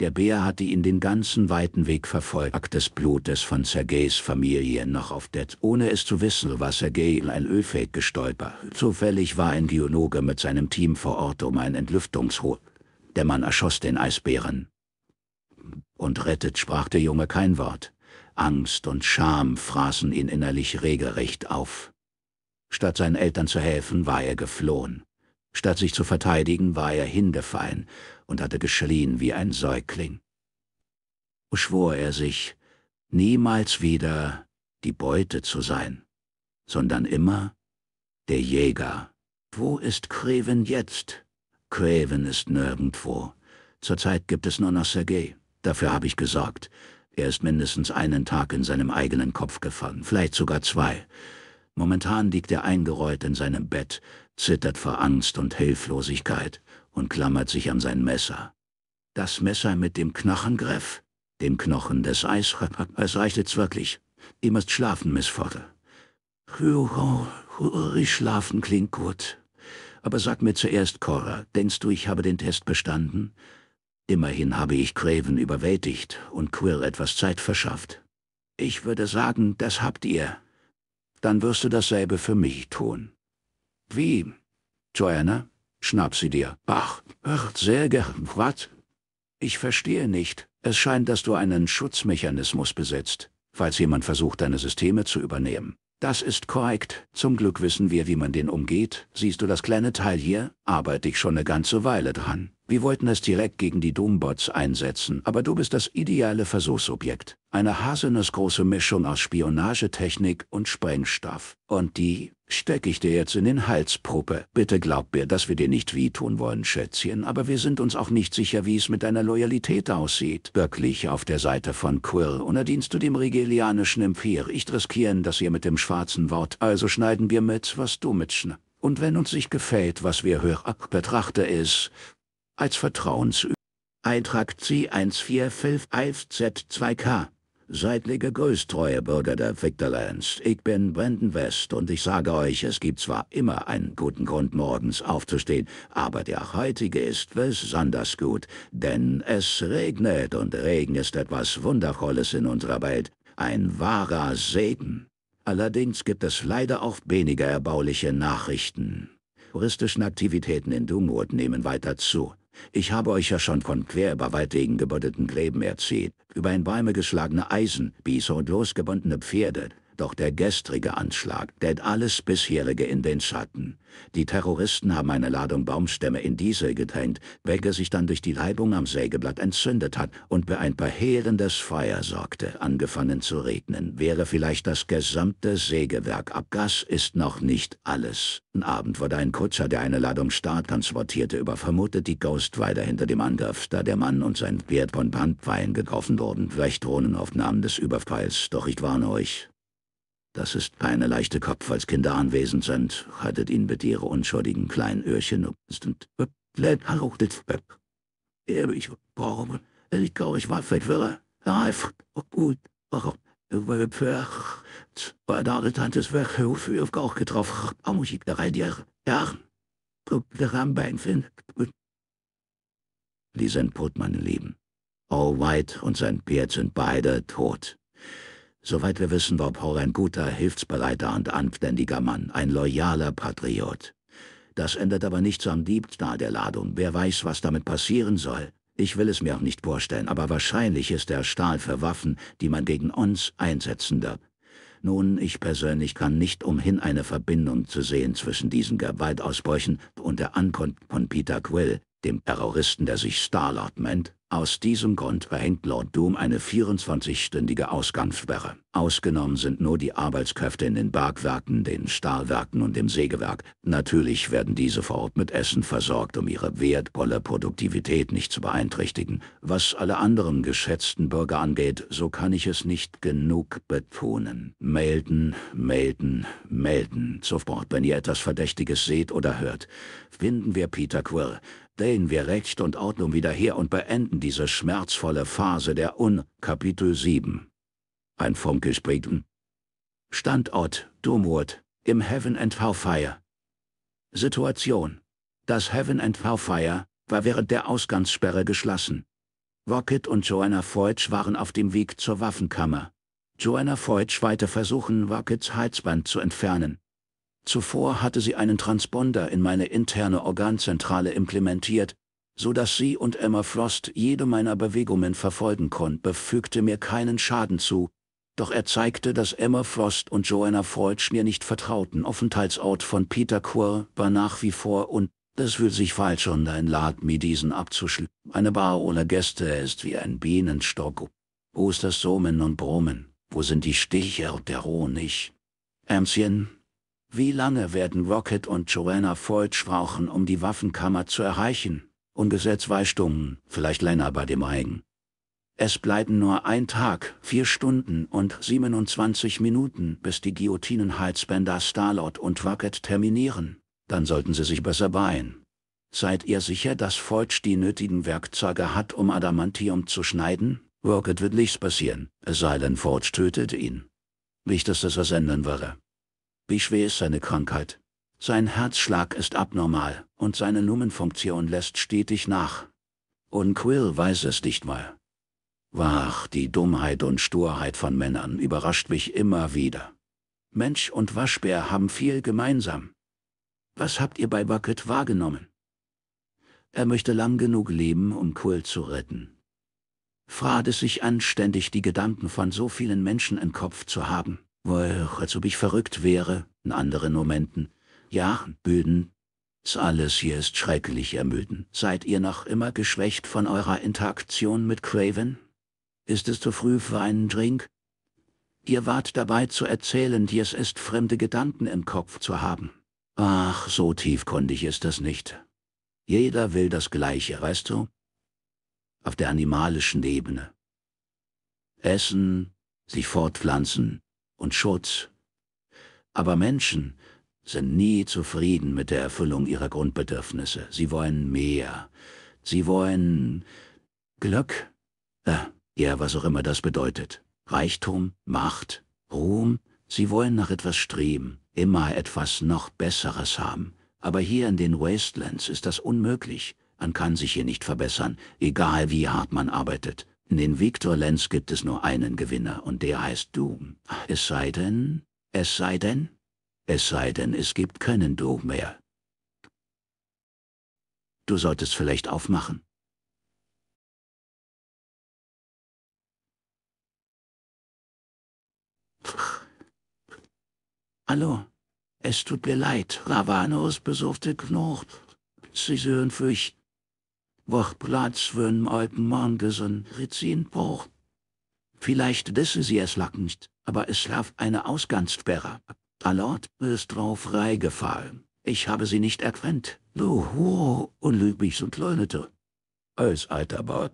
Der Bär hatte ihn den ganzen weiten Weg verfolgt, Akt des Blutes von Sergejs Familie noch auf det. Ohne es zu wissen, war Sergej in ein Ölfeld gestolpert. Zufällig war ein Geologe mit seinem Team vor Ort um ein Entlüftungshohl. Der Mann erschoss den Eisbären. Und rettet sprach der Junge kein Wort. Angst und Scham fraßen ihn innerlich regelrecht auf. Statt seinen Eltern zu helfen, war er geflohen. Statt sich zu verteidigen, war er hingefallen und hatte geschrien wie ein Säugling. So Schwor er sich, niemals wieder die Beute zu sein, sondern immer der Jäger. Wo ist Craven jetzt? Craven ist nirgendwo. Zurzeit gibt es nur noch Sergei. Dafür habe ich gesorgt. Er ist mindestens einen Tag in seinem eigenen Kopf gefangen, vielleicht sogar zwei. Momentan liegt er eingerollt in seinem Bett, zittert vor Angst und Hilflosigkeit und klammert sich an sein Messer. Das Messer mit dem Knochengriff, dem Knochen des Eisrappers, es reicht jetzt wirklich. Ihr müsst schlafen, Miss Fodder. Schlafen klingt gut. Aber sag mir zuerst, Cora, denkst du, ich habe den Test bestanden? Immerhin habe ich Craven überwältigt und Quirr etwas Zeit verschafft. Ich würde sagen, das habt ihr. Dann wirst du dasselbe für mich tun. Wie? Joanna? schnapp sie dir. Bach, ach, sehr gern, was? Ich verstehe nicht. Es scheint, dass du einen Schutzmechanismus besitzt, falls jemand versucht, deine Systeme zu übernehmen. Das ist korrekt. Zum Glück wissen wir, wie man den umgeht. Siehst du das kleine Teil hier? Arbeite ich schon eine ganze Weile dran. Wir wollten es direkt gegen die Doombots einsetzen, aber du bist das ideale Versuchsobjekt. Eine haselnussgroße Mischung aus Spionagetechnik und Sprengstoff. Und die stecke ich dir jetzt in den Halspuppe. Bitte glaub mir, dass wir dir nicht wehtun wollen, Schätzchen, aber wir sind uns auch nicht sicher, wie es mit deiner Loyalität aussieht. Wirklich auf der Seite von Quill oder dienst du dem regelianischen Empir? Ich riskieren, dass ihr mit dem schwarzen Wort, also schneiden wir mit, was du mitschn. Und wenn uns nicht gefällt, was wir höher ab betrachte ist, als Vertrauensübung. Eintrag c 145 z 2 k Seidlige Grüß, treue Bürger der Victorlands. Ich bin Brandon West und ich sage euch, es gibt zwar immer einen guten Grund, morgens aufzustehen, aber der heutige ist besonders gut, denn es regnet und Regen ist etwas Wundervolles in unserer Welt. Ein wahrer Segen. Allerdings gibt es leider auch weniger erbauliche Nachrichten. Touristischen Aktivitäten in Dumwood nehmen weiter zu. Ich habe euch ja schon von quer über Waldwegen gebuddeten Gräben erzählt, über in Bäume geschlagene Eisen, Biese und losgebundene Pferde, doch der gestrige Anschlag stellt alles bisherige in den Schatten. Die Terroristen haben eine Ladung Baumstämme in Diesel getränkt, welche sich dann durch die Reibung am Sägeblatt entzündet hat und für ein verheerendes Feuer sorgte. Angefangen zu regnen, wäre vielleicht das gesamte Sägewerk ab. Gas ist noch nicht alles. Am Abend wurde ein Kutscher, der eine Ladung Start transportierte, übervermutet die Ghost weiter hinter dem Angriff, da der Mann und sein Pferd von Brandpfeilen getroffen wurden. Vielleicht Drohnenaufnahmen des Überfalls, doch ich warne euch, das ist keine leichte Kopf, als Kinder anwesend sind, haltet ihn mit ihre unschuldigen kleinen Öhrchen und blöd haruchtet. Ich brauche, ich glaube, ich war fit, wäre reif, oh, gut, warum? Bei der Tante ist weg, für auch getroffen, auch muss ich da rein, ja, ja, der Rambein finden. Die sind tot, meine Lieben. Allwhite und sein Pferd sind beide tot. Soweit wir wissen, war Paul ein guter, hilfsbereiter und anständiger Mann, ein loyaler Patriot. Das ändert aber nichts am Diebstahl der Ladung. Wer weiß, was damit passieren soll. Ich will es mir auch nicht vorstellen, aber wahrscheinlich ist der Stahl für Waffen, die man gegen uns einsetzen wird. Nun, ich persönlich kann nicht umhin, eine Verbindung zu sehen zwischen diesen Gewaltausbrüchen und der Ankunft von Peter Quill, dem Terroristen, der sich Starlord nennt. Aus diesem Grund verhängt Lord Doom eine 24-stündige Ausgangssperre. Ausgenommen sind nur die Arbeitskräfte in den Bergwerken, den Stahlwerken und dem Sägewerk. Natürlich werden diese vor Ort mit Essen versorgt, um ihre wertvolle Produktivität nicht zu beeinträchtigen. Was alle anderen geschätzten Bürger angeht, so kann ich es nicht genug betonen. Melden, melden, melden. Sofort, wenn ihr etwas Verdächtiges seht oder hört. Finden wir Peter Quill stellen wir Recht und Ordnung wieder her und beenden diese schmerzvolle Phase der UN, Kapitel 7. Ein Funke springt. Standort, Dumurt, im Heaven and Fire. Situation. Das Heaven and Fire war während der Ausgangssperre geschlossen. Rocket und Joanna Feutsch waren auf dem Weg zur Waffenkammer. Joanna Feutsch weiter versuchen, Rockets Halsband zu entfernen. Zuvor hatte sie einen Transponder in meine interne Organzentrale implementiert, so dass sie und Emma Frost jede meiner Bewegungen verfolgen konnten, befügte mir keinen Schaden zu, doch er zeigte, dass Emma Frost und Joanna Freudsch mir nicht vertrauten. Aufenthaltsort von Peter Quirr war nach wie vor und das fühlt sich falsch und ein Lad, mir diesen abzuschließen. Eine Bar ohne Gäste ist wie ein Bienenstock. Wo ist das Somen und Brummen? Wo sind die Stiche und der Honig? Ämschen, wie lange werden Rocket und Joanna Ford brauchen, um die Waffenkammer zu erreichen? Ungefähr zwei Stunden, vielleicht länger bei dem Eigen. Es bleiben nur ein Tag, vier Stunden und 27 Minuten, bis die Guillotinenhalsbänder Starlord und Rocket terminieren. Dann sollten sie sich besser beeilen. Seid ihr sicher, dass Forge die nötigen Werkzeuge hat, um Adamantium zu schneiden? Rocket wird nichts passieren, es sei denn, Forge tötet ihn. Nicht, dass das was ändern würde. Wie schwer ist seine Krankheit? Sein Herzschlag ist abnormal und seine Lungenfunktion lässt stetig nach. Und Quill weiß es nicht mal. Wach, die Dummheit und Sturheit von Männern überrascht mich immer wieder. Mensch und Waschbär haben viel gemeinsam. Was habt ihr bei Bucket wahrgenommen? Er möchte lang genug leben, um Quill zu retten. Frade sich anständig, die Gedanken von so vielen Menschen im Kopf zu haben. Weil, als ob ich verrückt wäre, in anderen Momenten. Ja, Böden, das alles hier ist schrecklich ermüdend. Seid ihr noch immer geschwächt von eurer Interaktion mit Craven? Ist es zu früh für einen Drink? Ihr wart dabei zu erzählen, wie es ist, fremde Gedanken im Kopf zu haben. Ach, so tiefkundig ist das nicht. Jeder will das Gleiche, weißt du? Auf der animalischen Ebene. Essen, sich fortpflanzen, und Schutz. Aber Menschen sind nie zufrieden mit der Erfüllung ihrer Grundbedürfnisse. Sie wollen mehr. Sie wollen Glück. Äh, ja, was auch immer das bedeutet. Reichtum, Macht, Ruhm. Sie wollen nach etwas streben, immer etwas noch Besseres haben. Aber hier in den Wastelands ist das unmöglich. Man kann sich hier nicht verbessern, egal wie hart man arbeitet. In den Victor Lenz gibt es nur einen Gewinner und der heißt Doom. Es sei denn, es sei denn, es sei denn, es gibt keinen Doom mehr. Du solltest vielleicht aufmachen. Hallo, es tut mir leid, Ravanos besuchte Knurr. Sie sören für war Platz für einen alten Mann gesehen, Rizin Port. Vielleicht wissen sie es lang nicht, aber es lief eine Ausgangssperre. Allort ist drauf reingefallen. Ich habe sie nicht erkannt. Luhu, Huro, unlübig und leunete. Als alter Bord.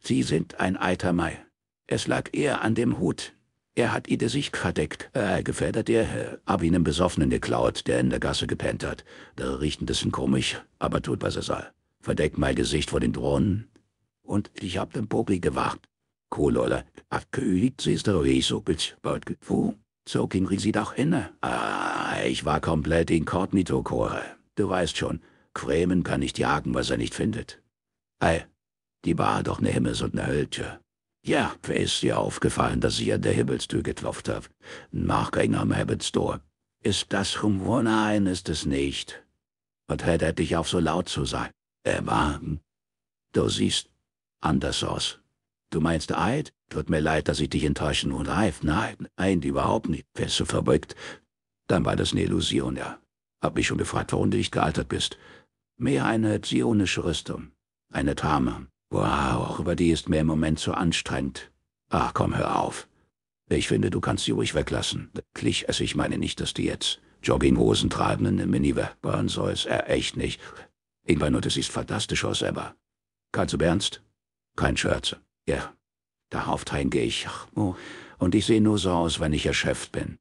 Sie sind ein alter Mai. Es lag eher an dem Hut. Er hat ide sich verdeckt, äh, gefährdet er, hab ihn im Besoffenen geklaut, der in der Gasse gepennt hat. Da riecht ein bisschen komisch, aber tut, was er soll verdeckt mein Gesicht vor den Drohnen. Und ich hab den Popel gewacht. Kololle, abgehügt ist der Riesuppelt, bald wo? So ging sie doch hinne. Ah, ich war komplett in Chore. Du weißt schon, Krämen kann nicht jagen, was er nicht findet. Ei, die war doch ne Himmels und ne Hölltür. Ja, wer ist dir aufgefallen, dass ich an der Himmelstür geklopft hab? Nachgang am Himmelstor. Ist das Nein, ist es nicht. Und hätte dich auf so laut zu sein. Erwarten. Du siehst anders aus. Du meinst Eid? Tut mir leid, dass ich dich enttäuschen und reif. Nein, Eid überhaupt nicht. Wärst du verrückt? Dann war das eine Illusion, ja. Hab mich schon gefragt, warum du nicht gealtert bist. Mehr eine zionische Rüstung. Eine Tame. Wow, auch über die ist mir im Moment zu anstrengend. Ach komm, hör auf. Ich finde, du kannst sie ruhig weglassen. Klich, es, ich meine nicht, dass die jetzt Jogginghosen tragen in einem Minivan sollst. Äh, echt nicht. Ingwer das ist fantastisch aus, aber. Kannst du ernst? Kein Scherz. Ja. Da Hauftheim gehe ich. Ach, oh. Und ich sehe nur so aus, wenn ich erschöpft bin.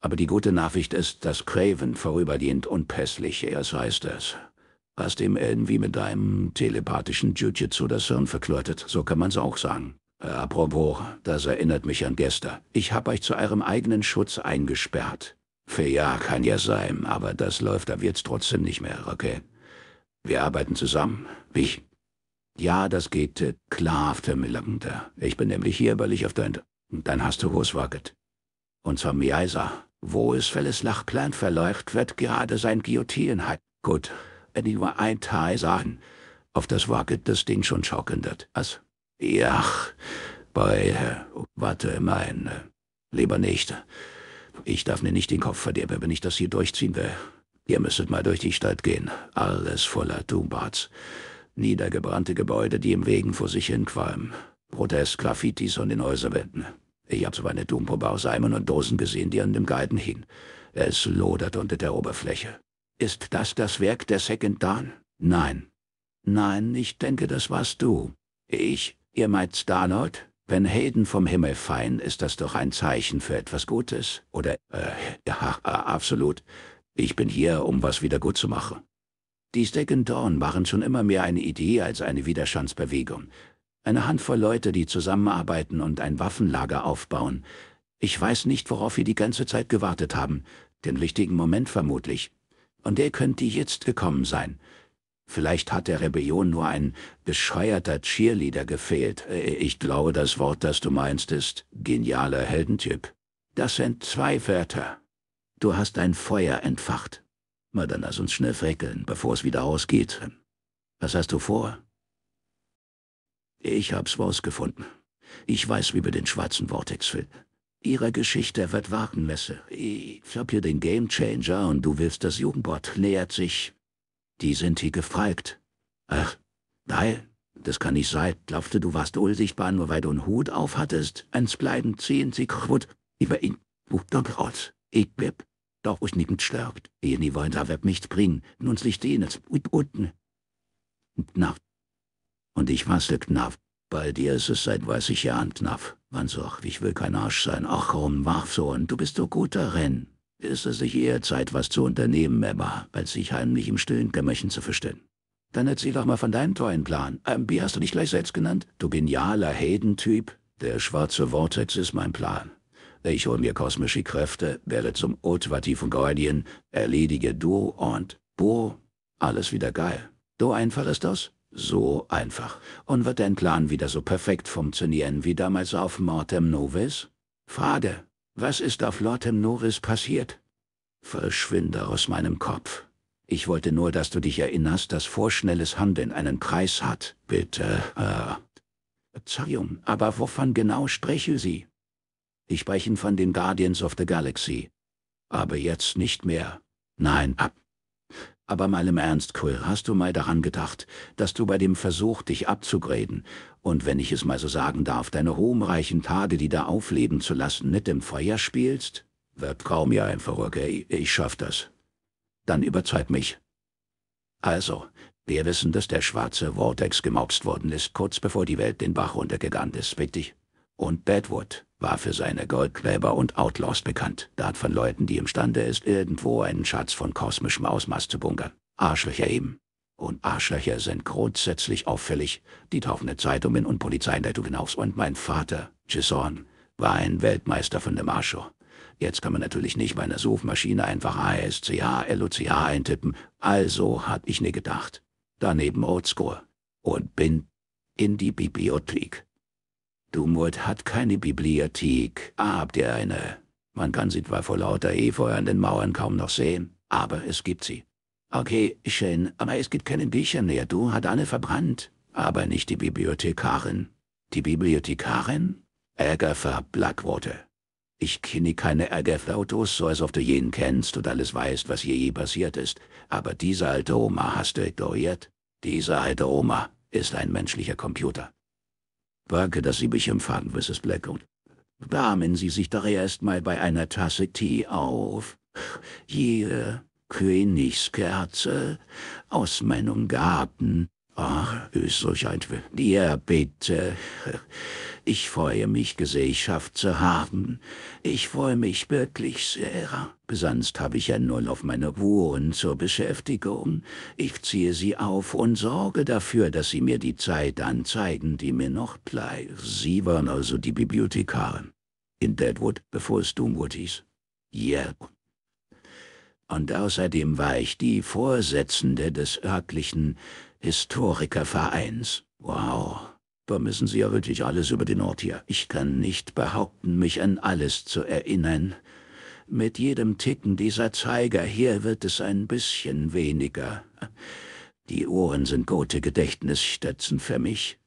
Aber die gute Nachricht ist, dass Craven vorübergehend unpässlich, erst heißt es. Hast dem irgendwie mit deinem telepathischen Jujitsu das Hirn verklötet, so kann man's auch sagen. Äh, apropos, das erinnert mich an gestern. Ich hab euch zu eurem eigenen Schutz eingesperrt. Für ja, kann ja sein, aber das läuft da wird's trotzdem nicht mehr, okay? Wir arbeiten zusammen. Wie? Ja, das geht äh, klar für Millander. Ich bin nämlich hier, weil ich auf dein... Dann hast du Hoswaget. Und zwar Miaisa. Wo es Felleslach klein verläuft, wird gerade sein Guillotin halt. Gut, wenn ich nur ein Teil sagen, auf das Waget das Ding schon schaukeln wird. Was? Ja, bei... Äh, warte, mein... Äh, lieber nicht. Ich darf mir nicht den Kopf verderben, wenn ich das hier durchziehen will. Ihr müsstet mal durch die Stadt gehen, alles voller Tumbarts. Niedergebrannte Gebäude, die im Wegen vor sich hin qualmen. Protest, Graffitis und den Häuserwänden. Ich habe so eine Tumpuppe aus Eimern und Dosen gesehen, die an dem Galgen hing. Es lodert unter der Oberfläche. Ist das das Werk der Second Dawn? Nein. Nein, ich denke, das warst du. Ich? Ihr meint Starlord? Wenn Hayden vom Himmel fein, ist das doch ein Zeichen für etwas Gutes, oder, äh, ja, absolut. Ich bin hier, um was wieder gut zu machen. Die Stack and Dawn waren schon immer mehr eine Idee als eine Widerstandsbewegung. Eine Handvoll Leute, die zusammenarbeiten und ein Waffenlager aufbauen. Ich weiß nicht, worauf wir die ganze Zeit gewartet haben. Den richtigen Moment vermutlich. Und der könnte jetzt gekommen sein. Vielleicht hat der Rebellion nur ein bescheuerter Cheerleader gefehlt. Äh, ich glaube, das Wort, das du meinst, ist genialer Heldentyp. Das sind zwei Wörter. Du hast ein Feuer entfacht. Na dann lass uns schnell freckeln, bevor es wieder ausgeht. Was hast du vor? Ich hab's rausgefunden. Ich weiß, wie wir den schwarzen Vortex füllen. Ihre Geschichte wird warten Messe. Ich hab hier den Gamechanger und du willst das Jugendbord. nähert sich. Die sind hier gefragt. Ach, nein, das kann nicht sein. Glaubte, du warst unsichtbar, nur weil du einen Hut aufhattest. Eins bleiben, ziehen sie kaputt. Über ihn. doch raus. Ich bleib, doch ich nicht stärkt. Ihr nie wollen da wird nichts bringen, nun liegt jenes, und unten. Knapp. Und ich wasle Knaff. Bei dir ist es seit 30 Jahren knapp. Man sagt, ich will kein Arsch sein. Ach, komm, mach so, und du bist doch guter Renn. Ist es sich eher Zeit, was zu unternehmen, Emma, als sich heimlich im stillen Kämmerchen zu verstellen? Dann erzähl doch mal von deinem tollen Plan. Ähm, wie hast du dich gleich selbst genannt? Du genialer Heldentyp. Der schwarze Vortex ist mein Plan. Ich hole mir kosmische Kräfte, werde zum Otwati von Guardian, erledige Du und Bo. Alles wieder geil. So einfach ist das? So einfach. Und wird dein Plan wieder so perfekt funktionieren wie damals auf Mortem Novis? Frage. Was ist auf Lortem Novis passiert? Verschwinde aus meinem Kopf. Ich wollte nur, dass du dich erinnerst, dass vorschnelles Handeln einen Preis hat. Bitte, äh... Ah. Entschuldigung, aber wovon genau spreche sie? Ich sprechen von den Guardians of the Galaxy. Aber jetzt nicht mehr. Nein, ab. Aber mal im Ernst, Quill, hast du mal daran gedacht, dass du bei dem Versuch, dich abzugraden, und wenn ich es mal so sagen darf, deine ruhmreichen Tage, die da aufleben zu lassen, nicht im Feuer spielst? Wird kaum ja ein Verrückter, ich schaff das. Dann überzeug mich. Also, wir wissen, dass der schwarze Vortex gemobst worden ist, kurz bevor die Welt den Bach runtergegangen ist, richtig? Und Deadwood war für seine Goldgräber und Outlaws bekannt, die von Leuten, die imstande ist, irgendwo einen Schatz von kosmischem Ausmaß zu bunkern. Arschlöcher eben. Und Arschlöcher sind grundsätzlich auffällig. Die Taufende Zeitungen und Polizei in der Tugenaufs und mein Vater, Gisorn, war ein Weltmeister von dem Marscho. Jetzt kann man natürlich nicht meiner Suchmaschine einfach ASCH, eintippen. Also hat ich nie gedacht. Daneben Oldscore. Und bin in die Bibliothek. Dumwood hat keine Bibliothek. Ah, habt ihr eine? Man kann sie zwar vor lauter Efeu an den Mauern kaum noch sehen, aber es gibt sie. Okay, schön, aber es gibt keine Bücher mehr. Du hat alle verbrannt. Aber nicht die Bibliothekarin. Die Bibliothekarin? Agatha Blackwater. Ich kenne keine Agatha Autos, so als ob du jenen kennst und alles weißt, was hier je passiert ist. Aber diese alte Oma hast du ignoriert. Diese alte Oma ist ein menschlicher Computer. Danke, dass Sie mich empfangen, Mrs. Blackwood. Wärmen Sie sich doch erstmal bei einer Tasse Tee auf. Hier, Königskerze aus meinem Garten. Ach, ist so Österreich, dir bitte. Ich freue mich, Gesellschaft zu haben. Ich freue mich wirklich sehr. Besonst habe ich ja null auf meine Uhren zur Beschäftigung. Ich ziehe sie auf und sorge dafür, dass sie mir die Zeit anzeigen, die mir noch bleibt. Sie waren also die Bibliothekarin. In Deadwood, bevor es Doomwood hieß. Ja. Yeah. Und außerdem war ich die Vorsitzende des örtlichen Historikervereins. Wow vermissen Sie ja wirklich alles über den Ort hier. Ich kann nicht behaupten, mich an alles zu erinnern. Mit jedem Ticken dieser Zeiger hier wird es ein bisschen weniger. Die Ohren sind gute Gedächtnisstätzen für mich.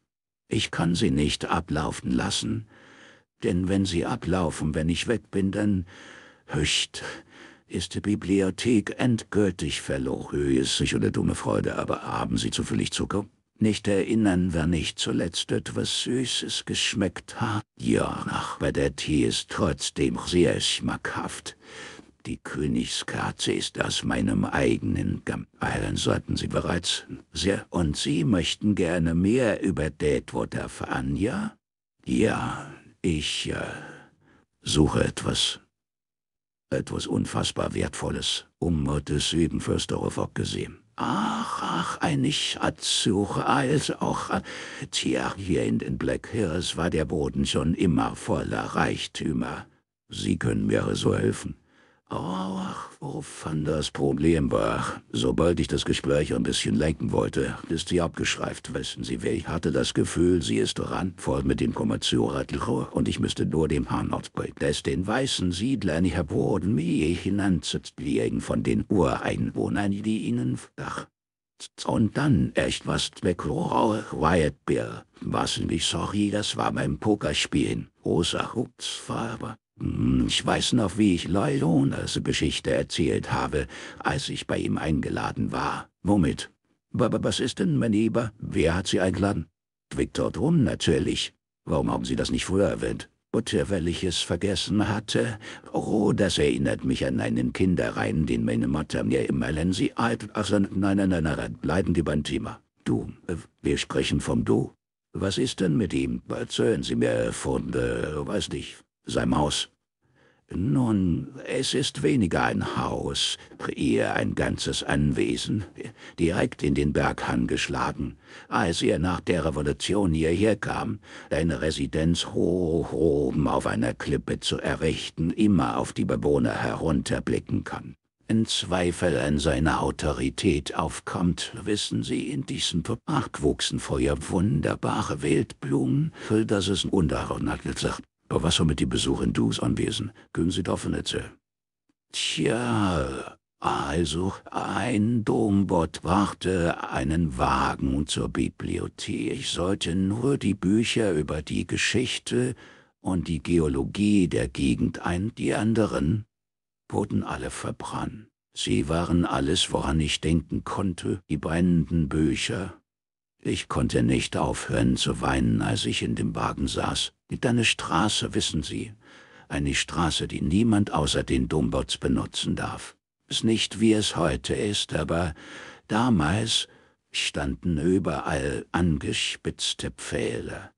Ich kann sie nicht ablaufen lassen, denn wenn sie ablaufen, wenn ich weg bin, dann hücht, ist die Bibliothek endgültig verloren. Höhe ist sicher eine dumme Freude, aber haben Sie zufällig Zucker? nicht erinnern, wenn ich zuletzt etwas Süßes geschmeckt hat. Ja, ach, der Tee ist trotzdem sehr schmackhaft. Die Königskerze ist aus meinem eigenen Gamm. Eilen sollten Sie bereits sehr. Und Sie möchten gerne mehr über Deadwood erfahren, ja? Ja, ich äh, suche etwas. Etwas unfassbar Wertvolles, um des Süden Fürsterhof abgesehen. Ach, ach, eine Schatzsuche, also auch. Tja, hier in den Black Hills war der Boden schon immer voller Reichtümer. Sie können mir so helfen. Oh, wovon das Problem war. Sobald ich das Gespräch ein bisschen lenken wollte, ist sie abgeschreift, wissen Sie, wer ich hatte das Gefühl, sie ist randvoll mit dem Information und ich müsste nur dem Hanort bringen, dass den weißen Siedlern hervor mich hinanzitzt wegen von den Ureinwohnern, die ihnen flach. Und dann echt was weg, Wyatt Bill. Was nicht sorry, das war mein Pokerspielen. Großer Hutzfarbe. Hm, ich weiß noch, wie ich Loyones Geschichte erzählt habe, als ich bei ihm eingeladen war. Womit? Aber was ist denn, mein Lieber? Wer hat Sie eingeladen? Victor Drum, natürlich. Warum haben Sie das nicht früher erwähnt? Und weil ich es vergessen hatte. Oh, das erinnert mich an einen Kinderreim, den meine Mutter mir immer, wenn sie alt... Ach, also, nein, nein, nein, nein, bleiben wir beim Thema. Du, äh, wir sprechen vom Du. Was ist denn mit ihm? Erzählen Sie mir von, äh, weiß nicht, sei Maus. Nun, es ist weniger ein Haus, eher ein ganzes Anwesen, direkt in den Berghang geschlagen. Als ihr nach der Revolution hierher kam, deine Residenz hoch oben auf einer Klippe zu errichten, immer auf die Bewohner herunterblicken kann. Wenn Zweifel an seiner Autorität aufkommt, wissen Sie, in diesem Park wuchsen vorher wunderbare Wildblumen, dass es unerordentlich sagt. Aber was soll mit dem Besuch in Dus anwesen? Können Sie davon erzählen? Tja, also ein Dombot brachte einen Wagen zur Bibliothek. Ich sollte nur die Bücher über die Geschichte und die Geologie der Gegend ein, die anderen wurden alle verbrannt. Sie waren alles, woran ich denken konnte, die brennenden Bücher, ich konnte nicht aufhören zu weinen, als ich in dem Wagen saß. Gibt eine Straße, wissen Sie. Eine Straße, die niemand außer den Dombots benutzen darf. Ist nicht, wie es heute ist, aber damals standen überall angespitzte Pfähle.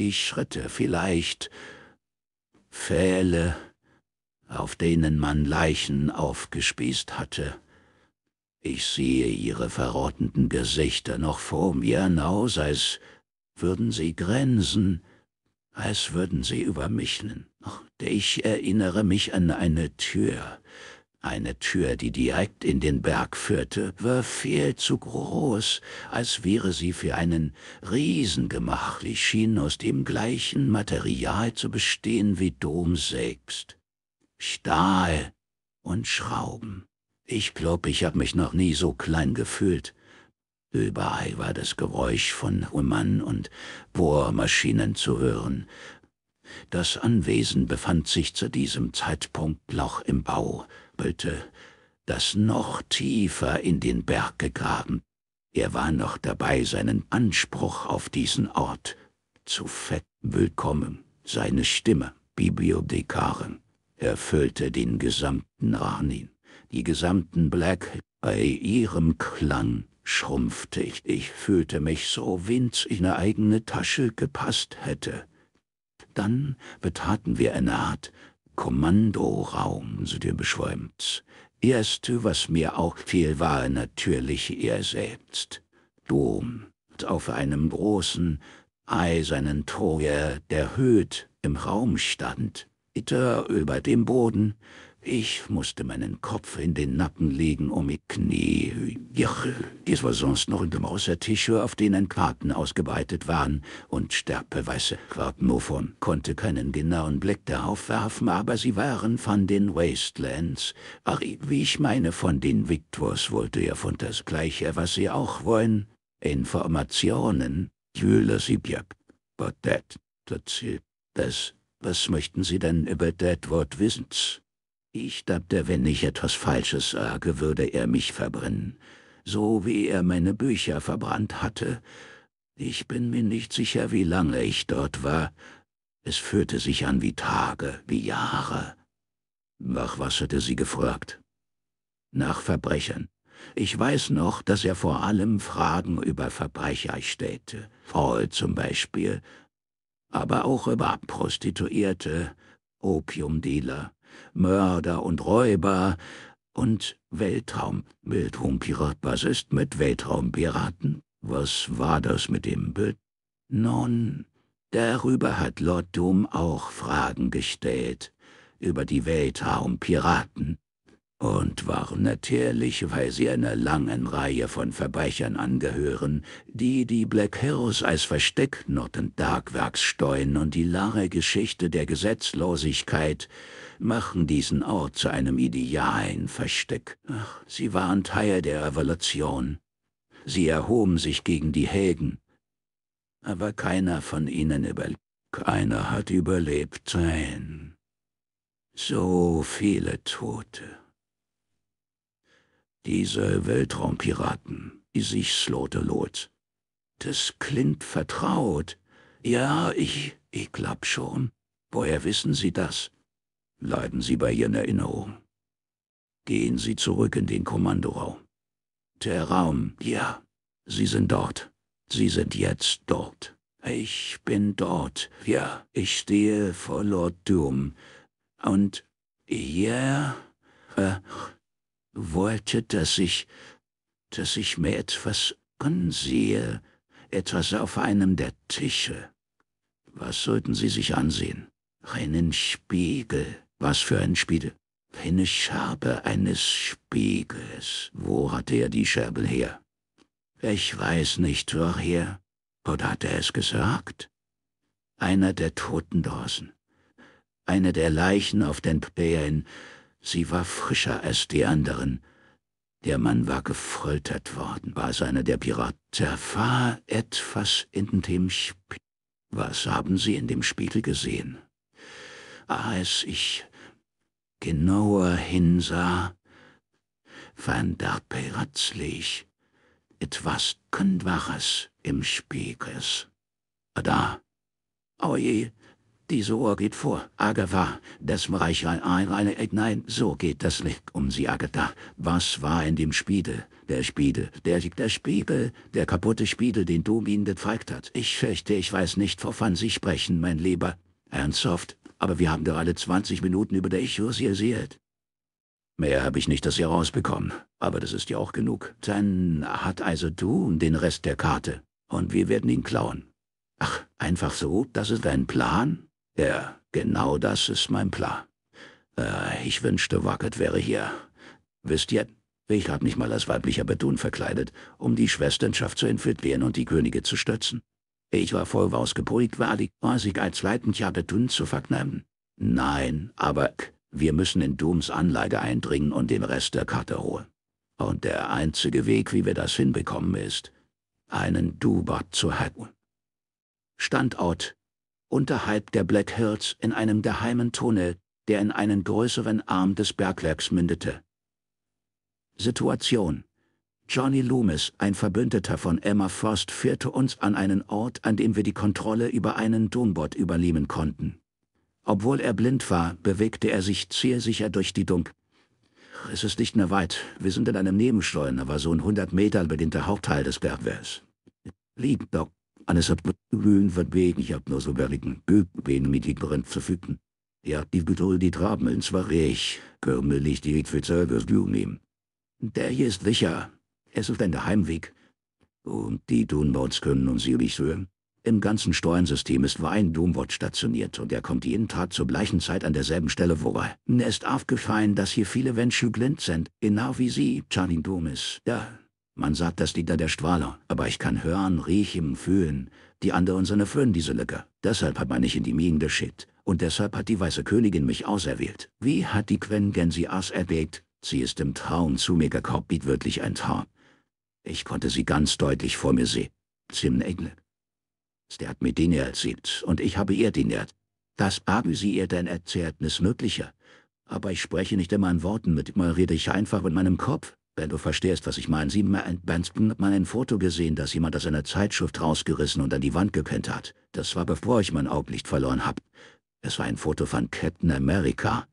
Die Schritte vielleicht, Pfähle, auf denen man Leichen aufgespießt hatte. Ich sehe ihre verrottenden Gesichter noch vor mir hinaus, als würden sie grinsen, als würden sie über mich Ich erinnere mich an eine Tür, eine Tür, die direkt in den Berg führte, war viel zu groß, als wäre sie für einen Riesen gemacht. Sie schien aus dem gleichen Material zu bestehen wie Dom selbst. Stahl und Schrauben. Ich glaub, ich hab mich noch nie so klein gefühlt. Überall war das Geräusch von Hummern und Bohrmaschinen zu hören. Das Anwesen befand sich zu diesem Zeitpunkt Loch im Bau, Bölte, das noch tiefer in den Berg gegraben. Er war noch dabei, seinen Anspruch auf diesen Ort zu fett willkommen. Seine Stimme, Bibliothekarin, erfüllte den gesamten Ranin die gesamten Black. Bei ihrem Klang schrumpfte ich. Ich fühlte mich so winzig in eine eigene Tasche gepasst hätte. Dann betraten wir eine Art Kommandoraum, so dir beschäumt. Erste, was mir auch fiel, war natürlich ihr selbst. Dom, auf einem großen, eisernen Tor, der höht im Raum stand, Gitter über dem Boden, ich musste meinen Kopf in den Nacken legen, um mit Knie... Ja, dies war sonst noch ein gemauster Tische, auf denen Karten ausgebreitet waren, und sterbeweiße Quartenmuffon konnte keinen genauen Blick darauf werfen, aber sie waren von den Wastelands. Ach, wie ich meine, von den Victors wollte ja von das Gleiche, was sie auch wollen. Informationen. Jüler Sibjak. But that, that's it. Das, was möchten Sie denn über that Wort wissen's? Ich dachte, wenn ich etwas Falsches sage, würde er mich verbrennen, so wie er meine Bücher verbrannt hatte. Ich bin mir nicht sicher, wie lange ich dort war. Es fühlte sich an wie Tage, wie Jahre. Nach was hatte sie gefragt? Nach Verbrechern. Ich weiß noch, dass er vor allem Fragen über Verbrecher stellte, Paul zum Beispiel, aber auch über Prostituierte, Opiumdealer, Mörder und Räuber und Weltraum. Weltraumpirat, was ist mit Weltraumpiraten? Was war das mit dem Bild? Nun, darüber hat Lord Doom auch Fragen gestellt, über die Weltraumpiraten. Und waren natürlich, weil sie einer langen Reihe von Verbrechern angehören, die die Black Heroes als Versteck Northern Darkwerks steuern und die lange Geschichte der Gesetzlosigkeit machen diesen Ort zu einem idealen Versteck. Ach, sie waren Teil der Revolution. Sie erhoben sich gegen die Helden. Aber keiner von ihnen überlebt. Keiner hat überlebt sein. So viele Tote. Diese Weltraumpiraten, die sich Slote Slothelot. Das klingt vertraut. Ja, ich, ich glaub schon. Woher wissen Sie das? Bleiben Sie bei Ihren Erinnerungen. Gehen Sie zurück in den Kommandoraum. Der Raum, ja, Sie sind dort. Sie sind jetzt dort. Ich bin dort, ja, ich stehe vor Lord Doom. Und ihr äh, wolltet, dass ich, dass ich mir etwas ansehe, etwas auf einem der Tische. Was sollten Sie sich ansehen? Einen Spiegel. Was für ein Spiegel? Eine Scherbe eines Spiegels. Wo hatte er die Scherbel her? Ich weiß nicht, woher. Oder hat er es gesagt? Einer der toten Dorsen. Eine der Leichen auf den Plänen. Sie war frischer als die anderen. Der Mann war gefoltert worden, war seiner der Pirat. Da war etwas in dem Spiegel. Was haben Sie in dem Spiegel gesehen? Ah, es, ich genauer hinsah, fand er plötzlich etwas Künwaches im Spiegels. Ah, da, oje, oh diese Uhr geht vor. Agava, das Reich ein, eine, äh, nein, so geht das nicht um sie, Agatha. Was war in dem Spiegel? Der Spiegel, der, der Spiegel, der kaputte Spiegel, den du mir gezeigt hast. Ich fürchte, ich weiß nicht, wovon Sie sprechen, mein Lieber. Ernsthaft? aber wir haben gerade alle 20 Minuten über der Echos rasiert. Mehr habe ich nicht das Jahr rausbekommen, aber das ist ja auch genug. Dann hat also du den Rest der Karte, und wir werden ihn klauen. Ach, einfach so? Das ist dein Plan? Ja, genau das ist mein Plan. Äh, ich wünschte, Wackett wäre hier. Wisst ihr, ich habe mich mal als weiblicher Bedun verkleidet, um die Schwesternschaft zu infiltrieren und die Könige zu stützen. Ich war vollwaus geberuhigt, war die Quasigkeitsleitendja betont zu verkneifen. Nein, aber wir müssen in Dooms Anlage eindringen und den Rest der Karte holen. Und der einzige Weg, wie wir das hinbekommen, ist, einen Dubot zu hacken. Standort unterhalb der Black Hills in einem geheimen Tunnel, der in einen größeren Arm des Bergwerks mündete. Situation Johnny Loomis, ein Verbündeter von Emma Frost, führte uns an einen Ort, an dem wir die Kontrolle über einen Dombot übernehmen konnten. Obwohl er blind war, bewegte er sich zielsicher durch die Dunk. Es ist nicht mehr weit. Wir sind in einem Nebenstollen, aber so ein 100 Meter beginnt der Hauptteil des Bergwehrs. Lieb doch, alles hat Grün verwegen, ich hab nur so berligen Bügben mit die Brenn zu fügen. Ja, die Geduld, die Traben, zwar reich, können wir nicht die für Service nehmen. Der hier ist sicher, es ist ein Heimweg. Und die Dunbots können uns hier nicht hören. Im ganzen Steuernsystem ist nur ein Doombot stationiert und er kommt jeden Tag zur gleichen Zeit an derselben Stelle vorbei. Mir ist aufgefallen, dass hier viele Menschen blind sind, genau wie Sie, Charlie Domes. Ja, man sagt das Lied der Strahler, aber ich kann hören, riechen, fühlen. Die anderen sind erfüllen diese Lücke. Deshalb hat man mich in die Minen geschickt und deshalb hat die weiße Königin mich auserwählt. Wie hat die Gwen Gensi auserwählt? Sie ist im Traum zu mir gekommen, wirklich ein Traum. Ich konnte sie ganz deutlich vor mir sehen. Zim Engle. Der hat mir den erzählt und ich habe ihr den erzählt. Das haben sie ihr denn erzählt, ist möglicher. Aber ich spreche nicht immer in Worten mit mal rede ich einfach mit meinem Kopf. Wenn du verstehst, was ich meine, sie hat äh, mal ein Foto gesehen, dass jemand aus einer Zeitschrift rausgerissen und an die Wand gekönnt hat. Das war bevor ich mein Augenlicht verloren hab. Es war ein Foto von Captain America.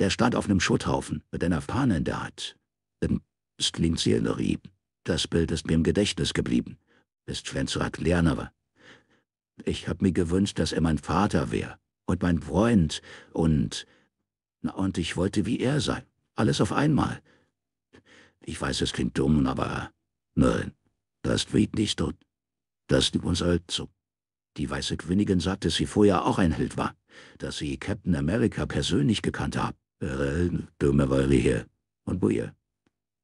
Der stand auf einem Schutthaufen mit einer Fahne in der Hand. Im Slinzerie. Das Bild ist mir im Gedächtnis geblieben, ist Schwenzrat Lernowa. Ich hab mir gewünscht, dass er mein Vater wäre und mein Freund und... Na, und ich wollte wie er sein. Alles auf einmal. Ich weiß, es klingt dumm, aber... Nein, das geht nicht tot. Das tut uns halt so. Die weiße Königin sagt, dass sie vorher auch ein Held war, dass sie Captain America persönlich gekannt hat. Äh, dumme Dummerweile hier. Und wo ihr?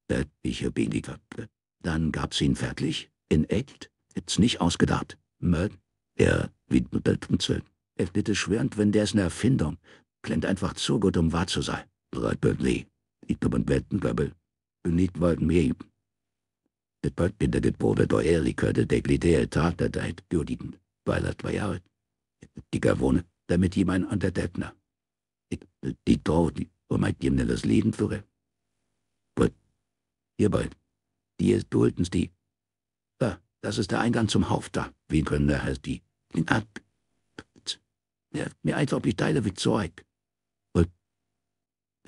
Äh, Ich bin die Kapitän. Dann gab's ihn fertig. In echt? Hätt's nicht ausgedacht. Mörd? Er, wie Bettunzel. Er bitte schwörend, wenn der's ne Erfindung. Klingt einfach zu gut, um wahr zu sein. Breitbildli. Ich bin Bettenböbel. Äh, nicht weit mehr. Das Bett bin der Gebäude der Ehrlichkeit, der Glieder Tat, der Deit, Gürdigen, weil er zwei Jahre. Die gewohne, damit jemand an der Deppner. Die Traut, um ein Gimneles Leben führe. Gut. Hierbei. Die ist duldens die. Da, das ist der Eingang zum Hauptdach. Wie können der heißt die? Ab. Nervt mir einfach, ob ich teile wie Zeug. Und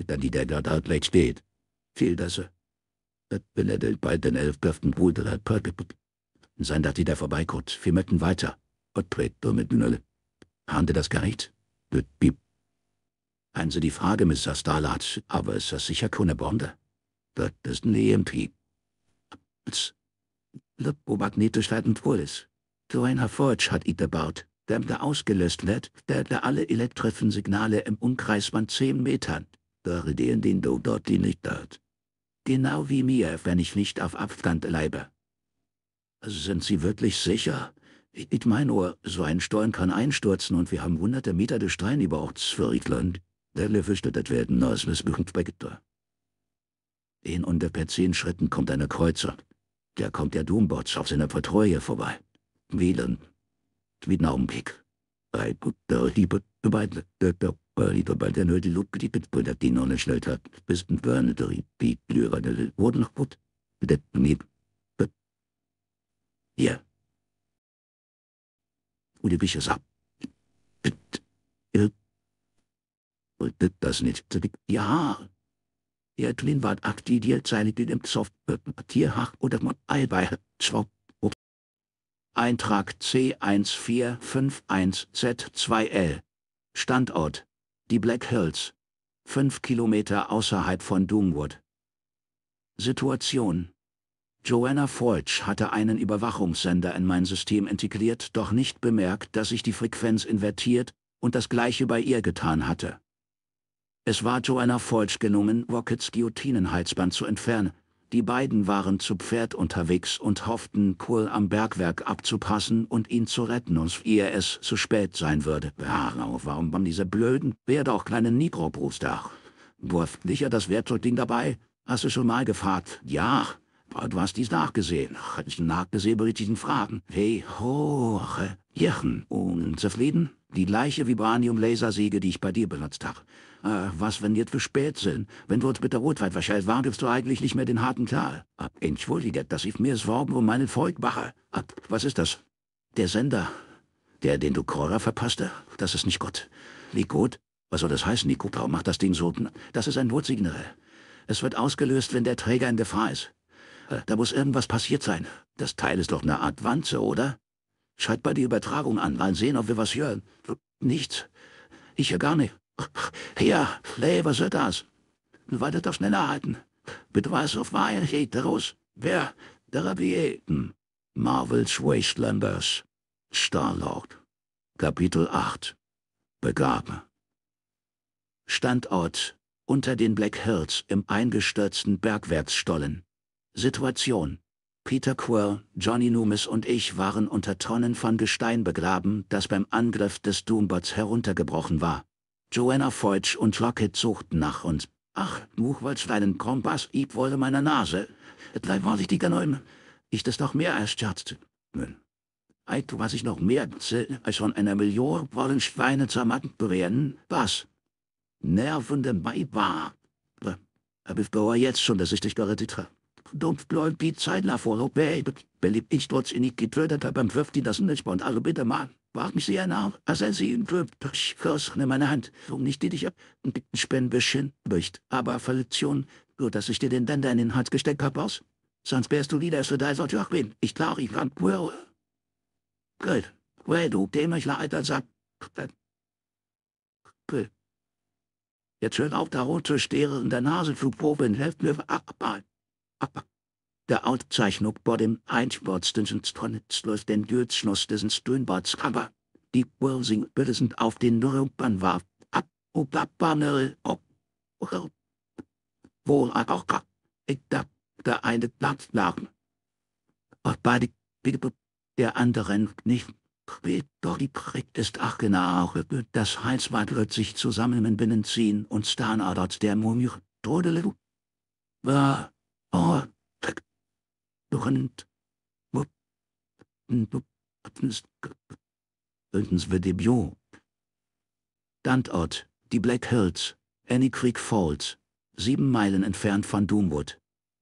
dann die, der da gleich steht. Fehlt das. Wenn er bald den elfköften Bruder hat, sein, dass die da vorbeikommt. Wir möchten weiter. Und Preto mit Nölle. Handelt das Gericht? Wird bib. Haben Sie die Frage, Mr. Starlat, aber ist das sicher keine Bombe? Das ist ein im elektromagnetisch leiten Impuls. So ein Erfolg hat ich gebaut, der da ausgelöst wird, der da alle elektrischen Signale im Umkreis von 10 Metern, da reden den du dort die nicht dort. Genau wie mir, wenn ich nicht auf Abstand leibe. Sind Sie wirklich sicher? Ich meine nur, so ein Stollen kann einstürzen und wir haben hunderte Meter des Stein über uns für Der Löffel das werden, als es bei Gitter. In ungefähr zehn Schritten kommt eine Kreuzer. Da kommt der Doombotsch auf seiner Patrouille vorbei. Wählen. Tweet Augenblick. Bei guter Liebe, beide, Liebe bei der Nöte Lupe, die Pitbull, die Nonne schnell hat, bis ein Burner, die Glühwein, die wurden noch gut. Der Miet, ja. Und die wische sagt. ab. Bitte. Und das nicht. Ja. Er Erdlin war aktiv derzeitig im Zoff, Tierhach oder Mod Zoff. Eintrag C1451Z2L. Standort. Die Black Hills. 5 Kilometer außerhalb von Doomwood. Situation. Joanna Forge hatte einen Überwachungssender in mein System integriert, doch nicht bemerkt, dass ich die Frequenz invertiert und das gleiche bei ihr getan hatte. Es war Joanna Falsch gelungen, Rockets Guillotinenhalsband zu entfernen. Die beiden waren zu Pferd unterwegs und hofften, Cole am Bergwerk abzupassen und ihn zu retten, uns ehe es zu spät sein würde. Warum, warum waren diese blöden, wer doch kleine Nigrobrust da? Wurft sicher das Wertzeugding dabei? Hast du schon mal gefragt? Ja. Du hast dies nachgesehen. Hätte ich nachgesehen, würde ich diesen fragen. Hey, hoche, jachen, unzufrieden? Die gleiche Vibranium-Lasersäge, die ich bei dir benutzt habe. Ah, was, wenn jetzt wir spät sind? Wenn wir uns mit der Rotweit wahrscheinlich waren, gibst du eigentlich nicht mehr den harten Tal. Ab, entschuldiget, dass ich mir es worben um meinen Volk mache. Ab, was ist das? Der Sender. Der, den du Korra verpasste? Das ist nicht gut. Likot? Was soll das heißen, Warum Macht das Ding so... Das ist ein Notsignal. Es wird ausgelöst, wenn der Träger in Gefahr ist. Äh, da muss irgendwas passiert sein. Das Teil ist doch eine Art Wanze, oder? Schalt mal die Übertragung an, mal sehen, ob wir was hören. Nichts. Ich höre gar nicht. Hier, Lee, was ist das? Wartet auf Schnellerheiten. Bitte was auf Weihen geht raus. Wer? Der Rabieten. Marvel's Wastelanders. Starlord. Kapitel 8. Begraben. Standort. Unter den Black Hills im eingestürzten Bergwerksstollen. Situation. Peter Quirr, Johnny Numis und ich waren unter Tonnen von Gestein begraben, das beim Angriff des Doombots heruntergebrochen war. Joanna Feutsch und Lockett suchten nach und, Ach, du wolltst einen Kompass, ich wolle meiner Nase. ich vorsichtiger Neum. Ich das doch mehr als scherzt. Ei, du was ich noch mehr als von einer Million wollen Schweine zermatt werden. Was? Nervende war. Aber ich bereue jetzt schon, dass ich dich gerettet habe. Dumpf Leute, die Zeit nach vorne, beliebt ich trotz in nicht getötet habe, beim Fünfti das nicht und alle bitte mal. Wart mich sehr nach, als er sie durch Kirschen in meine Hand, um nicht die dich ab und Spenbüschen bricht. Aber Verletzung, gut, dass ich dir den Dender in den Hals gesteckt hab aus. Sonst wärst du wieder so da, sollte ich auch bin. Ich glaube, ich kann, well, gut, well, du, dem ich leider sag, gut. Jetzt hört auf, da rot zu stehren und der Nasenflugprobe und helft mir ab, ab, ab der Auszeichnung bei dem einstürzenden Tonnetzlöf den Jützschlossdessen Stönbadskammer, die Bursing sind auf den Nürnberg war, ab, ob, ab, ob, ob, wohl auch, ich da, da eine Platz lagen. Und beide, der anderen nicht spät, doch die Prick ist ach genau, das Hals war plötzlich zusammen mit Binnen ziehen und starnadert der Mumie, trudelu, war, oh, berühmt. Debio. die Black Hills, Annie Creek Falls, sieben Meilen entfernt von Doomwood.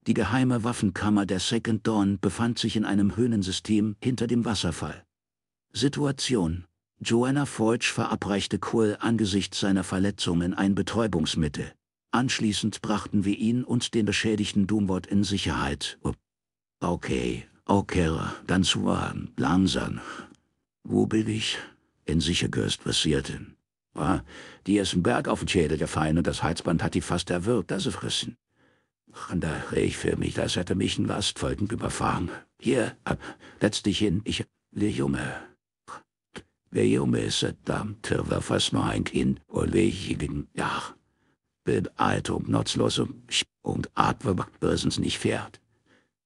Die geheime Waffenkammer der Second Dawn befand sich in einem Höhlensystem hinter dem Wasserfall. Situation. Joanna Forge verabreichte Quill angesichts seiner Verletzungen ein Betäubungsmittel. Anschließend brachten wir ihn und den beschädigten Doomwood in Sicherheit. Upp. Okay, okay, dann zu zuan, langsam. Wo bin ich? In Sichergürst, passierte. Ah, die ist ein Berg auf den Schädel gefallen und das Heizband hat die fast erwürgt, dass sie frissen. Und da ich für mich, das hätte mich ein Lastfolgen überfahren. Hier, ab, setz dich hin, ich, der Junge. Der Junge ist verdammt, war fast nur ein Kind und wegen, ja, bin alt und nutzlos und, und atme, bösens nicht fährt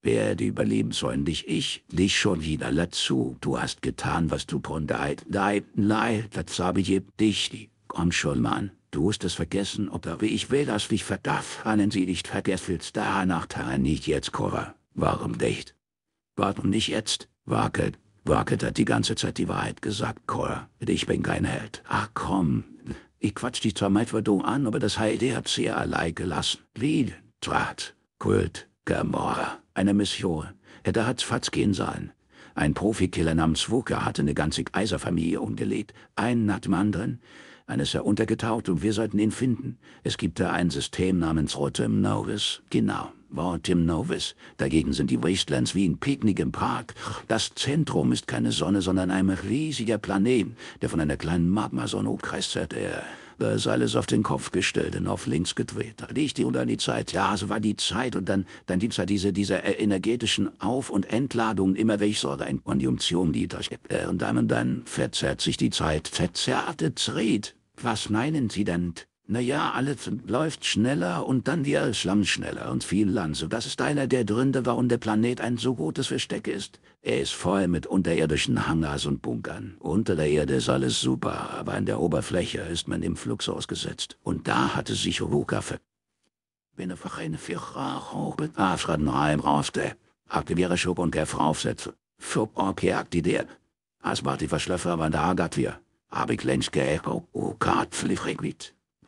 werde überlebensfreundlich. Ich, dich schon wieder. Dazu, du hast getan, was du Brundheit. Nein, nein, das habe ich dich. Komm schon, Mann. Du hast es vergessen, oder wie ich will, dass ich verdarf, wenn sie nicht vergesselt. Danach tagen nicht jetzt, Cora. Warum nicht? Warum nicht jetzt? Wackelt. Wackelt hat die ganze Zeit die Wahrheit gesagt, Cora. Ich bin kein Held. Ach komm. Ich quatsch dich zwar manchmal dumm an, aber das Heide hat sie allein gelassen. Lied, Trat, Kult, Gamora eine Mission. Hätte hat's Fatz gehen sollen. Ein Profikiller namens Wuka hatte eine ganze Eiserfamilie umgelegt, einen nach dem anderen. Einer ist ja untergetaucht und wir sollten ihn finden. Es gibt da ein System namens Rotem Novus. Genau, Rotem Novus. Dagegen sind die Wastelands wie ein Picknick im Park. Das Zentrum ist keine Sonne, sondern ein riesiger Planet, der von einer kleinen Magmasonne umkreist wird. Da ist alles auf den Kopf gestellt und auf links gedreht. Da liegt die und dann die Zeit. Ja, so war die Zeit. Und dann, dann die Zeit, diese, diese äh, energetischen Auf- und Entladungen, immer welche Sorte ein Konjunktion, die das äh, Und dann und dann verzerrt sich die Zeit. Verzerrte Zeit. Was meinen Sie denn? Naja, alles läuft schneller und dann der Schlamm schneller und viel Land. So das ist einer der Gründe, warum der Planet ein so gutes Versteck ist. Er ist voll mit unterirdischen Hangars und Bunkern. Unter der Erde ist alles super, aber an der Oberfläche ist man dem Flux ausgesetzt. Und da hatte sich Ruka ver... Wenn einfach eine Firrachobel... Ah, Schrattenheim raufte. Aktiviere Schub und Frau aufsetzen. Schub, okay, aktiviert. Als war die Verschlöffer, wann da hat wir. Hab ich längst geächtet. Oh Gott, fließt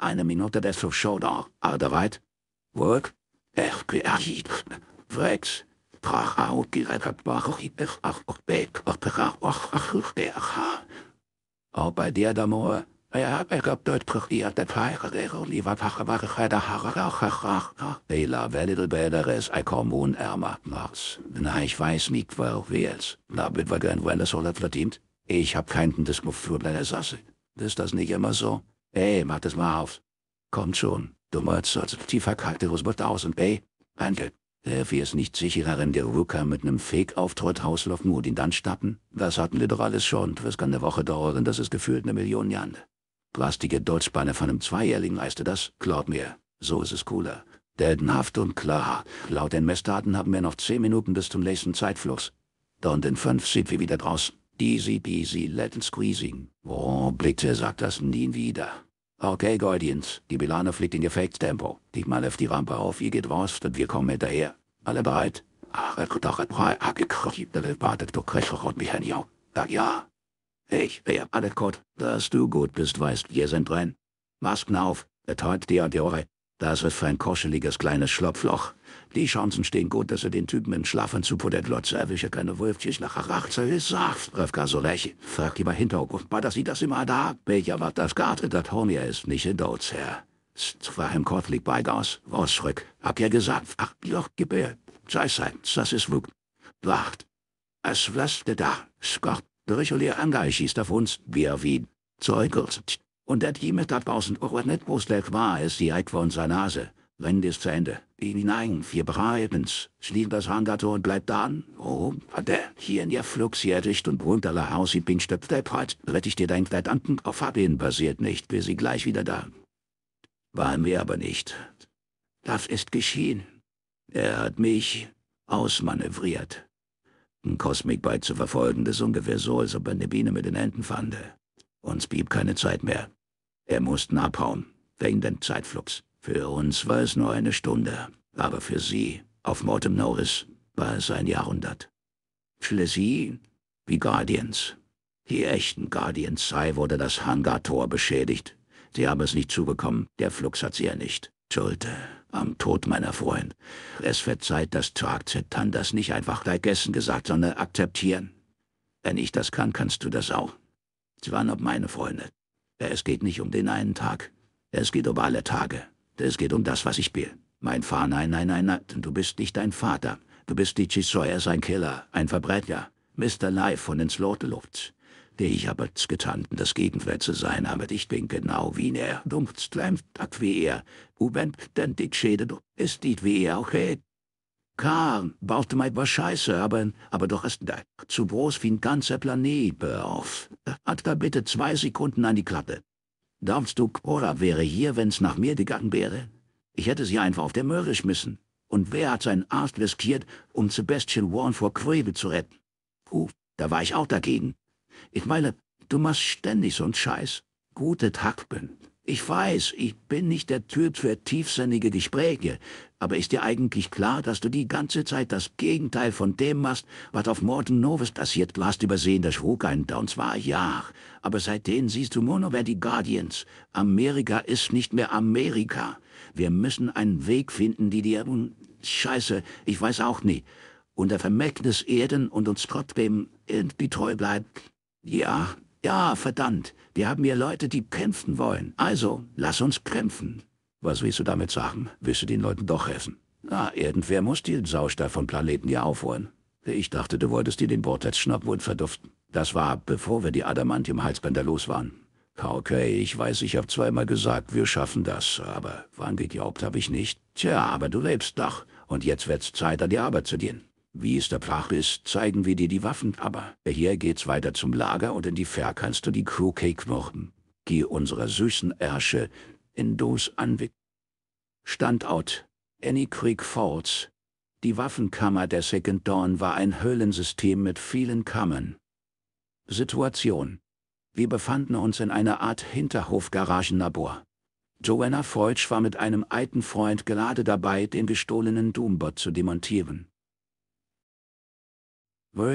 eine Minute des zur Showdown. Arbeit? Work? Echt geachtet. Wex. Prach out direkt bach ich ach och weg, och prach ach, ach ach, ha. Auch oh, bei dir da moe. Ja, ich hab dort probiert, der Pfeiler der Oliver Pache war ich der Harrachachachach. la, wer little better ist, ein Kommun ärmer macht's. Na, ich weiß nicht, wer will's. Na, bitte, wer gern, wenn es oder verdient. Ich hab keinen Diskurs für deine Sasse. Ist das nicht immer so? Ey, mach das mal auf. Kommt schon, dummer Zotz, tiefer kalte Rusbot aus und ey, Handel. Hilfe äh, ist nicht sicherer, wenn der Rooker mit nem Fake-Auftritt Hauslauf nur den dann stappen? Das hatten wir doch alles schon. Das kann ne Woche dauern, das ist gefühlt ne Million Jahre. Plastige Dolzbeine von nem Zweijährigen, leiste das? Glaub mir, so ist es cooler. Deldenhaft und klar. Laut den Messdaten haben wir noch zehn Minuten bis zum nächsten Zeitfluss. Da und in fünf sind wir wieder draußen. Easy peasy, Latin squeezing. Oh, bitte sag das nie wieder. Okay, Guardians, die Bilane fliegt in ihr Fake-Tempo. Geht mal auf die Rampe auf, ihr geht raus und wir kommen hinterher. Alle bereit? Ach, doch, wartet, du kriegst mich ein Jau. Sag ja. Ich, wer, alles gut, dass du gut bist, weißt, wir sind rein. Masken auf, betäubt dir und die Ohren. Das ist für ein koscheliges kleines Schlopfloch. Die Chancen stehen gut, dass er den Typen in Schlafanzug vor der Glotze erwischt. Keine Wölfchen nach Harachzer ist saft. Revka so läch. Frag die mal Hintergrund, war das sie das immer da? Welcher war das Garten? Das Hornier ist nicht in Dotz, Herr. Zwar im Kortlieg beigaus, Rosrück. Hab ja gesagt, ach, doch, gebär. Sei sein, das ist wugt. Wacht. Es wlasste da, skort, drüchelier schießt auf uns, wir wie, Zeugels, Und dat jemand da draußen, auch was net bloß der war, ist direkt vor unserer Nase. Wenn ist zu Ende. Hinein, wir bereitens. Schlieg das Hangator und bleibt an. Oh, warte. Hier in der Flux hier Richt und runterler Haus, ich bin stöpfteipart. Rett ich dir dein Kleid auf Fabien basiert nicht, wir sind gleich wieder da. War mir aber nicht. Das ist geschehen. Er hat mich ausmanövriert. Ein Cosmic Bite zu verfolgen, das ungefähr so, als ob er eine Biene mit den Händen fand. Uns blieb keine Zeit mehr. Er mussten abhauen, wegen dem Zeitflugs. Für uns war es nur eine Stunde, aber für sie, auf Mortem Norris, war es ein Jahrhundert. Für sie, wie Guardians. Die echten Guardians sei, wurde das Hangar-Tor beschädigt. Sie haben es nicht zubekommen, der Flux hat sie ja nicht. Schulte, am Tod meiner Freund. Es wird Zeit, dass Trakzetan das nicht einfach vergessen gesagt, sondern akzeptieren. Wenn ich das kann, kannst du das auch. Sie waren ob meine Freunde. Es geht nicht um den einen Tag. Es geht um alle Tage. Es geht um das, was ich bin. Mein Vater, nein, nein, nein, nein, du bist nicht dein Vater. Du bist die Chisoya, ein Killer, ein Verbrecher. Mr. Life von den Slotelufts. Der ich habe es getan, das Gegenteil zu sein, aber ich bin genau wie er, dumpft tak wie er. Uben, denn die Schäde, du ist die wie er, auch okay? Karl baute mal was Scheiße, aber, aber doch ist da zu groß wie ein ganzer Planet auf. Hat da bitte zwei Sekunden an die Klappe. Glaubst du, Cora wäre hier, wenn's nach mir gegangen wäre? Ich hätte sie einfach auf der Möhre schmissen. Und wer hat seinen Arzt riskiert, um Sebastian Warren vor Kröbel zu retten? Puh, da war ich auch dagegen. Ich meine, du machst ständig so'n Scheiß. Gute Tag Bünd. Ich weiß, ich bin nicht der Typ für tiefsinnige Gespräche, aber ist dir eigentlich klar, dass du die ganze Zeit das Gegenteil von dem machst, was auf Morton Novus passiert? Du hast übersehen, dass Hogan Downs war, ja, aber seitdem siehst du nur noch die Guardians. Amerika ist nicht mehr Amerika. Wir müssen einen Weg finden, die dir... Scheiße, ich weiß auch nie. Unter Vermächtnis erden und uns trotzdem irgendwie treu bleibt. Ja, ja, verdammt, wir haben hier Leute, die kämpfen wollen. Also, lass uns kämpfen. Was willst du damit sagen? Willst du den Leuten doch helfen? Na, irgendwer muss die Saustall von Planeten hier aufholen. Ich dachte, du wolltest dir den Vortex Schnappwund verduften. Das war, bevor wir die Adamantium-Halsbänder los waren. Okay, ich weiß, ich habe zweimal gesagt, wir schaffen das, aber wann geglaubt habe ich nicht. Tja, aber du lebst doch. Und jetzt wird's Zeit, an die Arbeit zu gehen. Wie es der Plan ist, zeigen wir dir die Waffen, aber hier geht's weiter zum Lager und in die Fähr kannst du die Crewcake machen, Geh unserer süßen Ersche in Dos anwick. Standort Any Creek Falls. Die Waffenkammer der Second Dawn war ein Höhlensystem mit vielen Kammern. Situation. Wir befanden uns in einer Art Hinterhofgaragenlabor. Joanna Freud war mit einem alten Freund gerade dabei, den gestohlenen Doombot zu demontieren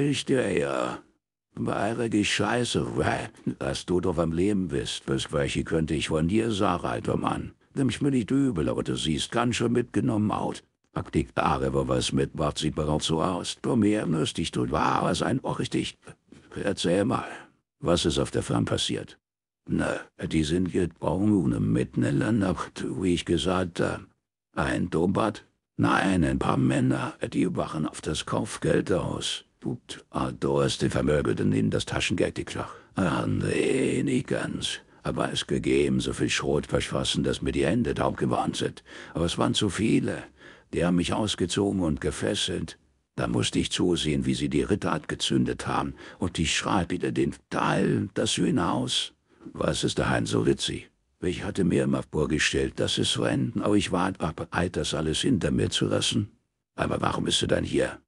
ich dir ja, beeire ich Scheiße, dass du doch am Leben bist, bis welche könnte ich von dir sagen, alter Mann. Nimmst mir nicht übel, aber du siehst ganz schön mitgenommen aus. Aktik Aare, wo was mitmacht, sieht auch so aus. Du mehr nöstig, du war sein auch richtig. Erzähl mal, was ist auf der Farm passiert? Na, die sind jetzt braun mitten ne in der Nacht, wie ich gesagt habe. Ein Dombart? Nein, ein paar Männer, die wachen auf das Kopfgeld aus. Gut, Doerste vermögelten ihm das Taschengeld geklacht. Ach nee, nicht ganz. Aber es gegeben so viel Schrot verschossen, dass mir die Hände taub geworden sind. Aber es waren zu viele. Die haben mich ausgezogen und gefesselt. Da musste ich zusehen, wie sie die Ritter abgezündet haben. Und ich schreibe wieder den Teil, das Hühnerhaus. Was ist daheim so witzig? Ich hatte mir immer vorgestellt, dass es so enden, aber ich war einfach bereit, das alles hinter mir zu lassen. Aber warum bist du dann hier?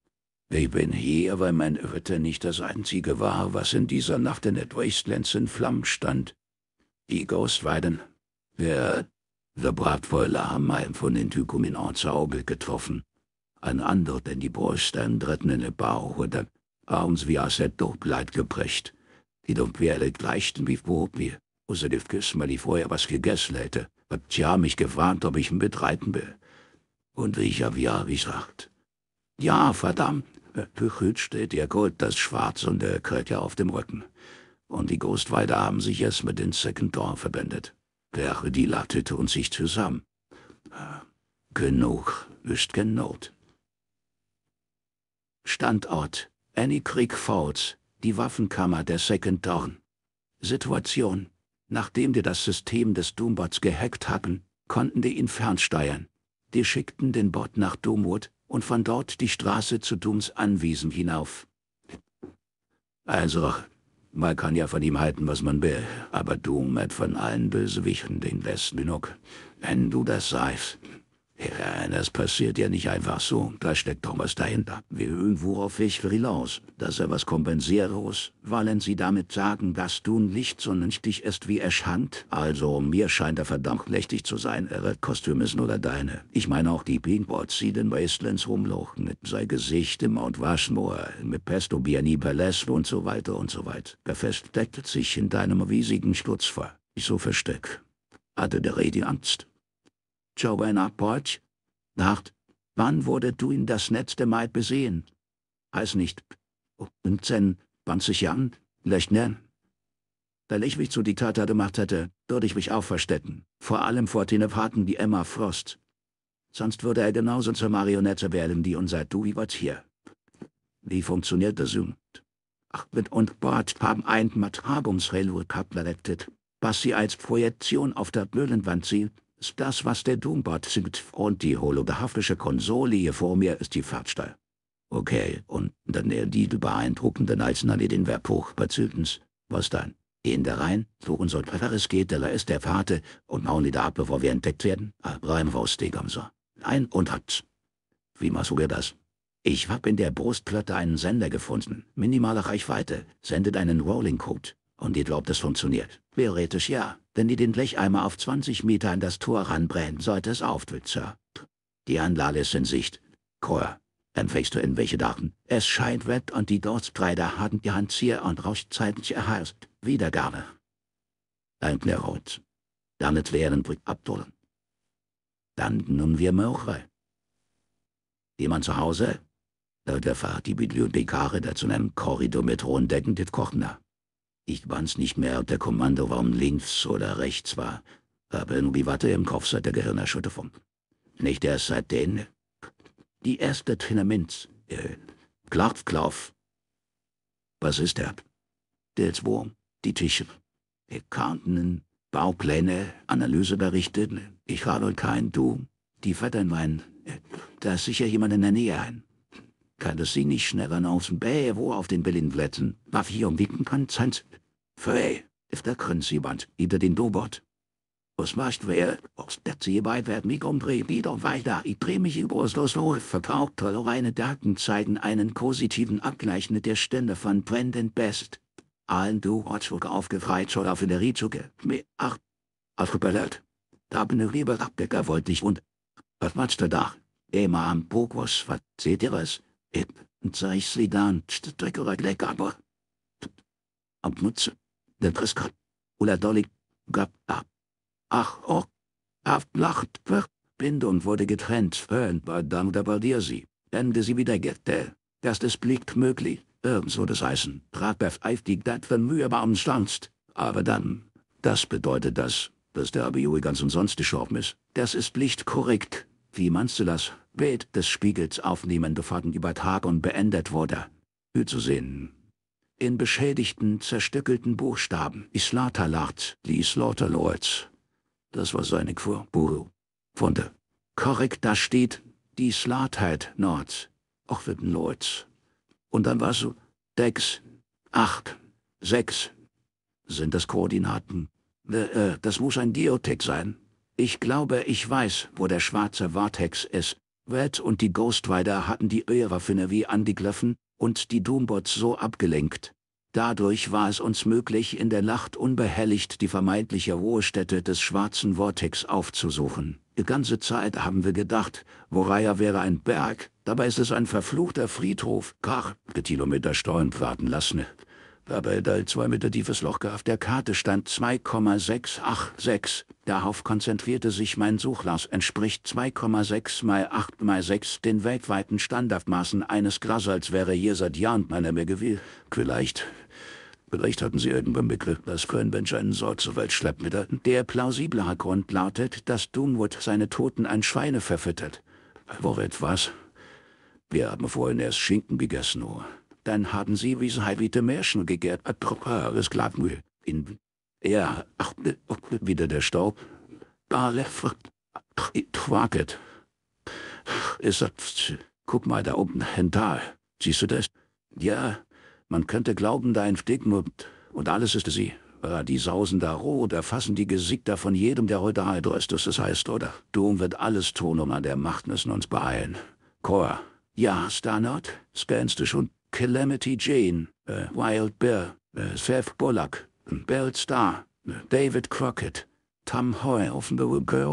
Ich bin hier, weil mein Ritter nicht das einzige war, was in dieser Nacht in den Wastelands in Flammen stand. Die Ghostweiden, der, der Bratweiler haben einen von den Tykumin ins Auge getroffen. Ein anderer, denn die Brust, einen dritten in den Bauch, oder abends wie aus der Doppelheit geprägt. Die Dumpfwelle gleichten wie vor mir, außer die Küssen, weil ich vorher was gegessen hätte. Hab tja mich gewarnt, ob ich ihn mitreiten will. Und ich habe ja wie gesagt. Ja, verdammt, Püchel steht ihr Gold schwarz und der ja auf dem Rücken. Und die Ghostweider haben sich erst mit den Second Dawn verbündet. Wäre die Latüte und sich zusammen. Genug ist genot. Standort Any Creek Falls, die Waffenkammer der Second Dawn. Situation Nachdem wir das System des Doombots gehackt hatten, konnten wir ihn fernsteuern. Die schickten den Bot nach Doomwood, und von dort die Straße zu Dums Anwesen hinauf. Also, man kann ja von ihm halten, was man will, aber Doom hat von allen Bösewichten den besten genug. Wenn du das sagst, ja, das passiert ja nicht einfach so. Da steckt doch was dahinter. Wir irgendwo hoffe ich für hinaus, dass er was Kompensieros, wollen Sie damit sagen, dass du nicht so nünchtig ist wie er scheint? Also, mir scheint er verdammt lächtig zu sein, ihre Kostüme sind oder deine. Ich meine auch die Pinboards, die den Wastelands rumloch mit sein Gesicht im Mount Washmore, mit Pesto Biani Palace und so weiter und so weit. Er festdeckt sich in deinem riesigen Stutz vor. Ich so versteck. Hatte der Redi Angst? Joanna Porch? Nacht. wann wurde du ihn das letzte Mal besehen? Heißt nicht, 15, 20 Jahren, vielleicht ne? Weil ich mich zu Diktator gemacht hätte, würde ich mich auch verstecken. Vor allem vor den Tenepaten wie Emma Frost. Sonst würde er genauso zur Marionette werden, die unser Du wie was hier. Wie funktioniert das Zoom? Achmed und Bart haben ein Matrabumsrelur kaplerettet, was sie als Projektion auf der Möhlenwand sieht, das, was der Doombot singt und die holographische Konsole hier vor mir, ist die Fahrtsteuer. Okay, und dann der die beeindruckende Nationalität in Verpuch bei Zültens. Was dann? In der Rhein, wo unser Pfarreres geht, der ist der Vater und hauen die da ab, bevor wir entdeckt werden? Reim raus, so. Nein, und hat's. Wie machst du dir das? Ich hab in der Brustplatte einen Sender gefunden. Minimale Reichweite. Sendet einen Rolling Code. Und ihr glaubt, es funktioniert? Theoretisch ja. Wenn ihr den Blecheimer auf 20 Meter an das Tor ranbrennt, sollte es auftritt, Sir. Die Anlage ist in Sicht. Chor, empfängst du in welche Daten? Es scheint wett und die Dorftreider haben die Hand hier und rauscht zeitlich erheißt. Wiedergabe. Danke, Rot. nicht leeren Brück abdolen. Dann nun wir Möchre. Jemand zu Hause? Da fahrt die Bibliothekare dazu in einem Korridor mit hohen Decken des Kochner. Ich wann's nicht mehr, ob der Kommandoraum links oder rechts war, aber irgendwie warte im Kopf seit der Gehirnerschütterung. Nicht erst seit den... Die erste Trinaments. Äh, klopf, Klauf. Was ist der? Der wo? die Tische. Accounten, Baupläne, Analyseberichte. Ich habe kein Du. Die Vettern meinen, äh, da ist sicher jemand in der Nähe ein. Kann das sie nicht schneller aus dem Bäh, wo auf den berlin plätzen? Waff hier umwicken kann, sein Frej, efter kønsiband i hinter den dobot. Was machst vel, og stedte i bei werden mich umdrehen wieder weiter. Ich drehe mich überslos hoch, verkauft oder reine Daten zeigen einen positiven Abgleich mit der Stelle von Brendan Best. Allen du Ortschuk aufgefreit oder für der Rietschuk, mir acht, aufgebellert. Da bin ich lieber abdecker wollte ich und, was macht der Dach? Immer am Bogus, was seht ihr es? Ich, zeig sie dann, stückere Gleck aber. Am Nutze de Prescott, Ulla Dolly, gab ab. Ach, oh, ablacht, Bindung wurde getrennt, hören war dann der sie, Ende sie wieder gette. Das ist blickt möglich, irgend so das heißen, Radbef eiftig dat wenn mühebar umstanzt. Aber dann, das bedeutet das, dass der Abiui ganz umsonst gestorben ist. Das ist nicht korrekt. Wie meinst du das? Bild des Spiegels aufnehmende Faden über Tag und beendet wurde. Wie zu sehen, in beschädigten, zerstückelten Buchstaben. Islatalat, die Slaughterlords. Das war seine Quo, Buru. Funde. Korrekt, da steht die Slatheit Nords. Auch wird Lords. Und dann war so, Dex, acht, sechs. Sind das Koordinaten? Äh, äh, das muss ein Diotech sein. Ich glaube, ich weiß, wo der schwarze Vortex ist. Red und die Ghostwider hatten die Öhrwaffen wie angegriffen, und die Doombots so abgelenkt. Dadurch war es uns möglich, in der Nacht unbehelligt die vermeintliche Ruhestätte des schwarzen Vortex aufzusuchen. Die ganze Zeit haben wir gedacht, Voraya wäre ein Berg, dabei ist es ein verfluchter Friedhof, kach, Kilometer Steuern warten lassen. Dabei da zwei Meter tiefes Loch auf der Karte stand 2,686. Darauf konzentrierte sich mein Suchlaus entspricht 2,6 mal 8 mal 6 den weltweiten Standardmaßen eines Grasals wäre hier seit Jahren meiner mehr gewählt. Vielleicht Vielleicht hatten Sie irgendwann Begriff, dass Fernbench einen Sort zur Welt schleppt mit der... Der plausiblere Grund lautet, dass Doomwood seine Toten an Schweine verfüttert. Wo wird was? Wir haben vorhin erst Schinken gegessen, oh dann haben sie wie hij wie Märchen gegärt, a tropper, es glaubmühl. In, ja, ach, wieder der Staub. Da leffert, twaket. Es sagt, guck mal da oben, hinter, siehst du das? Ja, man könnte glauben, da ein Stigmund, und alles ist sie. die sausen da rot, erfassen die Gesichter von jedem, der heute Aldröst ist, das heißt, oder? Dom wird alles tun, um an der Macht müssen uns beeilen. Chor. ja, Starnot, scannst du schon? Calamity Jane, äh, Wild Bear, äh, Seth Bullock, äh, Bell Star, äh, David Crockett, Tom Hoy of the Wicker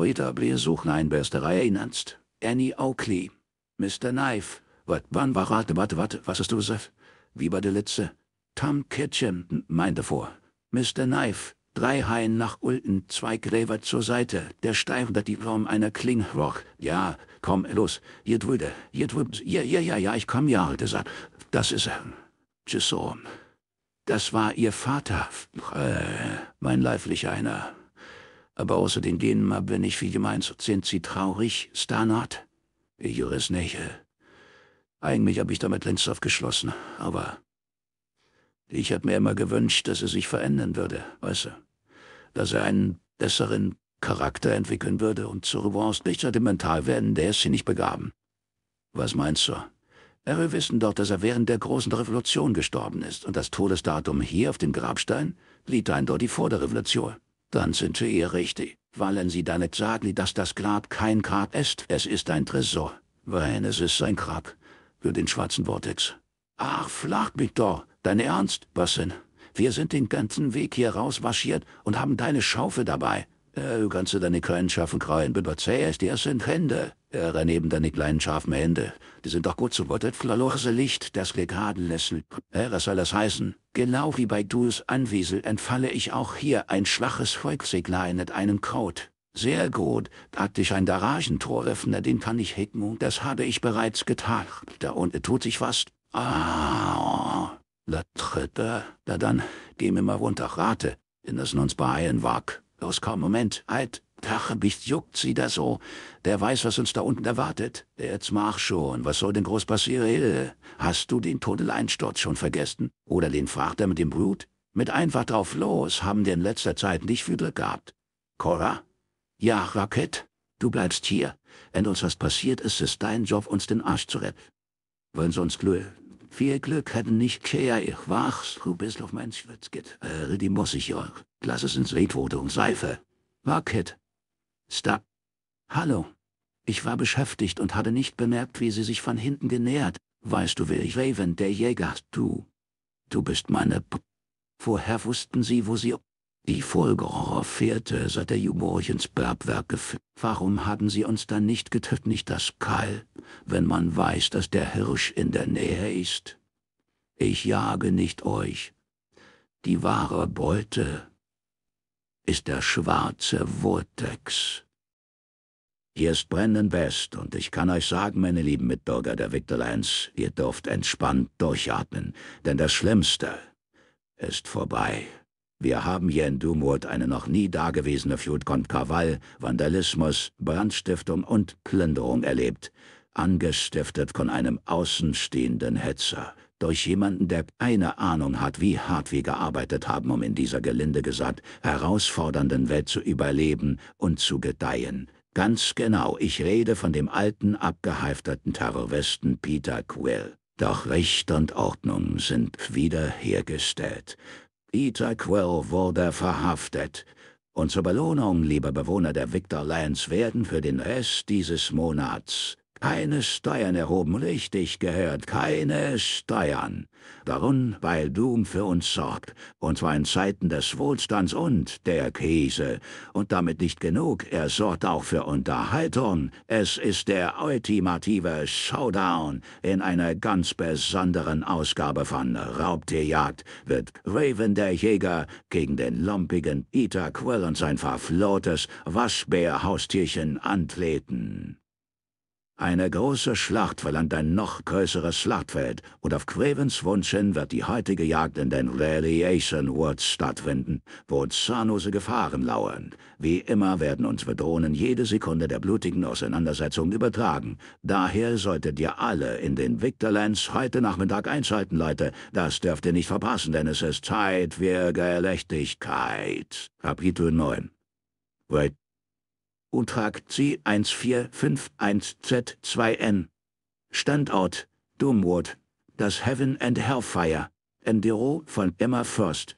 Suchlein Besterei Einanst, Annie Oakley, Mr. Knife, wat wann warte, warte, wat, was ist du, Seth? Wie bei der letzte? Tom Kitchen meinte vor. Mr. Knife, drei Haien nach Ulten, zwei Gräber zur Seite, der Steif, dat die Form einer Kling, Klingroch. Ja, komm, los, ihr Drüde, ihr Drüde, ja, ja, ja, ja, ich komm ja, das das ist er. Chisholm. Das war ihr Vater. Äh, mein leiblicher einer. Aber außer den Dänen bin ich viel gemeint. Sind sie traurig, Starnard? Ich höre es nicht. Eigentlich habe ich damit längst aufgeschlossen, aber... Ich habe mir immer gewünscht, dass er sich verändern würde, weißt du. Dass er einen besseren Charakter entwickeln würde und zur Revanche nicht sentimental werden, der ist sie nicht begaben. Was meinst du? wir wissen doch, dass er während der großen Revolution gestorben ist und das Todesdatum hier auf dem Grabstein liegt eindeutig vor der Revolution. Dann sind Sie eher richtig, Wollen Sie damit sagen, dass das Grab kein Grab ist. Es ist ein Tresor, weil es ist sein Grab für den schwarzen Vortex. Ach, flach mich doch, dein Ernst? Was denn? Wir sind den ganzen Weg hier rausmarschiert und haben deine Schaufel dabei du kannst dir deine kleinen scharfen Krallen benutzen. Die sind Hände. Ja, daneben deine kleinen scharfen Hände. Die sind doch gut zu Wort. Verlorse Licht, das Lekadellessel. Ja, was soll das heißen? Genau wie bei Duls Anwiesel entfalle ich auch hier ein schwaches Volksseglein mit einem Code. Sehr gut. Praktisch ein Garagentoröffner, den kann ich hicken das habe ich bereits getan. Da unten tut sich was. Ah, La Treppe. Da dann, geh mir mal runter, rate, in das uns beeilen wag. Los komm, Moment, halt, Tachebicht juckt sie da so. Der weiß, was uns da unten erwartet. Jetzt mach schon, was soll denn groß passieren? Hast du den Tunneleinsturz schon vergessen? Oder den Frachter mit dem Brut? Mit einfach drauf los, haben wir in letzter Zeit nicht viel Glück gehabt. Cora? Ja, Rocket? Du bleibst hier. Wenn uns was passiert, ist es dein Job, uns den Arsch zu retten. Wenn sonst Glück. Viel Glück hätten nicht Kea, ich wachs, du bist auf mein Schwitzget. Äh, die muss ich euch in Redwode und Seife. War Kit. Sta. Hallo. Ich war beschäftigt und hatte nicht bemerkt, wie sie sich von hinten genähert. Weißt du, wer ich Raven, der Jäger, du. Du bist meine P Vorher wussten sie, wo sie... Die Folgerer fährte, seit der Juborch ins Bergwerk geführt. Warum haben sie uns dann nicht getötet, nicht das Keil, wenn man weiß, dass der Hirsch in der Nähe ist? Ich jage nicht euch. Die wahre Beute ist der schwarze Vortex. Hier ist Brandon Best, und ich kann euch sagen, meine lieben Mitbürger der Victor Lance, ihr dürft entspannt durchatmen, denn das Schlimmste ist vorbei. Wir haben hier in Dumwood eine noch nie dagewesene Flut von Krawall, Vandalismus, Brandstiftung und Plünderung erlebt, angestiftet von einem außenstehenden Hetzer durch jemanden, der keine Ahnung hat, wie hart wir gearbeitet haben, um in dieser gelinde gesagt herausfordernden Welt zu überleben und zu gedeihen. Ganz genau, ich rede von dem alten, abgeheifterten Terroristen Peter Quill. Doch Recht und Ordnung sind wiederhergestellt. Peter Quill wurde verhaftet. Und zur Belohnung, liebe Bewohner der Victor Lands, werden für den Rest dieses Monats keine Steuern erhoben, richtig gehört, keine Steuern. Warum? Weil Doom für uns sorgt, und zwar in Zeiten des Wohlstands und der Krise. Und damit nicht genug, er sorgt auch für Unterhaltung. Es ist der ultimative Showdown. In einer ganz besonderen Ausgabe von Raubtierjagd wird Raven der Jäger gegen den lumpigen Peter Quill und sein verflohtes Waschbärhaustierchen antreten. Eine große Schlacht verlangt ein noch größeres Schlachtfeld, und auf Cravens Wunsch hin wird die heutige Jagd in den Radiation Woods stattfinden, wo zahnlose Gefahren lauern. Wie immer werden uns Bedrohungen jede Sekunde der blutigen Auseinandersetzung übertragen. Daher solltet ihr alle in den Victorlands heute Nachmittag einschalten, Leute. Das dürft ihr nicht verpassen, denn es ist Zeit für Gerechtigkeit. Kapitel 9 Wait Utrag C1451Z2N. Standort, Domwood, das Heaven and Hellfire, Enduro von Emma First.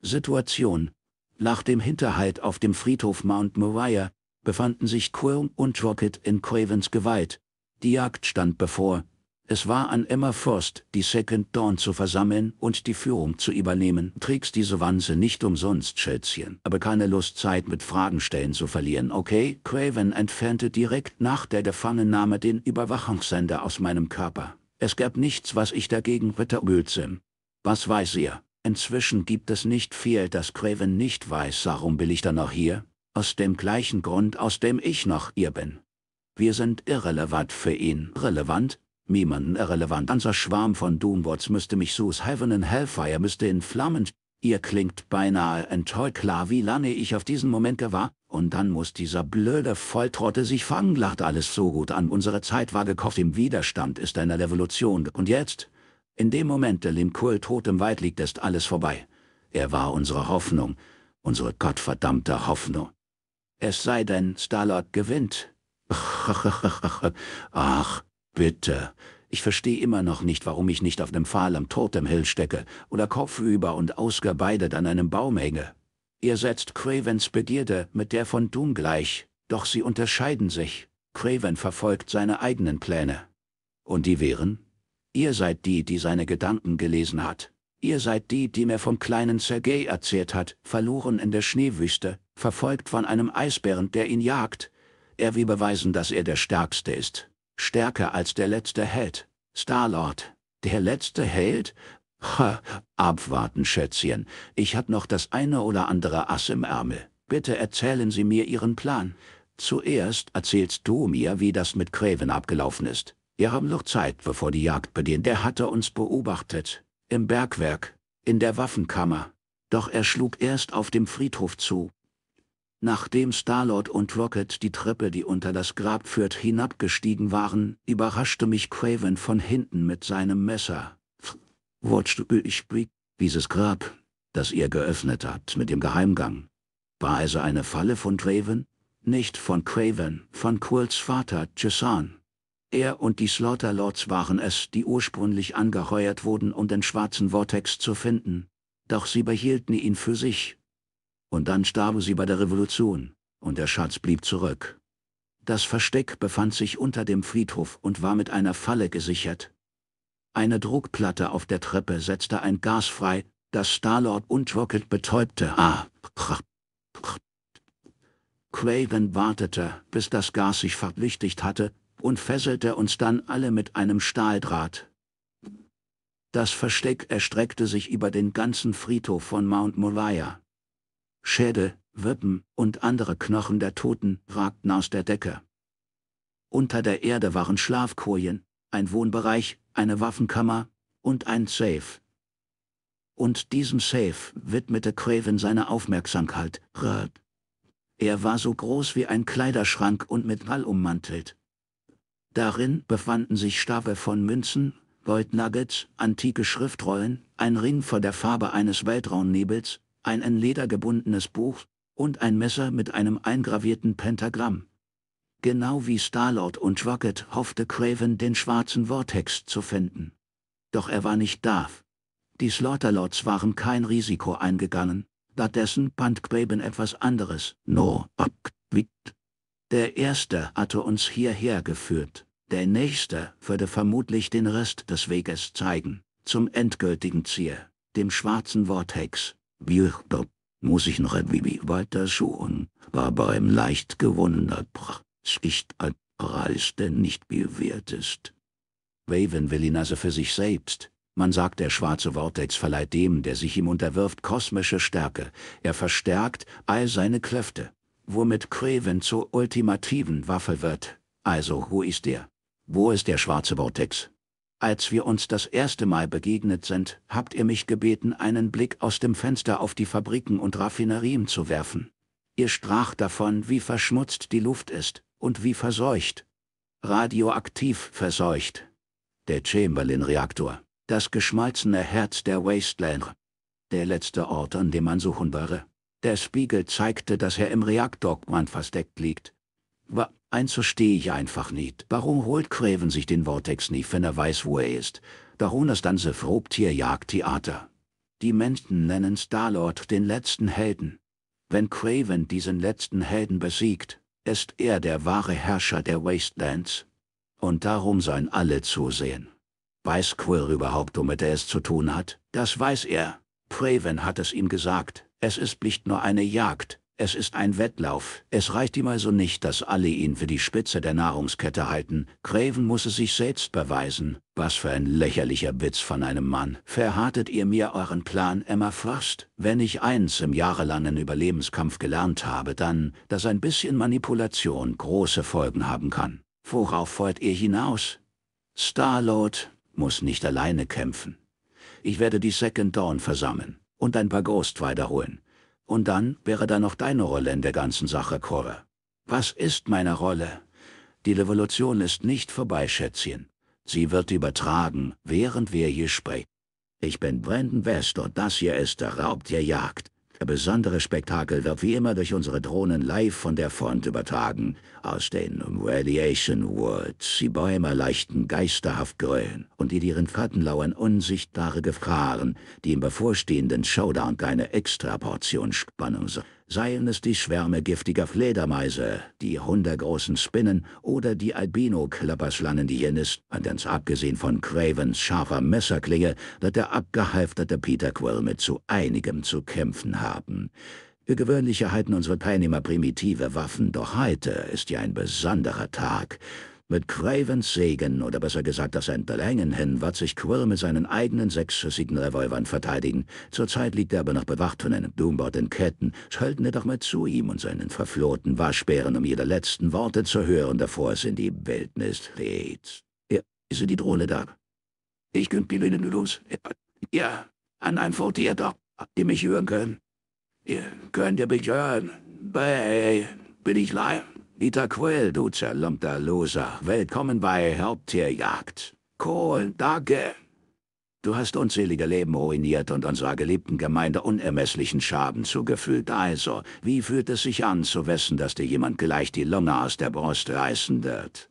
Situation. Nach dem Hinterhalt auf dem Friedhof Mount Moriah befanden sich Quirm und Rocket in Cravens Gewalt. Die Jagd stand bevor, es war an Emma Forst, die Second Dawn zu versammeln und die Führung zu übernehmen. Trägst diese Wanze nicht umsonst, Schätzchen. Aber keine Lust, Zeit mit Fragen stellen zu verlieren, okay? Craven entfernte direkt nach der Gefangennahme den Überwachungssender aus meinem Körper. Es gab nichts, was ich dagegen ritterölte. Was weiß ihr? Inzwischen gibt es nicht viel, das Craven nicht weiß, Warum bin ich dann noch hier. Aus dem gleichen Grund, aus dem ich noch ihr bin. Wir sind irrelevant für ihn. Relevant? Niemanden irrelevant. Unser Schwarm von Doombots müsste mich sus Heaven and Hellfire müsste in Flammen. Ihr klingt beinahe enttäuscht klar, wie lange ich auf diesen Moment gewartet und dann muss dieser blöde Volltrotte sich fangen, lacht alles so gut an. Unsere Zeit war gekauft. im Widerstand ist eine Revolution. Und jetzt? In dem Moment, der Limkul tot im Wald liegt, ist alles vorbei. Er war unsere Hoffnung, unsere gottverdammte Hoffnung. Es sei denn, Starlord gewinnt. Ach, Bitte. Ich verstehe immer noch nicht, warum ich nicht auf dem Pfahl am Totem Hill stecke oder kopfüber und ausgebeidet an einem Baum hänge. Ihr setzt Cravens Begierde mit der von Doom gleich, doch sie unterscheiden sich. Craven verfolgt seine eigenen Pläne. Und die wären? Ihr seid die, die seine Gedanken gelesen hat. Ihr seid die, die mir vom kleinen Sergei erzählt hat, verloren in der Schneewüste, verfolgt von einem Eisbären, der ihn jagt. Er will beweisen, dass er der Stärkste ist stärker als der letzte Held. Starlord, der letzte Held? Ha, abwarten, Schätzchen. Ich hab noch das eine oder andere Ass im Ärmel. Bitte erzählen Sie mir Ihren Plan. Zuerst erzählst du mir, wie das mit Craven abgelaufen ist. Wir haben noch Zeit, bevor die Jagd beginnt. Der hatte uns beobachtet. Im Bergwerk. In der Waffenkammer. Doch er schlug erst auf dem Friedhof zu. Nachdem Starlord und Rocket die Treppe, die unter das Grab führt, hinabgestiegen waren, überraschte mich Craven von hinten mit seinem Messer. Wurst ich dieses Grab, das ihr geöffnet habt mit dem Geheimgang. War also eine Falle von Craven? Nicht von Craven, von Quills Vater, Chesan. Er und die Slaughterlords waren es, die ursprünglich angeheuert wurden, um den schwarzen Vortex zu finden. Doch sie behielten ihn für sich, und dann starben sie bei der Revolution, und der Schatz blieb zurück. Das Versteck befand sich unter dem Friedhof und war mit einer Falle gesichert. Eine Druckplatte auf der Treppe setzte ein Gas frei, das Starlord untrocknet betäubte. Ah, Craven wartete, bis das Gas sich verwichtigt hatte, und fesselte uns dann alle mit einem Stahldraht. Das Versteck erstreckte sich über den ganzen Friedhof von Mount Moriah. Schädel, Wippen und andere Knochen der Toten ragten aus der Decke. Unter der Erde waren Schlafkojen, ein Wohnbereich, eine Waffenkammer und ein Safe. Und diesem Safe widmete Craven seine Aufmerksamkeit. Er war so groß wie ein Kleiderschrank und mit Wall ummantelt. Darin befanden sich Stapel von Münzen, Goldnuggets, antike Schriftrollen, ein Ring von der Farbe eines Weltraumnebels, ein in Leder gebundenes Buch und ein Messer mit einem eingravierten Pentagramm. Genau wie Starlord und Rocket hoffte Craven, den schwarzen Vortex zu finden. Doch er war nicht da. Die Slaughterlords waren kein Risiko eingegangen, stattdessen band Craven etwas anderes. No, abgewitt. Der erste hatte uns hierher geführt, der nächste würde vermutlich den Rest des Weges zeigen, zum endgültigen Ziel, dem schwarzen Vortex. Wirber muss ich noch ein wenig weiter suchen, war beim leicht gewonnener Prachtskicht ein Preis, der nicht mehr ist. Raven will ihn also für sich selbst. Man sagt, der schwarze Vortex verleiht dem, der sich ihm unterwirft, kosmische Stärke. Er verstärkt all seine Kräfte, womit Craven zur ultimativen Waffe wird. Also, wo ist er? Wo ist der schwarze Vortex? Als wir uns das erste Mal begegnet sind, habt ihr mich gebeten, einen Blick aus dem Fenster auf die Fabriken und Raffinerien zu werfen. Ihr sprach davon, wie verschmutzt die Luft ist und wie verseucht. Radioaktiv verseucht. Der Chamberlain-Reaktor. Das geschmolzene Herz der Wasteland. Der letzte Ort, an dem man suchen wäre. Der Spiegel zeigte, dass er im Reaktorquant versteckt liegt. Wa Eins verstehe ich einfach nicht. Warum holt Craven sich den Vortex nicht, wenn er weiß, wo er ist? Warum das ganze Frobtierjagdtheater? Die Menschen nennen Starlord den letzten Helden. Wenn Craven diesen letzten Helden besiegt, ist er der wahre Herrscher der Wastelands. Und darum sollen alle zusehen. Weiß Quill überhaupt, womit er es zu tun hat? Das weiß er. Craven hat es ihm gesagt. Es ist nicht nur eine Jagd, es ist ein Wettlauf. Es reicht ihm also nicht, dass alle ihn für die Spitze der Nahrungskette halten. Craven muss es sich selbst beweisen. Was für ein lächerlicher Witz von einem Mann. Verhartet ihr mir euren Plan, Emma Frost? Wenn ich eins im jahrelangen Überlebenskampf gelernt habe, dann, dass ein bisschen Manipulation große Folgen haben kann. Worauf wollt ihr hinaus? Starlord muss nicht alleine kämpfen. Ich werde die Second Dawn versammeln und ein paar Ghost weiterholen. Und dann wäre da noch deine Rolle in der ganzen Sache, Cora. Was ist meine Rolle? Die Revolution ist nicht vorbei, Schätzchen. Sie wird übertragen, während wir hier sprechen. Ich bin Brandon West und das hier ist der Raub der Jagd besondere Spektakel wird wie immer durch unsere Drohnen live von der Front übertragen, aus den Radiation Woods. Die Bäume leichten geisterhaft grün und in ihren Fatten lauern unsichtbare Gefahren, die im bevorstehenden Showdown eine Extraportion Spannung sind seien es die Schwärme giftiger Fledermeise, die hundergroßen Spinnen oder die Albino-Klapperschlangen, die hier nisten, ganz abgesehen von Cravens scharfer Messerklinge, wird der abgehalfterte Peter Quill mit zu einigem zu kämpfen haben. Für Gewöhnliche halten unsere Teilnehmer primitive Waffen, doch heute ist ja ein besonderer Tag. Mit Cravens Segen oder besser gesagt das Entbelängen hin wird sich Quill mit seinen eigenen sechsschüssigen Revolvern verteidigen. Zurzeit liegt er aber noch bewacht von einem Doombot in Ketten. Schalten wir doch mal zu ihm und seinen verflohten Waschbären, um ihre letzten Worte zu hören, davor es in die Wildnis lädt. Ja, ist die Drohne da? Ich könnte die Ihnen los. Ja, an einem Foto, Fortier doch, habt ihr mich hören können. Ihr könnt ihr mich hören? Bei, bin ich live? Quill, du zerlumpter Loser. Willkommen bei Haupttierjagd. Kohl, danke. Du hast unzählige Leben ruiniert und unserer geliebten Gemeinde unermesslichen Schaden zugefügt. Also, wie fühlt es sich an, zu wissen, dass dir jemand gleich die Lunge aus der Brust reißen wird?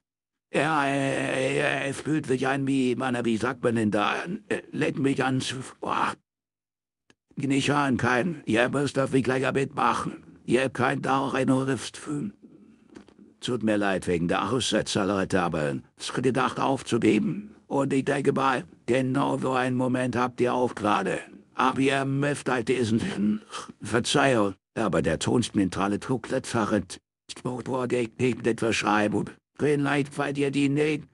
Ja, äh, äh, er fühlt sich an wie, meiner, wie sagt man denn da, äh, lädt mich an, zu... nicht an, kein, ihr müsst auf mich gleich ein Bett machen, ihr könnt auch ein Rift fühlen. Tut mir leid wegen der Aussetzer, Leute, aber es gedacht aufzugeben. Und ich denke mal, genau so einen Moment habt ihr auch gerade. Aber ihr müsst halt diesen... Verzeihung, aber der Tonspintrale trug das Fahrrad. Sportwort nicht nicht verschreiben. Kein Leid, weil ihr die nicht...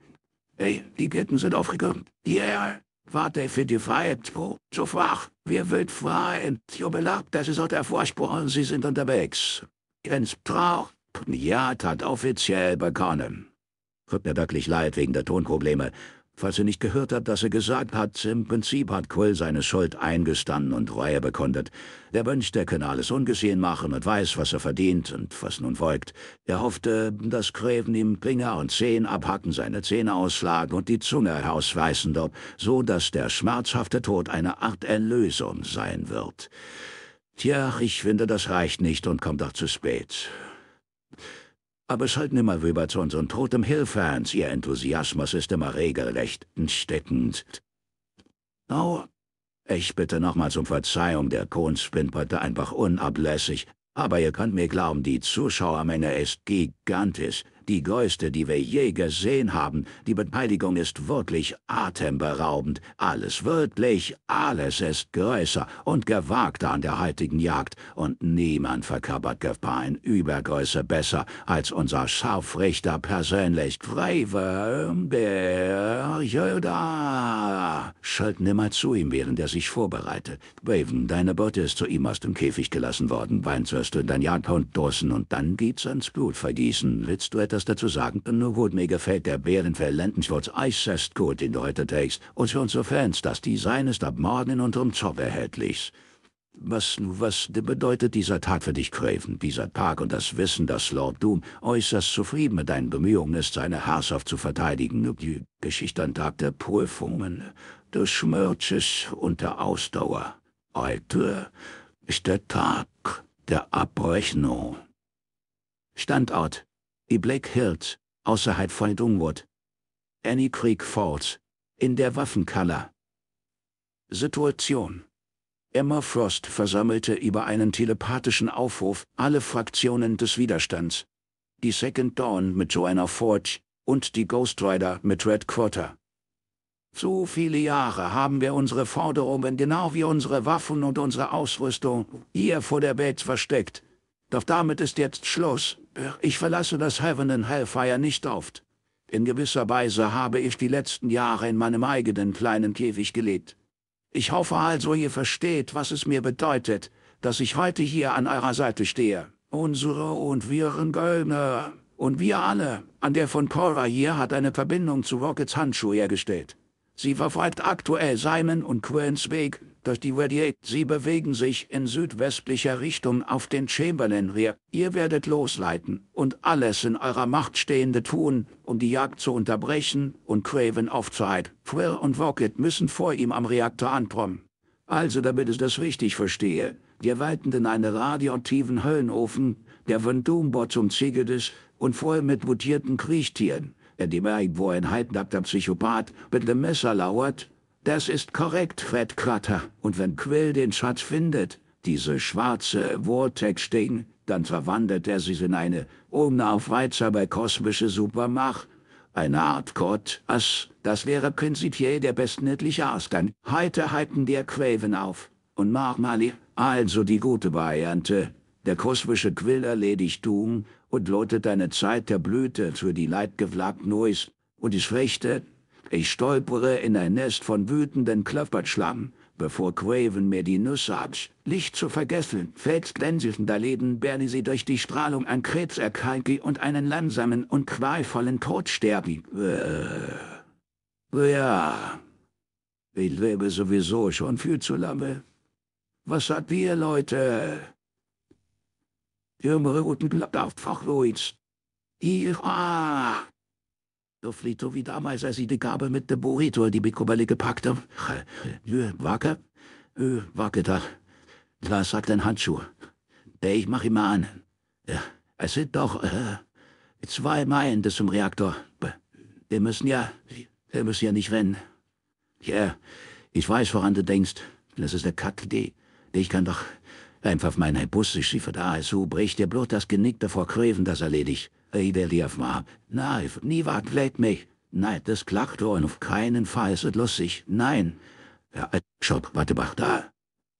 Ey, die Ketten sind aufgekommen. Yeah. warte für die Freiheit, Bro. So fach, wir wird freien. Tut mir das ist auch der Vorsprung, sie sind unterwegs. Ganz traurig. Ja, tat offiziell begonnen. Tut mir wirklich leid wegen der Tonprobleme. Falls ihr nicht gehört habt, dass er gesagt hat, im Prinzip hat Quill seine Schuld eingestanden und Reue bekundet. Der wünscht, er könne alles ungesehen machen und weiß, was er verdient und was nun folgt. Er hoffte, dass Gräven ihm Finger und Zehen abhacken, seine Zähne ausschlagen und die Zunge herausreißen dort, so dass der schmerzhafte Tod eine Art Erlösung sein wird. Tja, ich finde, das reicht nicht und kommt auch zu spät. Aber schalten immer rüber zu unseren Totem Hill Fans. Ihr Enthusiasmus ist immer regelrecht ansteckend. Oh, ich bitte nochmals um Verzeihung, der Kohn heute einfach unablässig. Aber ihr könnt mir glauben, die Zuschauermenge ist gigantisch die größte, die wir je gesehen haben. Die Beteiligung ist wirklich atemberaubend. Alles wirklich, alles ist größer und gewagter an der heutigen Jagd. Und niemand verkörpert Gefahr in Übergröße besser als unser Scharfrichter persönlich. Brevenberg, Schalt nimmer zu ihm, während er sich vorbereitet. Breven, deine Beute ist zu ihm aus dem Käfig gelassen worden. Weins wirst du in dein Jagdhund dosen und dann geht's ans Blutvergießen. Willst du etwas das dazu sagen? Nur gut, mir gefällt der Bärenfell-Lendenschwurz äußerst gut, den du heute trägst. Und für unsere Fans, das Design ist ab morgen in unserem Shop erhältlich. Was, was bedeutet dieser Tag für dich, Craven? Dieser Tag und das Wissen, dass Lord Doom äußerst zufrieden mit deinen Bemühungen ist, seine Herrschaft zu verteidigen. Die Geschichte an Tag der Prüfungen, des Schmerzes und der Ausdauer. Heute ist der Tag der Abrechnung. Standort die Black Hills, außerhalb von Dungwood. Annie Creek Falls, in der Waffenkeller. Situation Emma Frost versammelte über einen telepathischen Aufruf alle Fraktionen des Widerstands. Die Second Dawn mit Joanna Forge und die Ghost Rider mit Red Quarter. Zu viele Jahre haben wir unsere Forderungen genau wie unsere Waffen und unsere Ausrüstung hier vor der Bates versteckt. Doch damit ist jetzt Schluss. Ich verlasse das Heaven and Hellfire nicht oft. In gewisser Weise habe ich die letzten Jahre in meinem eigenen kleinen Käfig gelebt. Ich hoffe also, ihr versteht, was es mir bedeutet, dass ich heute hier an eurer Seite stehe. Unsere und Viren Gölner und wir alle. An der von Cora hier hat eine Verbindung zu Rockets Handschuh hergestellt. Sie verfolgt aktuell Simon und Quinns Weg durch die Radiate. Sie bewegen sich in südwestlicher Richtung auf den Chamberlain Rear. Ihr werdet losleiten und alles in eurer Macht Stehende tun, um die Jagd zu unterbrechen und Craven aufzuhalten. Frill und Rocket müssen vor ihm am Reaktor anprommen. Also, damit ich das richtig verstehe, wir walten in einen radioaktiven Höllenofen, der von Doombot Ziegel ist und voll mit mutierten Kriechtieren, in dem er irgendwo ein heidnackter Psychopath mit dem Messer lauert das ist korrekt, Fred Cutter. Und wenn Quill den Schatz findet, diese schwarze Vortex-Ding, dann verwandelt er sich in eine unaufreizbare kosmische Supermacht. Eine Art Gott, Ass. Das wäre prinzipiell der bestmögliche Ausgang. Heute halten wir Quäven auf. Und Marmali, also die gute Variante. Der kosmische Quill erledigt Doom und läutet eine Zeit der Blüte für die leidgeflaggt Nois. Und die schlechte, ich stolpere in ein Nest von wütenden Klappertschlamm, bevor Craven mir die Nüsse hat. Licht zu vergessen, felsglänzender Leben werde sie durch die Strahlung an Krebs erkranken und einen langsamen und qualvollen Tod sterben. Äh, ja, ich lebe sowieso schon viel zu lange. Was hat ihr, Leute? Jüngere guten Glaubt auf, Fachloids. ah auf Friedhof wie damals, als ich die Gabe mit der Burrito die Mikrowelle gepackt habe. Äh, äh, Wacke? Äh, Wacke da. Da sagt ein Handschuh. Der ich mach immer an. Ja, es sind doch äh, zwei Meilen bis zum Reaktor. Wir müssen ja, wir müssen ja nicht rennen. Ja, ich weiß, woran du denkst. Das ist der Kack-Idee. Ich kann doch einfach meinen Bus, ich schiefe da, so also bricht dir bloß das Genick davor Kräven, das erledigt. Ideliev ma, nie niemand bläht mich. Nein, das klagt und auf keinen Fall ist es lustig, nein. Ja, äh, Schop, warte, mach da.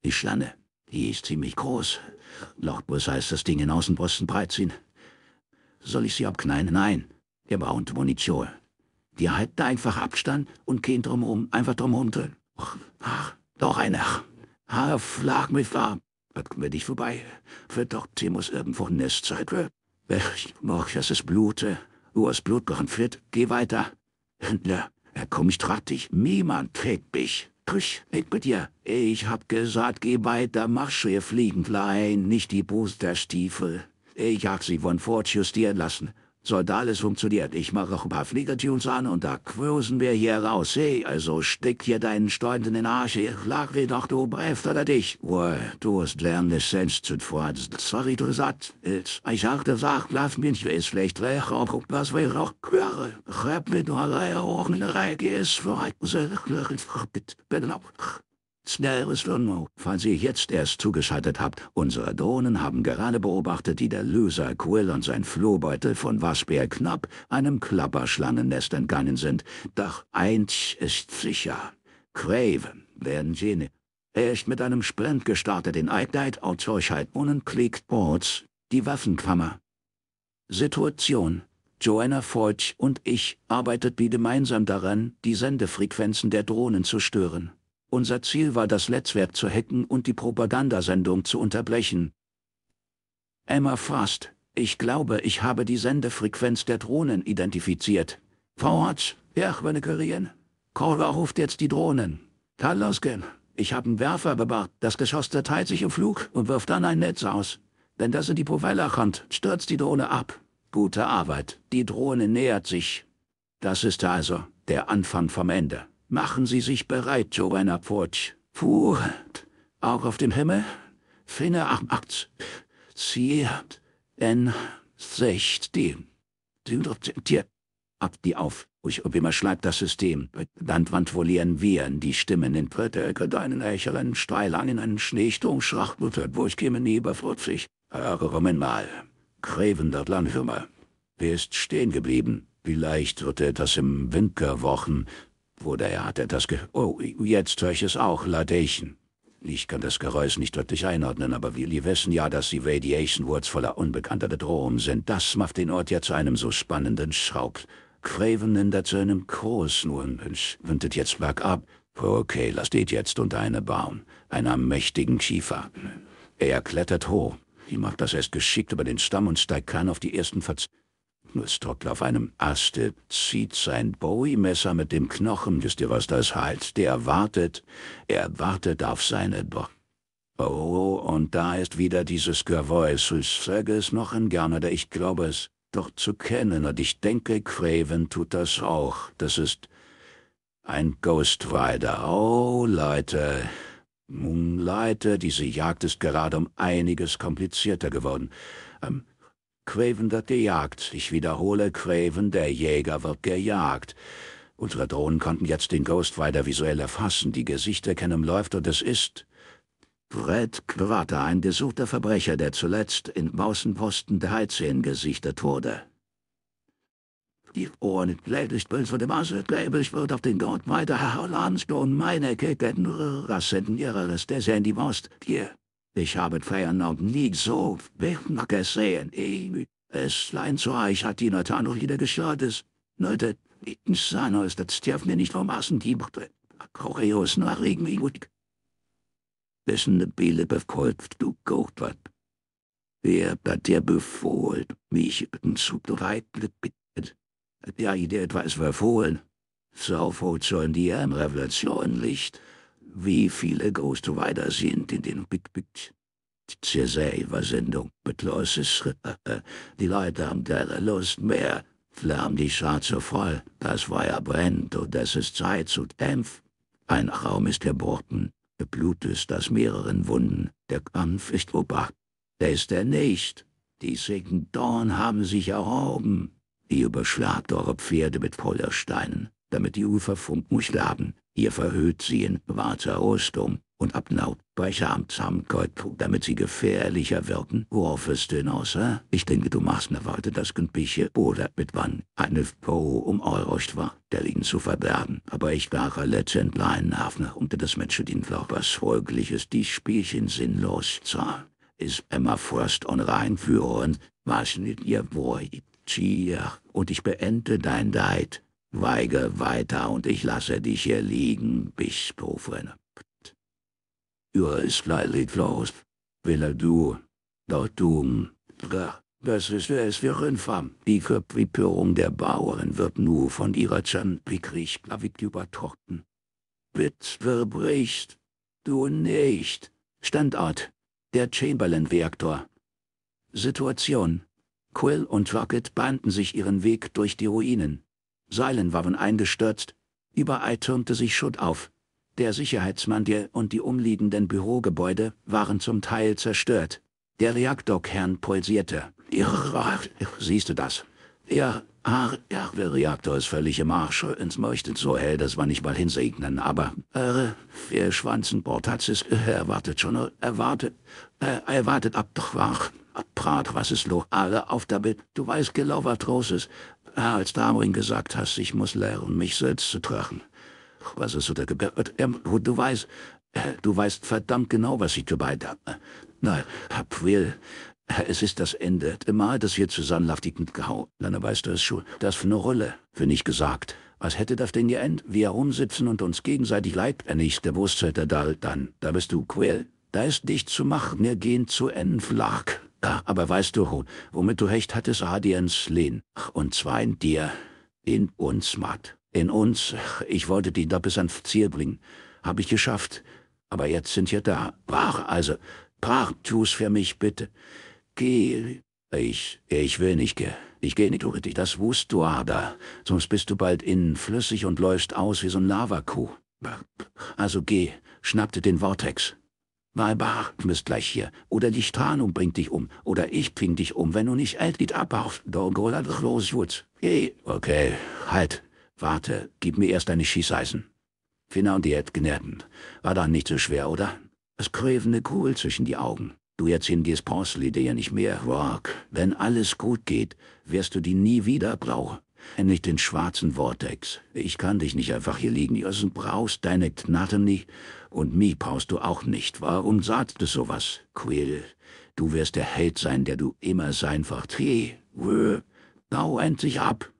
Die Schlange, die ist ziemlich groß. Lochbus heißt das Ding in Außenposten breit ziehen. Soll ich sie abknallen? Nein. Der baut Munition. Die halten einfach Abstand und gehen drumherum, einfach drumherum drin. Ach, doch einer. Haar flag mich warm. Was bin ich vorbei? Wird doch Timus irgendwo ein Nest sein, ich mach, dass es blute. Du hast Blut äh, geranfliert. Geh weiter. Händler, er komm, ich trag dich. Niemand kriegt mich. Krisch, weg mit dir. Ich hab gesagt, geh weiter, mach ihr Fliegenflein, nicht die Boosterstiefel. Ich hab sie von fortjustieren lassen sollte alles funktioniert. Ich mache auch ein paar Fliegertunes an und da quösen wir hier raus. Hey, also steck hier deinen Steund in den Arsch. Ich lag wie doch, du Breft oder dich. Well, du hast lernen, lerne Sens zu fordern. Sorry, du satt. Ich sagte, sag, lass mich es schlecht reich auf, was wir auch Ich Rap mir nur eine Reihe hoch in der Reihe, ist für heute. Bitte auch. Snares Lunmo, falls ihr jetzt erst zugeschaltet habt, unsere Drohnen haben gerade beobachtet, wie der Loser Quill und sein Flohbeutel von Waschbär Knapp einem Klapperschlangennest entgangen sind. Doch eins ist sicher. Craven, werden jene. Er ist mit einem Sprint gestartet in Eignite und Zeuchheit und kriegt Boards, die Waffenkammer. Situation Joanna Forge und ich arbeitet wie gemeinsam daran, die Sendefrequenzen der Drohnen zu stören. Unser Ziel war das Netzwerk zu hacken und die Propagandasendung zu unterbrechen. Emma Frost, ich glaube, ich habe die Sendefrequenz der Drohnen identifiziert. ja, Vorwärts, Bergwennekerien. Korva ruft jetzt die Drohnen. Karlosgen, ich habe einen Werfer bewacht. Das Geschoss zerteilt sich im Flug und wirft dann ein Netz aus. Denn das in die Propeller kommt, stürzt die Drohne ab. Gute Arbeit, die Drohne nähert sich. Das ist also der Anfang vom Ende. Machen Sie sich bereit zu einer Pfurz. Puh, Auge auf dem Himmel, Finne am Akt, ziert, N, sechzehn. Tier, ab die auf. Ich ob immer schleibt das System. Landwand volieren wir die Stimmen in Pötterke, deinen Ächeren, Steilang in einen Schneesturm, Schrachtbutter, wo ich käme nie über 40. Hören mal, dort Landhürmer. Wer ist stehen geblieben? Vielleicht wird er das im Winter wochen, Bruder, er hat etwas ge... Oh, jetzt höre ich es auch, Ladation. Ich kann das Geräusch nicht deutlich einordnen, aber wir wissen ja, dass die Radiation Woods voller unbekannter Bedrohungen sind. Das macht den Ort ja zu einem so spannenden Schraub. Craven nennt er zu einem Kurs, nur ein Mensch. Wündet jetzt bergab. Okay, lass steht jetzt unter einem Baum, einer mächtigen Kiefer. Er klettert hoch. Ich mach das erst geschickt über den Stamm und steigt kann auf die ersten Verz... Es Nullstoppel auf einem Aste zieht sein Bowie-Messer mit dem Knochen. Wisst ihr, was das heißt? Der wartet. Er wartet auf seine Bo Oh, und da ist wieder dieses Geräusch. Ich sage es noch ein gerne, der ich glaube es doch zu kennen. Und ich denke, Craven tut das auch. Das ist ein Ghost Rider. Oh, Leute. Nun, Leute, diese Jagd ist gerade um einiges komplizierter geworden. Ähm, Craven wird gejagt. Ich wiederhole, Craven, der Jäger, wird gejagt. Unsere Drohnen konnten jetzt den Ghost weiter visuell erfassen. Die Gesichterkennung läuft und es ist... Fred Quater, ein gesuchter Verbrecher, der zuletzt in Mausenposten 13 gesichtet wurde. Die Ohren lediglich böse von dem Masse, ich wird auf den Gott weiter, Herr Lansko und meine Kicken, Rassen ihres, der in die Wurst, dir. Ich habe noch nie so weg gesehen. Es leint so, ich hatte die Natan noch jeder geschaut ist. Leute, ich sah es, das darf mir nicht vermaßen, die Koreos nach irgendwie gut. Wissen, der Bele befolgt, du gocht wat. Wer hat dir befohlt, mich zu bereiten, bittet? Ja, dir etwas befohlen. Saufhut sollen die ja im Revolutionlicht wie viele Ghostwriter sind in den Big Big Sendung mit Loses. Die Leute haben keine Lust mehr. Viele haben die Schnauze voll. Das Feuer brennt und es ist Zeit zu dämpfen. Ein Raum ist geborten. Blut ist aus mehreren Wunden. Der Kampf ist obacht. Der ist er nicht. Die Segen Dorn haben sich erhoben. Ihr überschlagt eure Pferde mit Pollersteinen, damit die Ufer funken schlagen. Ihr verhüllt sie in schwarzer Rüstung und abnaut bei zusammengeut, damit sie gefährlicher wirken. Worauf es denn außer? Ich denke, du machst eine Weile das Gempische oder mit wann eine Po um Eurocht war, der ihn zu verbergen. Aber ich war letztendlich ein Hafner ne? unter das Menschen, den Glaubers folglich ist die Spielchen sinnlos zahl. Ist Emma Frost on reinführend, was nicht ihr wollt, Wort, und ich beende dein Deid. Weige weiter, und ich lasse dich hier liegen, bis påfrönapt. Ihr ist leidlich los, wille du, dautum, du, Das ist es wir Rönfam. Die Köpfwipörung der Bauern wird nur von ihrer Zanpikrich Klavik übertrocknen. Witz verbricht, du nicht. Standort, der Chamberlain-Reaktor. Situation. Quill und Rocket bahnten sich ihren Weg durch die Ruinen. Seilen waren eingestürzt, überall türmte sich Schutt auf. Der Sicherheitsmann der und die umliegenden Bürogebäude waren zum Teil zerstört. Der Reaktorkern pulsierte. Siehst du das? Ja, ja, der Reaktor ist völlig im Arsch. Ins Leuchtet so hell, dass man nicht mal hinsegnen. Aber, äh, wir schwanzen Portazis. Er wartet schon, erwartet, wartet, äh, er ab, doch wach. ab, Prat, was ist los? Alle auf damit. Du weißt genau, was los ist. Ah, als Damring gesagt hast, ich muss lernen, mich selbst zu tragen. Was ist so der Gebärd? Äh, ähm, du weißt, äh, du weißt verdammt genau, was ich gemeint habe. Äh, nein, hab will. Es ist das Ende. Immer dass wir zusammenlaftigend gehauen. Dann weißt du es schon. Das für eine Rolle, für nicht gesagt. Was hätte das denn End? Wir rumsitzen und uns gegenseitig leid. Wenn ich gewusst hätte, da, dann, da bist du quäl. Da ist nichts zu machen. Wir gehen zu Ende flach. Ja, aber weißt du, womit du recht hattest, Adiens, Len, und zwar in dir, in uns, Matt. In uns, ich wollte die bis ans Ziel bringen. Hab ich geschafft. Aber jetzt sind wir da. Brach, also, brach, tu's für mich, bitte. Geh. Ich, ich will nicht, geh. Ich geh nicht, du Uriti, das wusst du, Ada. Sonst bist du bald innen flüssig und läufst aus wie so ein Lavakuh. Also geh, schnapp dir den Vortex. Mal behachten bist gleich hier, oder die Strahlung bringt dich um, oder ich bring dich um, wenn du nicht Altlied abhaust, oder los wird's. Hey, okay, halt, warte, gib mir erst deine Schießeisen. Finna und die Edgenährten. War dann nicht so schwer, oder? Es krövende Kugel zwischen die Augen. Du jetzt in dies Porslide ja nicht mehr, Rock. Wenn alles gut geht, wirst du die nie wieder brauchen. Nicht den schwarzen Vortex. Ich kann dich nicht einfach hier liegen lassen. Brauchst deine Knatte nicht. Und mich brauchst du auch nicht. Warum sagst du sowas, Quill? Du wirst der Held sein, der du immer sein wirst. Hey, wö, gau endlich ab.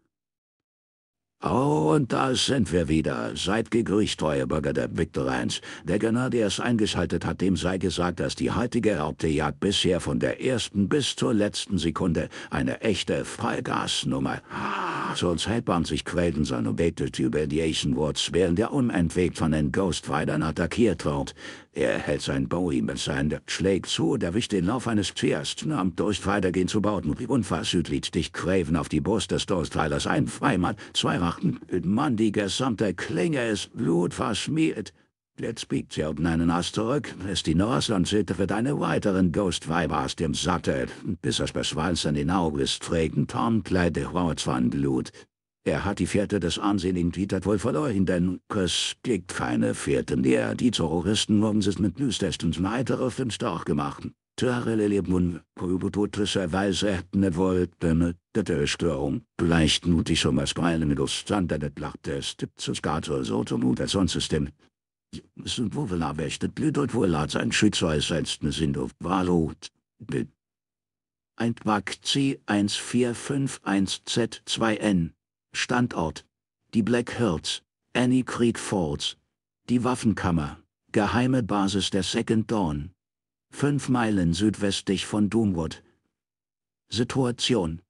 Oh, und da sind wir wieder. Seid gegrüßt, treue Bürger der Victor Victorines. Der General, der es eingeschaltet hat, dem sei gesagt, dass die heutige Hauptejagd bisher von der ersten bis zur letzten Sekunde eine echte Freigasnummer. Zurzeit bahnt sich Quelden seine Betet über die Ancient Woods, während er unentwegt von den Ghost Riders attackiert wird. Er hält sein Bowie mit seinen schlägt zu der erwischt den Lauf eines Tiers. Am Durst weitergehen zu Bauten. Unversüdlich liegt dich Craven auf die Brust des Durstteilers. Ein Freimann, zwei Rachen, mit mandiger samt der Klinge ist blutverschmiert. Jetzt biegt sie auf einen Ast zurück, ist die Norse und zittert wird weiteren Ghost aus dem Sattel. Bis es bei Schwanz an den Augen ist, trägt ein Tom Kleid der Rauts von Blut. Er hat die Fährte des armseligen Dieter wohl verloren, denn es gibt keine Fährte, mehr. Die Terroristen haben es mit und weitere Fenster auch gemacht. Terrelle Leben, probototischerweise hätten nicht wollten, der Störung. Vielleicht mutig so was Greile mit Lust, dann der nicht lacht, der stippt zu Skater, so zum Mut, als sonst ist dem. Sind wohl erwächtet, blüht wohl ein hat sein Schicksal, selbsten ne sind auf Wahlhut. Ein Back C1451Z2N. Standort. Die Black Hills, Annie Creek Falls. Die Waffenkammer, geheime Basis der Second Dawn. Fünf Meilen südwestlich von Doomwood. Situation.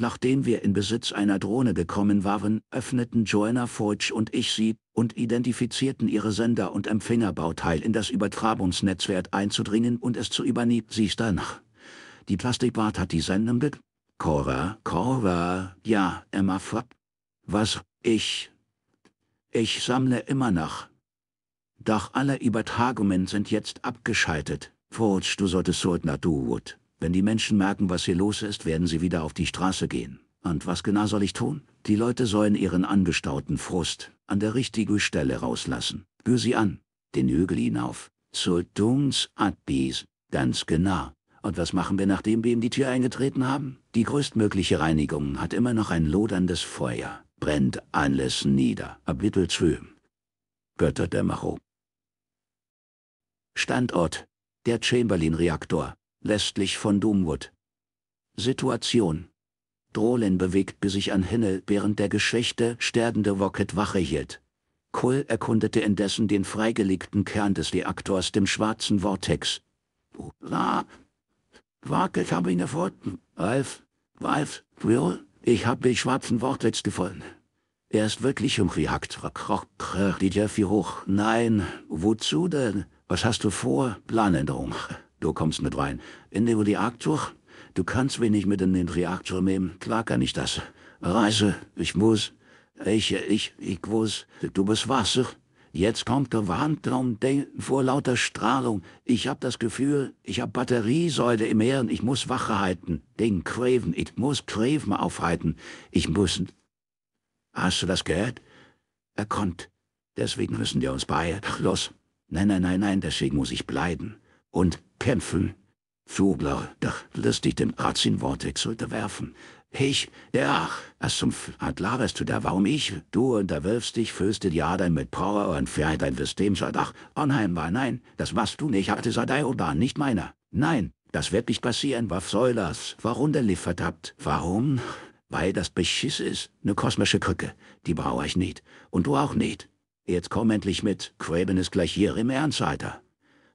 Nachdem wir in Besitz einer Drohne gekommen waren, öffneten Joanna Forge und ich sie und identifizierten ihre Sender- und Empfängerbauteil in das Übertragungsnetzwerk einzudringen und es zu übernehmen. Siehst danach. Die Plastikbart hat die Sendung Cora, Cora, ja, Emma Frapp. Was ich? Ich sammle immer noch. Doch alle Übertragungen sind jetzt abgeschaltet. Forge, du solltest so na duwut. Wenn die Menschen merken, was hier los ist, werden sie wieder auf die Straße gehen. Und was genau soll ich tun? Die Leute sollen ihren angestauten Frust an der richtigen Stelle rauslassen. Gür sie an, den Hügel hinauf. So tun's atbis, ganz genau. Und was machen wir, nachdem wir ihm die Tür eingetreten haben? Die größtmögliche Reinigung hat immer noch ein loderndes Feuer brennt alles nieder. Kapitel 2 Götterdämmerung Standort Der Chamberlain-Reaktor, westlich von Doomwood. Situation Drohlin bewegte sich an Hinnel, während der geschwächte, sterbende Rocket Wache hielt. Cole erkundete indessen den freigelegten Kern des Reaktors, dem schwarzen Vortex. Na, Wackelkabine fort, Ralf, Ralf, Will, ich hab den schwarzen Wortwitz gefunden. Er ist wirklich umgejagt, die Jeffy hoch. Nein, wozu denn? Was hast du vor? Planänderung. Du kommst mit rein. In den Reaktor? Du kannst wenig mit in den Reaktor nehmen. Klar kann ich das. Reise, ich muss. Ich, ich, ich muss. Du bist Wasser. Jetzt kommt gewarnt und denkt vor lauter Strahlung. Ich hab das Gefühl, ich hab Batteriesäule im Hirn. Ich muss Wache halten. Den Craven. Ich muss Craven aufhalten. Ich muss... Hast du das gehört? Er kommt. Deswegen müssen wir uns Ach, Los. Nein, nein, nein, nein. Deswegen muss ich bleiben. Und kämpfen. Zugler, doch lässt dich dem Ratzinvortex unterwerfen. Ich, ja, was zum F hat ah, laberst du da, warum ich? Du unterwirfst dich, füllst dir die Adern mit Power und fährt dein System Sadach. Onheim war nein, das machst du nicht, hatte Sadai Odan, nicht meiner. Nein, das wird nicht passieren, was soll das? Warum der liefert habt? Warum? Weil das Beschiss ist, ne kosmische Krücke. Die brauche ich nicht. Und du auch nicht. Jetzt komm endlich mit, Quäben ist gleich hier, im Ernst, Alter.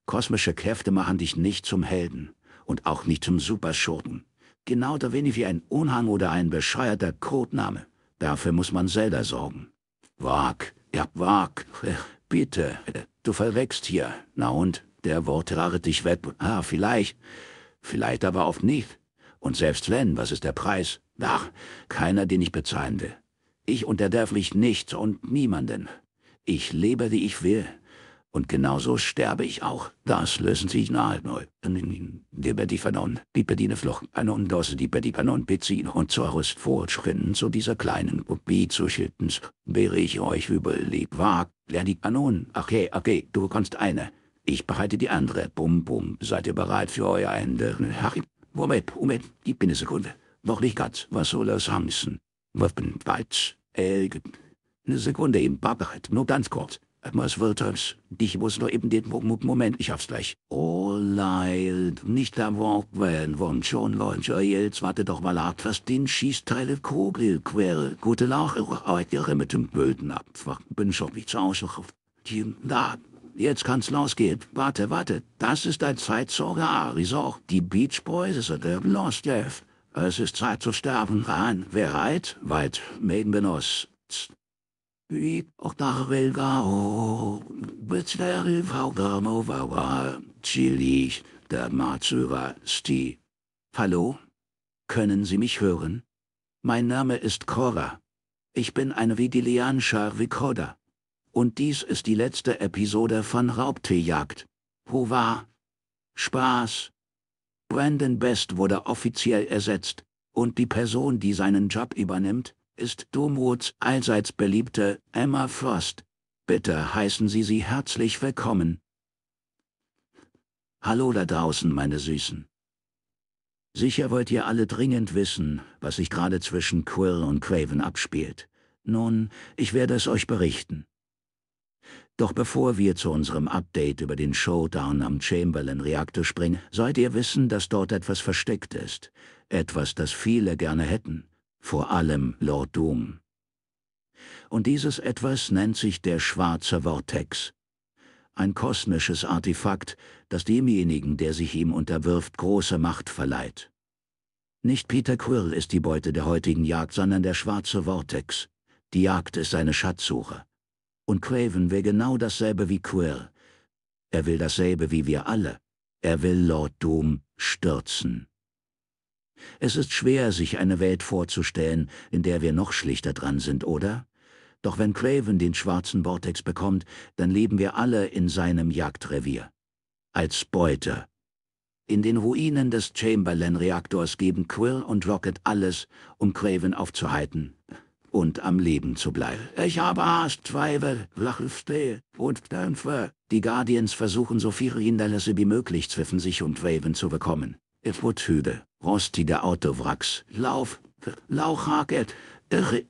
Kosmische Kräfte machen dich nicht zum Helden. Und auch nicht zum Superschurken genau da wenig wie ein Unhang oder ein bescheuerter Codename. Dafür muss man selber sorgen. Wag, ja, wag, bitte, du verwechst hier. Na und, der Wort Wortrare dich weg. Ah, vielleicht, vielleicht aber oft nicht. Und selbst wenn, was ist der Preis? Ach, keiner, den ich bezahlen will. Ich unterderf mich nicht und niemanden. Ich lebe, wie ich will. Und genauso sterbe ich auch. Das lösen sich nahe neu. Die Liberty die Bediene floch, anon die Liberty panon, Pizin und Zorus fortschrinnen zu dieser kleinen Kopie zu schüttens, wäre ich euch überlebt wagt, lerne die Ach okay, okay, du kannst eine. Ich behalte die andere, bum, bum, seid ihr bereit für euer Ende? Ach, Moment, Moment, gib mir eine Sekunde. Noch nicht ganz, was soll das heißen? Wappen, Balz, äh, eine Sekunde im Babachet, nur ganz kurz. Was wird das? Ich muss nur eben den Moment, ich hab's gleich. Oh, leid, nicht am Walkman, von schon Leute, jetzt warte doch mal ab, was den Schießteile Kugel quer. Gute Lache, heute halt mit dem Böden abwachen, bin schon wie zu Hause. Da, jetzt kann's losgehen. Warte, warte, das ist ein Zeitzeuger Arisor, ah, die Beach Boys ist also der Lost Jeff. Es ist Zeit zu sterben. Rein, reit? weit, meden benuss i Otarwelga Beclery Wałdanowała, czyli Damaczywa Sti. Hallo? Können Sie mich hören? Mein Name ist Cora. Ich bin ein Vigilianscher Rekorder. Und dies ist die letzte Episode von raubteejagd hova Spaß! Brandon Best wurde offiziell ersetzt, und die Person, die seinen Job übernimmt, ist Domroths allseits beliebte Emma Frost. Bitte heißen Sie sie herzlich willkommen. Hallo da draußen, meine Süßen. Sicher wollt ihr alle dringend wissen, was sich gerade zwischen Quill und Craven abspielt. Nun, ich werde es euch berichten. Doch bevor wir zu unserem Update über den Showdown am Chamberlain-Reaktor springen, sollt ihr wissen, dass dort etwas versteckt ist. Etwas, das viele gerne hätten vor allem Lord Doom. Und dieses Etwas nennt sich der schwarze Vortex. Ein kosmisches Artefakt, das demjenigen, der sich ihm unterwirft, große Macht verleiht. Nicht Peter Quill ist die Beute der heutigen Jagd, sondern der schwarze Vortex. Die Jagd ist seine Schatzsuche. Und Craven will genau dasselbe wie Quill. Er will dasselbe wie wir alle. Er will Lord Doom stürzen. Es ist schwer, sich eine Welt vorzustellen, in der wir noch schlichter dran sind, oder? Doch wenn Craven den schwarzen Vortex bekommt, dann leben wir alle in seinem Jagdrevier. Als Beute. In den Ruinen des Chamberlain-Reaktors geben Quill und Rocket alles, um Craven aufzuhalten und am Leben zu bleiben. Ich habe Zweifel, Lachste und Dämpfer. Die Guardians versuchen so viele Hindernisse wie möglich zwischen sich und Raven zu bekommen. Es wird hüde rostige Autowracks. Lauf, Lauchhaket,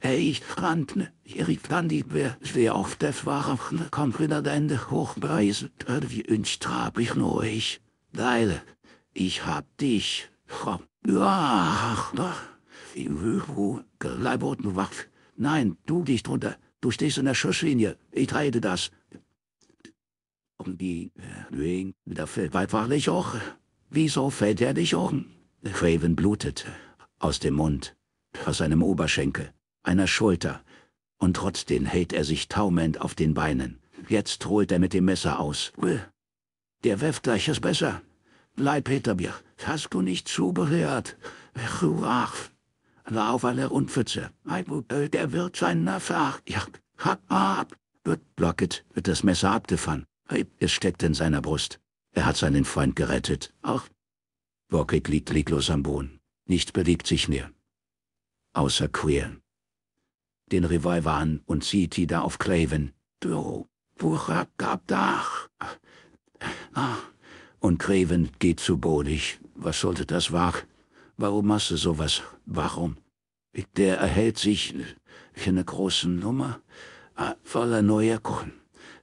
ich rannte, ich kann die sehr auf der Fahrer, ne, kommt wieder deine Hochpreise, wie ein Strab ich nur ich. Deile, ich hab dich, komm, ja, ich Leiboten wach. Nein, du dich drunter, du stehst in der Schusslinie, ich reite das. Und die, wegen, äh, da fällt weitfachlich auch, wieso fällt er dich auch? Raven blutete. Aus dem Mund, aus seinem Oberschenkel, einer Schulter. Und trotzdem hält er sich taumelnd auf den Beinen. Jetzt holt er mit dem Messer aus. Der Wef gleich ist besser. Bleib hinter mir. Hast du nicht zugehört? Hurach. Lauf alle Rundpfütze. Äh, der wird sein Nafach. Ja, hack ab. Blocket wird das Messer abgefahren. Es steckt in seiner Brust. Er hat seinen Freund gerettet. Auch Bockig liegt leglos am Boden. Nichts bewegt sich mehr. Außer Queer. Den Revolver an und zieht die da auf Craven. Du, worauf gab Dach? Ah. Und Craven geht zu Bodig. Was sollte das wach? Warum machst du sowas? Warum? Der erhält sich eine große Nummer ah, voller neuer Kuchen.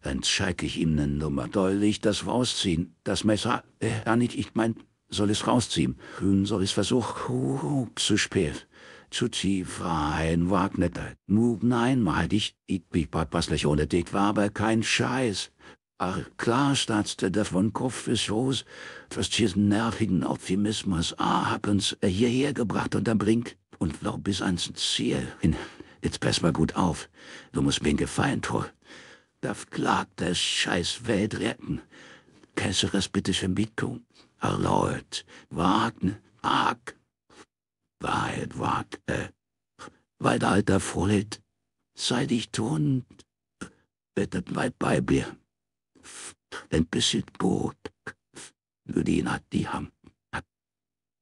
Dann zeig ich ihm eine Nummer. Deutlich das rausziehen. Das Messer. Äh, nicht, ich mein, soll es rausziehen. Hun soll es versuchen. Zu spät. Zu tief war ein Wagnet. Nu, nein, mal dich. Ich bipat was nicht ohne dich, war, aber kein Scheiß. Ach, klar statzte davon Kopf bis Hos, was diesen nervigen Optimismus ah, hab uns äh, hierher gebracht und dann Brink und noch bis ans Ziel hin. Jetzt pass mal gut auf, du musst mir einen Gefallen tun. Darf klar das scheiß Welt retten. Kesseres bitte für Mitkunft erlauet, warten, arg, Wahrheit wag, äh, weit alter Freund, sei dich tun, bettet weit bei mir, denn bisschen Boot, nur ihn hat die ham,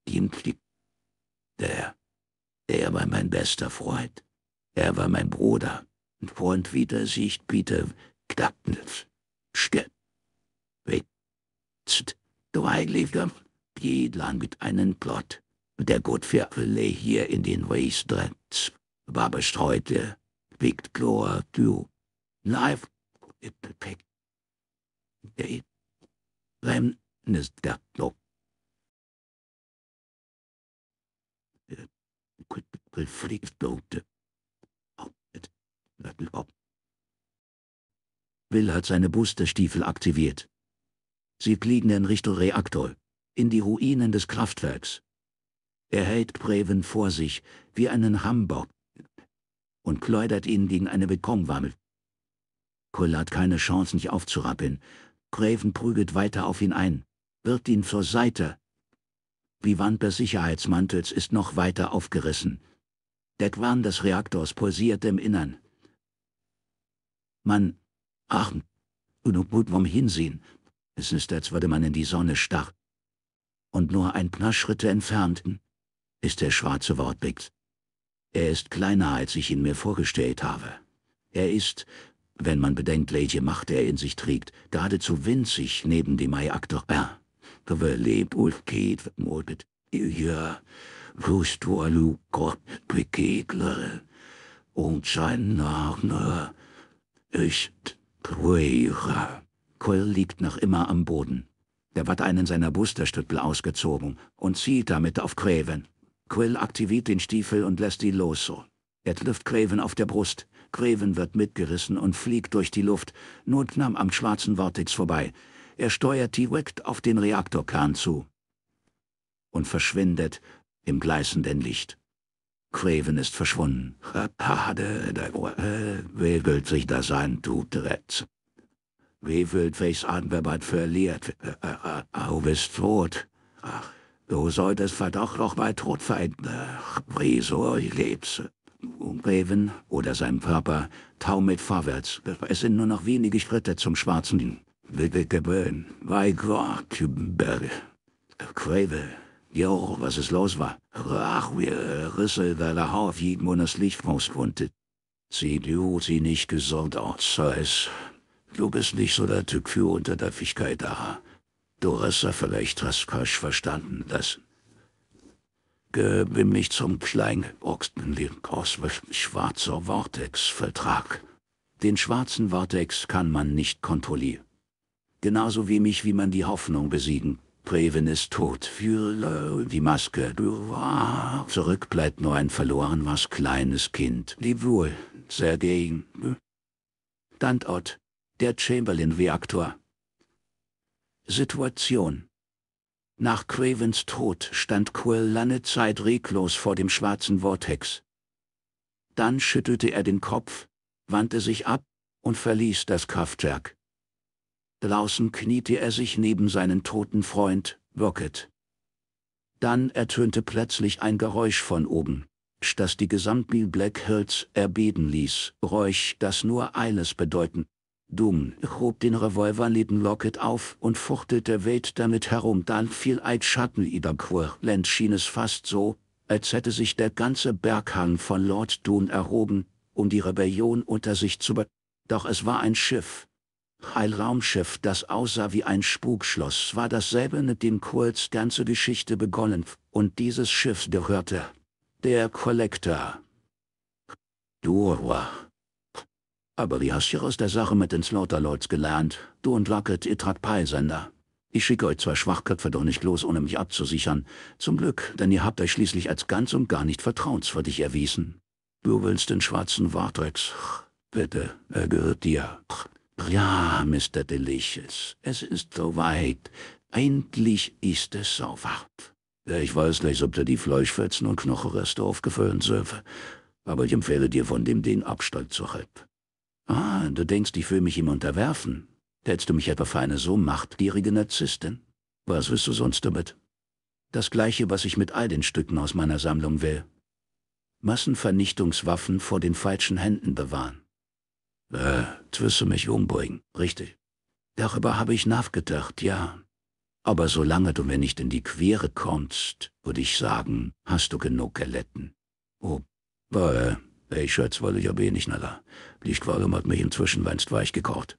ihm fliegt, der, der war mein bester Freund, er war mein Bruder, und Freund wieder sich bitte, knacknet, stirbt, weg, Dwight liefde lang mit einem Plot, der gut für alle hier in den Wastes war bestreute, wiegt Glor du. Life it pick. Day. Then is that look. Konfliktpunkte. Will hat seine Busterstiefel aktiviert. Sie fliegen in Richtung Reaktor, in die Ruinen des Kraftwerks. Er hält Breven vor sich, wie einen Hamburg, und kleudert ihn gegen eine Betonwammel. Kull hat keine Chance, nicht aufzurappeln. Breven prügelt weiter auf ihn ein, wirft ihn zur Seite. Die Wand des Sicherheitsmantels ist noch weiter aufgerissen. Der Quan des Reaktors pulsiert im Innern. Man, ach, genug gut vom Hinsehen, es ist, als würde man in die Sonne starren. Und nur ein paar Schritte entfernt ist der schwarze Wortbix. Er ist kleiner, als ich ihn mir vorgestellt habe. Er ist, wenn man bedenkt, welche Macht er in sich trägt, geradezu winzig neben dem Eiaktor Er, Gewelebt und geht mordet. Ja, Rustualu Gott begegle. Und sein Name ist Ruera. Quill liegt noch immer am Boden. Der hat einen seiner Boosterstüttel ausgezogen und zielt damit auf Craven. Quill aktiviert den Stiefel und lässt die los so. Er trifft Craven auf der Brust. Craven wird mitgerissen und fliegt durch die Luft, notnam am schwarzen Vortex vorbei. Er steuert direkt auf den Reaktorkern zu und verschwindet im gleißenden Licht. Craven ist verschwunden. Hade, da wirbelt sich da sein Tutretz. Wie an, welchs Anbeband verliert, au äh, äh, äh, bist tot. Ach, du solltest verdoch noch mal tot Ach, Wieso ich lebst Raven oder sein Körper taumelt vorwärts. Es sind nur noch wenige Schritte zum schwarzen Gebön. Bei Gott, Quave. Jo, was ist los war? Ach, wir Risse de Hau auf jeden Monat Licht rauswunden. Sieht gut, sie nicht gesund aus, Zeus. Du bist nicht so der Typ für Unterdaffigkeit, aha. Du hast ja vielleicht Raskasch verstanden dass... Gewinn mich zum kleingeboxten schwarzer Vortex-Vertrag. Den schwarzen Vortex kann man nicht kontrollieren. Genauso wie mich, wie man die Hoffnung besiegen. Preven ist tot. Für die Maske. Ah. Zurück bleibt nur ein verloren was kleines Kind. Die Wohl. Sergei. Hm. Standort. Der Chamberlain-Reaktor. Situation. Nach Cravens Tod stand Quill lange Zeit reglos vor dem schwarzen Vortex. Dann schüttelte er den Kopf, wandte sich ab und verließ das Kraftwerk. Draußen kniete er sich neben seinen toten Freund, Rocket. Dann ertönte plötzlich ein Geräusch von oben, das die gesamten Black Hills erbeten ließ, Räuch, das nur eines bedeuten Doom hob den Revolver neben Locket auf und fuchtelte wild damit herum, dann fiel ein Schatten über Quirland schien es fast so, als hätte sich der ganze Berghang von Lord Dun erhoben, um die Rebellion unter sich zu be... Doch es war ein Schiff. Ein Raumschiff, das aussah wie ein Spukschloss, war dasselbe, mit dem Quirls ganze Geschichte begonnen, und dieses Schiff gehörte. Der Collector. Dua. Aber wie hast ihr aus der Sache mit den Slaughterlords gelernt? Du und Lockett, ihr tragt Peilsender. Ich schicke euch zwei Schwachköpfe doch nicht los, ohne mich abzusichern. Zum Glück, denn ihr habt euch schließlich als ganz und gar nicht vertrauenswürdig erwiesen. Du willst den schwarzen Vortex. Bitte, er gehört dir. Ja, Mr. Delicious, es ist soweit. Endlich ist es soweit. Ich weiß nicht, ob dir die Fleischfetzen und Knochenreste aufgefallen sind, aber ich empfehle dir, von dem den Abstand zu halten. Ah, du denkst, ich will mich ihm unterwerfen. Hältst du mich etwa für eine so machtgierige Narzisstin? Was willst du sonst damit? Das gleiche, was ich mit all den Stücken aus meiner Sammlung will. Massenvernichtungswaffen vor den falschen Händen bewahren. Äh, wirst du mich umbringen, richtig. Darüber habe ich nachgedacht, ja. Aber solange du mir nicht in die Quere kommst, würde ich sagen, hast du genug gelitten. Oh, äh, Ey, Ich weil ich habe eh nicht nada. Lichtwarum hat mich inzwischen weinst weich gekocht.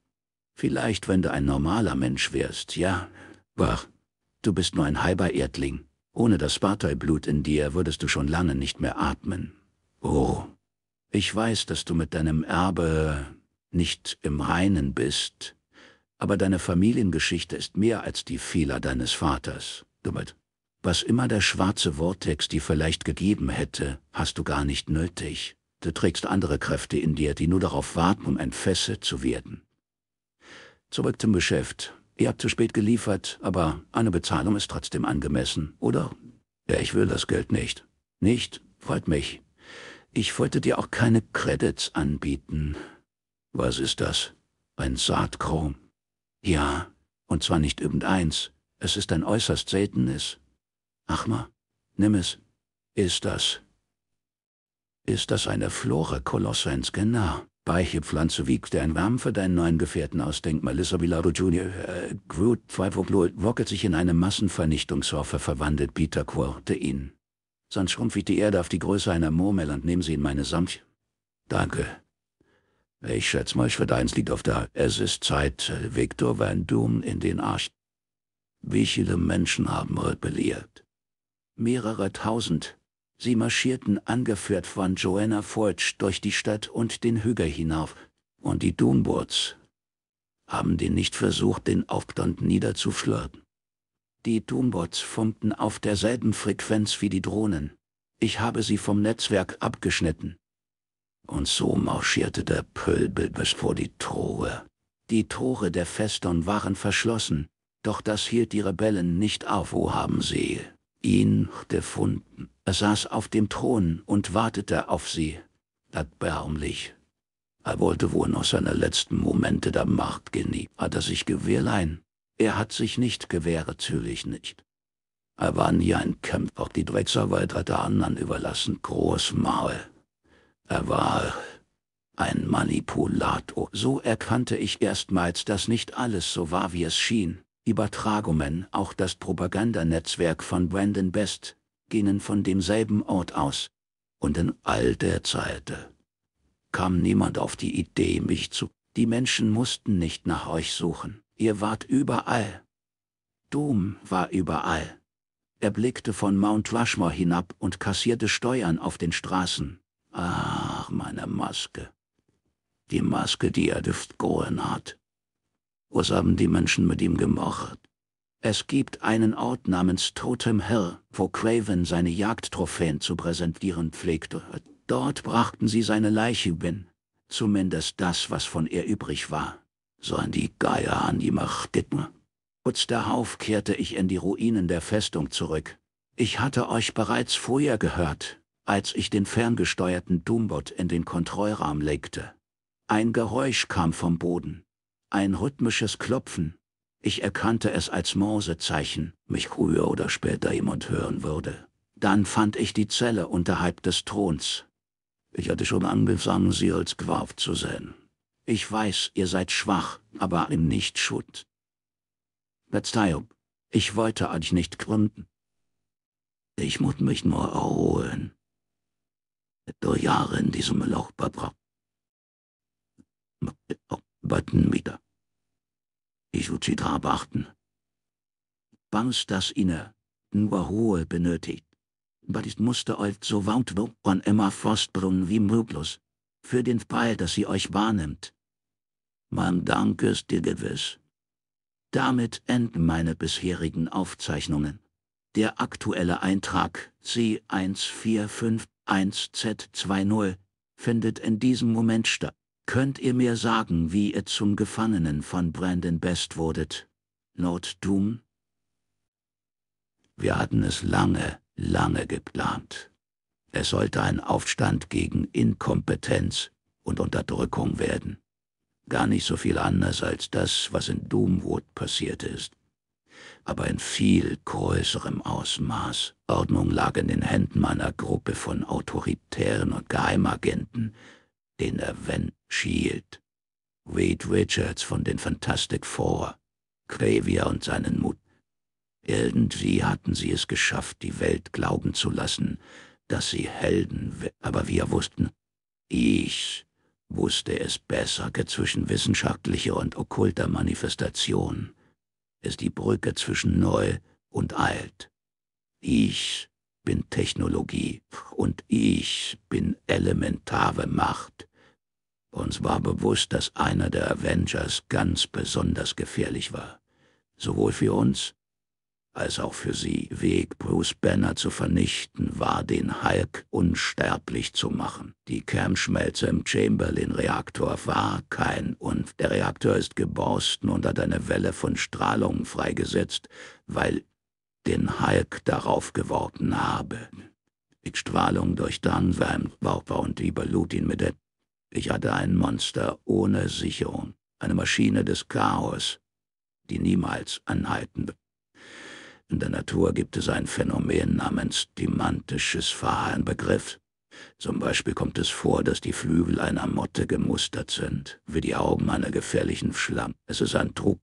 Vielleicht, wenn du ein normaler Mensch wärst, ja. Wach, du bist nur ein halber Erdling. Ohne das spartei blut in dir würdest du schon lange nicht mehr atmen. Oh, ich weiß, dass du mit deinem Erbe nicht im Reinen bist, aber deine Familiengeschichte ist mehr als die Fehler deines Vaters. Dummelt. Was immer der schwarze Vortex dir vielleicht gegeben hätte, hast du gar nicht nötig. Du trägst andere Kräfte in dir, die nur darauf warten, um entfesselt zu werden. Zurück zum Geschäft. Ihr habt zu spät geliefert, aber eine Bezahlung ist trotzdem angemessen, oder? Ja, ich will das Geld nicht. Nicht? Freut mich. Ich wollte dir auch keine Credits anbieten. Was ist das? Ein Saatchrom? Ja, und zwar nicht irgendeins. Es ist ein äußerst seltenes. Achma, nimm es. Ist das ist das eine Flora Colossens, genau. Weiche Pflanze wiegte ein Wärm für deinen neuen Gefährten aus, denkt Melissa Villaro Jr. Äh, Groot Zweifel wockelt sich in eine Massenvernichtungswaffe, verwandelt Peter Quorte ihn. Sonst schrumpft die Erde auf die Größe einer Murmel und nehme sie in meine Samt. Danke. Ich schätze mal, für deins liegt auf der Es ist Zeit, äh, Victor Van Doom in den Arsch. Wie viele Menschen haben rebelliert? Mehrere tausend. Sie marschierten angeführt von Joanna Forge durch die Stadt und den Hügel hinauf, und die Doomboards haben den nicht versucht, den Aufstand niederzuflirten. Die Doombots funkten auf derselben Frequenz wie die Drohnen. Ich habe sie vom Netzwerk abgeschnitten. Und so marschierte der Pölbel bis vor die Tore. Die Tore der Festung waren verschlossen, doch das hielt die Rebellen nicht auf, wo haben sie ihn gefunden. Er saß auf dem Thron und wartete auf sie. Erbärmlich. Er wollte wohl noch seine letzten Momente der Macht genießen. Hat er sich gewehrlein. Er hat sich nicht gewährt, natürlich nicht. Er war nie ein Kämpfer. Auch die Drecksarbeit hat er anderen überlassen. Großmaul. Er war ein Manipulator. So erkannte ich erstmals, dass nicht alles so war, wie es schien. Übertragungen, auch das Propagandanetzwerk von Brandon Best, gingen von demselben Ort aus. Und in all der Zeit äh, kam niemand auf die Idee, mich zu... Die Menschen mussten nicht nach euch suchen. Ihr wart überall. Doom war überall. Er blickte von Mount Rushmore hinab und kassierte Steuern auf den Straßen. Ach, meine Maske. Die Maske, die er geholen hat. Was haben die Menschen mit ihm gemacht? Es gibt einen Ort namens Totem Hill, wo Craven seine Jagdtrophäen zu präsentieren pflegte. Dort brachten sie seine Leiche bin. zumindest das, was von ihr übrig war. Sollen die Geier an die Macht gitten? Putzderhauf kehrte ich in die Ruinen der Festung zurück. Ich hatte euch bereits vorher gehört, als ich den ferngesteuerten Doombot in den Kontrollraum legte. Ein Geräusch kam vom Boden. Ein rhythmisches Klopfen. Ich erkannte es als Morsezeichen, mich früher oder später jemand hören würde. Dann fand ich die Zelle unterhalb des Throns. Ich hatte schon angefangen, sie als Graf zu sehen. Ich weiß, ihr seid schwach, aber im Nichtschuld. Verzeihung, ich wollte euch nicht gründen. Ich muss mich nur erholen. Durch Jahre in diesem Loch verbracht button wieder. Ich würde sie drauf achten. Bangst das inne, nur Ruhe benötigt. But ist musste euch so wound an Emma Frostbrunn wie möglich, für den Fall, dass sie euch wahrnimmt. Mein Dank ist dir gewiss. Damit enden meine bisherigen Aufzeichnungen. Der aktuelle Eintrag C1451Z20 findet in diesem Moment statt. Könnt ihr mir sagen, wie ihr zum Gefangenen von Brandon Best wurdet? Not Doom? Wir hatten es lange, lange geplant. Es sollte ein Aufstand gegen Inkompetenz und Unterdrückung werden. Gar nicht so viel anders als das, was in Doomwood passiert ist. Aber in viel größerem Ausmaß. Ordnung lag in den Händen meiner Gruppe von Autoritären und Geheimagenten, den erwähnten Shield, Reed Richards von den Fantastic Four, Krevia und seinen Mut. Irgendwie hatten sie es geschafft, die Welt glauben zu lassen, dass sie Helden, aber wir wussten, ich wusste es besser, zwischen wissenschaftlicher und okkulter Manifestation ist die Brücke zwischen neu und alt. Ich bin Technologie und ich bin elementare Macht. Uns war bewusst, dass einer der Avengers ganz besonders gefährlich war. Sowohl für uns als auch für sie. Weg, Bruce Banner zu vernichten, war den Hulk unsterblich zu machen. Die Kernschmelze im Chamberlain-Reaktor war kein und der Reaktor ist geborsten und hat eine Welle von Strahlung freigesetzt, weil den Hulk darauf geworfen habe. Mit Strahlung durchdrang sein Körper und überlud ihn mit der ich hatte ein Monster ohne Sicherung, eine Maschine des Chaos, die niemals anhalten wird. In der Natur gibt es ein Phänomen namens dimantisches Verhallen Begriff. Zum Beispiel kommt es vor, dass die Flügel einer Motte gemustert sind, wie die Augen einer gefährlichen Schlange. Es ist ein Trug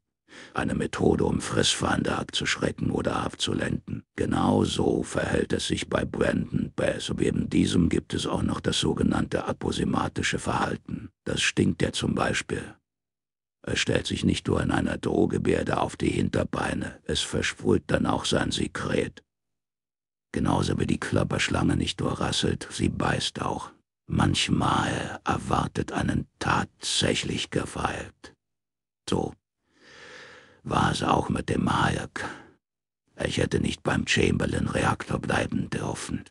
eine Methode, um Fressfeinde abzuschrecken oder abzulenken. Genau so verhält es sich bei Brandon Bass. Und Neben diesem gibt es auch noch das sogenannte aposematische Verhalten. Das stinkt ja zum Beispiel. Es stellt sich nicht nur in einer Drohgebärde auf die Hinterbeine, es versprüht dann auch sein Sekret. Genauso wie die Klapperschlange nicht nur rasselt, sie beißt auch. Manchmal erwartet einen tatsächlich Gewalt. So war es auch mit dem Hayek. Ich hätte nicht beim Chamberlain-Reaktor bleiben dürfen.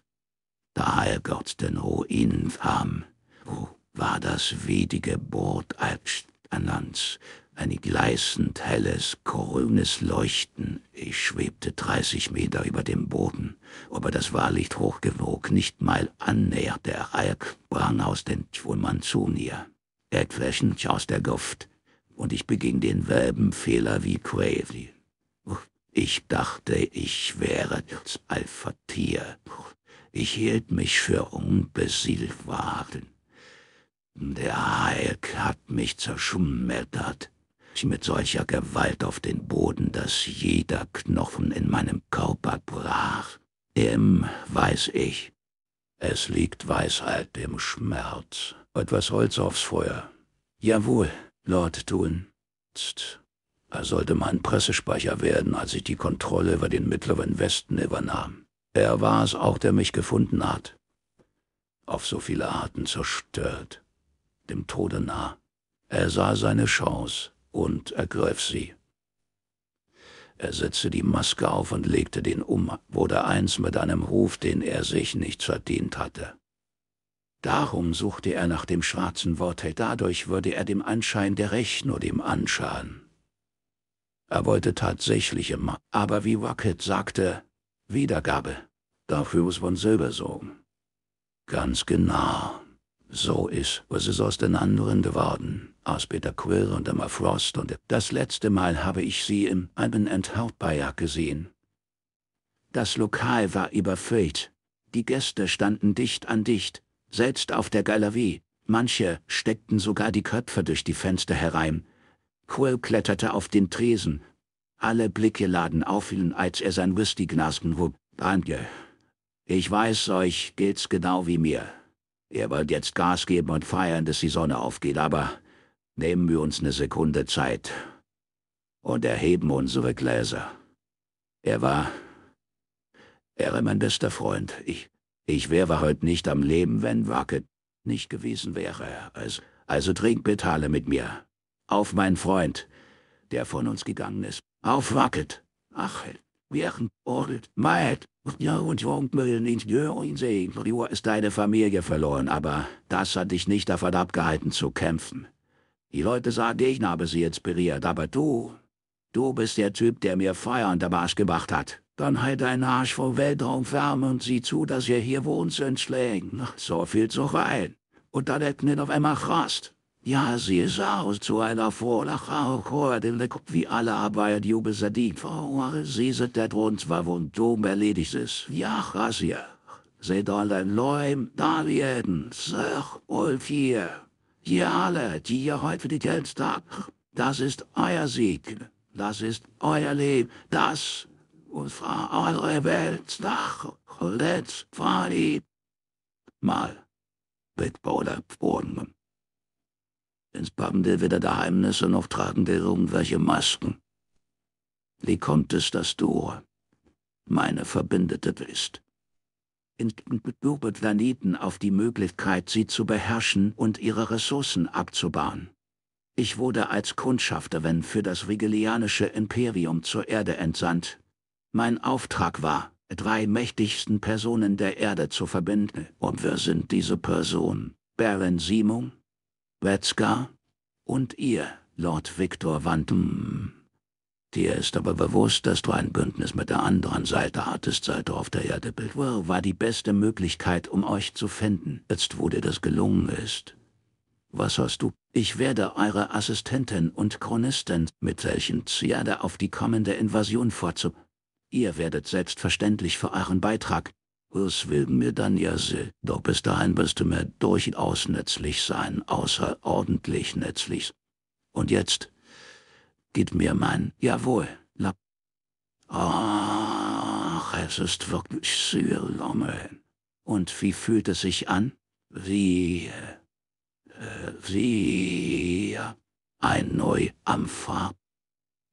Da Hayek aus den Ruinen kam, war das widige Boot Geburt ein gleißend helles, grünes Leuchten. Ich schwebte dreißig Meter über dem Boden, aber das war Licht hoch nicht mal annähernd. Der Alk sprang aus den Schwimmern zu mir. Er aus der Gruft und ich beging denselben Fehler wie Cravely. Ich dachte, ich wäre das Alpha-Tier. Ich hielt mich für unbesiegbarten. Der Hulk hat mich zerschmettert mit solcher Gewalt auf den Boden, dass jeder Knochen in meinem Körper brach. Im weiß ich. Es liegt Weisheit im Schmerz. Etwas Holz aufs Feuer. Jawohl, Lord tun. Er sollte mein Pressespeicher werden, als ich die Kontrolle über den mittleren Westen übernahm. Er war es auch, der mich gefunden hat. Auf so viele Arten zerstört, dem Tode nah. Er sah seine Chance und ergriff sie. Er setzte die Maske auf und legte den um, wurde eins mit einem Ruf, den er sich nicht verdient hatte. Darum suchte er nach dem schwarzen Worte, dadurch würde er dem Anschein der Rechnung dem anschauen. Er wollte tatsächliche Ma aber wie Rocket sagte, Wiedergabe. Dafür muss man selber sorgen. Ganz genau. So ist, was ist aus den anderen geworden, aus Peter Quill und Emma Frost und das letzte Mal habe ich sie im einem Enthauptbeier gesehen. Das Lokal war überfüllt. Die Gäste standen dicht an dicht, selbst auf der Galerie, manche steckten sogar die Köpfe durch die Fenster herein. Quill kletterte auf den Tresen. Alle Blicke laden auffielen, als er sein Whisky gnaspen wub. Danke. Ich weiß, euch gilt's genau wie mir. Ihr wollt jetzt Gas geben und feiern, dass die Sonne aufgeht, aber nehmen wir uns eine Sekunde Zeit und erheben unsere Gläser. Er war... Er war mein bester Freund. Ich... Ich wäre heute nicht am Leben, wenn Wacket nicht gewesen wäre. Also, also trink bitte alle mit mir. Auf meinen Freund, der von uns gegangen ist. Auf Wacket. Ach, während Ordet, Maid, ja und Junkmüll, Ingenieur und See, du ist deine Familie verloren, aber das hat dich nicht davon abgehalten zu kämpfen. Die Leute sagen, ich habe sie inspiriert, aber du, du bist der Typ, der mir Feuer unter Arsch gemacht hat. Dann halt dein Arsch vom Weltraum fern und sieh zu, dass ihr hier wohnt, Sönschlägen. So viel zu rein. Und dann hätten nicht auf einmal Rast. Ja, sie ist aus zu einer Vorlachauchor, denn der Kopf wie alle Arbeit, die besadient war. Sie sind der Grund, warum du erledigt ist. Ja, Rasia. Sie dann ein Leum, Dalien, Ulf hier. Ihr alle, die ihr heute für die Geld habt, das ist euer Sieg. Das ist euer Leben. Das und fahr eure Welt nach Roulette Valley. Mal Bauder Boden. Ins Pappende weder Geheimnisse noch tragen der irgendwelche Masken. Wie kommt es, dass du meine Verbündete bist? In Planeten auf die Möglichkeit, sie zu beherrschen und ihre Ressourcen abzubauen. Ich wurde als Kundschafterin für das Vigilianische Imperium zur Erde entsandt, mein Auftrag war, drei mächtigsten Personen der Erde zu verbinden. Und wir sind diese Person, Baron Simon, Wetzgar und ihr, Lord Victor Wantum. Hm. Dir ist aber bewusst, dass du ein Bündnis mit der anderen Seite hattest, seit du auf der Erde bist. Well, war die beste Möglichkeit, um euch zu finden, jetzt wo dir das gelungen ist. Was hast du? Ich werde eure Assistentin und Chronistin mit solchen Zierde auf die kommende Invasion vorzubereiten. Ihr werdet selbstverständlich für euren Beitrag, was will mir dann ja se, doch bis dahin wirst du mir durchaus nützlich sein, außerordentlich nützlich. Und jetzt, gib mir mein Jawohl, Lab. Ach, es ist wirklich sehr lange. Und wie fühlt es sich an? Wie, äh, wie ein Neuanfang.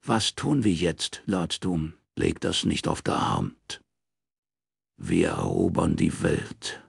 Was tun wir jetzt, Lord Doom? Leg das nicht auf der Hand. Wir erobern die Welt.